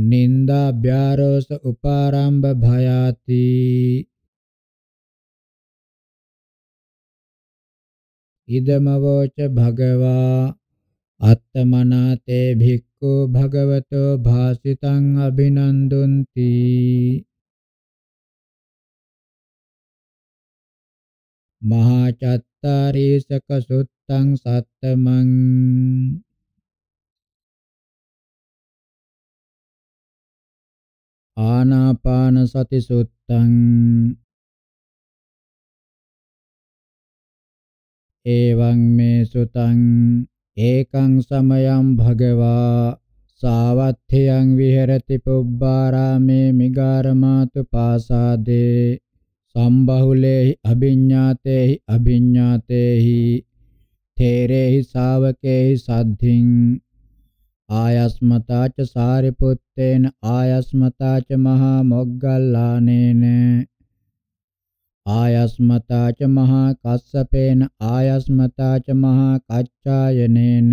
නින්දා බ්‍යාරෝස උපාරම්භ භයාති ඉදමවෝච භගවා අත්තමනාතේ භික්ඛු භගවතෝ භාසිතං අභිනන්දුන්ති මහා චත්තාරීසක සුත්තං සත්තමං ආනාපාන සති සුත්තං එවං මේ සුතං ඒකං සමයං භගවා සාවත්ථයං විහෙරති පුබ්බාරාමේ මිගාරමාතු පාසාදේ සම්බහුලේහි අභිඤ්ඤාතේහි අභිඤ්ඤාතේහි තේරේහි ශාවකේහි සද්ධින් ආයස්මතාච සාරිපුත්තේන ආයස්මතාච මහා මොග්ගල්ලානේන ආයස්මතා ච මහා කස්සපේන ආයස්මතා ච මහා කච්චායනේන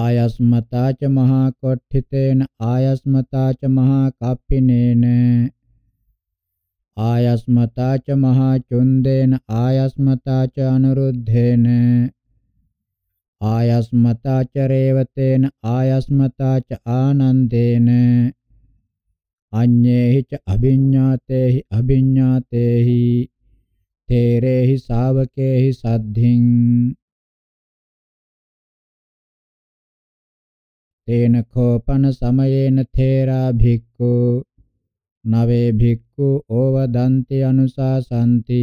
ආයස්මතා ච මහා කොට්ඨිතේන ආයස්මතා ච මහා කප්පිනේන ආයස්මතා ච මහා චුන්දේන ආයස්මතා ච අනුරුද්ධේන ආයස්මතා ච රේවතේන ආයස්මතා ච ආනන්දේන අඤ්ඤේහි ච අභිඤ්ඤාතේහි අභිඤ්ඤාතේහි තේරේහි ශාවකේහි සද්ධින් තේන කෝපන සමයේන තේරා භික්ඛු නවේ භික්ඛු ඕවදන්ති අනුසාසಂತಿ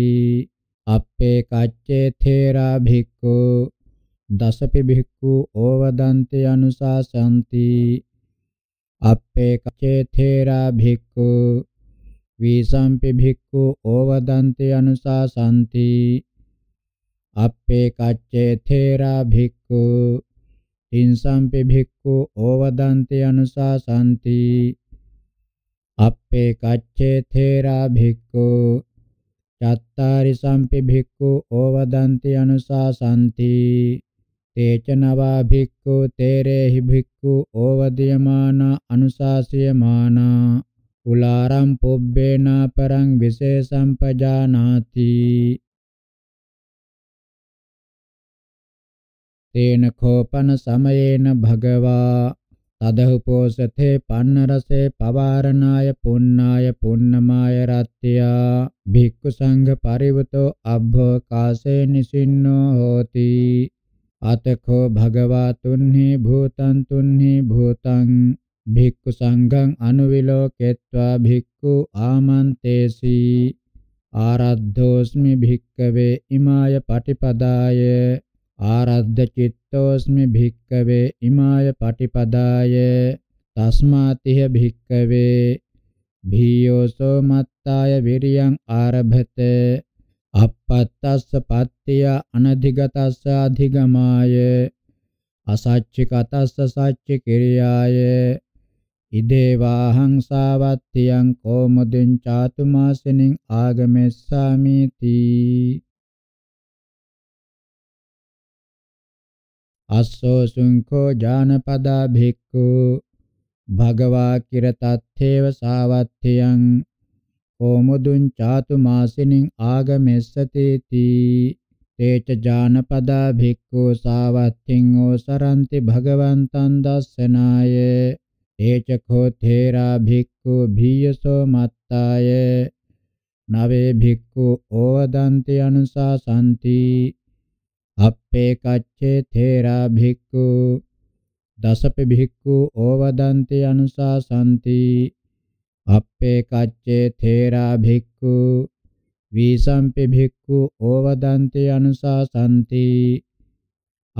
අප්පේ කච්චේ තේරා භික්ඛු දසපි භික්ඛු ඕවදන්ති අනුසාසಂತಿ අප්පේකචේතේරා භික්ඛු විසම්පි භික්ඛු ඕවදන්ති අනුසාසಂತಿ අප්පේකච්චේතේරා භික්ඛු තින්සම්පි භික්ඛු ඕවදන්ති අනුසාසಂತಿ අප්පේකච්චේතේරා භික්ඛු චත්තාරි සම්පි භික්ඛු ඕවදන්ති අනුසාසಂತಿ තේචනවා භික්ඛු තේරේහි භික්ඛු ඕවදීයමානා අනුශාසයමානා උලාරම් පොබ්බේන පරං විශේෂම් පජානාති තේන කෝපන සමයේන භගවා තදහුපෝසතේ පන්න රසේ පවාරණාය පුන්නාය පුන්නමාය රත්ත්‍යා භික්ඛු සංඝ පරිවතෝ අබ්බෝ කාසේ නිසින්නෝ හෝති අතකෝ භගවා තුන්හි භූතං තුන්හි භූතං භික්ඛු සංඝං අනුවිලෝකෙත්වා භික්ඛු ආමන්තේසි ආරද්ධෝස්මි භික්කවේ ඉමාය පටිපදාය ආරද්ධ චිත්තෝස්මි භික්කවේ ඉමාය පටිපදාය තස්මාතිහ භික්කවේ භීයෝසෝ මත්තාය විරියං ආරභත අපත්තස්ස පත්‍ය අනධිගතස්ස අධිගමාය අසච්චි කතස්ස සච්චි කිරියාය ඉදේවා හංසාවත්තියං කෝමුදින් චාතුමාසිනින් ආගමෙස්සාමි තී අස්සෝ සුංකෝ ජානපදා භික්ඛු භගවා කිරතත්තේව සාවත්තියං ඕමුදුං චාතු මාසිනින් ආගමෙස්සති තී තේච ජානපදා භික්ඛු සාවත්තිං ඕසරන්ති භගවන්තං දස්සනාය තේච කෝ තේරා භික්ඛු භීයසෝ මත්තාය නවේ භික්ඛු ඕවදන්ති අනුසාසಂತಿ අප්පේ කච්චේ තේරා භික්ඛු දසපි භික්ඛු ඕවදන්ති අනුසාසಂತಿ අප්පේ කච්චේ තේරා භික්ඛු විසම්පි භික්ඛු ඕවදන්ති අනුසාසಂತಿ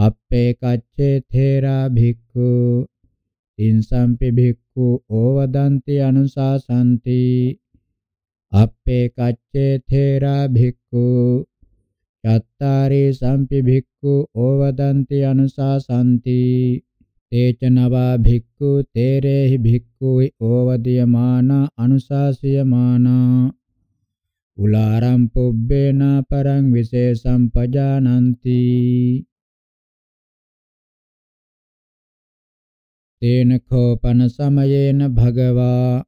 අප්පේ කච්චේ තේරා භික්ඛු තින්සම්පි භික්ඛු ඕවදන්ති අනුසාසಂತಿ අප්පේ කච්චේ තේරා භික්ඛු චත්තාරේ සම්පි භික්ඛු ඕවදන්ති අනුසාසಂತಿ තේචනවා භික්ඛු තේරේහි භික්ඛුයි ඕවදීයමානා අනුශාසයමානා උලාරම් පුබ්බේන පරං විශේෂම් පජානಂತಿ තේන කෝපන සමයේන භගවා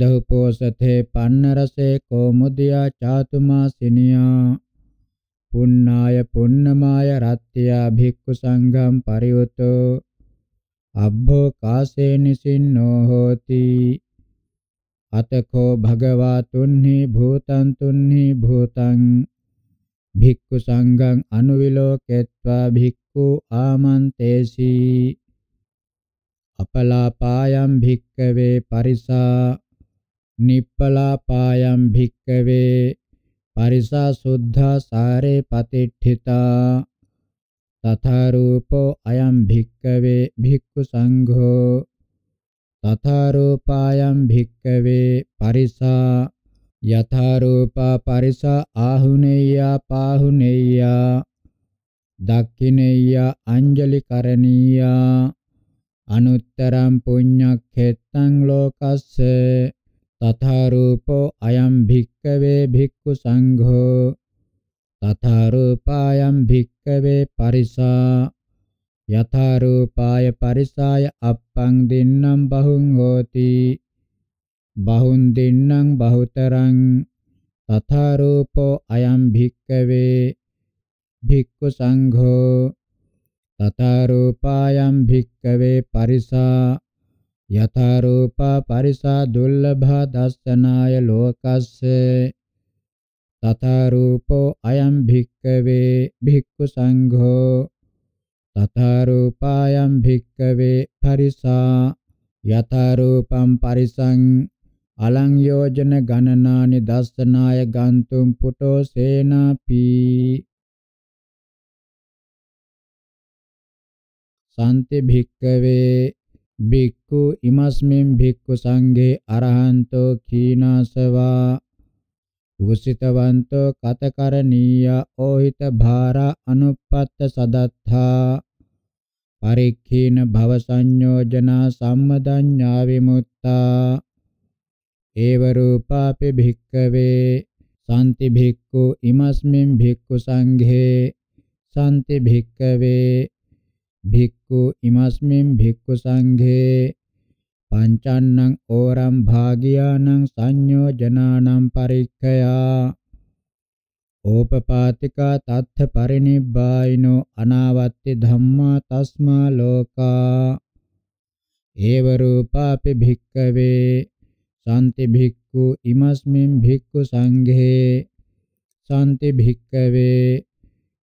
තදහුපෝසතේ පන්න රසේ කෝමුදියා චාතුමා සිනියා පුන්නාය පුන්නමාය රත්ත්‍යා භික්ඛු සංඝම් පරිවතෝ අබ්බෝ කාසේනසින්නෝ හෝති අතකෝ භගවා තුන්හි භූතං තුන්හි භූතං භික්ඛු සංඝං අනුවිලෝකෙත්වා භික්ඛු ආමන්තේසි අපලාපායම් භික්කවේ පරිසා නිප්පලාපායම් භික්කවේ පරිසා සුද්ධා සාරේ පතිට්ඨිතා තථා රූපෝ අයම් භික්කවේ භික්ඛු සංඝෝ තථා රූපායම් භික්කවේ පරිසා යථා රූපා පරිසා ආහුනේයා පාහුනේයා දක්ඛිනේයා අංජලි කරණීයා අනුත්තරම් පුඤ්ඤක්ඛෙත්තං ලෝකස්ස තථා රූපෝ අයම් භික්කවේ භික්ඛු සංඝෝ තථා රූපායම් භික්කවේ පරිසා යථා රූපාය පරිසාය අප්පං දින්නම් බහුං හෝති බහුන් දින්නම් බහුතරං තථා රූපෝ අයම් භික්කවේ භික්ඛු සංඝෝ තථා රූපායම් භික්කවේ පරිසා යථා රූපා පරිසා දුර්ලභා දස්සනාය ලෝකස්සේ තථා රූපෝ අයම් භික්කවේ භික්ඛු සංඝෝ තථා රූපායම් භික්කවේ පරිසා යථා රූපම් පරිසං අලං යෝජන ගණනානි දස්සනාය ගන්තුම් පුටෝ සේනාපි සම්ති භික්කවේ බික්කු ඉමස්මින් බික්කු සංඝේ අරහන්තෝ කීනාසවා උසිතවන්තෝ කතකරණීය ඕහිත භාරා අනුපත්ත සදත්තා පරික්ඛීන භව සංයෝජනා සම්මදඤ්ඤා විමුක්තා ඒව රූපාපි භික්කවේ සම්ති භික්ඛු ඉමස්මින් භික්ඛු සංඝේ සම්ති භික්කවේ භික්ඛු ඉමස්මින් භික්ඛු සංඝේ පංචන්නං ඕරම් භාගියානං සංයෝජනානම් පරික්ඛයා ඕපපාතිකා තත්ථ පරිනිබ්බායිනෝ අනාවත්ති ධම්මා තස්මා ලෝකා ඒව රූපාපි භික්ඛවේ සාන්ති භික්ඛු ඉමස්මින් භික්ඛු සංඝේ සාන්ති භික්ඛවේ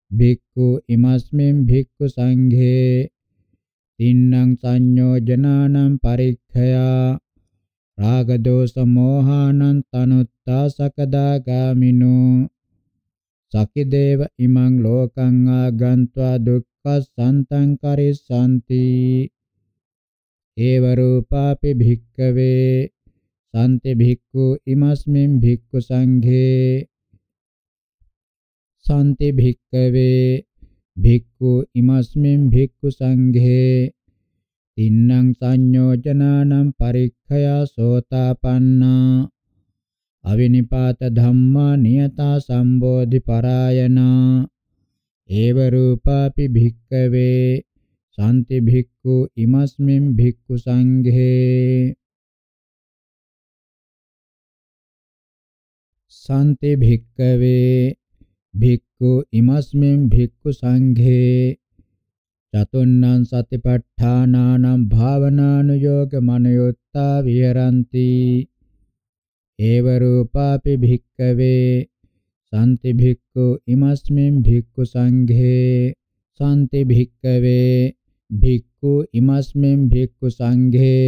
භික්ඛු ඉමස්මින් භික්ඛු සංඝේ තින්නම් සංයෝජනානම් පරික්ඛයා රාග දෝෂ මොහානං තනුත්තා සකදාගාමිනෝ සකිදේව ඉමං ලෝකං ආගන්त्वा දුක්ඛසන්තං කරිස්සanti ඒව රූපාපි භික්ඛවේ සන්ති භික්ඛු ඉමස්මින් භික්ඛු සංඝේ සන්ති භික්කවේ භික්ඛු ඉමස්මින් භික්ඛු සංඝේ තින්නම් සංයෝජනානම් පරික්ඛයා සෝතාපන්නා අවිනිපාත ධම්මා නියතා සම්බෝධි පරායනා ඒව රූපාපි භික්කවේ සන්ති භික්ඛු ඉමස්මින් භික්ඛු සංඝේ සන්ති භික්කවේ භික්ඛු ඉමස්මින් භික්ඛු සංඝේ චතුන්නං සතිපට්ඨානානම් භාවනානුയോഗ මනයොත්තා විහරಂತಿ ඒව රූපාපි භික්ඛවේ සම්ති භික්ඛු ඉමස්මින් භික්ඛු සංඝේ සම්ති භික්ඛවේ භික්ඛු ඉමස්මින් භික්ඛු සංඝේ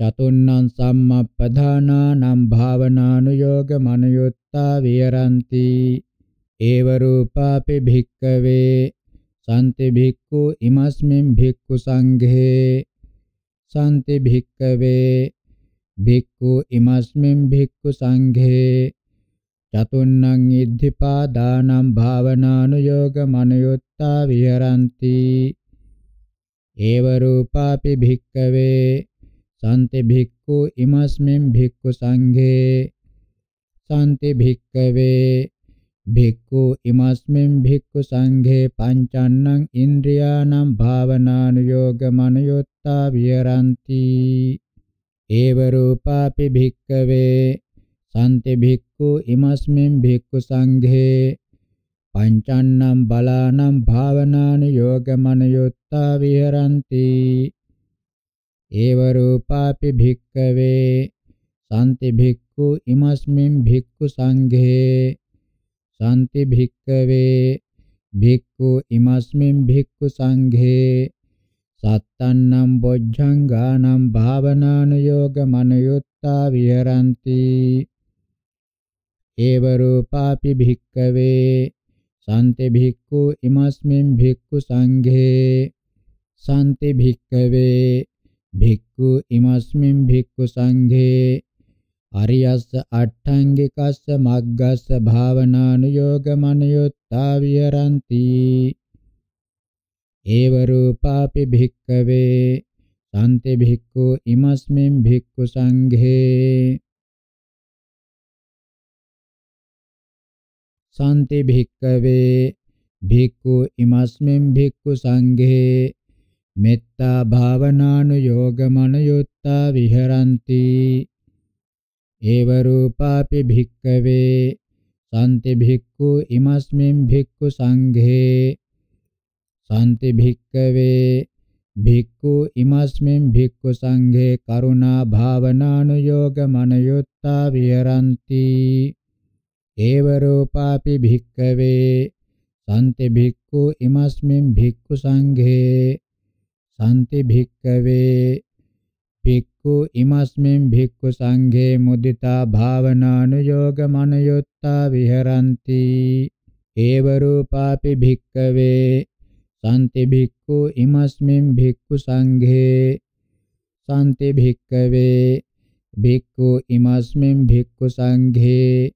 චතුන්නං සම්මප්පදානානම් භාවනානුയോഗ මනයොත්තා විහරಂತಿ ඒව රූපාපි භික්කවේ සම්ති භික්ඛු ඉමස්මින් භික්ඛු සංඝේ සම්ති භික්කවේ භික්ඛු ඉමස්මින් භික්ඛු සංඝේ චතුන්නං ඉද්ධිපාදානං භාවනානුയോഗ මනයොත්තා විහරಂತಿ ඒව රූපාපි භික්කවේ සම්ති භික්ඛු ඉමස්මින් භික්ඛු සංඝේ සම්ති භික්කවේ භික්ඛු ඉමස්මින් භික්ඛු සංඝේ පංචන්නං ඉන්ද්‍රියානම් භාවනානුയോഗ මනයොත්තා විහරಂತಿ ඒව රූපාපි භික්ඛවේ සම්ති භික්ඛු ඉමස්මින් භික්ඛු සංඝේ පංචන්නම් බලානම් භාවනානුയോഗ මනයොත්තා විහරಂತಿ ඒව රූපාපි භික්ඛවේ සම්ති භික්ඛු ඉමස්මින් භික්ඛු සංඝේ සම්ති භික්කවේ භික්ඛු ඉමස්මින් භික්ඛු සංඝේ සත්තන්නම් බොජ්ජංගානම් භාවනානුയോഗ මනයුත්තා විහරಂತಿ ඒව රූපාපි භික්කවේ සම්ති භික්ඛු ඉමස්මින් භික්ඛු සංඝේ සම්ති භික්කවේ භික්ඛු ඉමස්මින් භික්ඛු සංඝේ අරියස්ස අට්ඨංගිකස්ස මග්ගස්ස භාවනානුയോഗමනියුත්තා විහරಂತಿ ඒව රූපාපි භික්කවේ සම්ති භික්ඛු ඉමස්මින් භික්ඛු සංඝේ සම්ති භික්කවේ භික්ඛු ඉමස්මින් භික්ඛු සංඝේ මෙත්තා භාවනානුയോഗමනියුත්තා විහරಂತಿ ඒව රූපාපි භික්කවේ සම්ති භික්ඛු ඉමස්මින් භික්ඛු සංඝේ සම්ති භික්කවේ භික්ඛු ඉමස්මින් භික්ඛු සංඝේ කරුණා භාවනානුയോഗ මනයුත්තා විහරಂತಿ ඒව රූපාපි භික්කවේ සම්ති භික්ඛු ඉමස්මින් භික්ඛු සංඝේ සම්ති භික්කවේ භික් භික්ඛු ඉමස්මින් භික්ඛු සංඝේ මුදිතා භාවනානුയോഗ මනයොත්තා විහරಂತಿ ඒව රූපාපි භික්ඛවේ සම්ති භික්ඛු ඉමස්මින් භික්ඛු සංඝේ සම්ති භික්ඛවේ භික්ඛු ඉමස්මින් භික්ඛු සංඝේ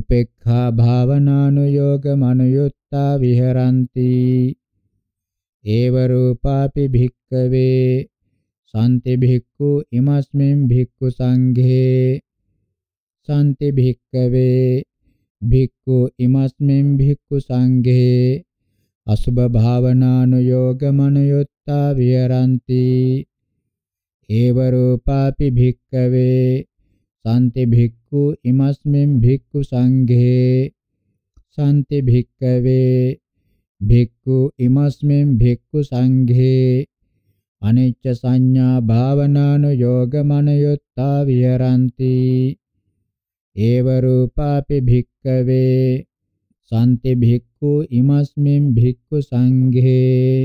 උපේක්ඛා භාවනානුയോഗ මනයොත්තා විහරಂತಿ ඒව රූපාපි භික්ඛවේ සන්ති භික්ඛු ඉමස්මින් භික්ඛු සංඝේ සන්ති භික්ඛවේ භික්ඛු ඉමස්මින් භික්ඛු සංඝේ අසුභ භාවනානුയോഗ මනයොත්තා විහරಂತಿ ඒව රූපාපි භික්ඛවේ සන්ති භික්ඛු ඉමස්මින් භික්ඛු සංඝේ සන්ති භික්ඛවේ භික්ඛු ඉමස්මින් භික්ඛු සංඝේ අනිච්ච සංඥා භාවනානුയോഗමනයොත්තා විහරಂತಿ ඒව රූපාපි භික්කවේ සම්ති භික්ඛු ඉමස්මින් භික්ඛු සංඝේ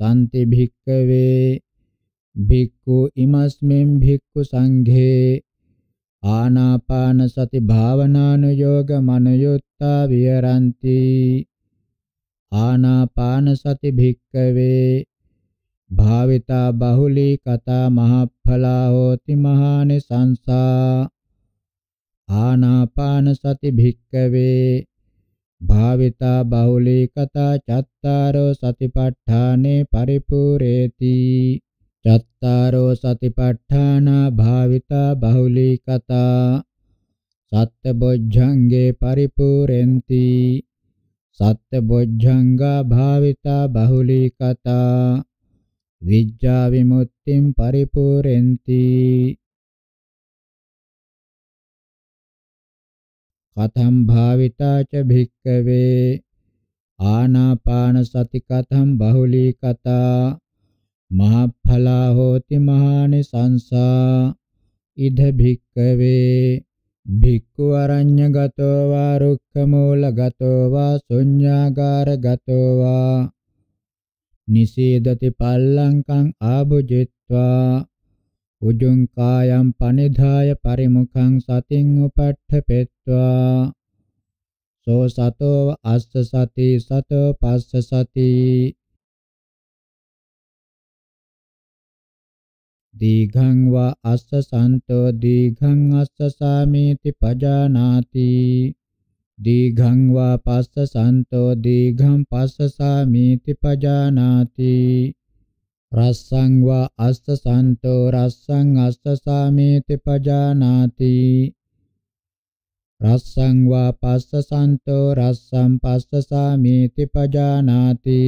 සම්ති භික්කවේ භික්ඛු ඉමස්මින් භික්ඛු සංඝේ ආනාපාන සති භාවනානුയോഗ මනයොත්තා විහරಂತಿ ආනාපාන සති භික්කවේ භාවිතා බහුලී කතා මහප්ඵලා හෝති මහානි සංසා ආනාපාන සති භික්කවේ භාවිතා බහුලී කතා චත්තාරෝ සතිපට්ඨානේ පරිපූර්ණේති චත්තාරෝ සතිපට්ඨානා භාවිතා බහුලී කතා සත්ත බොජ්ජංගේ පරිපූර්ණේති සත්‍යබොජ්ජංගා භාවිතා බහුලීකතා විජ්ජා විමුක්තිම් පරිපූර්ණති කතම් භාවිතා ච භික්කවේ ආනාපාන සති කතම් බහුලීකතා මහඵලා හෝති මහානි සංසා ඉද භික්කවේ භික්ඛු අරඤ්‍ය ගතෝ වා රුක්ඛ මූල ගතෝ වා ශුඤ්ඤාගාර ගතෝ වා නිසීදති පල්ලංකං ආභුජිත්වා උජුං කායම් පනිධාය පරිමුඛං සතින් උපට්ඨපෙත්වා සෝ සතෝ අස්ස සති සතෝ පස්ස සති දීඝං වා අස්ස සන්තෝ දීඝං අස්ස සාමේති පජානාති දීඝං වා පස්ස සන්තෝ දීඝං පස්ස සාමේති පජානාති රස්සං වා අස්ස සන්තෝ රස්සං අස්ස සාමේති පජානාති රස්සං වා පස්ස සන්තෝ රස්සං පස්ස සාමේති පජානාති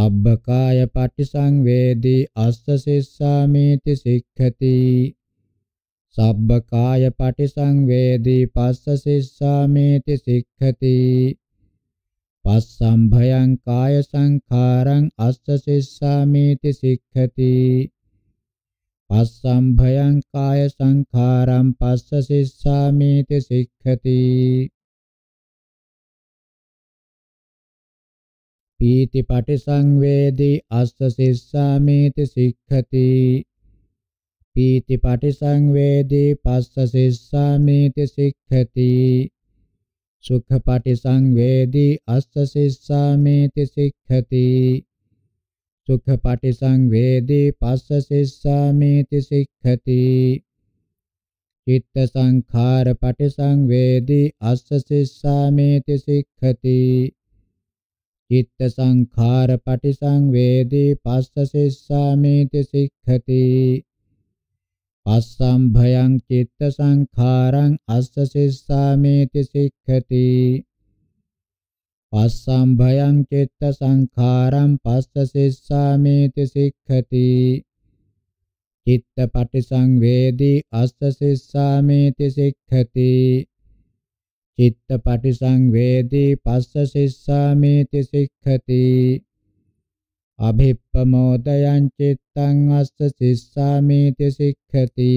සබ්බකාය පටිසංවේදී අස්ස සිස්සාමේති සික්ඛති සබ්බකාය පටිසංවේදී පස්ස සිස්සාමේති සික්ඛති පස්සම් භයං කාය සංඛාරං අස්ස සිස්සාමේති සික්ඛති පස්සම් භයං කාය සංඛාරං පස්ස සිස්සාමේති සික්ඛති පීති පටි සංවේදී අස්ස සිස්සාමීති සික්ඛති පීති පටි සංවේදී පස්ස සිස්සාමීති සික්ඛති සුඛ පටි සංවේදී අස්ස සිස්සාමීති සික්ඛති සුඛ පටි සංවේදී පස්ස සිස්සාමීති සික්ඛති චිත්ත සංඛාර පටිසංවේදී අස්ස සිස්සාමේති සික්ඛති චිත්ත සංඛාර පටිසංවේදී පස්ස සිස්සාමේති සික්ඛති පස්සම් භයං චිත්ත සංඛාරං අස්ස සිස්සාමේති සික්ඛති පස්සම් භයං චිත්ත සංඛාරං පස්ස සිස්සාමේති සික්ඛති චිත්ත පටිසංවේදී අස්ස සිස්සාමේති සික්ඛති චිත්ත පටිසංවේදී පස්ස සිස්සාමේති සික්ඛති අභිප්පමෝදයං චිත්තං අස්ස සිස්සාමේති සික්ඛති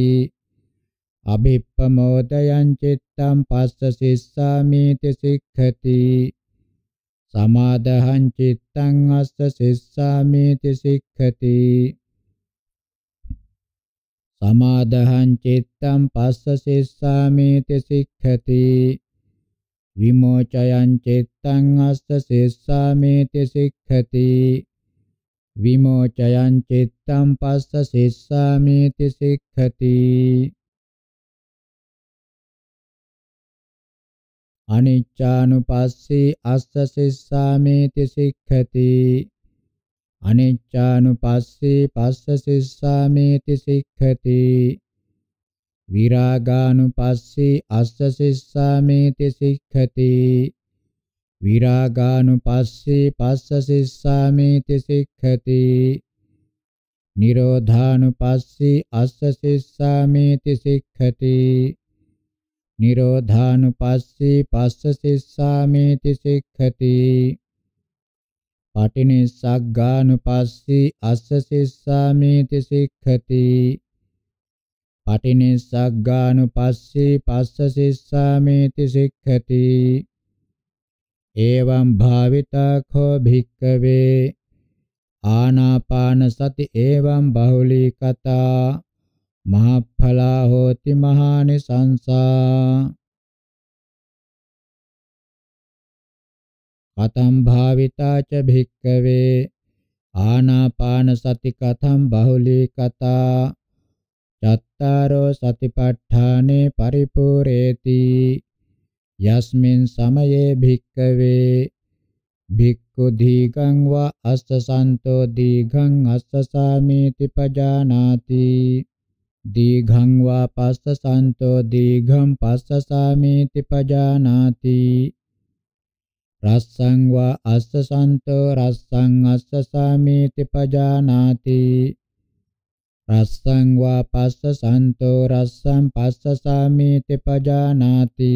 අභිප්පමෝදයං චිත්තං පස්ස සිස්සාමේති සික්ඛති සමාදහං චිත්තං අස්ස සිස්සාමේති සික්ඛති සමාදහං චිත්තං පස්ස සිස්සාමේති සික්ඛති විමෝචයං චිත්තං අස්ස සිස්සාමේති සික්ඛති විමෝචයං චිත්තං පස්ස සිස්සාමේති සික්ඛති අනිච්ඡානුපස්සී අස්ස සිස්සාමේති සික්ඛති අනිච්ඡානුපස්සී පස්ස සිස්සාමේති සික්ඛති විරාගානුපස්සී අස්ස සිස්සාමේති සික්ඛති විරාගානුපස්සී පස්ස සිස්සාමේති සික්ඛති නිරෝධානුපස්සී අස්ස සිස්සාමේති සික්ඛති නිරෝධානුපස්සී පස්ස සිස්සාමේති සික්ඛති පටිනිස්සග්ගානුපස්සී අස්ස සිස්සාමේති සික්ඛති පටිනිස්සග්ගානුපස්සී පස්ස සිස්සාමේති සික්ඛති එවං භාවිතා කෝ භික්කවේ ආනාපාන සති එවං බහුලී කතා මහඵලා හෝති මහානි සංසා කතම් භාවිතා ච භික්කවේ ආනාපාන සති කතම් බහුලී කතා චත්තාරෝ සතිපට්ඨානේ පරිපූර්ණේති යස්මින් සමයේ භික්කවේ භික්ඛු දීඝං වා අස්සසන්තෝ දීඝං අස්සසාමේති පජානාති දීඝං වා පස්සසන්තෝ දීඝං පස්සසාමේති පජානාති රස්සං වා අස්සසන්තෝ රස්සං අස්සසාමේති පජානාති රස්සං වා පස්ස සන්තෝ රස්සං පස්ස සාමීති පජානාති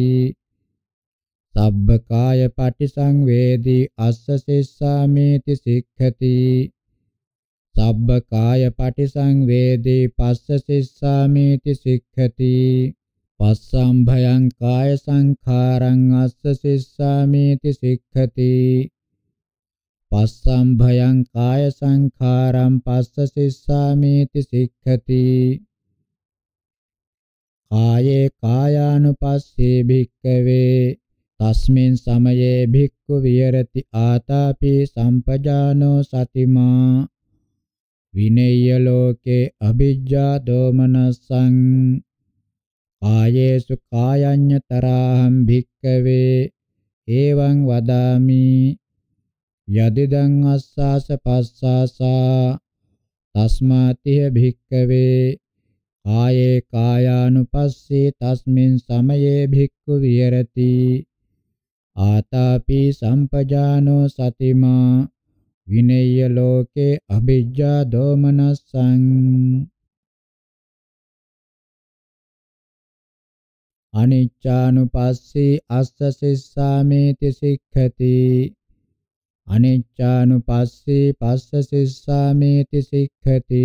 සබ්බකාය පටිසංවේදී අස්ස සිස්සාමීති සික්ඛති සබ්බකාය පටිසංවේදී පස්ස සිස්සාමීති සික්ඛති පස්සම් භයං කාය සංඛාරං අස්ස සිස්සාමීති සික්ඛති පස්සම් භයං කාය සංඛාරම් පස්ස සිස්සාමේති සික්ඛති කායේ කායානුපස්සේ භික්කවේ තස්මින් සමයේ භික්ඛු විහෙරති ආතාපි සම්පජානෝ සතිමා විනේය ලෝකේ අභිජ්ජා දෝමනසං ආයේසු කායඤ්ඤතරාහං භික්කවේ එවං වදාමි යදිදං අස්සාස පස්සාසා තස්මාතිය භික්කවේ කායේ කායානුපස්සී තස්මින් සමයේ භික්ඛු විහෙරති ආතාපි සම්පජානෝ සතිමා විනේය ලෝකේ අභිජ්ජා දෝමනස්සං අනිච්ඡානුපස්සී අස්ස සිස්සාමේති සික්ඛති අනෙච්ඡානුපස්සී පස්ස සිස්සාමේති සික්ඛති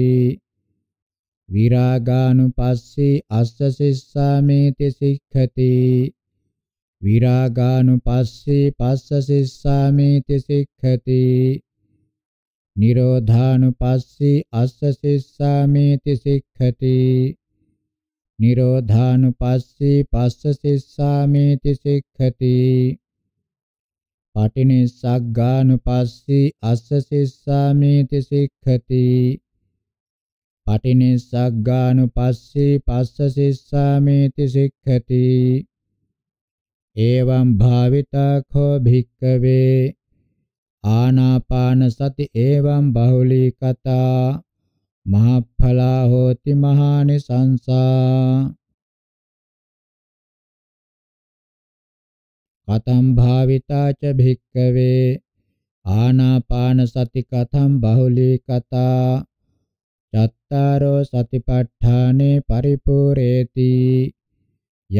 විරාගානුපස්සී අස්ස සිස්සාමේති සික්ඛති විරාගානුපස්සී පස්ස සිස්සාමේති සික්ඛති නිරෝධානුපස්සී අස්ස සිස්සාමේති සික්ඛති නිරෝධානුපස්සී පස්ස සිස්සාමේති සික්ඛති පටිනිස්සග්ගානුපස්සී අස්සසිස්සාමේති සික්ඛති පටිනිස්සග්ගානුපස්සී පස්සසිස්සාමේති සික්ඛති එවං භාවිතාඛෝ භික්ඛවේ ආනාපාන සති එවං බහුලී කතා මහඵලා හෝති මහානි සංසා කතම් භාවිතාච භික්කවේ ආනාපාන සති කතම් බහුලී කතා චත්තාරෝ සතිපට්ඨානේ පරිපූර්ණේති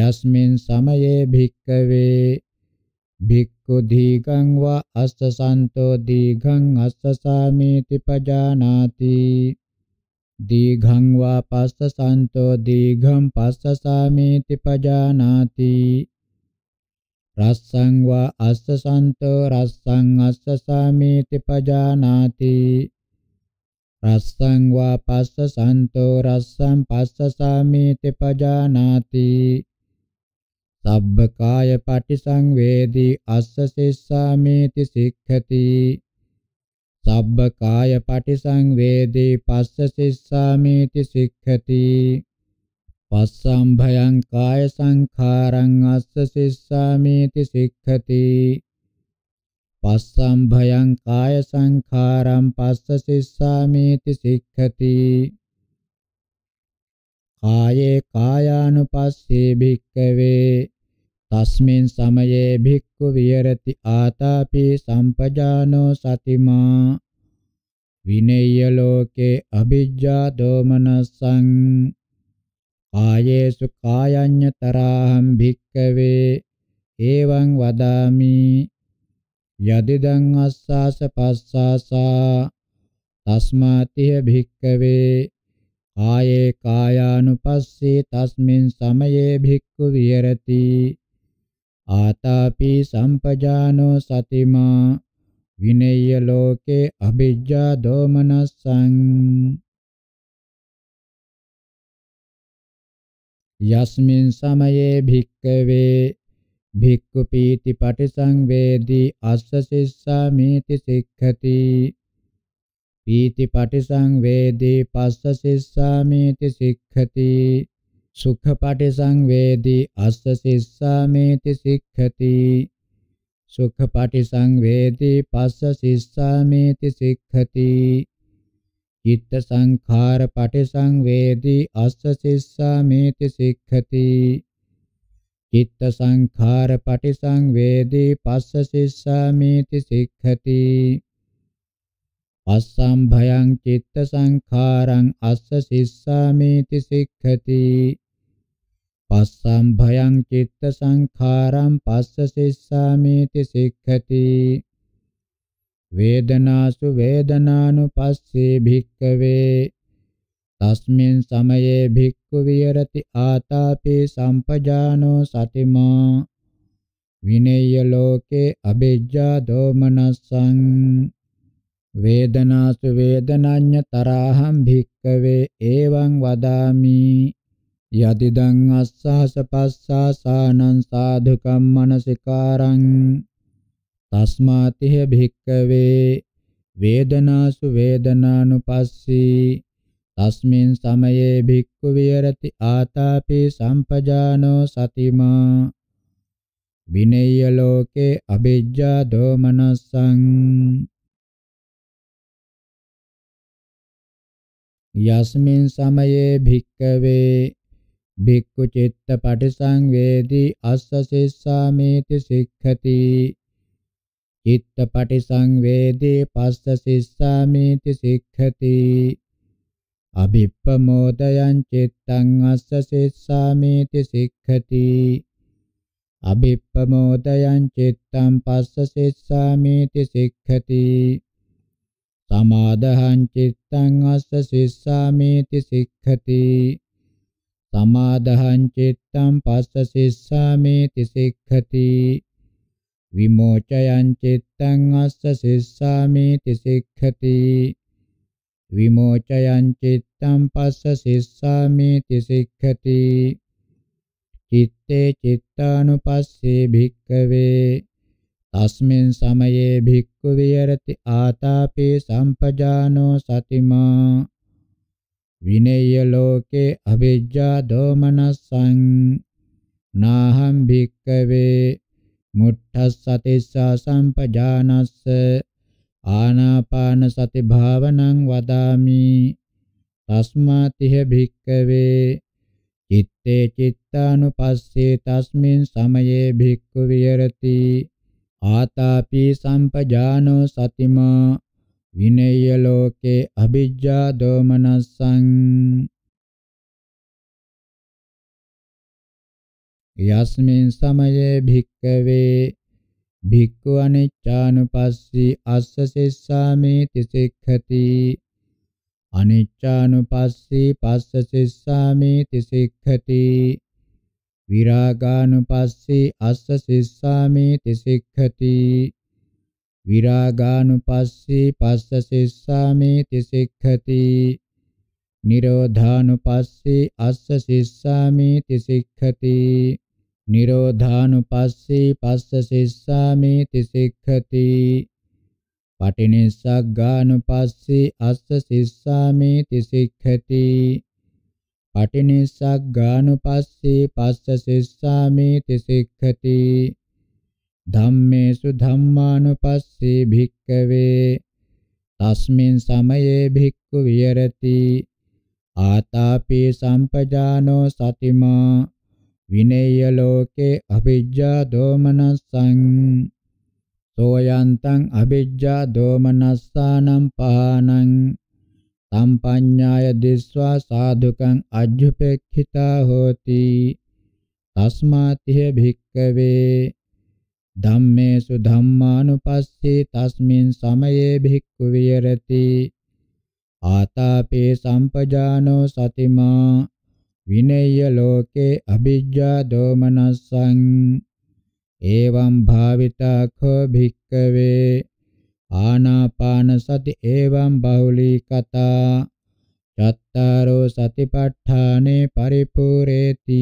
යස්මින් සමයේ භික්කවේ භික්ඛු දීඝං වා අස්සසන්තෝ දීඝං අස්සසාමේති පජානාති දීඝං වා පස්සසන්තෝ දීඝං පස්සසාමේති පජානාති රස්සං වා අස්ස සන්තෝ රස්සං අස්ස සාමීති පජානාති රස්සං වා පස්ස සන්තෝ රස්සං පස්ස සාමීති පජානාති සබ්බකාය පටිසංවේදී අස්ස සිස්සාමීති සික්ඛති සබ්බකාය පටිසංවේදී පස්ස සිස්සාමීති සික්ඛති පස්සම් භයං කාය සංඛාරං අස්ස සිස්සාමේති සික්ඛති පස්සම් භයං කාය සංඛාරං පස්ස සිස්සාමේති සික්ඛති කායේ කායානුපස්සේ භික්ඛවේ තස්මින් සමයේ භික්ඛු විහෙරති ආතාපි සම්පජානෝ සතිමා විනේය ලෝකේ අභිජ්ජා දෝමනසං ආයේසු කායඤ්ඤතරාහං භික්කවේ එවං වදාමි යදිදං අස්සාස පස්සාසා තස්මාතිහ භික්කවේ ආයේ කායානුපස්සී තස්මින් සමයේ භික්ඛු විහෙරති ආතාපි සම්පජානෝ සතිමා විනේය ලෝකේ අභිජ්ජා දෝමනස්සං යස්මින් සමයේ භික්කවේ භික්ඛු පීති පටිසංවේදී අස්ස සිස්සාමීති සික්ඛති පීති පටිසංවේදී පස්ස සිස්සාමීති සික්ඛති සුඛ පටිසංවේදී අස්ස සිස්සාමීති සික්ඛති සුඛ පටිසංවේදී පස්ස සිස්සාමීති සික්ඛති චිත්ත සංඛාර පටිසංවේදී අස්ස සිස්සාමේති සික්ඛති චිත්ත සංඛාර පටිසංවේදී පස්ස සිස්සාමේති සික්ඛති අස්සම් භයං චිත්ත සංඛාරං අස්ස සිස්සාමේති සික්ඛති පස්සම් භයං චිත්ත සංඛාරං පස්ස සිස්සාමේති සික්ඛති වේදනාසු වේදනානුපස්සේ භික්කවේ තස්මින් සමයේ භික්ඛු විහෙරති ආතාපේ සම්පජානෝ සතිමා විනේය ලෝකේ අබේජ්ජා දෝමනස්සං වේදනාසු වේදනඤ්ඤ තරහං භික්ඛවේ එවං වදාමි යදිදං අස්සහස පස්සාසානං සාධුකම් මනසිකාරං තස්මාතිහ භික්කවේ වේදනාසු වේදනානුපස්සී තස්මින් සමයේ භික්ඛු විහෙරති ආතාපේ සම්පජානෝ සතිමා විනේය ලෝකේ අබිජ්ජා දෝමනසං යස්මින් සමයේ භික්ඛවේ භික්ඛු චිත්ත පටිසංවේදී අස්ස සිස්සාමේති සික්ඛති චිත්ත පටිසංවේදී පස්ස සිස්සාමීති සික්ඛති අභිප්පමෝදයං චිත්තං අස්ස සිස්සාමීති සික්ඛති අභිප්පමෝදයං චිත්තං පස්ස සිස්සාමීති සික්ඛති සමාදහං චිත්තං අස්ස සිස්සාමීති සික්ඛති සමාදහං චිත්තං පස්ස සිස්සාමීති සික්ඛති විමෝචයං චිත්තං අස්ස සිස්සාමි තිසික්ඛති විමෝචයං චිත්තං පස්ස සිස්සාමි තිසික්ඛති චිත්තේ චිත්තානුපස්සේ භික්ඛවේ තස්මින් සමයේ භික්ඛු විහෙරති ආතාපේ සම්පජානෝ සතිමා විනේය ලෝකේ අවිජ්ජා දෝමනසං නාහං භික්ඛවේ මුට්ඨස්සතිස්සා සම්පජානස්ස ආනාපාන සති භාවනං වදාමි තස්මාතිහ භික්කවේ චිත්තේ චිත්තානුපස්සේ තස්මින් සමයේ භික්ඛු විහෙරති ආතාපි සම්පජානෝ සතිමා විනේය ලෝකේ අභිජ්ජා දෝමනස්සං යස්මින් සමයේ භික්කවේ භික්ඛු අනිච්චානුපස්සී අස්ස සිස්සාමේ තිසික්ඛති අනිච්චානුපස්සී පස්ස සිස්සාමේ තිසික්ඛති විරාගානුපස්සී අස්ස සිස්සාමේ තිසික්ඛති විරාගානුපස්සී පස්ස සිස්සාමේ තිසික්ඛති නිරෝධානුපස්සී අස්ස සිස්සාමේ තිසික්ඛති නිරෝධානුපස්සී පස්ස සිස්සාමි තිසික්ඛති පටිනිස්සග්ගානුපස්සී අස්ස සිස්සාමි තිසික්ඛති පටිනිස්සග්ගානුපස්සී පස්ස සිස්සාමි තිසික්ඛති ධම්මේසු ධම්මානුපස්සී භික්ඛවේ තස්මින් සමයේ භික්ඛු විහෙරති ආතාපි සම්පජානෝ සතිමා විනේය ලෝකේ අවිජ්ජා දෝමනස්සං සෝයන්තං අවිජ්ජා දෝමනස්සානම් පහනං සම්පඤ්ඤාය දිස්වා සාදුකං අජ්ජුපෙක්ඛිතා හෝති තස්මාතිහ භික්කවේ ධම්මේසු ධම්මානුපස්සී තස්මින් සමයේ භික්ඛු විහෙරති ආතාපේ සම්පජානෝ සතිමා විනේය ලෝකේ අභිජ්ජා දෝමනස්සං එවං භාවිතා කෝ භික්කවේ ආනාපාන සති එවං බහුලී කතා චත්තාරෝ සතිපට්ඨානේ පරිපූර්ණේති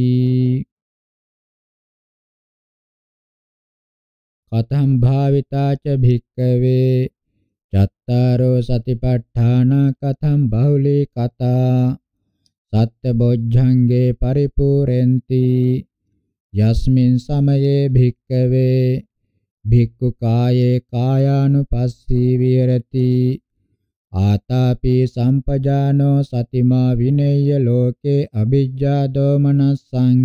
කතම් භාවිතා ච භික්කවේ චත්තාරෝ සතිපට්ඨාන කතම් බහුලී කතා සත්‍ය බොජ්ජංගේ පරිපූර්ණති යස්මින් සමයේ භික්කවේ භික්ඛු කායේ කායානුපස්සී විහෙරති ආතාපි සම්පජානෝ සතිමා විනේය ලෝකේ අ비ජ්ජා දෝමනස්සං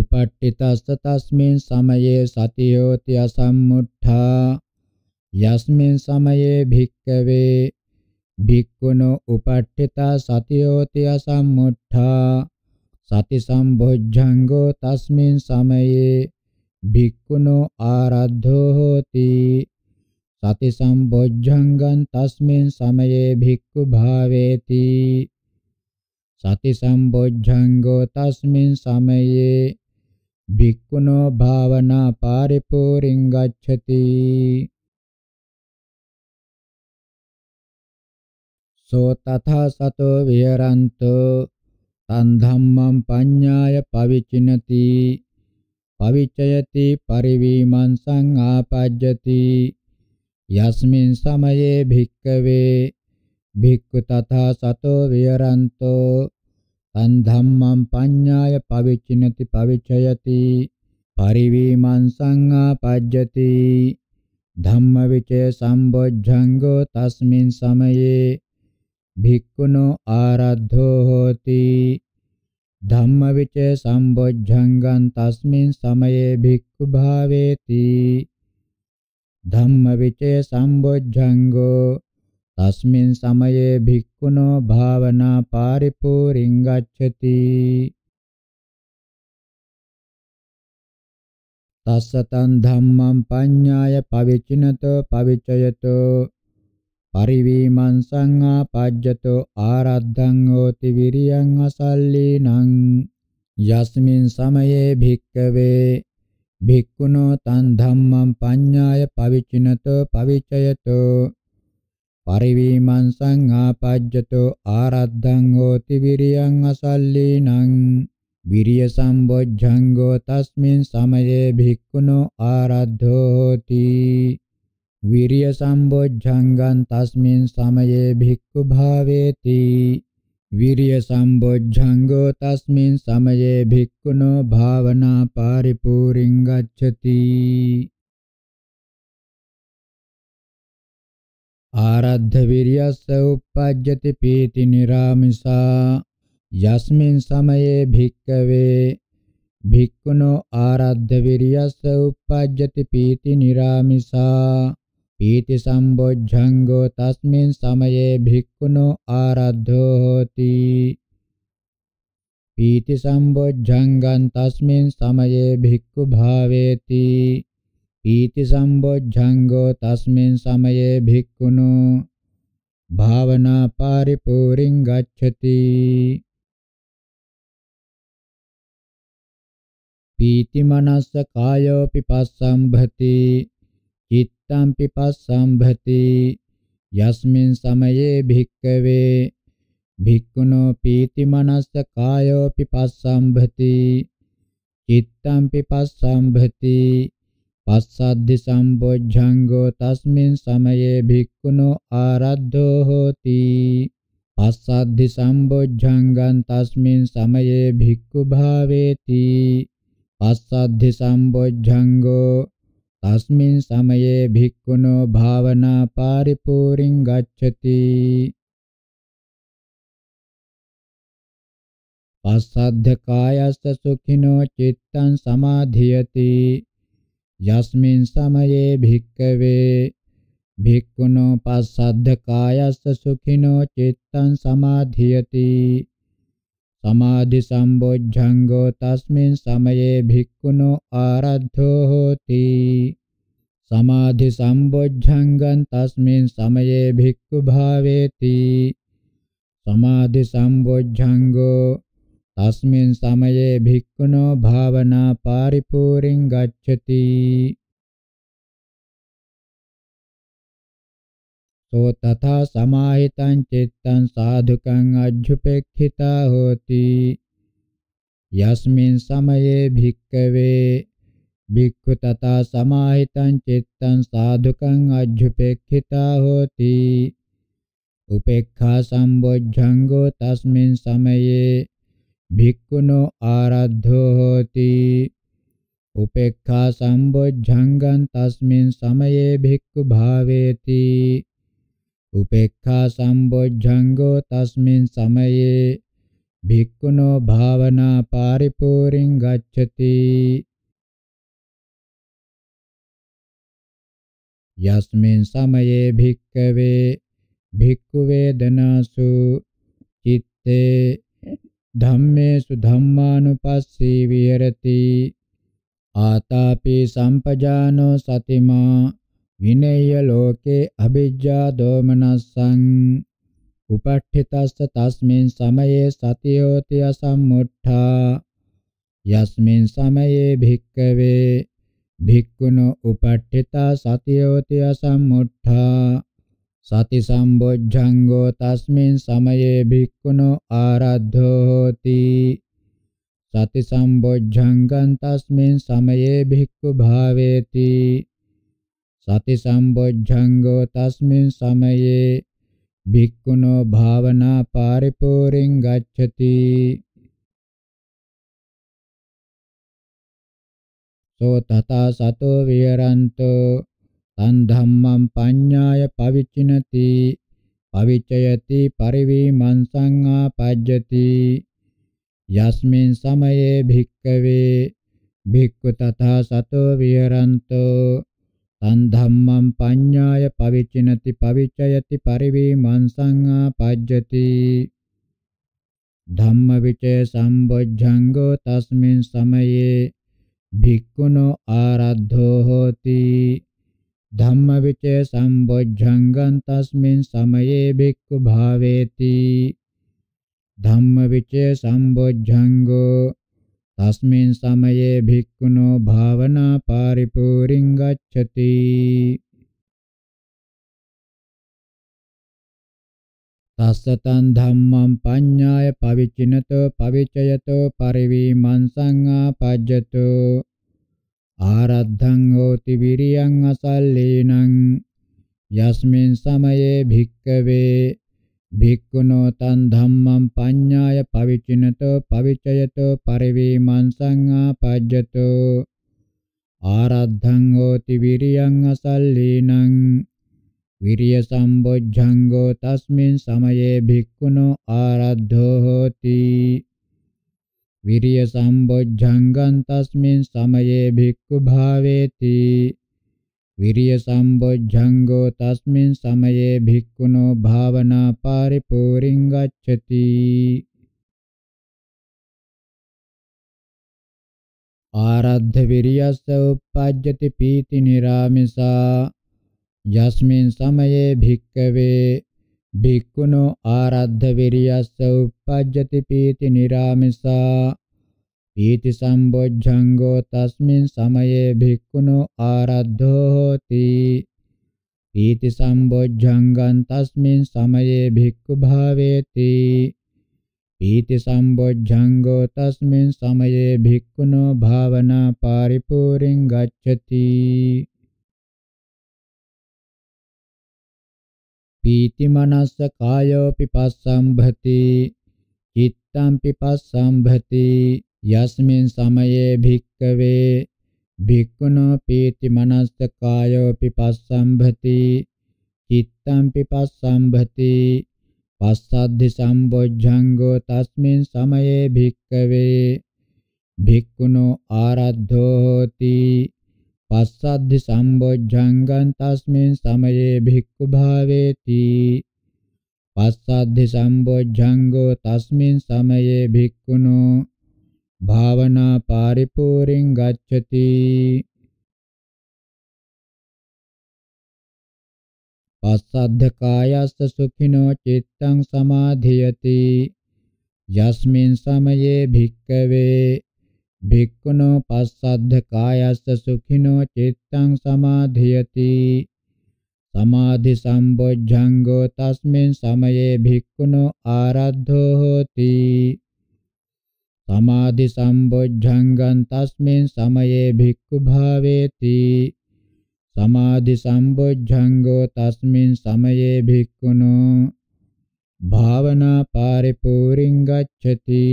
උපට්ඨිතස්ස තස්මින් සමයේ සතියෝති අසම්මුඨා යස්මින් සමයේ භික්කවේ භික්ඛුනෝ උපට්ඨිතා සතියෝති අසම්මුත්තා සති සම්බොජ්ජංගෝ තස්මින් සමයේ භික්ඛුනෝ ආරද්ධෝ හෝති සති සම්බොජ්ජංගං තස්මින් සමයේ භික්ඛු භාවේති සති සම්බොජ්ජංගෝ තස්මින් සමයේ භික්ඛුනෝ භාවනා පරිපූර්ණං ගච්ඡති සෝ තථා සතෝ විහරන්තෝ තන් ධම්මං පඤ්ඤාය පවිචිනති පවිචයති පරිවීමංසං ආපජ්ජති යස්මින් සමයේ භික්කවේ භික්ඛු තථා සතෝ විහරන්තෝ තන් ධම්මං පඤ්ඤාය පවිචිනති පවිචයති පරිවීමංසං ආපජ්ජති ධම්මවිචේ සම්බොජ්ජංගෝ තස්මින් සමයේ භික්ඛුනෝ ආරද්ධෝ හෝති ධම්මවිච සම්බොජ්ජංගං තස්මින් සමයේ භික්ඛු භාවේති ධම්මවිචේ සම්බොජ්ජංගෝ තස්මින් සමයේ භික්ඛුනෝ භාවනා පාරිපූර්ණං ගච්ඡති තස්සතං ධම්මං පඤ්ඤාය පවිචිනතෝ පවිචයතෝ පරිවීමංසං ආපජ්ජතෝ ආරද්ධං හෝති විරියං අසල්ලීනං යස්මින් සමයේ භික්කවේ භික්ඛුනෝ තං ධම්මං පඤ්ඤාය පවිචිනතෝ පවිචයතෝ පරිවීමංසං ආපජ්ජතෝ ආරද්ධං හෝති විරියං අසල්ලීනං විරිය සම්බොජ්ජංගෝ තස්මින් සමයේ භික්ඛුනෝ ආරද්ධෝති විරිය සම්බොජ්ජංගං තස්මින් සමයේ භික්ඛු භාවේති විරිය සම්බොජ්ජංගෝ තස්මින් සමයේ භික්ඛුනෝ භාවනා පරිපූර්ණං ගච්ඡති ආරද්ධ විරියස්ස උප්පජ්ජති පීති නිරාමිසා යස්මින් සමයේ භික්ඛවේ භික්ඛුනෝ ආරද්ධ විරියස්ස උප්පජ්ජති පීති නිරාමිසා පීති සම්බොජ්ජංගෝ තස්මින් සමයේ භික්ඛුනෝ ආරද්ධෝ හෝති පීති සම්බොජ්ජංගං තස්මින් සමයේ භික්ඛු භාවේති පීති සම්බොජ්ජංගෝ තස්මින් සමයේ භික්ඛුනෝ භාවනා පරිපූර්ණං ගච්ඡති පීති මනස්ස කායෝපි පස්සම්භති චිත්තම්පි පස්සම්භති යස්මින් සමයේ භික්කවේ භික්ඛුනෝ පීති මනස්ස කායෝපි පස්සම්භති චිත්තම්පි පස්සම්භති පස්සද්ධි සම්බොජ්ජංගෝ තස්මින් සමයේ භික්ඛුනෝ ආරද්ධෝ හෝති පස්සද්ධි සම්බොජ්ජංගං තස්මින් සමයේ භික්ඛු භාවේති පස්සද්ධි සම්බොජ්ජංගෝ තස්මින් සමයේ භික්ඛුනෝ භාවනා පරිපූර්ණං ගච්ඡති පස්සද්ධ කායස්ස සුඛිනෝ චිත්තං සමාධියති යස්මින් සමයේ භික්ඛවේ භික්ඛුනෝ පස්සද්ධ කායස්ස සුඛිනෝ චිත්තං සමාධියති සමාධි සම්බොජ්ජංගෝ තස්මින් සමයේ භික්ඛුනෝ ආරද්ධෝ හෝති සමාධි සම්බොජ්ජංගං තස්මින් සමයේ භික්ඛු භාවේති සමාධි සම්බොජ්ජංගෝ තස්මින් සමයේ භික්ඛුනෝ භාවනා පරිපූර්ණං ගච්ඡති තෝ තථා සමාහිතං චිත්තං සාධුකං අජ්ජුපෙක්ඛිතා හෝති යස්මින් සමයේ භික්කවේ භික්ඛු තථා සමාහිතං චිත්තං සාධුකං අජ්ජුපෙක්ඛිතා හෝති උපේක්ඛා සම්බොජ්ජංගෝ තස්මින් සමයේ භික්ඛුනෝ ආරද්ධෝ හෝති උපේක්ඛා සම්බොජ්ජංගං තස්මින් සමයේ භික්ඛු භාවේති උපේක්ඛා සම්බොජ්ජංගෝ තස්මින් සමයේ භික්ඛුනෝ භාවනා පරිපූර්ණං ගච්ඡති යස්මින් සමයේ භික්ඛවේ භික්ඛු වේදනාසු චිත්තේ ධම්මේසු ධම්මානුපස්සී විහෙරති ආතාපි සම්පජානෝ සතිමා විනේය ලෝකේ අභිජ්ජා දෝමනස්සං උපට්ඨිතස්ස තස්මින් සමයේ සතියෝති අසම්මුට්ඨා යස්මින් සමයේ භික්කවේ භික්ඛුනෝ උපට්ඨිතා සතියෝති අසම්මුට්ඨා සති සම්බොජ්ජංගෝ තස්මින් සමයේ භික්ඛුනෝ ආරද්ධෝ හෝති සති සම්බොජ්ජංගං තස්මින් සමයේ භික්ඛු භාවේති sati sambojjhango tasmin samaye bhikkhuno bhavana paripurin gacchati so tata sato viharanto tan dhammam paññāya pavicchinati paviccayati parivimansaṅ pajjati යස්මින් සමයේ භික්කවේ භික්ඛු තථා සතෝ විහරන්තෝ තන් ධම්මං පඤ්ඤාය පවිචිනති පවිචයති පරිවේමං සංආපජ්ජති ධම්ම විචේ සම්බොජ්ජංගෝ තස්මින් සමයේ භික්ඛුනෝ ආරද්ධෝ හෝති ධම්ම විචේ සම්බොජ්ජංගං තස්මින් සමයේ භික්ඛු භාවේති ධම්ම විචේ සම්බොජ්ජංගෝ තස්මින් සමයේ භික්ඛුනෝ භාවනා පරිපූර්ණං ගච්ඡති තස්සතං ධම්මං පඤ්ඤාය පවිචිනතෝ පවිචයතෝ පරිවීමං සංආපජ්ජතෝ ආරද්ධං හෝති විරියං අසල්ලේනං යස්මින් සමයේ භික්ඛවේ භික්ඛුනෝ තං ධම්මං පඤ්ඤාය පවිචිනතෝ පවිචයතෝ පරිවේමං සංආපජ්ජතෝ ආරද්ධං හෝති විරියං අසල්ලීනං විරිය සම්බොජ්ජංගෝ තස්මින් සමයේ භික්ඛුනෝ ආරද්ධෝ හෝති විරිය සම්බොජ්ජංගං තස්මින් සමයේ භික්ඛු භාවේති විරිය සම්බොජ්ජංගෝ තස්මින් සමයේ භික්ඛුනෝ භාවනා පරිපූර්ණං ගච්ඡති ආරද්ධ විරියස්ස උප්පජ්ජති පීති නිරාමිසා යස්මින් සමයේ භික්ඛවේ භික්ඛුනෝ ආරද්ධ විරියස්ස උප්පජ්ජති පීති නිරාමිසා පීති සම්බොජ්ජංගෝ තස්මින් සමයේ භික්ඛුනෝ ආරද්ධෝ හෝති පීති සම්බොජ්ජංගං තස්මින් සමයේ භික්ඛු භාවේති පීති සම්බොජ්ජංගෝ තස්මින් සමයේ භික්ඛුනෝ භාවනා පරිපූර්ණං ගච්ඡති පීති මනස්ස කායෝ පිපස්සම්භති චිත්තං පිපස්සම්භති යස්මින් සමයේ භික්කවේ භික්ඛුනෝ පීති මනස්ස කායෝ පිපස්සම්භති චිත්තං පිපස්සම්භති පස්සද්ධි සම්බොජ්ජංගෝ තස්මින් සමයේ භික්කවේ භික්ඛුනෝ ආරද්ධෝ හෝති පස්සද්ධි සම්බොජ්ජංගං තස්මින් සමයේ භික්ඛු භාවේති පස්සද්ධි සම්බොජ්ජංගෝ තස්මින් සමයේ භික්ඛුනෝ භාවනා පාරිපූර්ණං ගච්ඡති පස්සද්ධ කායස්ස සුඛිනෝ චිත්තං සමාධියති යස්මින් සමයේ භික්කවේ භික්ඛුනෝ පස්සද්ධ කායස්ස සුඛිනෝ චිත්තං සමාධියති සමාධි සම්බොජ්ජංගෝ තස්මින් සමයේ භික්ඛුනෝ ආරද්ධෝ හෝති සමාධි සම්බොජ්ජංගං තස්මින් සමයේ භික්ඛු භාවේති සමාධි සම්බොජ්ජංගෝ තස්මින් සමයේ භික්ඛුනෝ භාවනා පරිපූර්ණං ගච්ඡති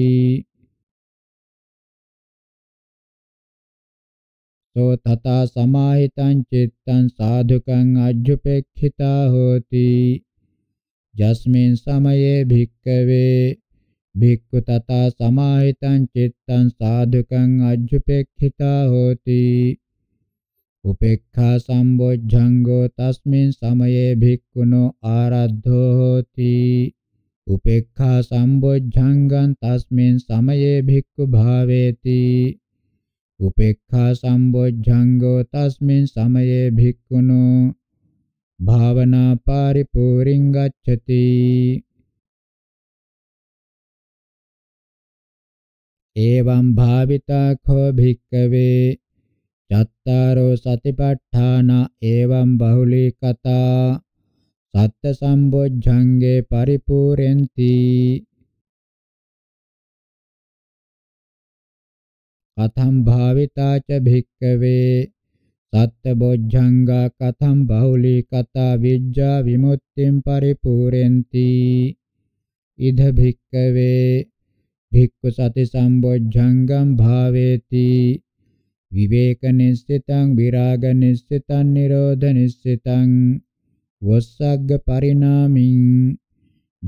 සෝ තථා සමාහිතං චිත්තං සාධුකං අජ්ජුපේක්ඛිතා හෝති යස්මින් සමයේ භික්ඛවේ භික්ඛු තථා සමාහිතං චිත්තං සාධකං අජ්ජුපෙක්ඛිතා හෝති උපේක්ඛා සම්බොජ්ජංගෝ තස්මින් සමයේ භික්ඛුනෝ ආරද්ධෝ හෝති උපේක්ඛා සම්බොජ්ජංගං තස්මින් සමයේ භික්ඛු භාවේති උපේක්ඛා සම්බොජ්ජංගෝ තස්මින් සමයේ භික්ඛුනෝ භාවනා පරිපූර්ණං ගච්ඡති एवं भाविता खो भिक्खवे चत्तारो सतिपट्ठान एवं बहुलीकता सत्य संबुद्धंगे परिपूरन्ति कथं भाविता च भिक्खवे सत्य बोद्धंगा कथं बहुलीकता विद्या विमुक्तिं परिपूरन्ति इद भिक्खवे භික්ඛු සති සම්බොජ්ජංගම් භාවේති විවේක නිස්සිතං විරාග නිස්සිතං නිරෝධ නිස්සිතං වස්සග්ග පරිණාමින්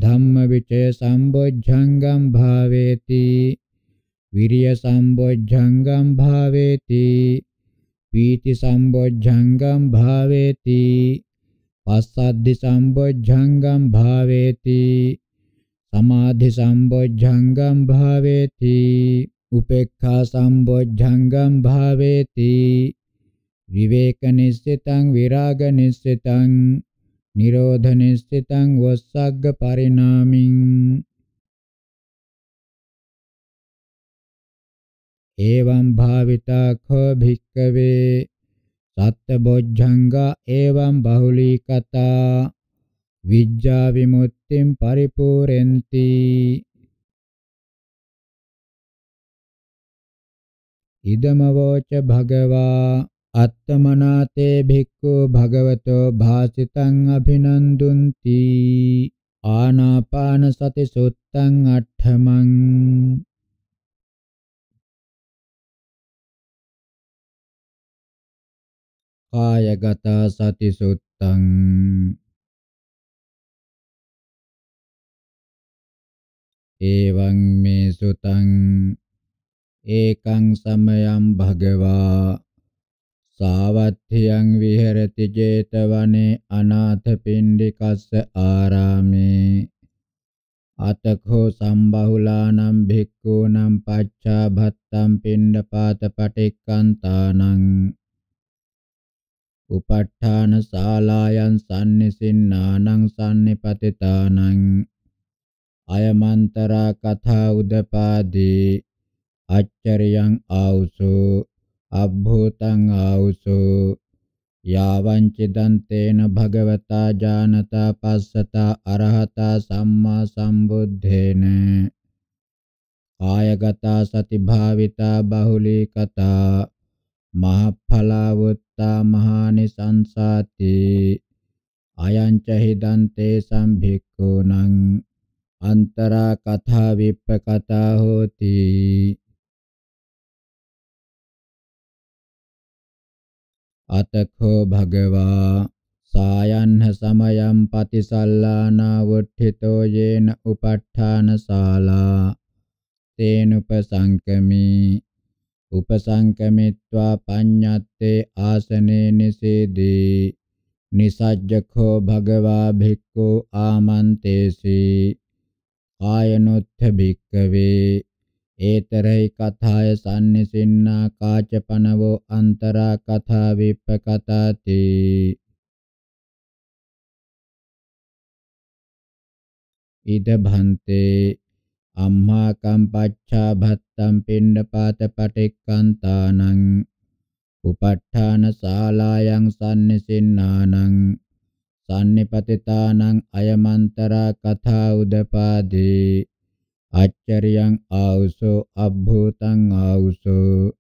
ධම්ම විචය සම්බොජ්ජංගම් භාවේති විරිය සම්බොජ්ජංගම් භාවේති පීති සම්බොජ්ජංගම් භාවේති පස්සද්ධි සම්බොජ්ජංගම් භාවේති සමාධි සම්බොජ්ජංගම් භාවේති උපේක්ඛා සම්බොජ්ජංගම් භාවේති විවේක නිස්සිතං විරාග නිස්සිතං නිරෝධ නිස්සිතං වස්සග්ග පරිණාමින් එවං භාවිතා ඛ භික්කවේ සත්ත බොජ්ජංගා එවං බහුලී කතා විජ්ජා විමුක්තිම් පරිපූර්ණති ඉදමවෝච භගවා අත්තමනාතේ භික්ඛු භගවතෝ භාසිතං අභිනන්දුන්ති ආනාපාන සති සුත්තං අට්ඨමං කායගත සති සුත්තං එවං මේ සුතං ඒකං සමයං භගවා සාවත්ථියං විහෙරති 제තවනේ අනාථ පින්ඩිකස්ස ආරාමේ අතඛෝ සම්බහුලානම් භික්ඛූනම් පච්චා භත්තම් පින්ඩපාත පටික්කන්තානං උප ဋ ාණ ශාලායන් සම්නිසින්නානං සම්නිපතිතානං අයමන්තරා කථා උදපාදී අච්චරියං ආවුසෝ අබ්භූතං ආවුසෝ යාවංචි දන්තේන භගවතා ජානතා පස්සතා අරහතා සම්මා සම්බුද්ධේන කායගතා සති භාවිතා බහුලී කතා මහඵලවත්තා මහානිසංසාති අයං ච හිදන්තේ සම්භික්ඛුනං අන්තරා කථා විප්පකතා හෝති අතඛෝ භගවා සායන්හ සමයම් පතිසල්ලානා වුට්ඨිතෝ යේන උපට්ඨාන ශාලා තේනුපසංකමි උපසංකමිත්වා පඤ්ඤත්තේ ආසනේ නිසීදී නිසජ්ජඛෝ භගවා භික්ඛු ආමන්තේසී ආයනොත්ථ භික්කවේ ඒතරයි කථාය සම්නිසින්නා කාචපනවෝ අන්තරා කථා විප්පකතාති ඉද භන්තේ අම්මා කම්පච්ඡා භත්තම් පින්නපාත පටික්කන්තානං උප ဋ ාණ ශාලායන් සම්නිසින්නානං sannipatitānaṁ ayamantarā kathā udapādhi accaryaṁ āvuso abbhūtaṁ āvuso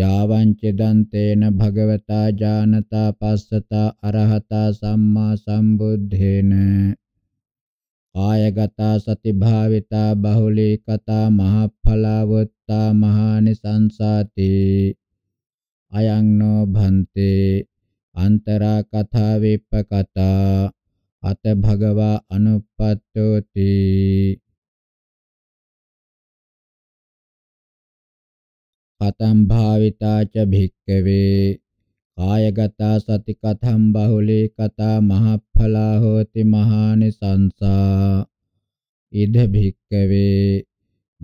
yāvañcidantena bhagavatā jānatā passatā arahatā sammā sambuddhena kāyagata sati bhāvitā bahulīkatā mahaphalavottā mahānisansāti ayaṁ no bhante අන්තරා කථා විප්පකතා අත භගවා අනුපත්තෝති කතම් භාවිතාච භික්කවේ කායගතා සති කතම් බහුලී කතා මහඵලා හෝති මහානිසංසා ඉද භික්කවේ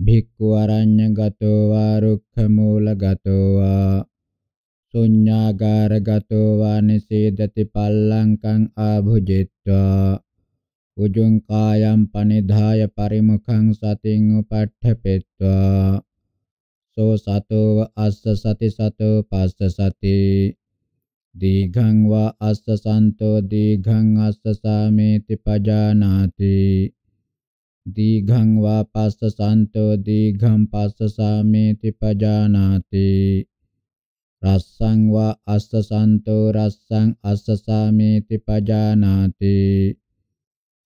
භික්ඛු අරඤ්ඤ ගතෝ වා රුක්ඛ මූල ගතෝ වා සුඤ්ඤාගාරගතෝ වානිසීදති පල්ලංකං ආභුජිත්වා උජුං කායම් පනිධාය පරිමුඛං සතින් උපට්ඨපෙත්වා සෝ සතෝ අස්ස සති සතෝ පස්ස සති දීඝං වා අස්ස සන්තෝ දීඝං අස්ස සාමේති පජානාති දීඝං වා පස්ස සන්තෝ දීඝං පස්ස සාමේති පජානාති රස්සං වා අස්ස සන්තෝ රස්සං අස්ස සාමේති පජානාති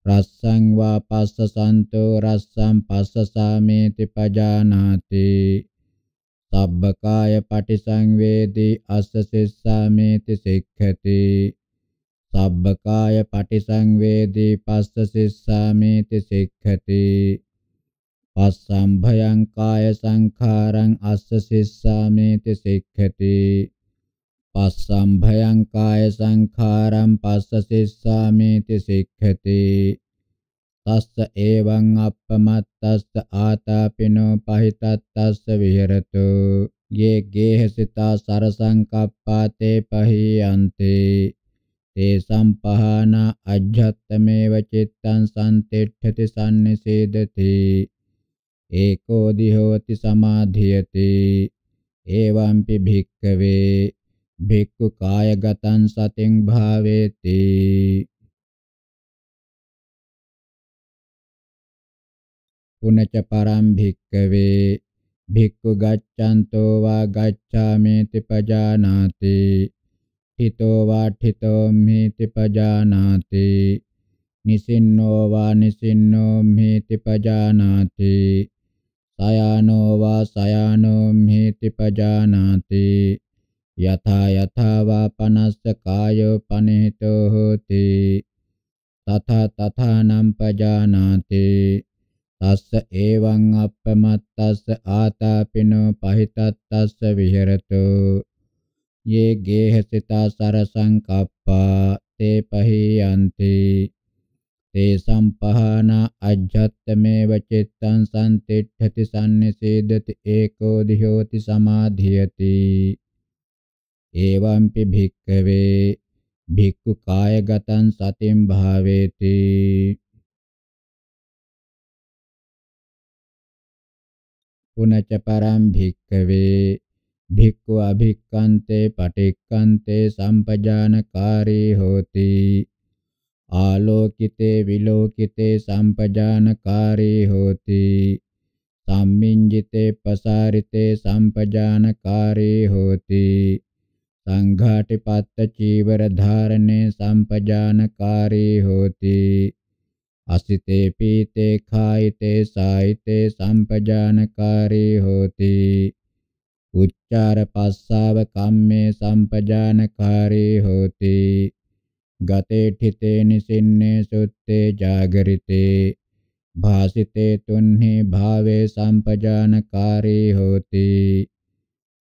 රස්සං වා පස්ස සන්තෝ රස්සං පස්ස සාමේති පජානාති සබ්බකාය පටිසංවේදී අස්ස සිස්සාමේති සික්ඛති සබ්බකාය පටිසංවේදී පස්ස සිස්සාමේති සික්ඛති අස්සම්භයං කාය සංඛාරං අස්ස සිස්සාමේති සික්ඛති පස්සම්භයං කාය සංඛාරං පස්ස සිස්සාමේති සික්ඛති තස්ස එවං අප්පමත්තස්ස ආතාපිනෝ පහිතත්තස්ස විහෙරතු යේ ගේහසිතා සරසංකප්පාතේ පහියන්තේ තේ සම්පහාන අජ්ජත්තමේව චිත්තං සම්තිට්ඨති සම්නිසේදති एको दिहोति समाधियते एवंपि භික්ඛවේ භික්ඛු කායගතං සතින් භාවේති පුනච පරම් භික්ඛවේ භික්ඛු ගච්ඡන්තෝ වා ගච්ඡාමේති පජානාති ඨිතෝ වා ඨිතෝ මේති පජානාති නිසින්නෝ වා නිසින්නෝ මේති පජානාති සයානෝ වා සයානෝ මේති පජානාති යථා යථා වා පනස්ස කායෝ පනේතෝ හෝති තථා තථානම් පජානාති තස්ස එවං අප්පමත්තස්ස ආතාපිනෝ පහිතත්තස්ස විහෙරතෝ යේ ගේහසිතා සරසං කප්පා තේ පහි යන්ති තේසම් පහන අජ්ජත්තමේ වචිත්තං සම්තිට්ඨති සම්නිසීදති ඒකෝ දිහෝති සමාධියති ඒවම්පි භික්කවේ භික්ඛු කායගතං සතින් භාවේති පුනච පරම් භික්කවේ භික්ඛු අභික්ඛන්තේ පටික්ඛන්තේ සම්පජානකාරී හෝති ආලෝකිතේ විලෝකිතේ සම්පජානකාරී හෝති සම්මින්ජිතේ පසාරිතේ සම්පජානකාරී හෝති සංඝාටිපත්ත චීවර ධාරණේ සම්පජානකාරී හෝති අසිතේ පීතේ කායිතේ සායිතේ සම්පජානකාරී හෝති උච්චාර පස්සාව කම්මේ සම්පජානකාරී හෝති ගතේඨිතේ නිසින්නේ සුත්තේ జాగරිතේ භාසිතේ තුන්හි භාවේ සම්පජානකාරී හෝති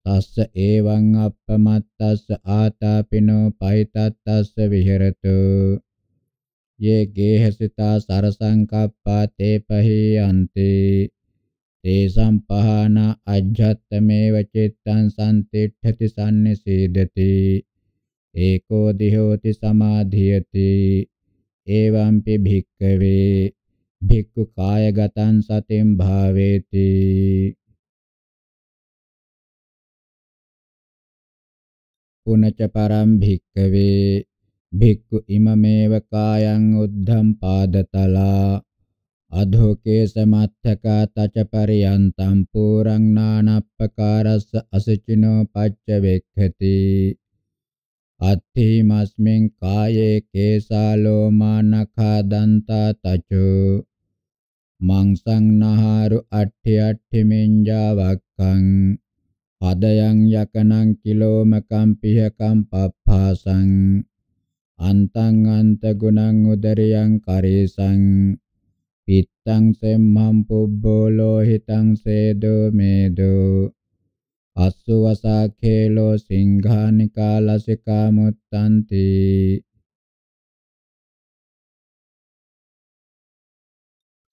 තස්ස එවං අප්පමත්තස්ස ආතාපිනෝ පහිතත්තස්ස විහෙරතු යේ ගේහසිතා සරසංකප්පා තේ පහියන්ති තේ සම්පහාන අජ්ජත්තමේව චිත්තං සම්තිට්ඨති සම්නිසීදති एको दिहोति समाधियति एवंपि භික්කවේ භික්ඛු කායගතං සතෙන් භාවේති පුනච පරම් භික්කවේ භික්ඛු ඉමමේව කායං උද්ධම් පාදතලා අධෝකේ සමත්තකා තච පරියන්තම් පුරං නානප්පකාරස්ස අසචිනෝ පච්ච වෙක්ඛති අත්ථීමස්මින් කායේ කේසා ලෝමා නඛා දන්තා තචෝ මංසං නහාරු අට්ඨි අට්ඨි මෙඤ්ජා වක්ඛං පදයන් යකනං කිලෝමකම් පිහකම් පප්පාසං අන්තං අන්ත ගුණං උදරියං කරේසං පිත්තං සෙම්මං පුබ්බෝ ලෝහිතං සේදෝ මේදෝ අස්සවසාඛේලෝ සිංහානිකා ලසිකා මුත්තන්ති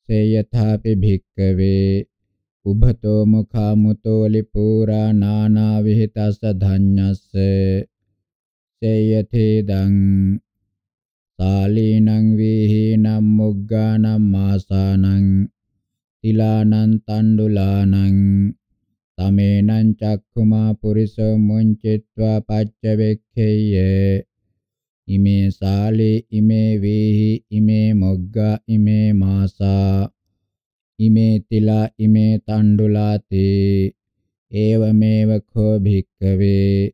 සේයථාපි භික්කවේ උභතෝ මුඛාමුතෝ ලිපූරා නානා විහිතස්ස ධඤ්ඤස්ස සේයතේදං සාලීනං වීහිනම් මුග්ගානම් මාසානං තිලානං තණ්ඩුලානං තමේනං චක්ඛුමා පුරිසෝ මුංචිත්වා පච්චවෙක්ඛේය ඉමේ සාලේ ඉමේ වේහි ඉමේ මොග්ගා ඉමේ මාසා ඉමේ තිලා ඉමේ තණ්ඩුලාතේ ඒවමේව කෝ භික්ඛවේ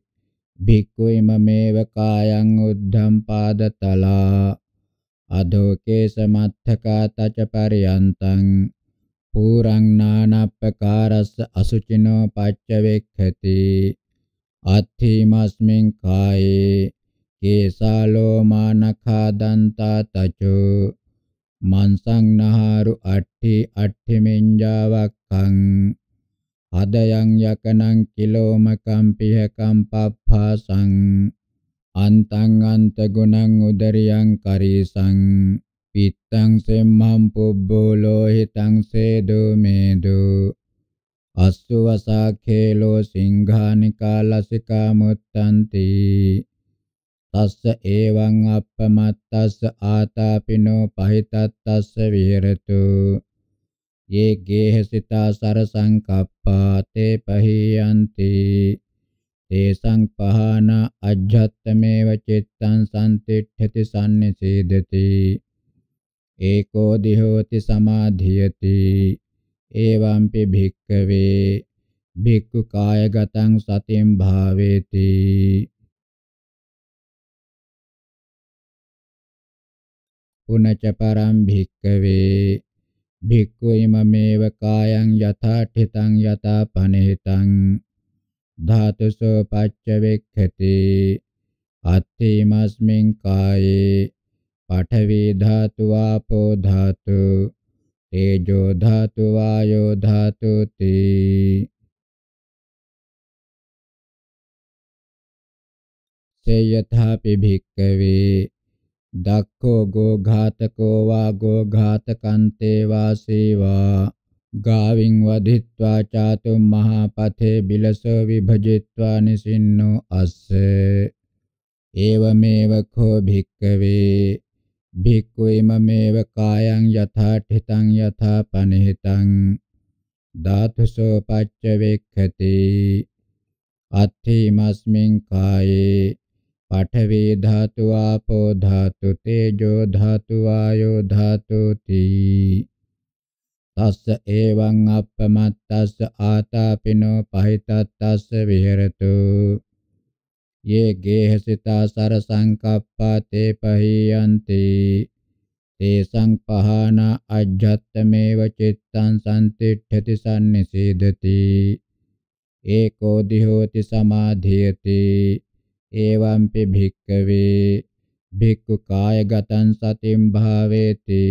භික්ඛු ඉමමේව කායං උද්ධම් පාදතලා අධෝකේ සමත්තකා තච පරියන්තං පුරං නානප්පකාරස්ස අසුචිනෝ පච්චවෙක්ඛති අත්ථීමස්මින් කායේ කේසාලෝ මානඛා දන්තා තචෝ මන්සං නහාරු අට්ඨි අට්ඨි මෙඤ්ජාවක්ඛං හදයන් යකනං කිලෝම කම්පිහ කම්පප්පාසං අන්තං අන්ත ගුණං උදරියං කරීසං පිත්තං සෙම්මං පුබ්බෝ ලෝහිතං සේදෝ මේදෝ අස්සවසාඛේලෝ සිංහානිකා ලසිකා මුත්තන්ති තස්ස එවං අප්පමත්තස්ස ආතාපිනෝ පහිතත්තස්ස විහෙරතු යේ ගේහසිතා සර සංකප්පා තේ පහියන්ති තේසං පහන අජ්ජත්තමේව චිත්තං සම්තිට්ඨති සම්නිසීදති एको दिहोति समाधियति एवंपि භික්කවේ භික්ඛු කායගතං සතින් භාවේති පුනච පරම් භික්කවේ භික්ඛු ඉමමේව කායං යථාඨිතං යථාපනේතං ධාතුසෝ පච්ච වෙක්ඛති අත්ථේමස්මින් කායේ පඨවි ධාතු ආපෝ ධාතු තේජෝ ධාතු වායෝ ධාතු තී සේයථාපි භික්කවේ දක්ඛෝ ගෝ ඝාතකෝ වා ගෝ ඝාතකන්තේ වාසීවා ගාවින් වදිත්වා චාතු මහා පතේ බිලසෝ විභජිත්වා නිසින්නෝ අස්ස ඒවමේව කෝ භික්කවේ භික්ඛුයිම මේව කායං යථාඨිතං යථා පනිහිතං ධාතුසෝ පච්ච වේක්ඛති අත්ථීමස්මින් කායේ පඨවි ධාතු ආපෝ ධාතු තේජෝ ධාතු ආයෝ ධාතු තී තස්ස එවං අපමත්තස්ස ආතාපිනෝ පහිතත්තස්ස විහෙරතු ये गेहसिता सरसंकप्पा ते पहीयन्ति तेषं पहान अज्झत्तमेव चित्तं सन्तिष्ठति सन्निषेधति एको दिहोति समाधीयते एवंपि भिक्खवे भिक्खुकायगतं सतिं भावेति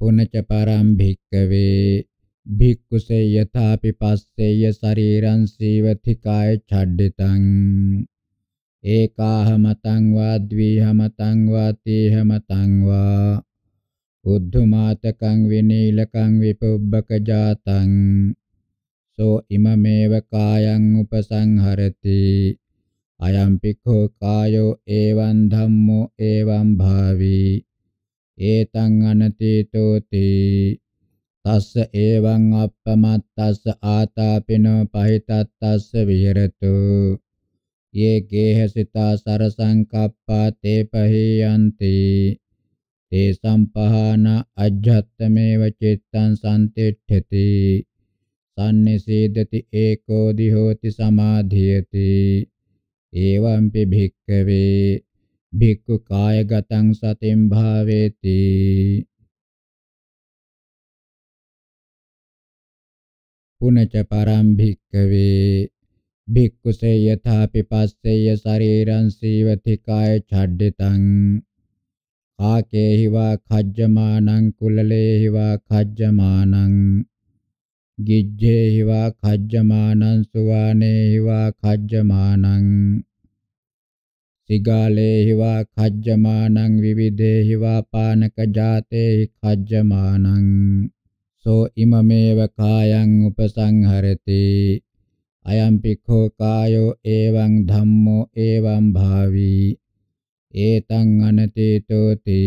पुनच परं भिक्खवे භික්ඛුසේ යථාපි පස්සේය ශරීරං සීවති කාය ඡඩ්ඩිතං ඒකාහ මතං වා ද්විහ මතං වා තීහ මතං වා උද්ධමාතකං විනීලකං විපුබ්බක ජාතං සෝ ඉමමේව කායං උපසංහරති අයම් පිඛෝ කායෝ එවං ධම්මෝ එවං භාවී ඒතං අනතීතෝති තස්ස එවං අප්පමත්තස්ස ආතාපිනෝ පහිතත්තස්ස විහෙරතු යේ ගේහසිතා සරසංකප්පා තේ පහියන්ති තේ සම්පහාන අජ්ජත්තමේව චිත්තං සම්තිට්ඨති සම්නිසීදති ඒකෝ දිහෝති සමාධියති එවම්පි භික්ඛවේ භික්ඛු කායගතං සතින් භාවේති පුනච පරම් භික්කවේ භික්කුසේ යථා පිපස්සෙය ශරීරං සීවති කාය ඡඩ්ඩිතං කාකේහි වා khajjamanan කුලලේහි වා khajjamanan ගිජ්ජේහි වා khajjamanan සුවානේහි වා khajjamanan සිගාලේහි වා khajjamanan විවිදේහි වා පානක ජාතේහි khajjamanan සෝ ඉමමේව කායං උපසංහරති අයම් පිඛෝ කායෝ එවං ධම්මෝ එවං භාවි ඒතං අනතේතෝති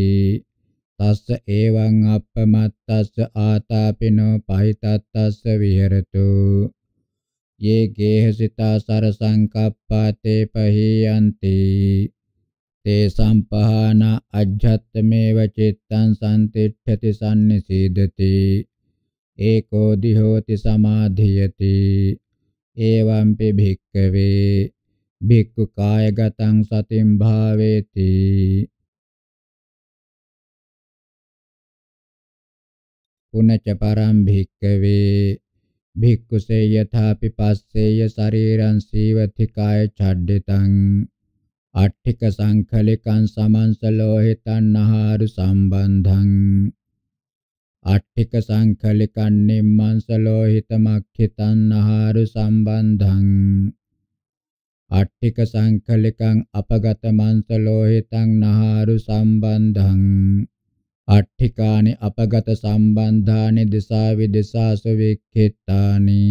තස්ස එවං අප්පමත්තස්ස ආතාපිනෝ පහිතත්තස්ස විහෙරතු යේ ගේහසිතා සරසංකප්පා තේ පහියන්ති තේ සම්පහාන අජ්ජත්තමේව චිත්තං සම්තිච්ඡති සම්නිසීදති एको दिहोति समाधियति एवम्पि භික්කවේ භික්ඛු කායගතං සතින් භාවේති පුනච පරම් භික්කවේ භික්ඛුසේ යථාපි පස්සේය ශරීරං සීවති කාය ඡඩ්ඩිතං අට්ඨික සංඛලිකං සමන්ස ලෝහිතං නහාරු සම්බන්ධං අට්ඨික සංඛලිකන් නිම්මංස ලෝහිත මක්ඛිතං ආහාරු සම්බන්ධං අට්ඨික සංඛලිකං අපගත මංස ලෝහිතං නහාරු සම්බන්ධං අට්ඨිකානි අපගත සම්බන්ධානි දිසා විදිසාසු වික්ඛිතානි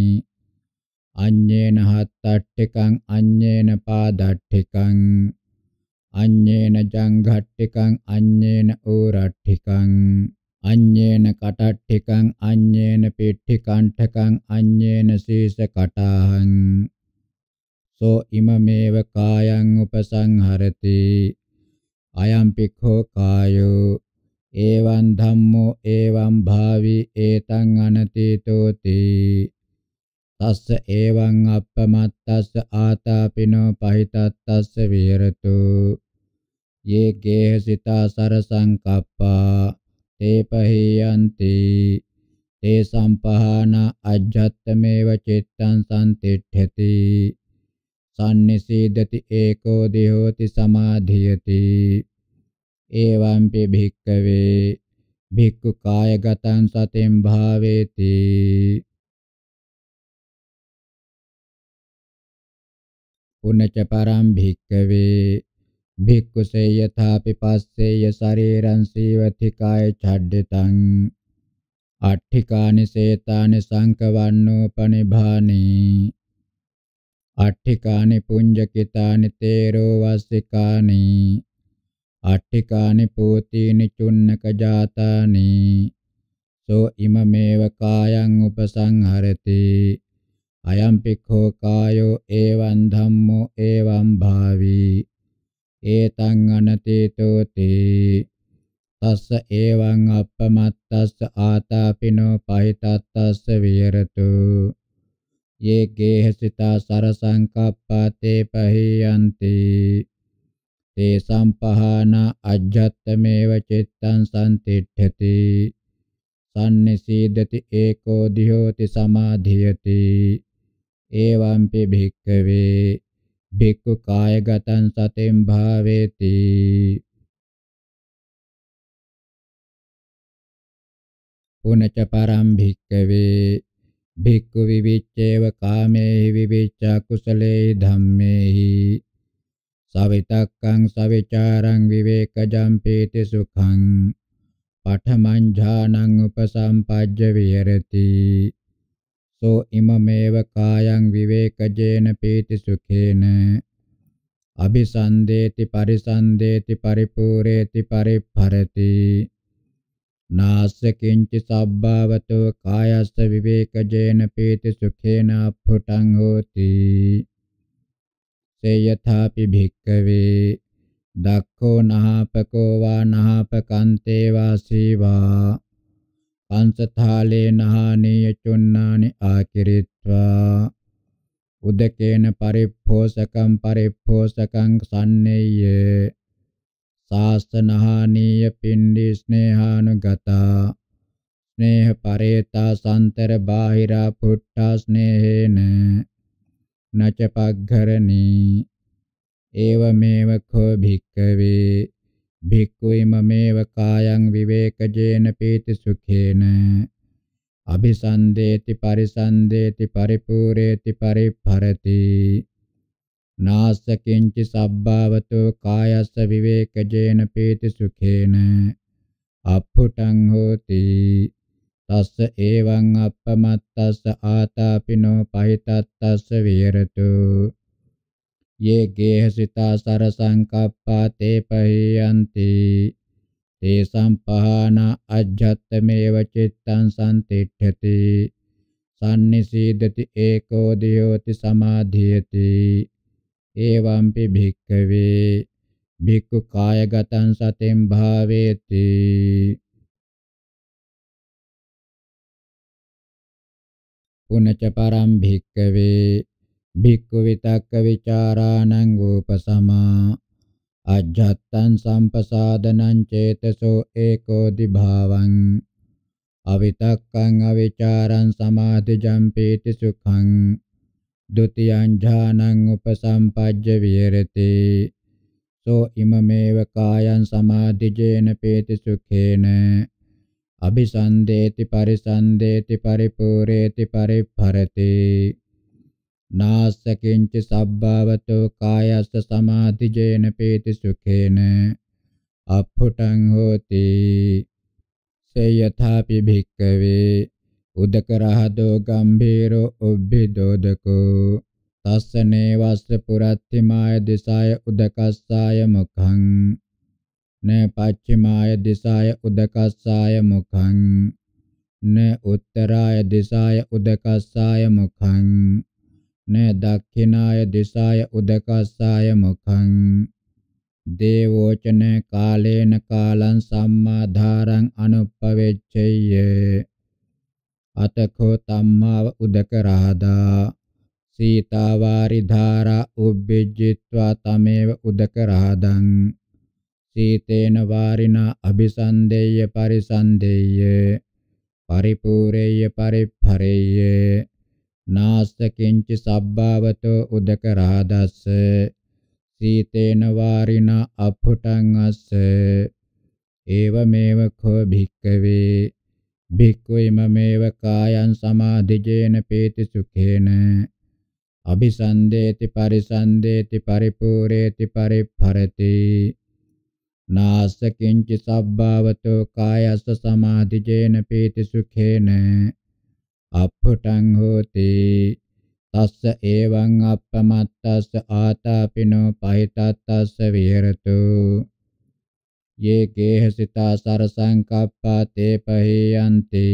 අඤ්ඤේන හත්තට්ඨිකං අඤ්ඤේන පාදට්ඨිකං අඤ්ඤේන ජංඝට්ඨිකං අඤ්ඤේන ඌරට්ඨිකං අඤ්ඤේන කටට්ඨිකං අඤ්ඤේන පිට්ඨි කණ්ඨකං අඤ්ඤේන සීස කටාහං සෝ ඉමමේව කායං උපසංහරති අයම් පික්ඛෝ කායෝ එවං ධම්මෝ එවං භාවි ඒතං අනතීතෝති තස්ස එවං අප්පමත්තස්ස ආතාපිනෝ පහිතත්තස්ස විහෙරතු යේ ගේහසිතා සරසං කප්පා ते पहीयन्ति ते सम्पहान अज्जत्तमेव चित्तं सन्तिष्ठति सन्निसीदति एको दिहोति समाधीयति एवंपि භික්කවේ භික්ඛු කායගතං සතෙන් භාවේති පුනච පරම් භික්කවේ භික්ඛුසේ යථාපි පස්සේය ශරීරං සීවති කාය ඡඩ්ඩිතං අට්ඨිකානි සේතානි සංකවන්නෝ පනිභානී අට්ඨිකානි පුඤ්ජකිතානි තේරෝ වස්සිකානි අට්ඨිකානි පෝතීනි චුන්නක ජාතානි සෝ ඉමමේව කායං උපසංහරති අයම් පිඛෝ කායෝ එවං ධම්මෝ එවං භාවී ඒතං අනතීතෝති තස්ස එවං අපමත්තස්ස ආතාපිනෝ පහිතත්තස්ස විහෙරතු යේ ගේහසිතා සරසංකප්පතේ පහියන්ති තේ සම්පහාන අජ්ජත්තමේව චිත්තං සම්තිට්ඨති සම්නිසීදති ඒකෝ දිහෝති සමාධියති එවම්පි භික්කවේ භික්ඛු කායගතං සතෙන් භාවේති පුනච පරම් භික්ඛවේ භික්ඛු විවිච්ඡේව කාමේහි විවිච්ඡා කුසලේ ධම්මේහි සවිතක්කං සවිචාරං විවේකජම් පීති සුඛං පඨමං ඥානං උපසම්පජ්ජ විහෙරති සෝ ඉමමේව කායං විවේකජේන පීති සුඛේන අபிසන්දේති පරිසන්දේති පරිපූර්ණේති පරිපරති නාස්ස කිංචි සබ්බවතෝ කායස්ස විවේකජේන පීති සුඛේන අප්පුටං හෝති සේයථාපි භික්කවේ දක්ඛෝ නහපකෝ වා නහපකන්තේ වාසීවා පංසතාලේන හානීය චුන්නානි ආකිරිත්වා උදකේන පරිප්පෝසකම් පරිප්පෝසකං සන්නේය සාසනහානීය පින්ඩි ස්නේහානුගතා ස්නේහ පරේතා සන්තර බාහිරා පුට්ටා ස්නේහේන නච පග්ඝරණී ඒව මේව කෝ භික්කවේ භික්ඛුයිමමේව කායං විවේකජේන පීති සුඛේන අபிසන්දේති පරිසන්දේති පරිපූර්ණේති පරිපරති නාස්ස කිංචි සබ්බාවතෝ කායස්ස විවේකජේන පීති සුඛේන අප්පුටං හෝති තස්ස එවං අප්පමත්තස්ස ආතාපිනෝ පහිතත්තස්ස විහෙරතෝ ये गेहसिता सरसङ्कप्पा ते पहीयन्ति तेषां पहान अज्झत्तमेव चित्तं सन्तिष्ठति सन्निषीदति एको दियोति समाधीयति एवंपि भिक्खवे भिक्खु कायगतं सतिं भावेति पुनच परं भिक्खवे භික්ඛු විතක්ක ਵਿਚාරාණං උපසමා අජ්ජත්තං සම්පසාදනං චේතසෝ ඒකෝ දිභාවං අවිතක්කං අවිචාරං සමාධිජං පීති සුඛං ဒ ුතියං ඥානං උපසම්පජ්ජ විහෙරති සෝ ඉමමේව කායං සමාධිජේන පීති සුඛේන අபிසන්දේති පරිසන්දේති පරිපූර්ණේති පරිපරතේ නාසකින්ච සබ්බාවතෝ කායස්ස සමාධිජේන පේති සුඛේන අප්පුටං හෝති සේයථාපි භික්කවේ උදකරහදෝ ගම්භීරෝ උබ්බිදෝදකෝ තස්සනේ වස්ස පුරත්ති මාය දිසාය උදකස්සාය මුඛං න පච්චිමාය දිසාය උදකස්සාය මුඛං න උත්තරාය දිසාය උදකස්සාය මුඛං න දක්ඛිනාය දිසාය උදකස්සාය මුඛං දේවෝචන කාලේන කාලං සම්මා ධාරං අනුප්පවෙච්චය්‍ය අතකෝ තම්මාව උදක රහදා සීතාවාරි ධාරා උබ්බෙජ්ජිත්වා තමේව උදක රහදං සීතේන වාරිනා අபிසන්දේය පරිසන්දේය පරිපූර්ණේය පරිපරේය නාස්සකින්ච සබ්බාවතෝ උදක රාදස්ස සීතේන වාරින අපුටං අස්ස ඒවමේව කෝ භික්කවේ භික්ඛු ඉමමේව කායං සමාධිජේන පේති සුඛේන අபிසන්දේති පරිසන්දේති පරිපූර්ණේති පරිපරති නාස්ස කිංච සබ්බවතෝ කායස්ස සමාධිජේන පේති සුඛේන අප්පුටං හෝති තස්ස එවං අප්පමත්තස්ස ආතාපිනෝ පහිතත්තස්ස විහෙරතු යේ කේහසිතා සරසංකප්පා තේ පහියන්ති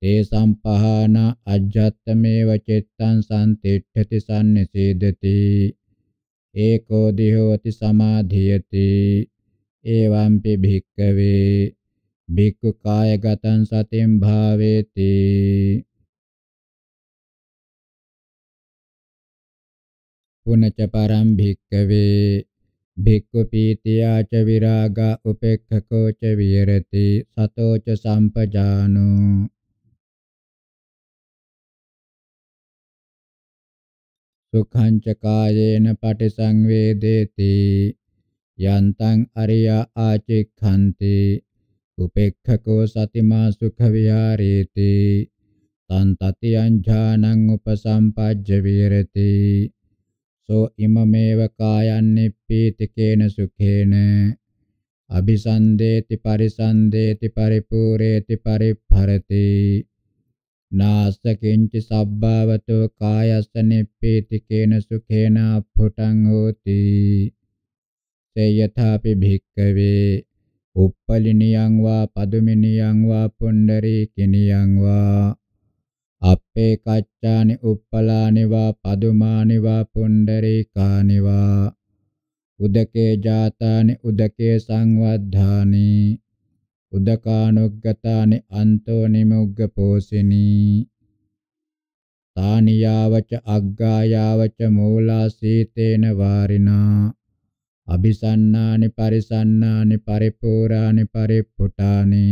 තේ සම්පහාන අජ්ජත්තමේව චිත්තං සම්තිට්ඨති සම්නිසීදති ඒකෝ දිහෝති සමාධියති එවම්පි භික්කවේ භික්ඛු කායගතං සතින් භාවේති පුනච පරම් භික්ඛවේ භික්ඛු පීතියාච විරාගා උපේක්ඛකෝ ච විහෙරති සතෝ ච සම්පජානෝ සුඛං ච කායේන පටිසංවේදේති යන්තං අරියා ආචික්ඛන්ති උපේක්ඛකෝ සතිමා සුඛ විහාරේති තන්තතියං ඥානං උපසම්පජ්ජ විරති සෝ ඉමමේව කායන්නිප්පීතිකේන සුඛේන අபிසන්දේති පරිසන්දේති පරිපූර්ණේති පරිභරති නාස්ස කිංචි සබ්බවතෝ කායස්ස නිප්පීතිකේන සුඛේන අප්පුටං හෝති තේයථාපි භික්කවේ uppaliniyan va paduminiyan va pundarikiniyan va අපේ කච්චානි උප්පලානිවා පදුමානිවා පුණ්ඩරීකානිවා උදකේ ජාතානි උදකේ සංවද්ධානි උදකානුග්ගතානි අන්තෝ නිමුග්ග පෝසිනි තානියාවච අග්ගායාවච මූලාසීතේන වාරිනා අபிසන්නානි පරිසන්නානි පරිපූර්ණානි පරිපුටානි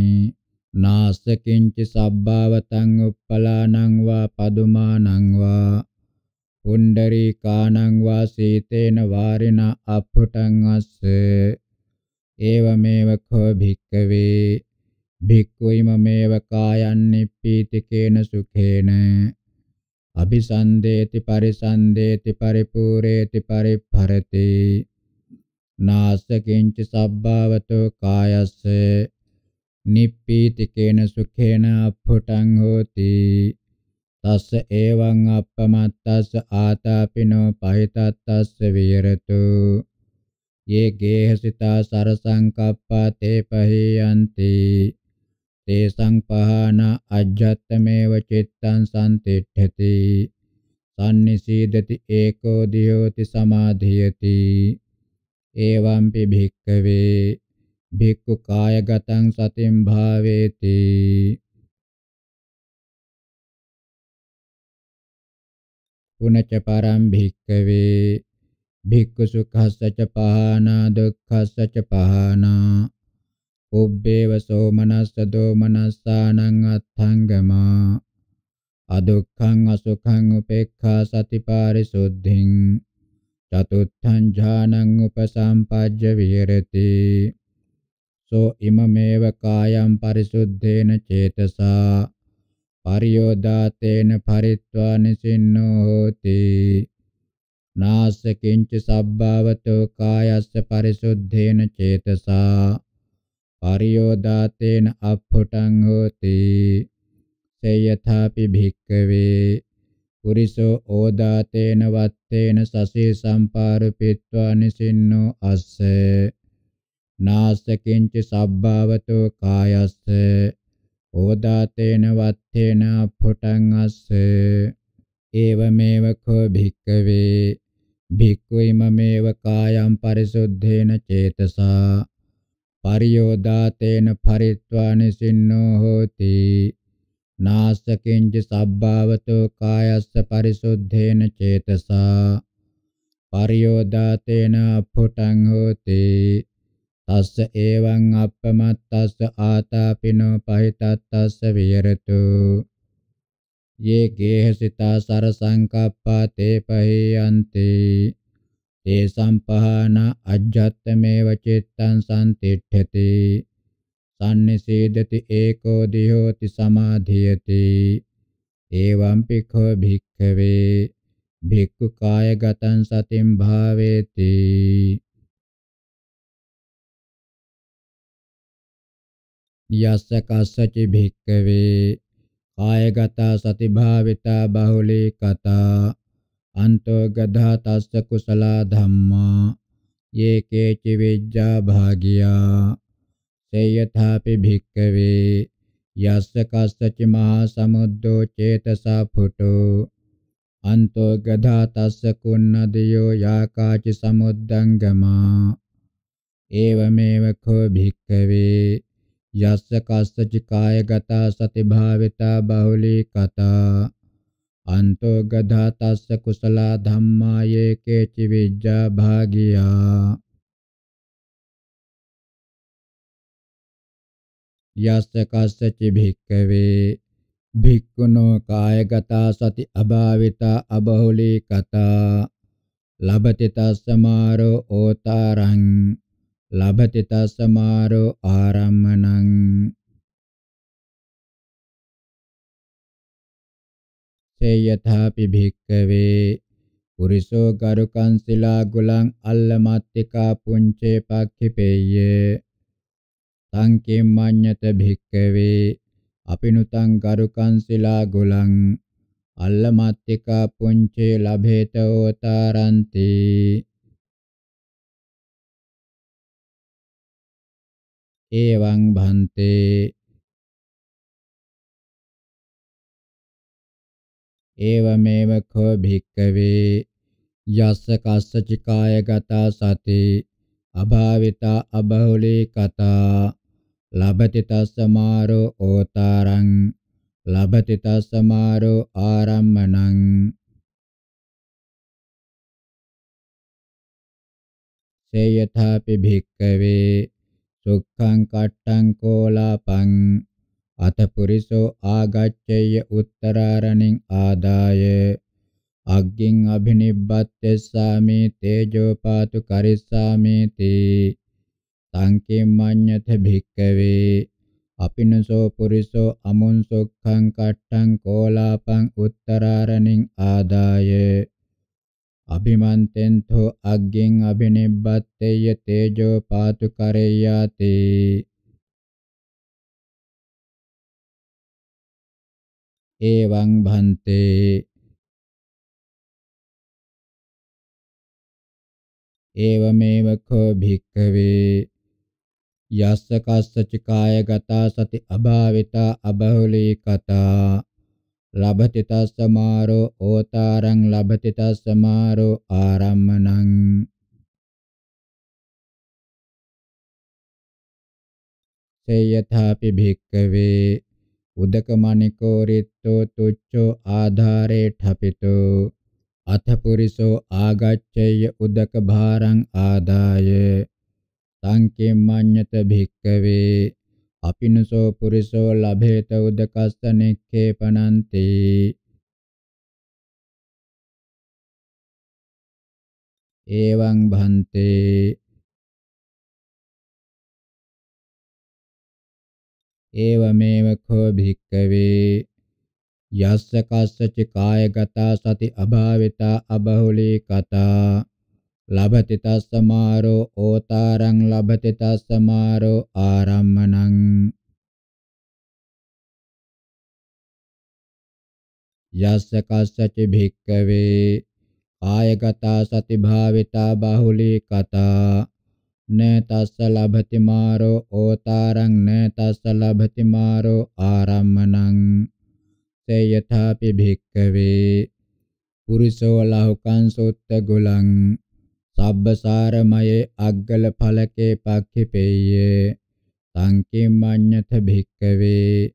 නාසකින්ච සබ්බවතං උප්පලානං වා පදුමානං වා පුණ්ඩරීකානං වා සීතේන වාරින අපුටං අස්ස ඒවමේව කෝ භික්කවේ භික්ඛුයිමමේව කායන්නිප්පීතිකේන සුඛේන අபிසන්දේති පරිසන්දේති පරිපූර්ණේති පරිපරති නාස්ස කිංච සබ්බාවතෝ කායස්ස නිප්පීතිකේන සුඛේන අප්පුටං හෝති තස්ස එවං අප්පමත්තස්ස ආතාපිනෝ පහිතත්තස්ස විහෙරතු යේ ගේහසිතා සරසංකප්පා තේ පහියන්ති තේසං පහන අජ්ජත්තමේව චිත්තං සම්තිට්ඨති සම්නිසීදති ඒකෝ දියෝති සමාධියති ඒවම්පි භික්කවේ භික්ඛු කායගතං සතින් භාවේති පුනච පරම් භික්කවේ භික්ඛු සුඛස්ස ච පහනා දුක්ඛස්ස ච පහනා උබ්බේව සෝමනස්ස දෝමනස්සානං අත්ථංගමා අදුක්ඛං අසුඛං උපේක්ඛා සතිපාරිසුද්ධිං චතුත්ථං ඥානං උපසම්පජ්ජ විහෙරති සෝ ඉමමේව කායම් පරිසුද්ධේන චේතසා පරියෝදාතේන පරිත්වා නිසින්නෝ හෝති නාස්ස කිංච සබ්බවතෝ කායස්ස පරිසුද්ධේන චේතසා පරියෝදාතේන අප්පුටං හෝති සේයථාපි භික්කවේ පුරිසෝ ඕදාතේන වත්තේන සසේ සම්පාරපිත්වා නිසින්නෝ අස්ස නාසකින්ච සබ්භාවතෝ කායස්ස ඕදාතේන වත්තේන ඵොටං අස්ස ඒවමේව කෝ භික්කවේ භික්ඛුයිමමේව කායම් පරිසුද්ධේන චේතසා පරියෝදාතේන පරිත්වානිසින්නෝ හෝති නාසකෙන්ජ සබ්භාවතෝ කායස්ස පරිසුද්ධේන චේතසා පරියෝදාතේන අපුටං හෝති තස්ස එවං අප්පමත්තස්ස ආතාපිනෝ පහිතත්තස්ස විහෙරතු යේ ගේහසිතා සර සංකප්පා තේ පහයන්ති තේ සම්පහාන අජ්ජත්තමේව චිත්තං සම්තිට්ඨති sannisedati eko dihoti samadhiyati evamphi kho bhikkave bhikkhu kayagatan satim bhaveti yassa kassaci bhikkave kayagata sati bhavita bahuli kata anto gadha tassa kusala dhamma ye kechi vijja bhagiya සේයථාපි භික්කවේ යස්ස කස්සච මහා සමුද්දෝ චේතසා ඵුටෝ අන්තෝ ගධා තස්ස කුන්නදියෝ යාකාච සමුද්දංගමා ඒවමේව කෝ භික්කවේ යස්ස කස්සච කායගතා සති භාවිතා බහුලී කතා අන්තෝ ගධා තස්ස කුසලා ධම්මා යේකේච විජ්ජා භාගියා යස්ස කස්සච භික්කවේ භික්ඛුනෝ කායගතා සති අභාවිතා අබහුලී කතා ලබති තස්සමාරෝ ඕතාරං ලබති තස්සමාරෝ ආරම්මණං සේයථාපි භික්කවේ පුරිසෝ ගරුකං සිලා ගුලං අල්ලමත්තිකා පුංචේ පක්ඛිපේයේ tang kemmannyata bhikkave apinutang garukan sila gulang allamattika punce labheta otaranti evaṁ bhante evameva kho bhikkave yassa kassacikāya gata sati අභාවිතා අබහුලී කතා ලබති තස්සමාරෝ ඕතාරං ලබති තස්සමාරෝ ආරම්මණං සේයථාපි භික්කවේ සුක්ඛං කට්ඨං කෝලාපං අත පුරිසෝ ආගච්ඡේය උත්තරාරණින් ආදාය අග්ගින් අභිනිබ්බත්තෙස්සාමි තේජෝ පාතු කරිස්සාමි තේ සංකේමඤ්ඤත භික්කවේ අපිනසෝ පුරිසෝ අමුන්සොක්ඛං කට්ඨං කෝලාපං උත්තරාරණින් ආදාය අභිමන්තෙන්තෝ අග්ගෙන් අබිනිබ්බත්තේය තේජෝ පාතු කරේයාති එවං භන්තේ ඒවමේව කෝ භික්ඛවේ යස්ස කස්සච කාය ගතා සති අභාවිතා අබහුලී කතා ලබති තස්සමාරෝ ඕතාරං ලබති තස්සමාරෝ ආරම්මණං සේයථාපි භික්ඛවේ උදකමණිකෝ රිත්තෝ තුච්ඡෝ ආධාරේ ඨපිතෝ අත පුරිසෝ ආගච්ඡේය උදක භාරං ආදාය සංකේමඤ්ඤත භික්කවේ අපිනසෝ පුරිසෝ ලභේත උදකස්ස නික්ඛේපනන්ති එවං භන්තේ ඒවමේව කෝ භික්කවේ යස්ස කස්සච කායගතා සති අභාවිතා අබහුලී කතා ලබති තස්සමාරෝ ඕතාරං ලබති තස්සමාරෝ ආරම්මණං යස්ස කස්සච භික්කවේ කායගතා සති භාවිතා බහුලී කතා න තස්ස ලබති මාරෝ ඕතාරං න තස්ස ලබති මාරෝ ආරම්මණං තේ යථාපි භික්ඛවේ පුරිසෝ ලහුකං සොත්ත ගුලං සබ්බසාරමයේ අග්ගල ඵලකේ පක්ඛිපේය සංකේමඤ්ඤත භික්ඛවේ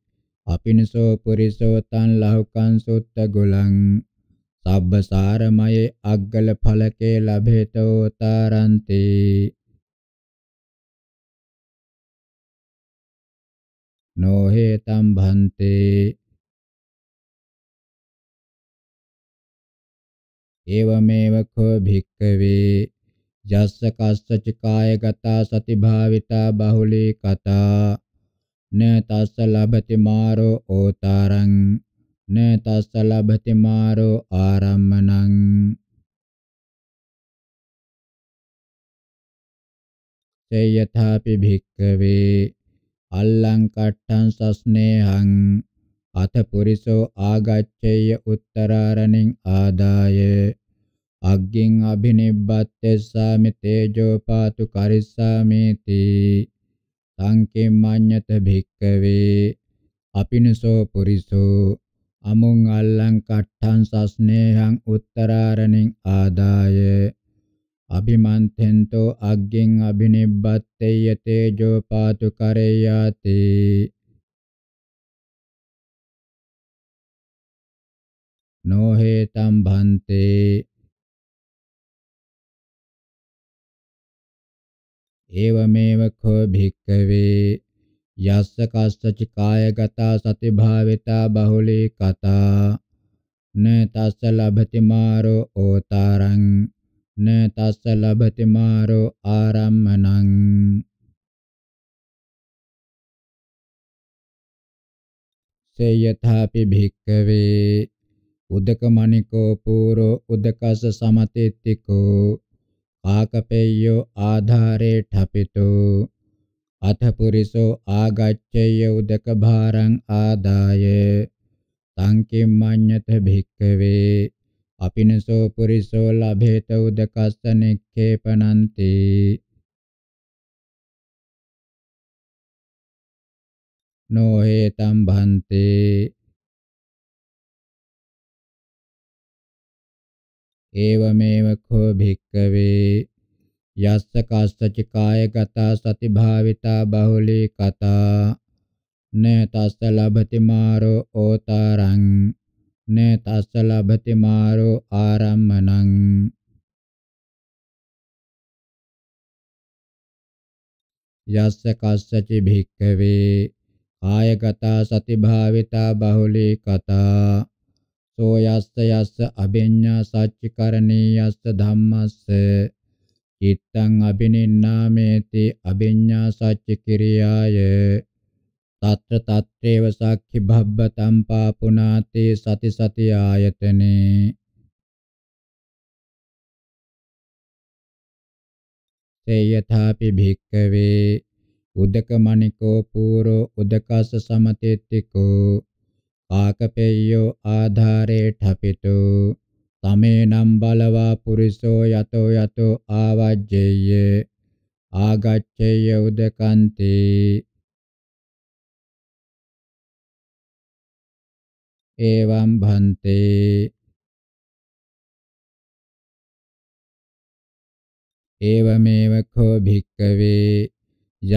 අපිනසෝ පුරිසෝ තං ලහුකං සොත්ත ගුලං සබ්බසාරමයේ අග්ගල ඵලකේ ලබේතෝ තරන්ති නොහේතම් භන්තේ එවමෙව කෝ භික්කවේ යස්ස කස්සච කායගතා සති භාවිතා බහුලී කතා න තස්ස ලබති මාරෝ ඕතරං න තස්ස ලබති මාරෝ ආරම්මණං තේයථාපි භික්කවේ අල්ලං කට්ඨං සස්නේහං අත පුරිසෝ ආගච්ඡේය උත්තරාරණින් ආදාය අග්ගින් අබිනිබ්බත්තේසාමි තේජෝ පාතු කරිස්සාමේති සංකේ මඤ්ඤත භික්කවේ අපිනසෝ පුරිසෝ අමුං අල්ලං කට්ඨං සස්නේහං උත්තරාරණින් ආදාය අභිමන්තෙන්තෝ අග්ගෙන් අබිනිබ්බත්තේය තේජෝ පාතු කරේයාති no hetam bhante एवमेव खो भिक्खवे यस्य कस्यचि कायगता सति भाविता बहुली कथा न तस्य लभति मारो ओतारं न तस्य लभति मारो आरम्भनं से यथापि भिक्खवे උදකමණිකෝ පූරෝ උදකස සමතෙත්තිකෝ ආකපේයෝ ආධාරේ ඨපිතෝ අතපුරිසෝ ආගච්ඡේය උදක භාරං ආදාය සංකෙම් මඤ්ඤත භික්ඛවේ අපිනසෝ පුරිසෝ ලභේත උදකස්ස නික්ඛේපනන්ති නොහේතම් භන්තේ ඒවමේව කෝ භික්කවේ යස්ස කස්සච කායගතා සති භාවිතා බහුලී කතා නේතස්ස ලබති මාරෝ ඕතරං නේතස්ස ලබති මාරෝ ආරම්මණං යස්ස කස්සච භික්කවේ කායගතා සති භාවිතා බහුලී කතා සෝ යස්ස යස්ස අබෙඤ්ඤා සච්චිකරණී යස්ස ධම්මස්ස චිත්තං අබිනින්නාමේති අබෙඤ්ඤා සච්ච කිරියාය తත්‍ර తත්‍රේව සක්ඛි භබ්බතම් පාපුනාති සති සති ආයතනේ සේයථාපි භික්ඛවේ උදකමණිකෝ පූරෝ උදකස්ස සමතෙත්තිකෝ ආකපේයෝ ආධාරේ ඨපිතු තමේනම් බලවා පුරිසෝ යතෝ යතෝ ආවජ්ජේය ආගච්ඡේය උදකන්ති එවම් භන්තේ එවමෙව කෝ භික්කවේ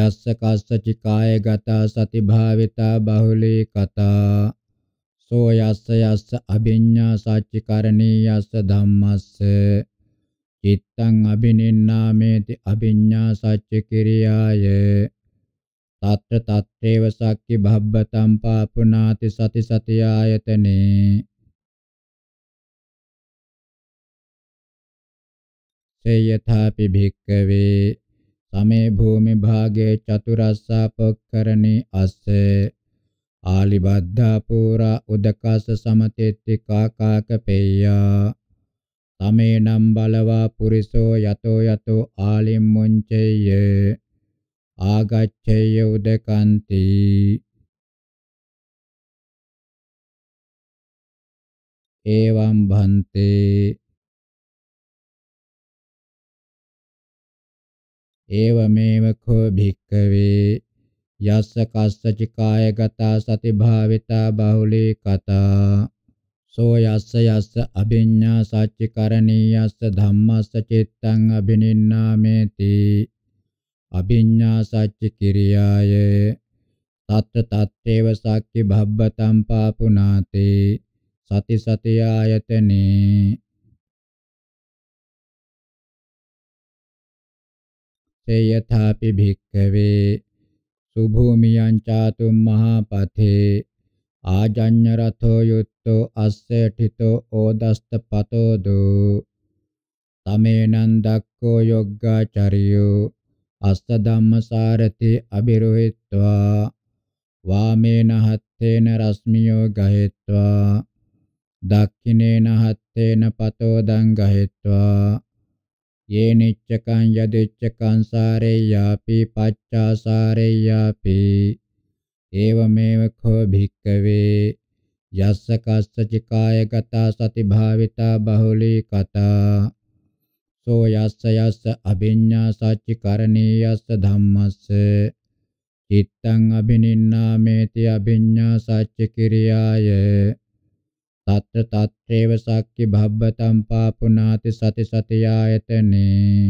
යස්ස කස්සචි කායගත සති භාවිතා බහුලී කතා සෝ යස්ස යස්ස අභිඤ්ඤා සාච්චිකරණී යස්ස ධම්මස්ස චිත්තං අබිනින්නාමේති අභිඤ්ඤා සාච්ච කිරියාය తත්‍ර తත්‍රේව සක්කි භබ්බතම් පාපුනාති සති සති ආයතනේ සේයථාපි භික්කවේ සමේ භූමි භාගේ චතුරස්සා පොක්කරණී අස්සේ ආලිබද්ධා පුරා උදකස සමතෙත්ති කාකාකපේයා තමේනම් බලවා පුරිසෝ යතෝ යතෝ ආලිම්මුංචේය ආගච්ඡේය උදකන්ති එවං භන්තේ ඒවමේව කෝ භික්කවේ යස්ස කස්සචිකාය ගතා සති භාවිතා බහුලී කතා සෝ යස්ස යස්ස අභිඤ්ඤා සච්චිකරණීයස්ස ධම්මස්ස චිත්තං අබිනින්නාමේති අභිඤ්ඤා සච්ච කිරියාය තත්ත තත්තේව සක්කි භබ්බතම් පාපුනාතේ සති සති ආයතනේ තේයථාපි භික්ඛවේ සුභූමියං චාතුම් මහා පතේ ආජඤ්‍ය රතෝ යුත්තෝ අස්සේ ඨිතෝ ඕදස්ත පතෝ දෝ තමේනං දක්ඛෝ යොග්ගාචරියෝ අස්ස ධම්මසාරති අබිරෝහිත්වා වාමේන හත්තේන රස්මියෝ ගහෙත්වා දක්ඛිනේන හත්තේන පතෝදං ගහෙත්වා යේනිච්චකං යදිච්චකං සාරේයාපි පච්චාසාරේයාපි ඒවමේව කෝ භික්කවේ යස්ස කස්ස චිකායගතා සති භාවිතා බහුලී කතා සෝ යස්ස යස්ස අභිඤ්ඤා සච්ච කරණීයස්ස ධම්මස්ස චිත්තං අබිනින්නාමේති අභිඤ්ඤා සච්ච කිරියාය తత్ర తత్రేవ సక్కి భవ్వతం పాపునాతి సతి సతియాయతనే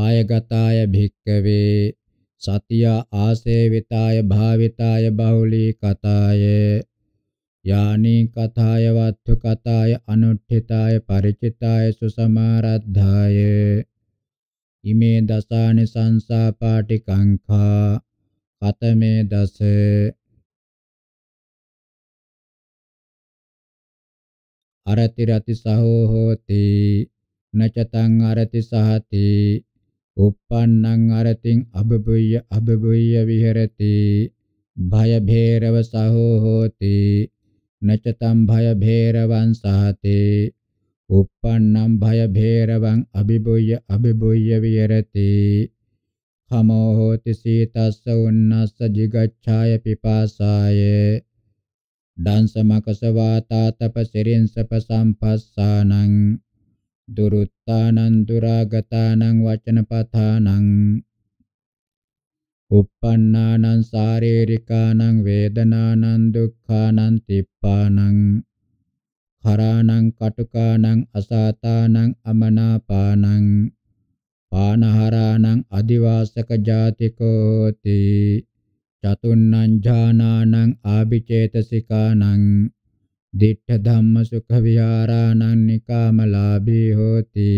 ආයගතාය භික්කවේ සතිය ආසේවිතාය භාවිතාය බහුලී කතාය යානී කතාය වත්තු කතාය අනුට්ඨිතාය ಪರಿචිතාය සුසමාරද්ධාය ඉමේ දසානි සංසාපාටි කංඛා කතමේ දස අරති රති සහෝ හෝති නචතං අරති සහති uppannang aratin ababuyya ababuyya viharati භය භේරව සහෝ හෝති නචතම් භය භේරවං සහති uppannam භය භේරවං අබිබුය්‍ය අබිබුය්‍ය විහෙරති खमो होति සීතස්ස උන්නස්ස jigacchāya pipāsāya දංසමකස වාතා තපසිරින්සප සම්පස්සානං දුරුත්තානං දුරාගතානං වචනපතානං uppannānaṁ sārīrikānaṁ vedanānaṁ dukkhaanaṁ tippānaṁ kharānaṁ kaṭukānaṁ asātānaṁ amanāpānaṁ ආනහරාණං අදිවාසක ජාතිකෝති චතුන්නං ඥානානං ආභිචේතසිකානං දිඨ ධම්ම සුඛ විහරාණං නිකාමලාභී හෝති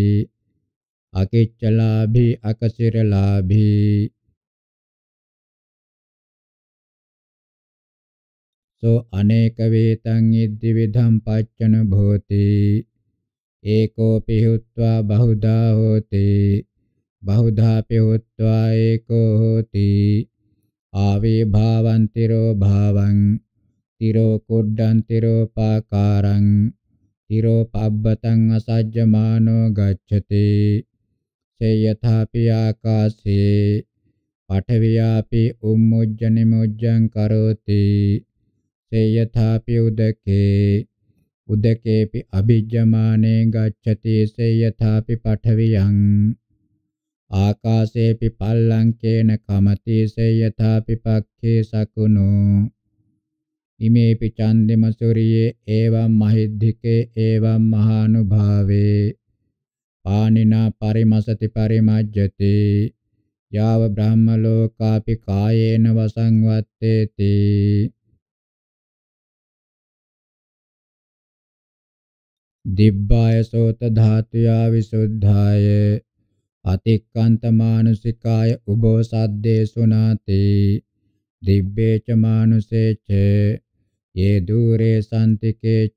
අකිච්චලාභී අකසිරලාභී සෝ අනේක වේතං ඉද්දි විධම් පච්චන භෝති ඒකෝපි හුත්වා බහුදා හෝති बहुधा पिहुत्वा एको होति आविर्भावन्तिरो भावं तिरो कुड्डन्तिरो पाकारं तिरो पब्बतं असज्जमानो गच्छति से यथापि आकाशे पठव्यापि उम्मुज्जनिमुज्जं करोति से यथापि उदके उदकेऽपि अभिज्यमाने गच्छति से यथापि पठव्यं ආකාශේපි පල්ලංකේන කමතිසේ යථාපි පක්ඛේ සකුණෝ ඉමේපි චන්දමසුරියේ එවං මහිද්దికේ එවං මහානුභාවේ පානිනා පරිමසති පරිමජ්ජති යාව බ්‍රහ්ම ලෝකාපි කායේන වසංවත්තේති දිබ්බාය සෝත ධාතුයා විසුද්ධාය අතික්කන්ත මානුසිකාය උබෝ සද්දේසුනාති දිබ්බේච මානුසේච යේ දුරේ සම්තිකේච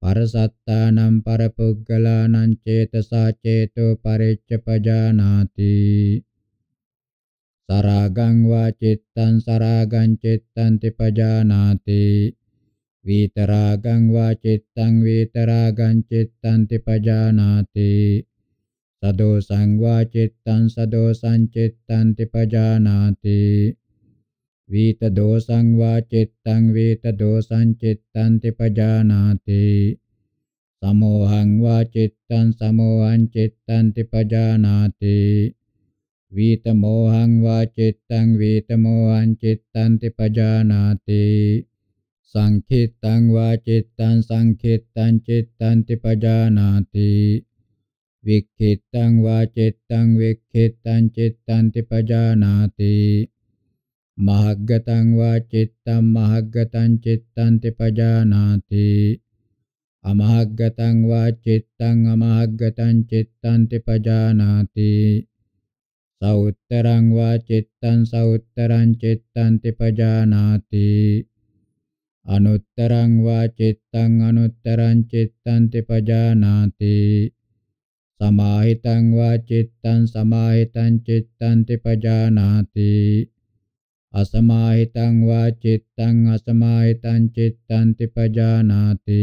පරසත්තානම් පරපුග්ගලානං චේතසා චේතෝ පරිච්ඡපජානාති සරාගං වා චිත්තං සරාගං චිත්තං තිපජානාති විතරාගං වා චිත්තං විතරාගං චිත්තං තිපජානාති සදෝ සංවා චිත්තං සදෝ සංචිත්තං තිපජානාති වීත දෝසං වා චිත්තං වීත දෝසං චිත්තං තිපජානාති සමෝහං වා චිත්තං සමෝහං චිත්තං තිපජානාති වීත මෝහං වා චිත්තං වීත මෝහං චිත්තං තිපජානාති සංඛිත්තං වා චිත්තං සංඛිත්තං චිත්තං තිපජානාති වික්ඛිතං වාචෙත්තං වික්ඛිතං චිත්තන්ති පජානාති මහග්ගතං වාචෙත්තං මහග්ගතං චිත්තන්ති පජානාති අමහග්ගතං වාචෙත්තං අමහග්ගතං චිත්තන්ති පජානාති සෞත්තරං වාචිත්තං සෞත්තරං චිත්තන්ති පජානාති අනුත්තරං වාචිත්තං අනුත්තරං චිත්තන්ති පජානාති සමාහිතං වා චිත්තං සමාහිතං චිත්තං තිපජානාති අසමාහිතං වා චිත්තං අසමාහිතං චිත්තං තිපජානාති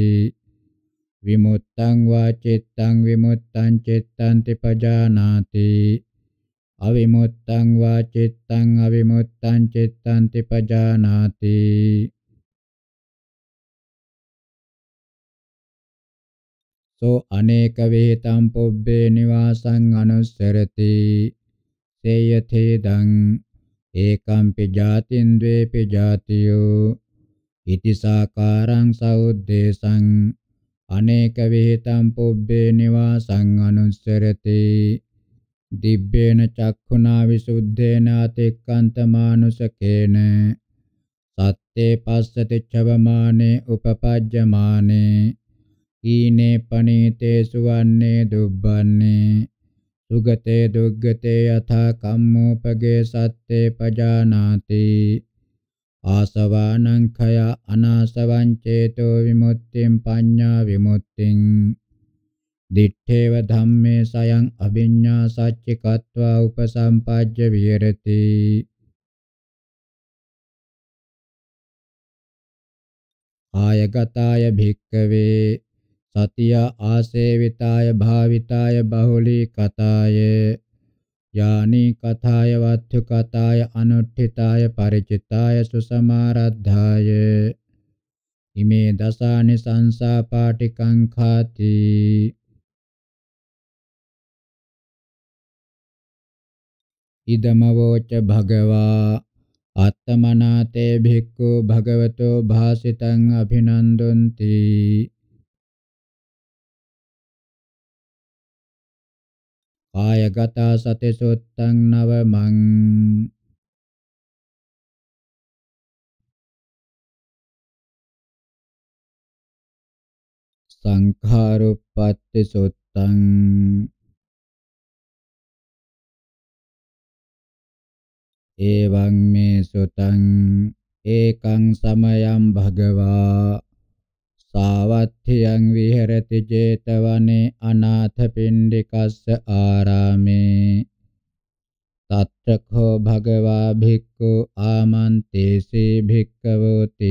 විමුත්තං වා චිත්තං විමුත්තං චිත්තං තිපජානාති අවිමුත්තං වා චිත්තං අවිමුත්තං චිත්තං තිපජානාති සෝ අනේක වේතම් පොබ්බේ නිවාසං අනුස්සරති සේයතේ දං ඒකම්පි ජාතින් ද්වේපි ජාතියෝ ඉති සාකාරං සෞද්දේශං අනේක වේතම් පොබ්බේ නිවාසං අනුස්සරති දිබ්බේන චක්ඛුනා විසුද්ධේන අතික්කන්ත මානුසකේන සත්තේ පස්සති චවමානේ උපපජ්ජමානේ හීනේ පනීතේ සුවන්නේ දුබ්බන්නේ සුගතේ දුග්ගතේ යථා කම්මෝපගේ සත්තේ පජානාති ආසවානං khය අනාසවං චේතෝ විමුක්තිං පඤ්ඤා විමුක්තිං දිත්තේව ධම්මේ සයං අභිඤ්ඤා සච්චිකत्वा උපසම්පජ්ජ විහෙරති ආයගතාය භික්කවේ සතිය ආසේවිතාය භාවිතාය බහුලී කතාය යානි කථාය වත්ථු කතාය අනුට්ඨිතාය ಪರಿචිතාය සුසමාරද්ධාය ඉමේ දසානි සංසා පාටිකං ඛාති ඉදමවෝච භගවා අත්තමනාතේ භික්ඛු භගවතෝ භාසිතං අභිනන්දොන්ති කායගතා සති සුත්තං නවමං සංඛාරුප්පත්ති සුත්තං එවං මේ සුතං ඒකං සමයං භගවා සාවත්ථියං විහෙරති 제තවනේ අනාථ පිණ්ඩිකස්ස ආරාමේ තත්‍රකෝ භගවා භික්ඛු ආමන්තේසේ භික්ඛවෝති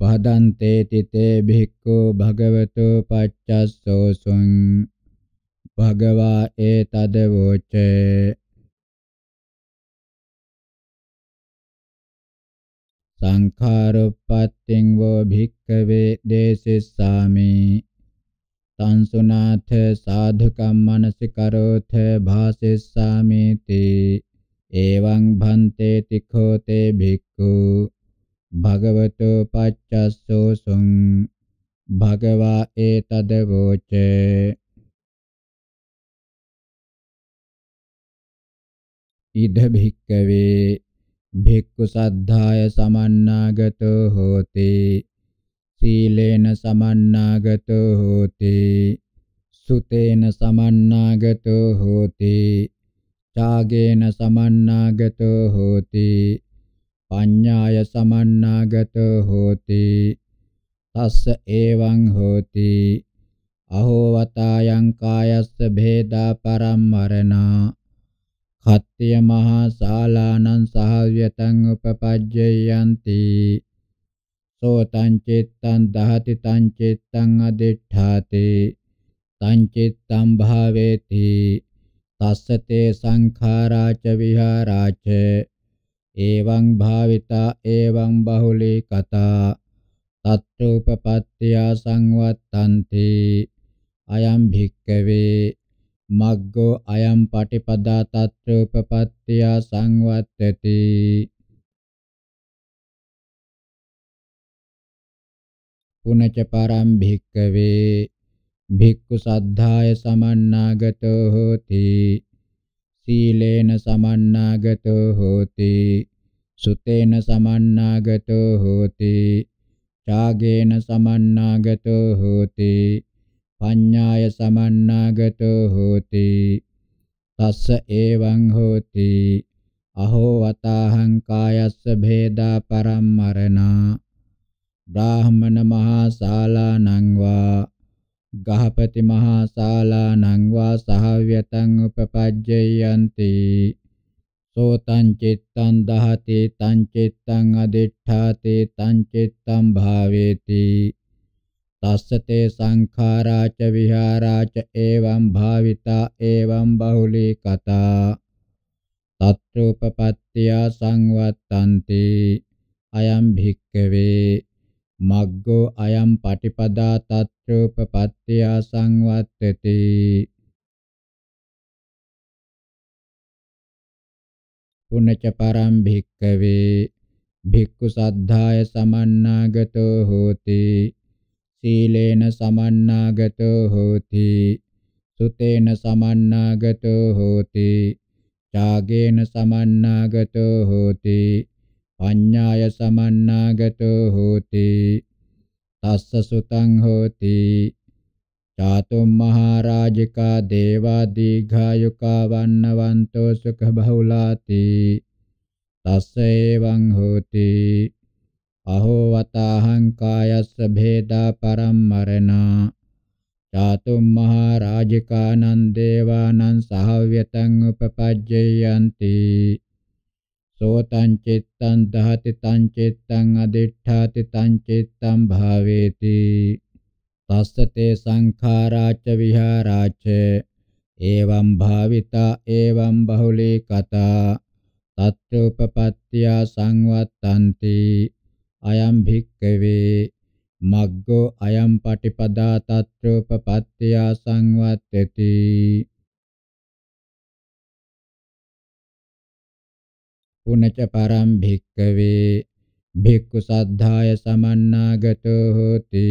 බදන්තේ තිතේ භික්ඛු භගවතු පච්චස්සෝසුං භගවා ඒතදවෝචේ සංඛාරොප්පත්තිං වෝ භික්ඛවේ දේසිස්සාමි සංසුනාථ සාධකම් මනසිකරෝථ භාසිස්සාමි තේ එවං භන්තේ තිඛෝතේ භික්ඛු භගවතෝ පච්චස්සෝ සුං භගවා ඒතද වෝචේ ඉද භික්කවේ භික්ඛු සද්ධාය සමන්නාගතෝ හෝති සීලේන සමන්නාගතෝ හෝති සුතේන සමන්නාගතෝ හෝති ඡාගේන සමන්නාගතෝ හෝති පඤ්ඤාය සමන්නාගතෝ හෝති තස්ස එවං හෝති අහෝ වතායන් කායස්ස භේදා පරම්මරණා කත්ත්‍ය මහා ශාලානං සහව්‍යතං උපපජ්ජයන්ති සෝතං චිත්තං දහති තං චිත්තං අදිඨාති තං චිත්තං භාවේති තස්සතේ සංඛාරාච විහාරාච එවං භාවිතා එවං බහුලී කතා තත්ත්වෝපපත්ත්‍යා සංවත්තන්ති අයම් භික්කවේ මග්ගෝ අයම් පටිපදා තත්ත්‍ර උපපත්තිය සංවත්තති පුනච පරම් භික්කවේ භික්ඛු සද්ධාය සමන්නාගතෝ හෝති සීලේන සමන්නාගතෝ හෝති සුතේන සමන්නාගතෝ හෝති ඡාගේන සමන්නාගතෝ හෝති පඤ්ඤාය සමන්නාගතෝ හෝති තස්ස එවං හෝති අහෝ වතාහං කායස්ස භේදා පරම්මරණා බ්‍රාහමණ මහා ශාලානං වා ගහපති මහා ශාලානං වා සහව්‍යතං උපපජ්ජයන්ති සෝතං චිත්තං දහති තං චිත්තං අදිඨාති තං චිත්තං භාවේති තස්සතේ සංඛාරාච විහාරාච එවං භාවිතා එවං බහුලී කතා තත්රූපපත්ත්‍ය සංවත්තන්ති අයම් භික්කවේ මග්ගෝ අයම් පටිපදා තත්රූපපත්ත්‍ය සංවත්තති පුනච පරම් භික්කවේ භික්ඛු සද්ධාය සමන්නාගතෝ හෝති සීලේන සමන්නාගතෝ හෝති සුතේන සමන්නාගතෝ හෝති ඡාගේන සමන්නාගතෝ හෝති පඤ්ඤාය සමන්නාගතෝ හෝති තස්ස සුතං හෝති චාතුම් මහරජිකා දේවා දීඝායුකා වන්නවන්තෝ සුඛ බහුලාති තස්ස එවං හෝති අහෝ වතාහං කායස්ස භේදා පරම්මරණා චාතුම් මහා රාජිකානං දේවානං සහව්‍යතං උපපජ්ජයන්ති සෝතං චිත්තං දහති තං චිත්තං අදිඨාති තං චිත්තං භාවේති තස්සතේ සංඛාරාච විහාරාච එවං භාවිතා එවං බහුලී කතා තත්ත්වපපත්ත්‍යා සංවත්තන්ති අයම් භික්කවේ මග්ගෝ අයම් පටිපදා තත්‍රූපපත්ත්‍ය සංවත්තති පුනච පරම් භික්කවේ භික්ඛු සද්ධාය සමන්නාගතෝ හෝති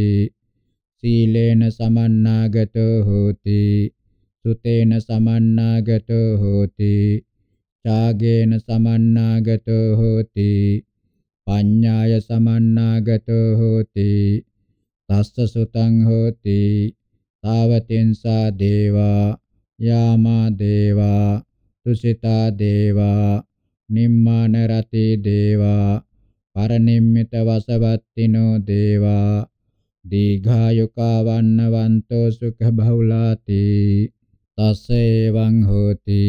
සීලේන සමන්නාගතෝ හෝති සුතේන සමන්නාගතෝ හෝති ඡාගේන සමන්නාගතෝ හෝති පඤ්ඤාය සමන්නාගතෝ හෝති තස්ස සුතං හෝති තාවතින්සා දේවා යාමා දේවා තුසිතා දේවා නිම්මාන රති දේවා පරනිම්මිත වසවත්තිනෝ දේවා දීඝායුකා වන්නවන්තෝ සුඛ බහුලාති තස්සේවං හෝති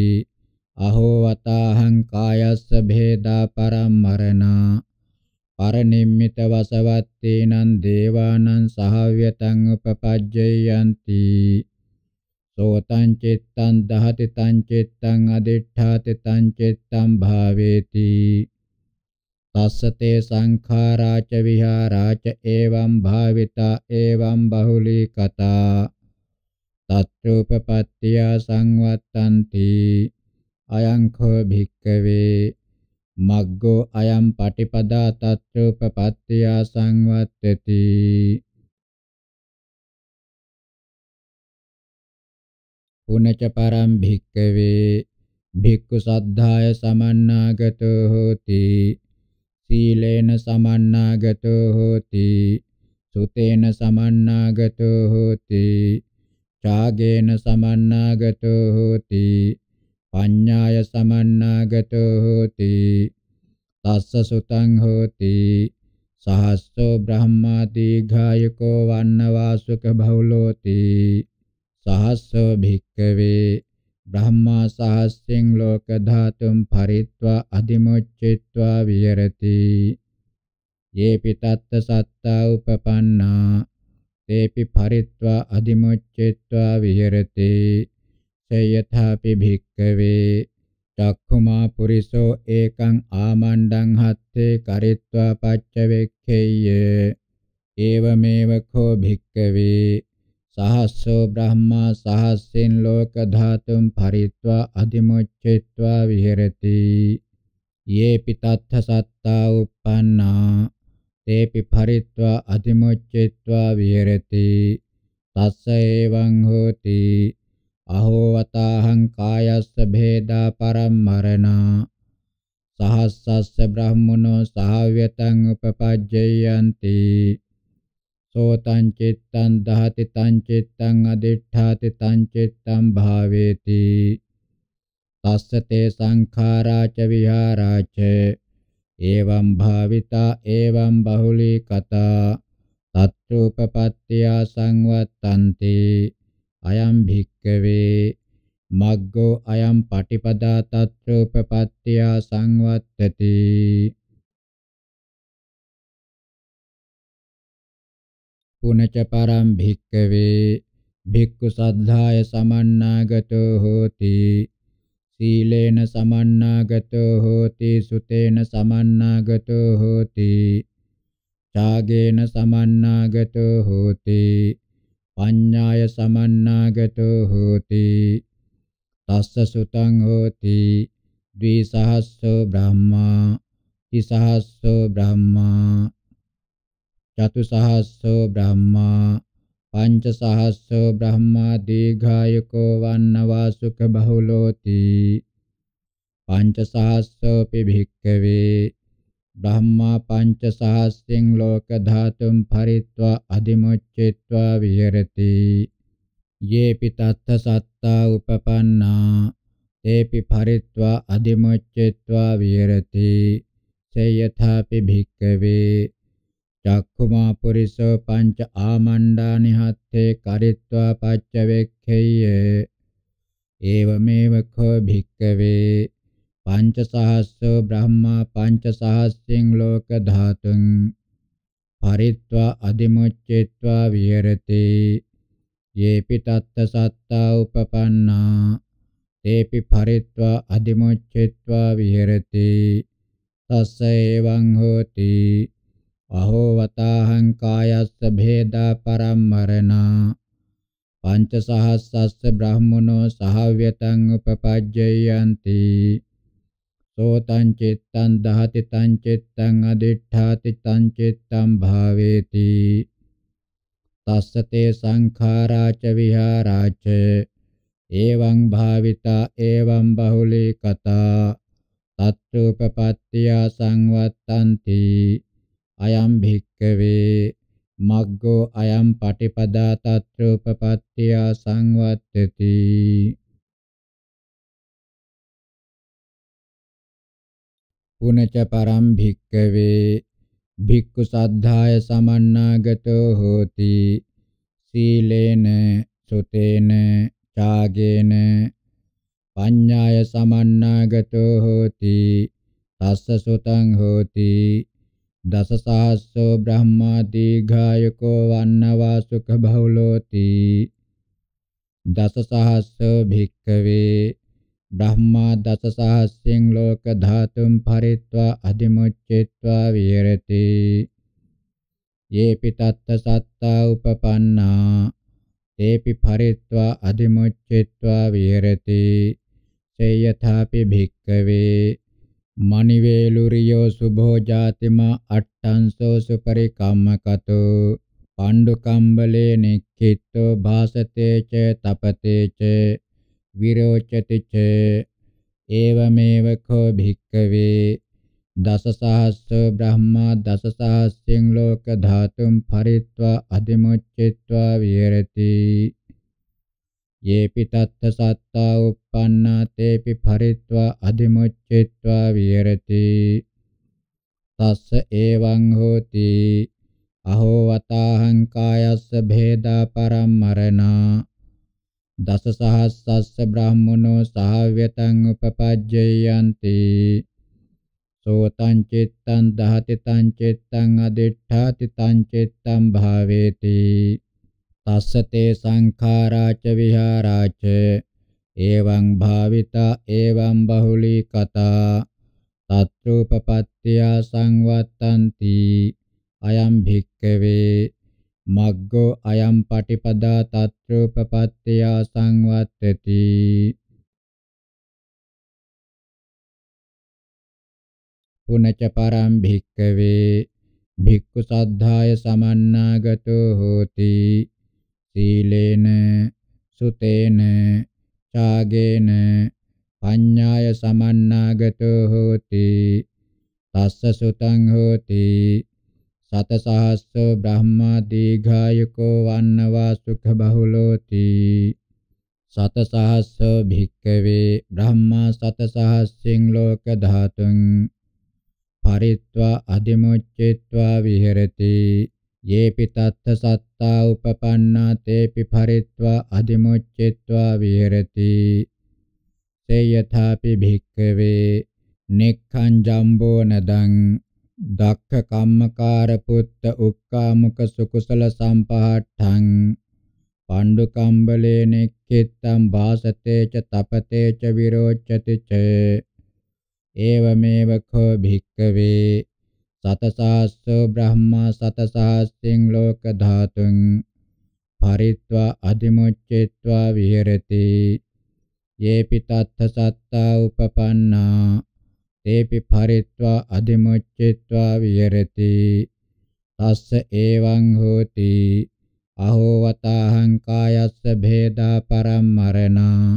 අහෝ වතාහං කායස්ස භේදා පරම්මරණා පරිනිම්මිත වසවත්තේනං දේවානං සහව්‍යතං උපපජ්ජයಂತಿ සෝතං චිත්තං දහති තං චිත්තං අදිඨාති තං චිත්තං භාවේති තස්සතේ සංඛාරාච විහාරාච එවං භාවිතා එවං බහුලී කතා තත්ත්වෝපපත්තිය සංවත්තಂತಿ අයං කෝ භික්කවේ මග්ගෝ අයම් පටිපදා තත්ත්වපපත්ත්‍ය සංවත්තති පුනච පරම් භික්කවේ භික්ඛු සද්ධාය සමන්නාගතෝ හෝති සීලේන සමන්නාගතෝ හෝති සුතේන සමන්නාගතෝ හෝති ඡාගේන සමන්නාගතෝ හෝති පඤ්ඤාය සමන්නාගතෝ හෝති තස්ස සුතං හෝති සහස්සෝ බ්‍රහ්මා දීඝායකෝ වන්නවාසුක බහුලෝති සහස්සෝ භික්කවේ බ්‍රහ්මා සහස්සෙන් ලෝක ධාතුම් පරිත්වා අදිමුච්චිත්වා විහෙරති යේ පිතත්ත සත්තා උපපන්නා තේපි පරිත්වා අදිමුච්චිත්වා විහෙරති යථාපි භික්කවේ චක්ඛුමා පුරිසෝ ඒකං ආමණ්ඩං හත්තේ කරිත්වා පච්චවෙක්ඛේය ඒවමේව කෝ භික්කවේ සහස්සෝ බ්‍රහ්මා සහස්සෙන් ලෝක ධාතුම් පරිත්වා අධිමුච්ඡේත්වා විහෙරති යේ පිතත්ථ සත්තා uppannā තේපි පරිත්වා අධිමුච්ඡේත්වා විහෙරති තස්ස එවං හෝති අහෝවතාහං කායස්ස භේදා පරම්මරණා සහස්සස්ස බ්‍රහ්මනෝ සහව්‍යතං උපපජ්ජයන්ති සෝතං චිත්තං දහති තං චිත්තං අදිඨාති තං චිත්තං භාවේති තස්ස තේ සංඛාරාච විහාරාච එවං භාවිතා එවං බහුලී කතා තත්ත්වෝපපත්ත්‍යා සංවත්තන්ති අයම් භික් භික්කවේ මග්ගෝ අයම් පටිපදා තත්ත්වපත්ත්‍ය සංවත්තති පුනච පරම් භික්කවේ භික්ඛු සද්ධාය සමන්නාගතෝ හෝති සීලේන සමන්නාගතෝ හෝති සුතේන සමන්නාගතෝ හෝති ඡාගේන සමන්නාගතෝ හෝති පඤ්ඤාය සමන්නාගතෝ හෝති තස්ස සුතං හෝති ද්විසහස්සෝ බ්‍රහ්මා තිසහස්සෝ බ්‍රහ්මා චතුසහස්සෝ බ්‍රහ්මා පංචසහස්සෝ බ්‍රහ්මා දීඝායකෝ වන්නවා සුඛ බහුලෝති පංචසහස්සෝ පි භික්ඛවේ බ්‍රහ්මා පංච සහස්යෙන් ලෝක ධාතුම් පරිත්වා අදිමුච්චිත්වා විහෙරති යේපි තත්ත සත්තා උපපන්නා තේපි පරිත්වා අදිමුච්චිත්වා විහෙරති සේයථාපි භික්කවේ චක්ඛුමා පුරිසෝ පංච ආමණ්ඩා නිහත්තේ කරිත්වා පච්චවෙක්ඛේය ඒවමේව කෝ භික්කවේ පංචසහස්සෝ බ්‍රහ්මා පංචසහස්සෙන් ලෝක ධාතුන් පරිත්වා අදිමුච්චේත්වා විහෙරති යේපි තත්ත සත්තා උපපන්නා තේපි පරිත්වා අදිමුච්චේත්වා විහෙරති තස්ස එවං හෝති අහෝ වතාහං කායස්ස භේදා පරම්මරණා පංචසහස්සස්ස බ්‍රහ්මනෝ සහව්‍යතං උපපජ්ජයන්ති සෝතං චිත්තං දහති තං චිත්තං අදිඨාති තං චිත්තං භාවේති තස්සතේ සංඛාරාච විහාරාච එවං භාවිතා එවං බහුලී කතා තත්ත්වපපත්ත්‍ය සංවත්තಂತಿ අයම් භික්කවේ මග්ගෝ අයම් පටිපදා තත්ත්වපපත්ත්‍ය සංවත්තති පුනච පරම් භික්කවේ භික්ඛු සද්ධාය සමන්නාගතෝ හෝති සීලේන සුතේන ඡාගේන පඤ්ඤාය සමන්නාගතෝ හෝති තස්ස සුතං හෝති දසසහස්සෝ බ්‍රහ්මා දීඝායකෝ වන්නවා සුඛ බහුලෝති දසසහස්සෝ භික්ඛවේ බ්‍රහ්මා දසසහස්යෙන් ලෝක ධාතුම් පරිත්වා අධිමුච්චිත්වා විහෙරති යේපි තත්ත සත්තා උපපන්නා තේපි පරිත්වා අධිමුච්චිත්වා විහෙරති සේයථාපි භික්කවේ මණිවේලුරියෝ සුභෝ ජාතිමා අට්ඨංසෝ සුපරිකම්මකතෝ පණ්ඩුකම්බලේ නික්ඛිතෝ භාසතේ ච තපතේ ච විරෝචති ච ඒවමේව කෝ භික්කවේ දසසහස්සෝ බ්‍රහ්මා දසසහස්සෙන් ලෝක ධාතුම් පරිත්වා අධිමුච්චිත්වා විහෙරති යේපි තත්ත සත්තා uppannā තේපි පරිත්වා අධිමුච්චිත්වා විහෙරති තස්ස එවං හෝති අහෝ වතාහං කායස්ස භේදා පරම්මරණා දසසහස්සස්ස බ්‍රාහ්මනෝ සහව්‍යතං උපපජ්ජයන්ති සෝතං චිත්තං දහතිතං චිත්තං අදිඨාති තං චිත්තං භාවේති තස්සතේ සංඛාරාච විහාරාච එවං භාවිතා එවං බහුලී කතා තත්‍රූපපත්ත්‍ය සංවත්තන්ති අයම් භික්කවේ මග්ගෝ අයම් පටිපදා තත්‍රූපපත්ත්‍ය සංවත්තති පුනච පරම් භික්කවේ භික්ඛු සද්ධාය සමන්නාගතෝ හෝති සීලේන සුතේන ඡාගේන පඤ්ඤාය සමන්නාගතෝ හෝති තස්ස සුතං හෝති සතසහස්සෝ බ්‍රහ්මා දීඝායුකෝ වන්නවා සුඛ බහුලෝති සතසහස්සෝ භික්ඛවේ බ්‍රහ්මා සතසහස්සෙන් ලෝක ධාතුං පරිත්වා අධිමුච්චිත්වා විහෙරති යේපි තත්ත සත්තා උපපන්නා තේපි පරිත්වා අධිමුච්චිත්වා විහෙරති සේයථාපි භික්ඛවේ නික්ඛං ජම්බෝ නදං දක්ඛ කම්මකාර පුත්ත උක්කාමුක සුකුසල සම්පහට්ඨං පණ්ඩු කම්බලේ නෙක්ඛිතං භාසතේ ච තපතේ ච විරෝචති ච ඒවමේව කෝ භික්ඛවේ සතසහස්සෝ බ්‍රහ්මා සතසහස්සින් ලෝක ධාතුං පරිත්වා අධිමුච්ඡේත්වා විහෙරති යේපි තත්ථ සත්තා උපපන්නා තේපි පරිත්වා අදිමුච්චිත්වා විහෙරති තස්ස එවං හෝති අහෝ වතාහං කායස්ස භේදා පරම්මරණා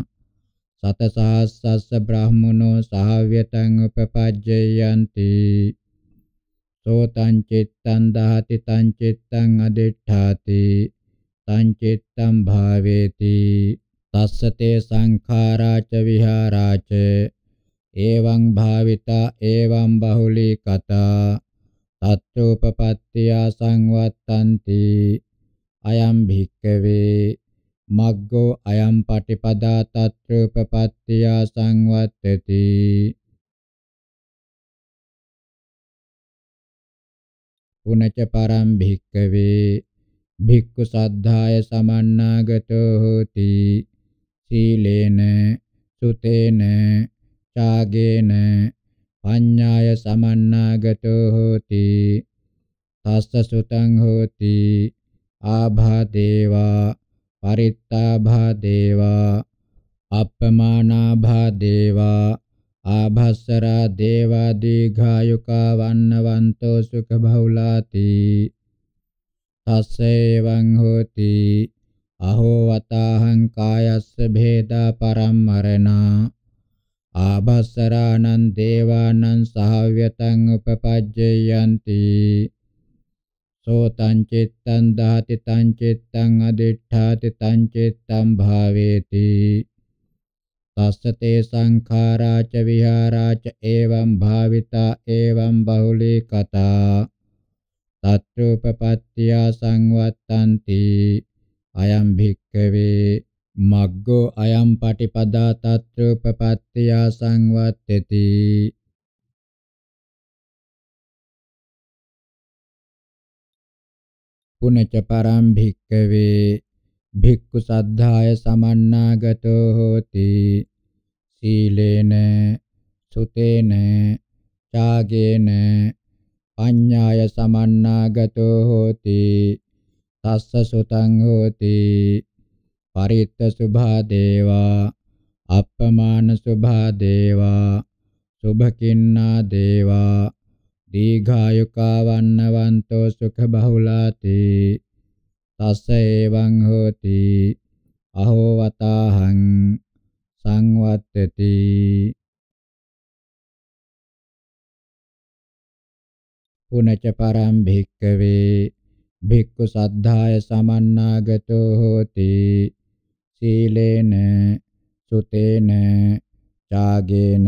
සතසහස්සස්ස බ්‍රාහ්මනෝ සහව්‍යතං උපපජ්ජයන්ති සෝතං චිත්තං දහති තං චිත්තං අදිඨාති තං චිත්තං භාවේති තස්සතේ සංඛාරාච විහාරාච එවං භාවිතා එවං බහුලී කතා තත්ත්වෝපපත්තිය සංවත්තಂತಿ අයම් භික්කවේ මග්ගෝ අයම් පටිපදා තත්ත්වෝපපත්තිය සංවත්තති පුනච පරම් භික්කවේ භික්ඛු සද්ධාය සමන්නාගතෝ හෝති සීලේන සුතේන චාගේන පඤ්ඤාය සමන්නාගතෝ හෝති තස්ස සුතං හෝති ආභා දේවා පරිත්තාභා දේවා අපමානාභා දේවා ආභස්සරා දේවා දීඝායුකා වන්නවන්තෝ සුඛ බහුලාති තස්සේවං හෝති අහෝ වතාහං කායස්ස භේදා පරම්මරණා ආභස්සරාණං දේවානං සහව්‍යතං උපපජ්ජයන්ති සෝතං චිත්තං දහති තං චිත්තං අදිඨාති තං චිත්තං භාවේති තස්සතේ සංඛාරාච විහාරාච එවං භාවිතා එවං බහුලී කතා තත්‍රූපපත්ත්‍ය සංවත්තಂತಿ අයම් භික්ඛවේ මග්ගෝ අයම් පටිපදා తත්‍ර උපපත්තිය සංවත්තති පුනච පරම් භික්කවේ භික්ඛු සද්ධාය සමන්නාගතෝ හෝති සීලේන සුතේන ඡාගේන පඤ්ඤාය සමන්නාගතෝ හෝති තස්ස සුතං හෝති පරිත්ත සුභා දේවා අප්පමාන සුභා දේවා සුභකින්නා දේවා දීඝායුකා වන්නවන්තෝ සුඛ බහුලාති තස්ස එවං හෝති අහෝ වතාහං සංවත්තති පුනච පරම් භික්කවේ භික්ඛු සද්ධාය සමන්නාගතෝ හෝති සීලේන සුතේන ඡාගේන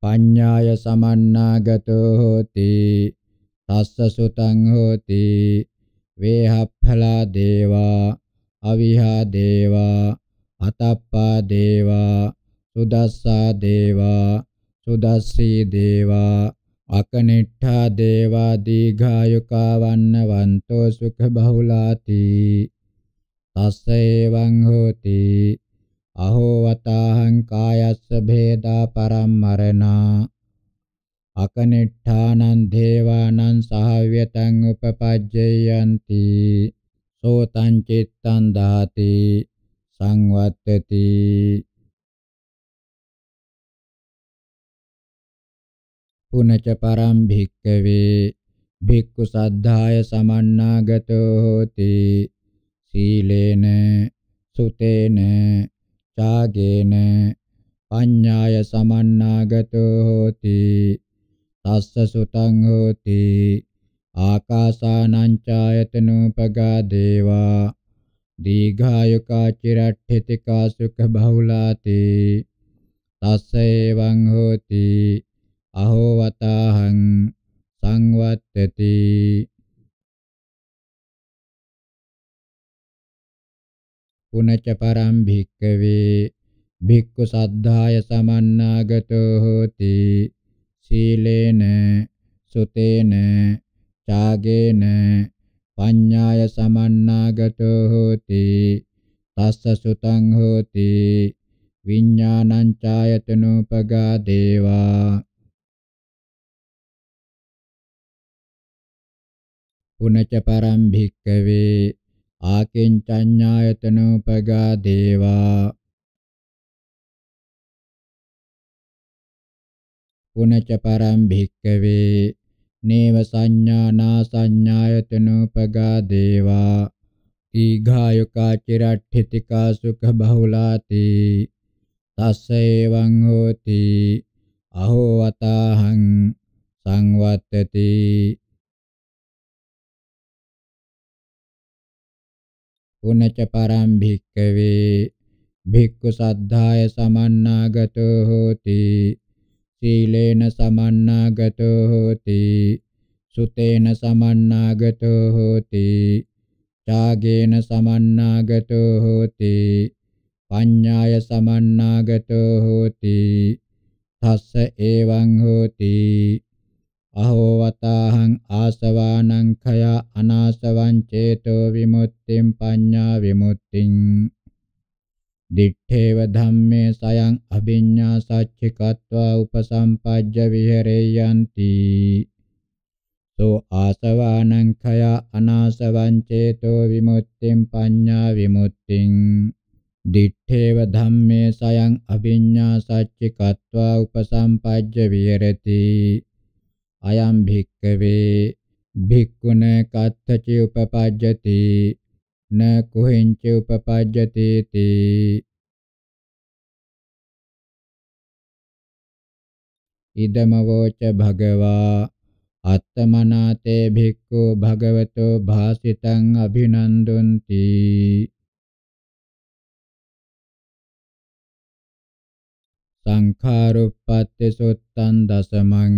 පඤ්ඤාය සමන්නාගතෝ හෝති තස්ස සුතං හෝති වේහප්ඵලා දේවා අවිහා දේවා අතප්පා දේවා සුදස්සා දේවා සුදස්සී දේවා අකනිට්ඨා දේවා දීඝායුකා වන්නවන්තෝ සුඛ බහුලාති තස්සේවං හෝති අහෝ වතාහං කායස්ස භේදා පරම්මරණා අකනිට්ඨානං දේවානං සහව්‍යතං උපපජ්ජයන්ති සෝතං චිත්තං දාති සංවත්තති පුනච පරම් භික්කවේ භික්ඛු සද්ධාය සමන්නාගතෝ හෝති සීලේන සුතේන ඡාගේන පඤ්ඤාය සමන්නාගතෝ හෝති තස්ස සුතං හෝති ආකාසානං ඡායතනෝපගා දේවා දීඝායුකා චිරට්ඨිතිකා සුඛ බහුලාති තස්ස එවං හෝති අහෝ වතාහං සංවත්තති පුනච පරම් භික්කවේ භික්ඛු සද්ධාය සමන්නාගතෝ හෝති සීලේන සුතේන ඡාගේන පඤ්ඤාය සමන්නාගතෝ හෝති තස්ස සුතං හෝති විඥානං ඡායතනෝපගා දේවා පුනච පරම් භික්කවේ ආකින්චඤ්ඤායතනෝපගා දේවා පුනච පරම් භික්කවේ නේව සංඥානා සංඥායතනෝපගා දේවා දීඝායුකා චිරට්ඨිතිකා සුඛ බහුලාති තස්ස එවං හෝති අහෝ වතාහං සංවත්තති උනච පරම් භික්කවේ භික්ඛු සද්ධාය සමන්නාගතෝ හෝති සීලේන සමන්නාගතෝ හෝති සුතේන සමන්නාගතෝ හෝති ඡාගේන සමන්නාගතෝ හෝති පඤ්ඤාය සමන්නාගතෝ හෝති තස්ස එවං හෝති අහෝ වතාහං ආසවානං khය අනාසවං චේතෝ විමුක්තිං පඤ්ඤා විමුක්තිං දිත්තේව ධම්මේ සයං අභිඤ්ඤා සච්චිකत्वा උපසම්පජ්ජ විහෙරේයන්ති සෝ ආසවානං khය අනාසවං චේතෝ විමුක්තිං පඤ්ඤා විමුක්තිං දිත්තේව ධම්මේ සයං අභිඤ්ඤා සච්චිකत्वा උපසම්පජ්ජ විහෙරති අයම් භික්කවේ භික්ඛුන කත්තච උපපජ්ජති න කුහෙන්ච උපපජ්ජති තී ඉදමවෝච භගවා අත්තමනාතේ භික්ඛු භගවතෝ භාසිතං අභිනන්දුන්ති සංඛාරුප්පත්ති සුත්තං දසමං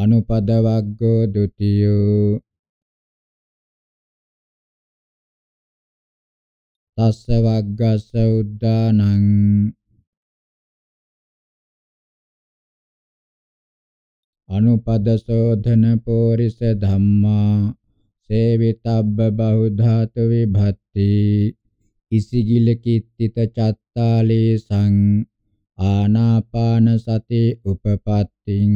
අනුපදවග්ගෝ ဒ ුතියෝ තස්ස වග්ගස්ස උද්දානං අනුපද සෝධන පෝරිස ධම්මා සේවිතබ්බ බහුධාතු විභත්ති ඉසිගිල කිත්තිත චත්තාලේසං ආනාපාන සති උපපත්තිං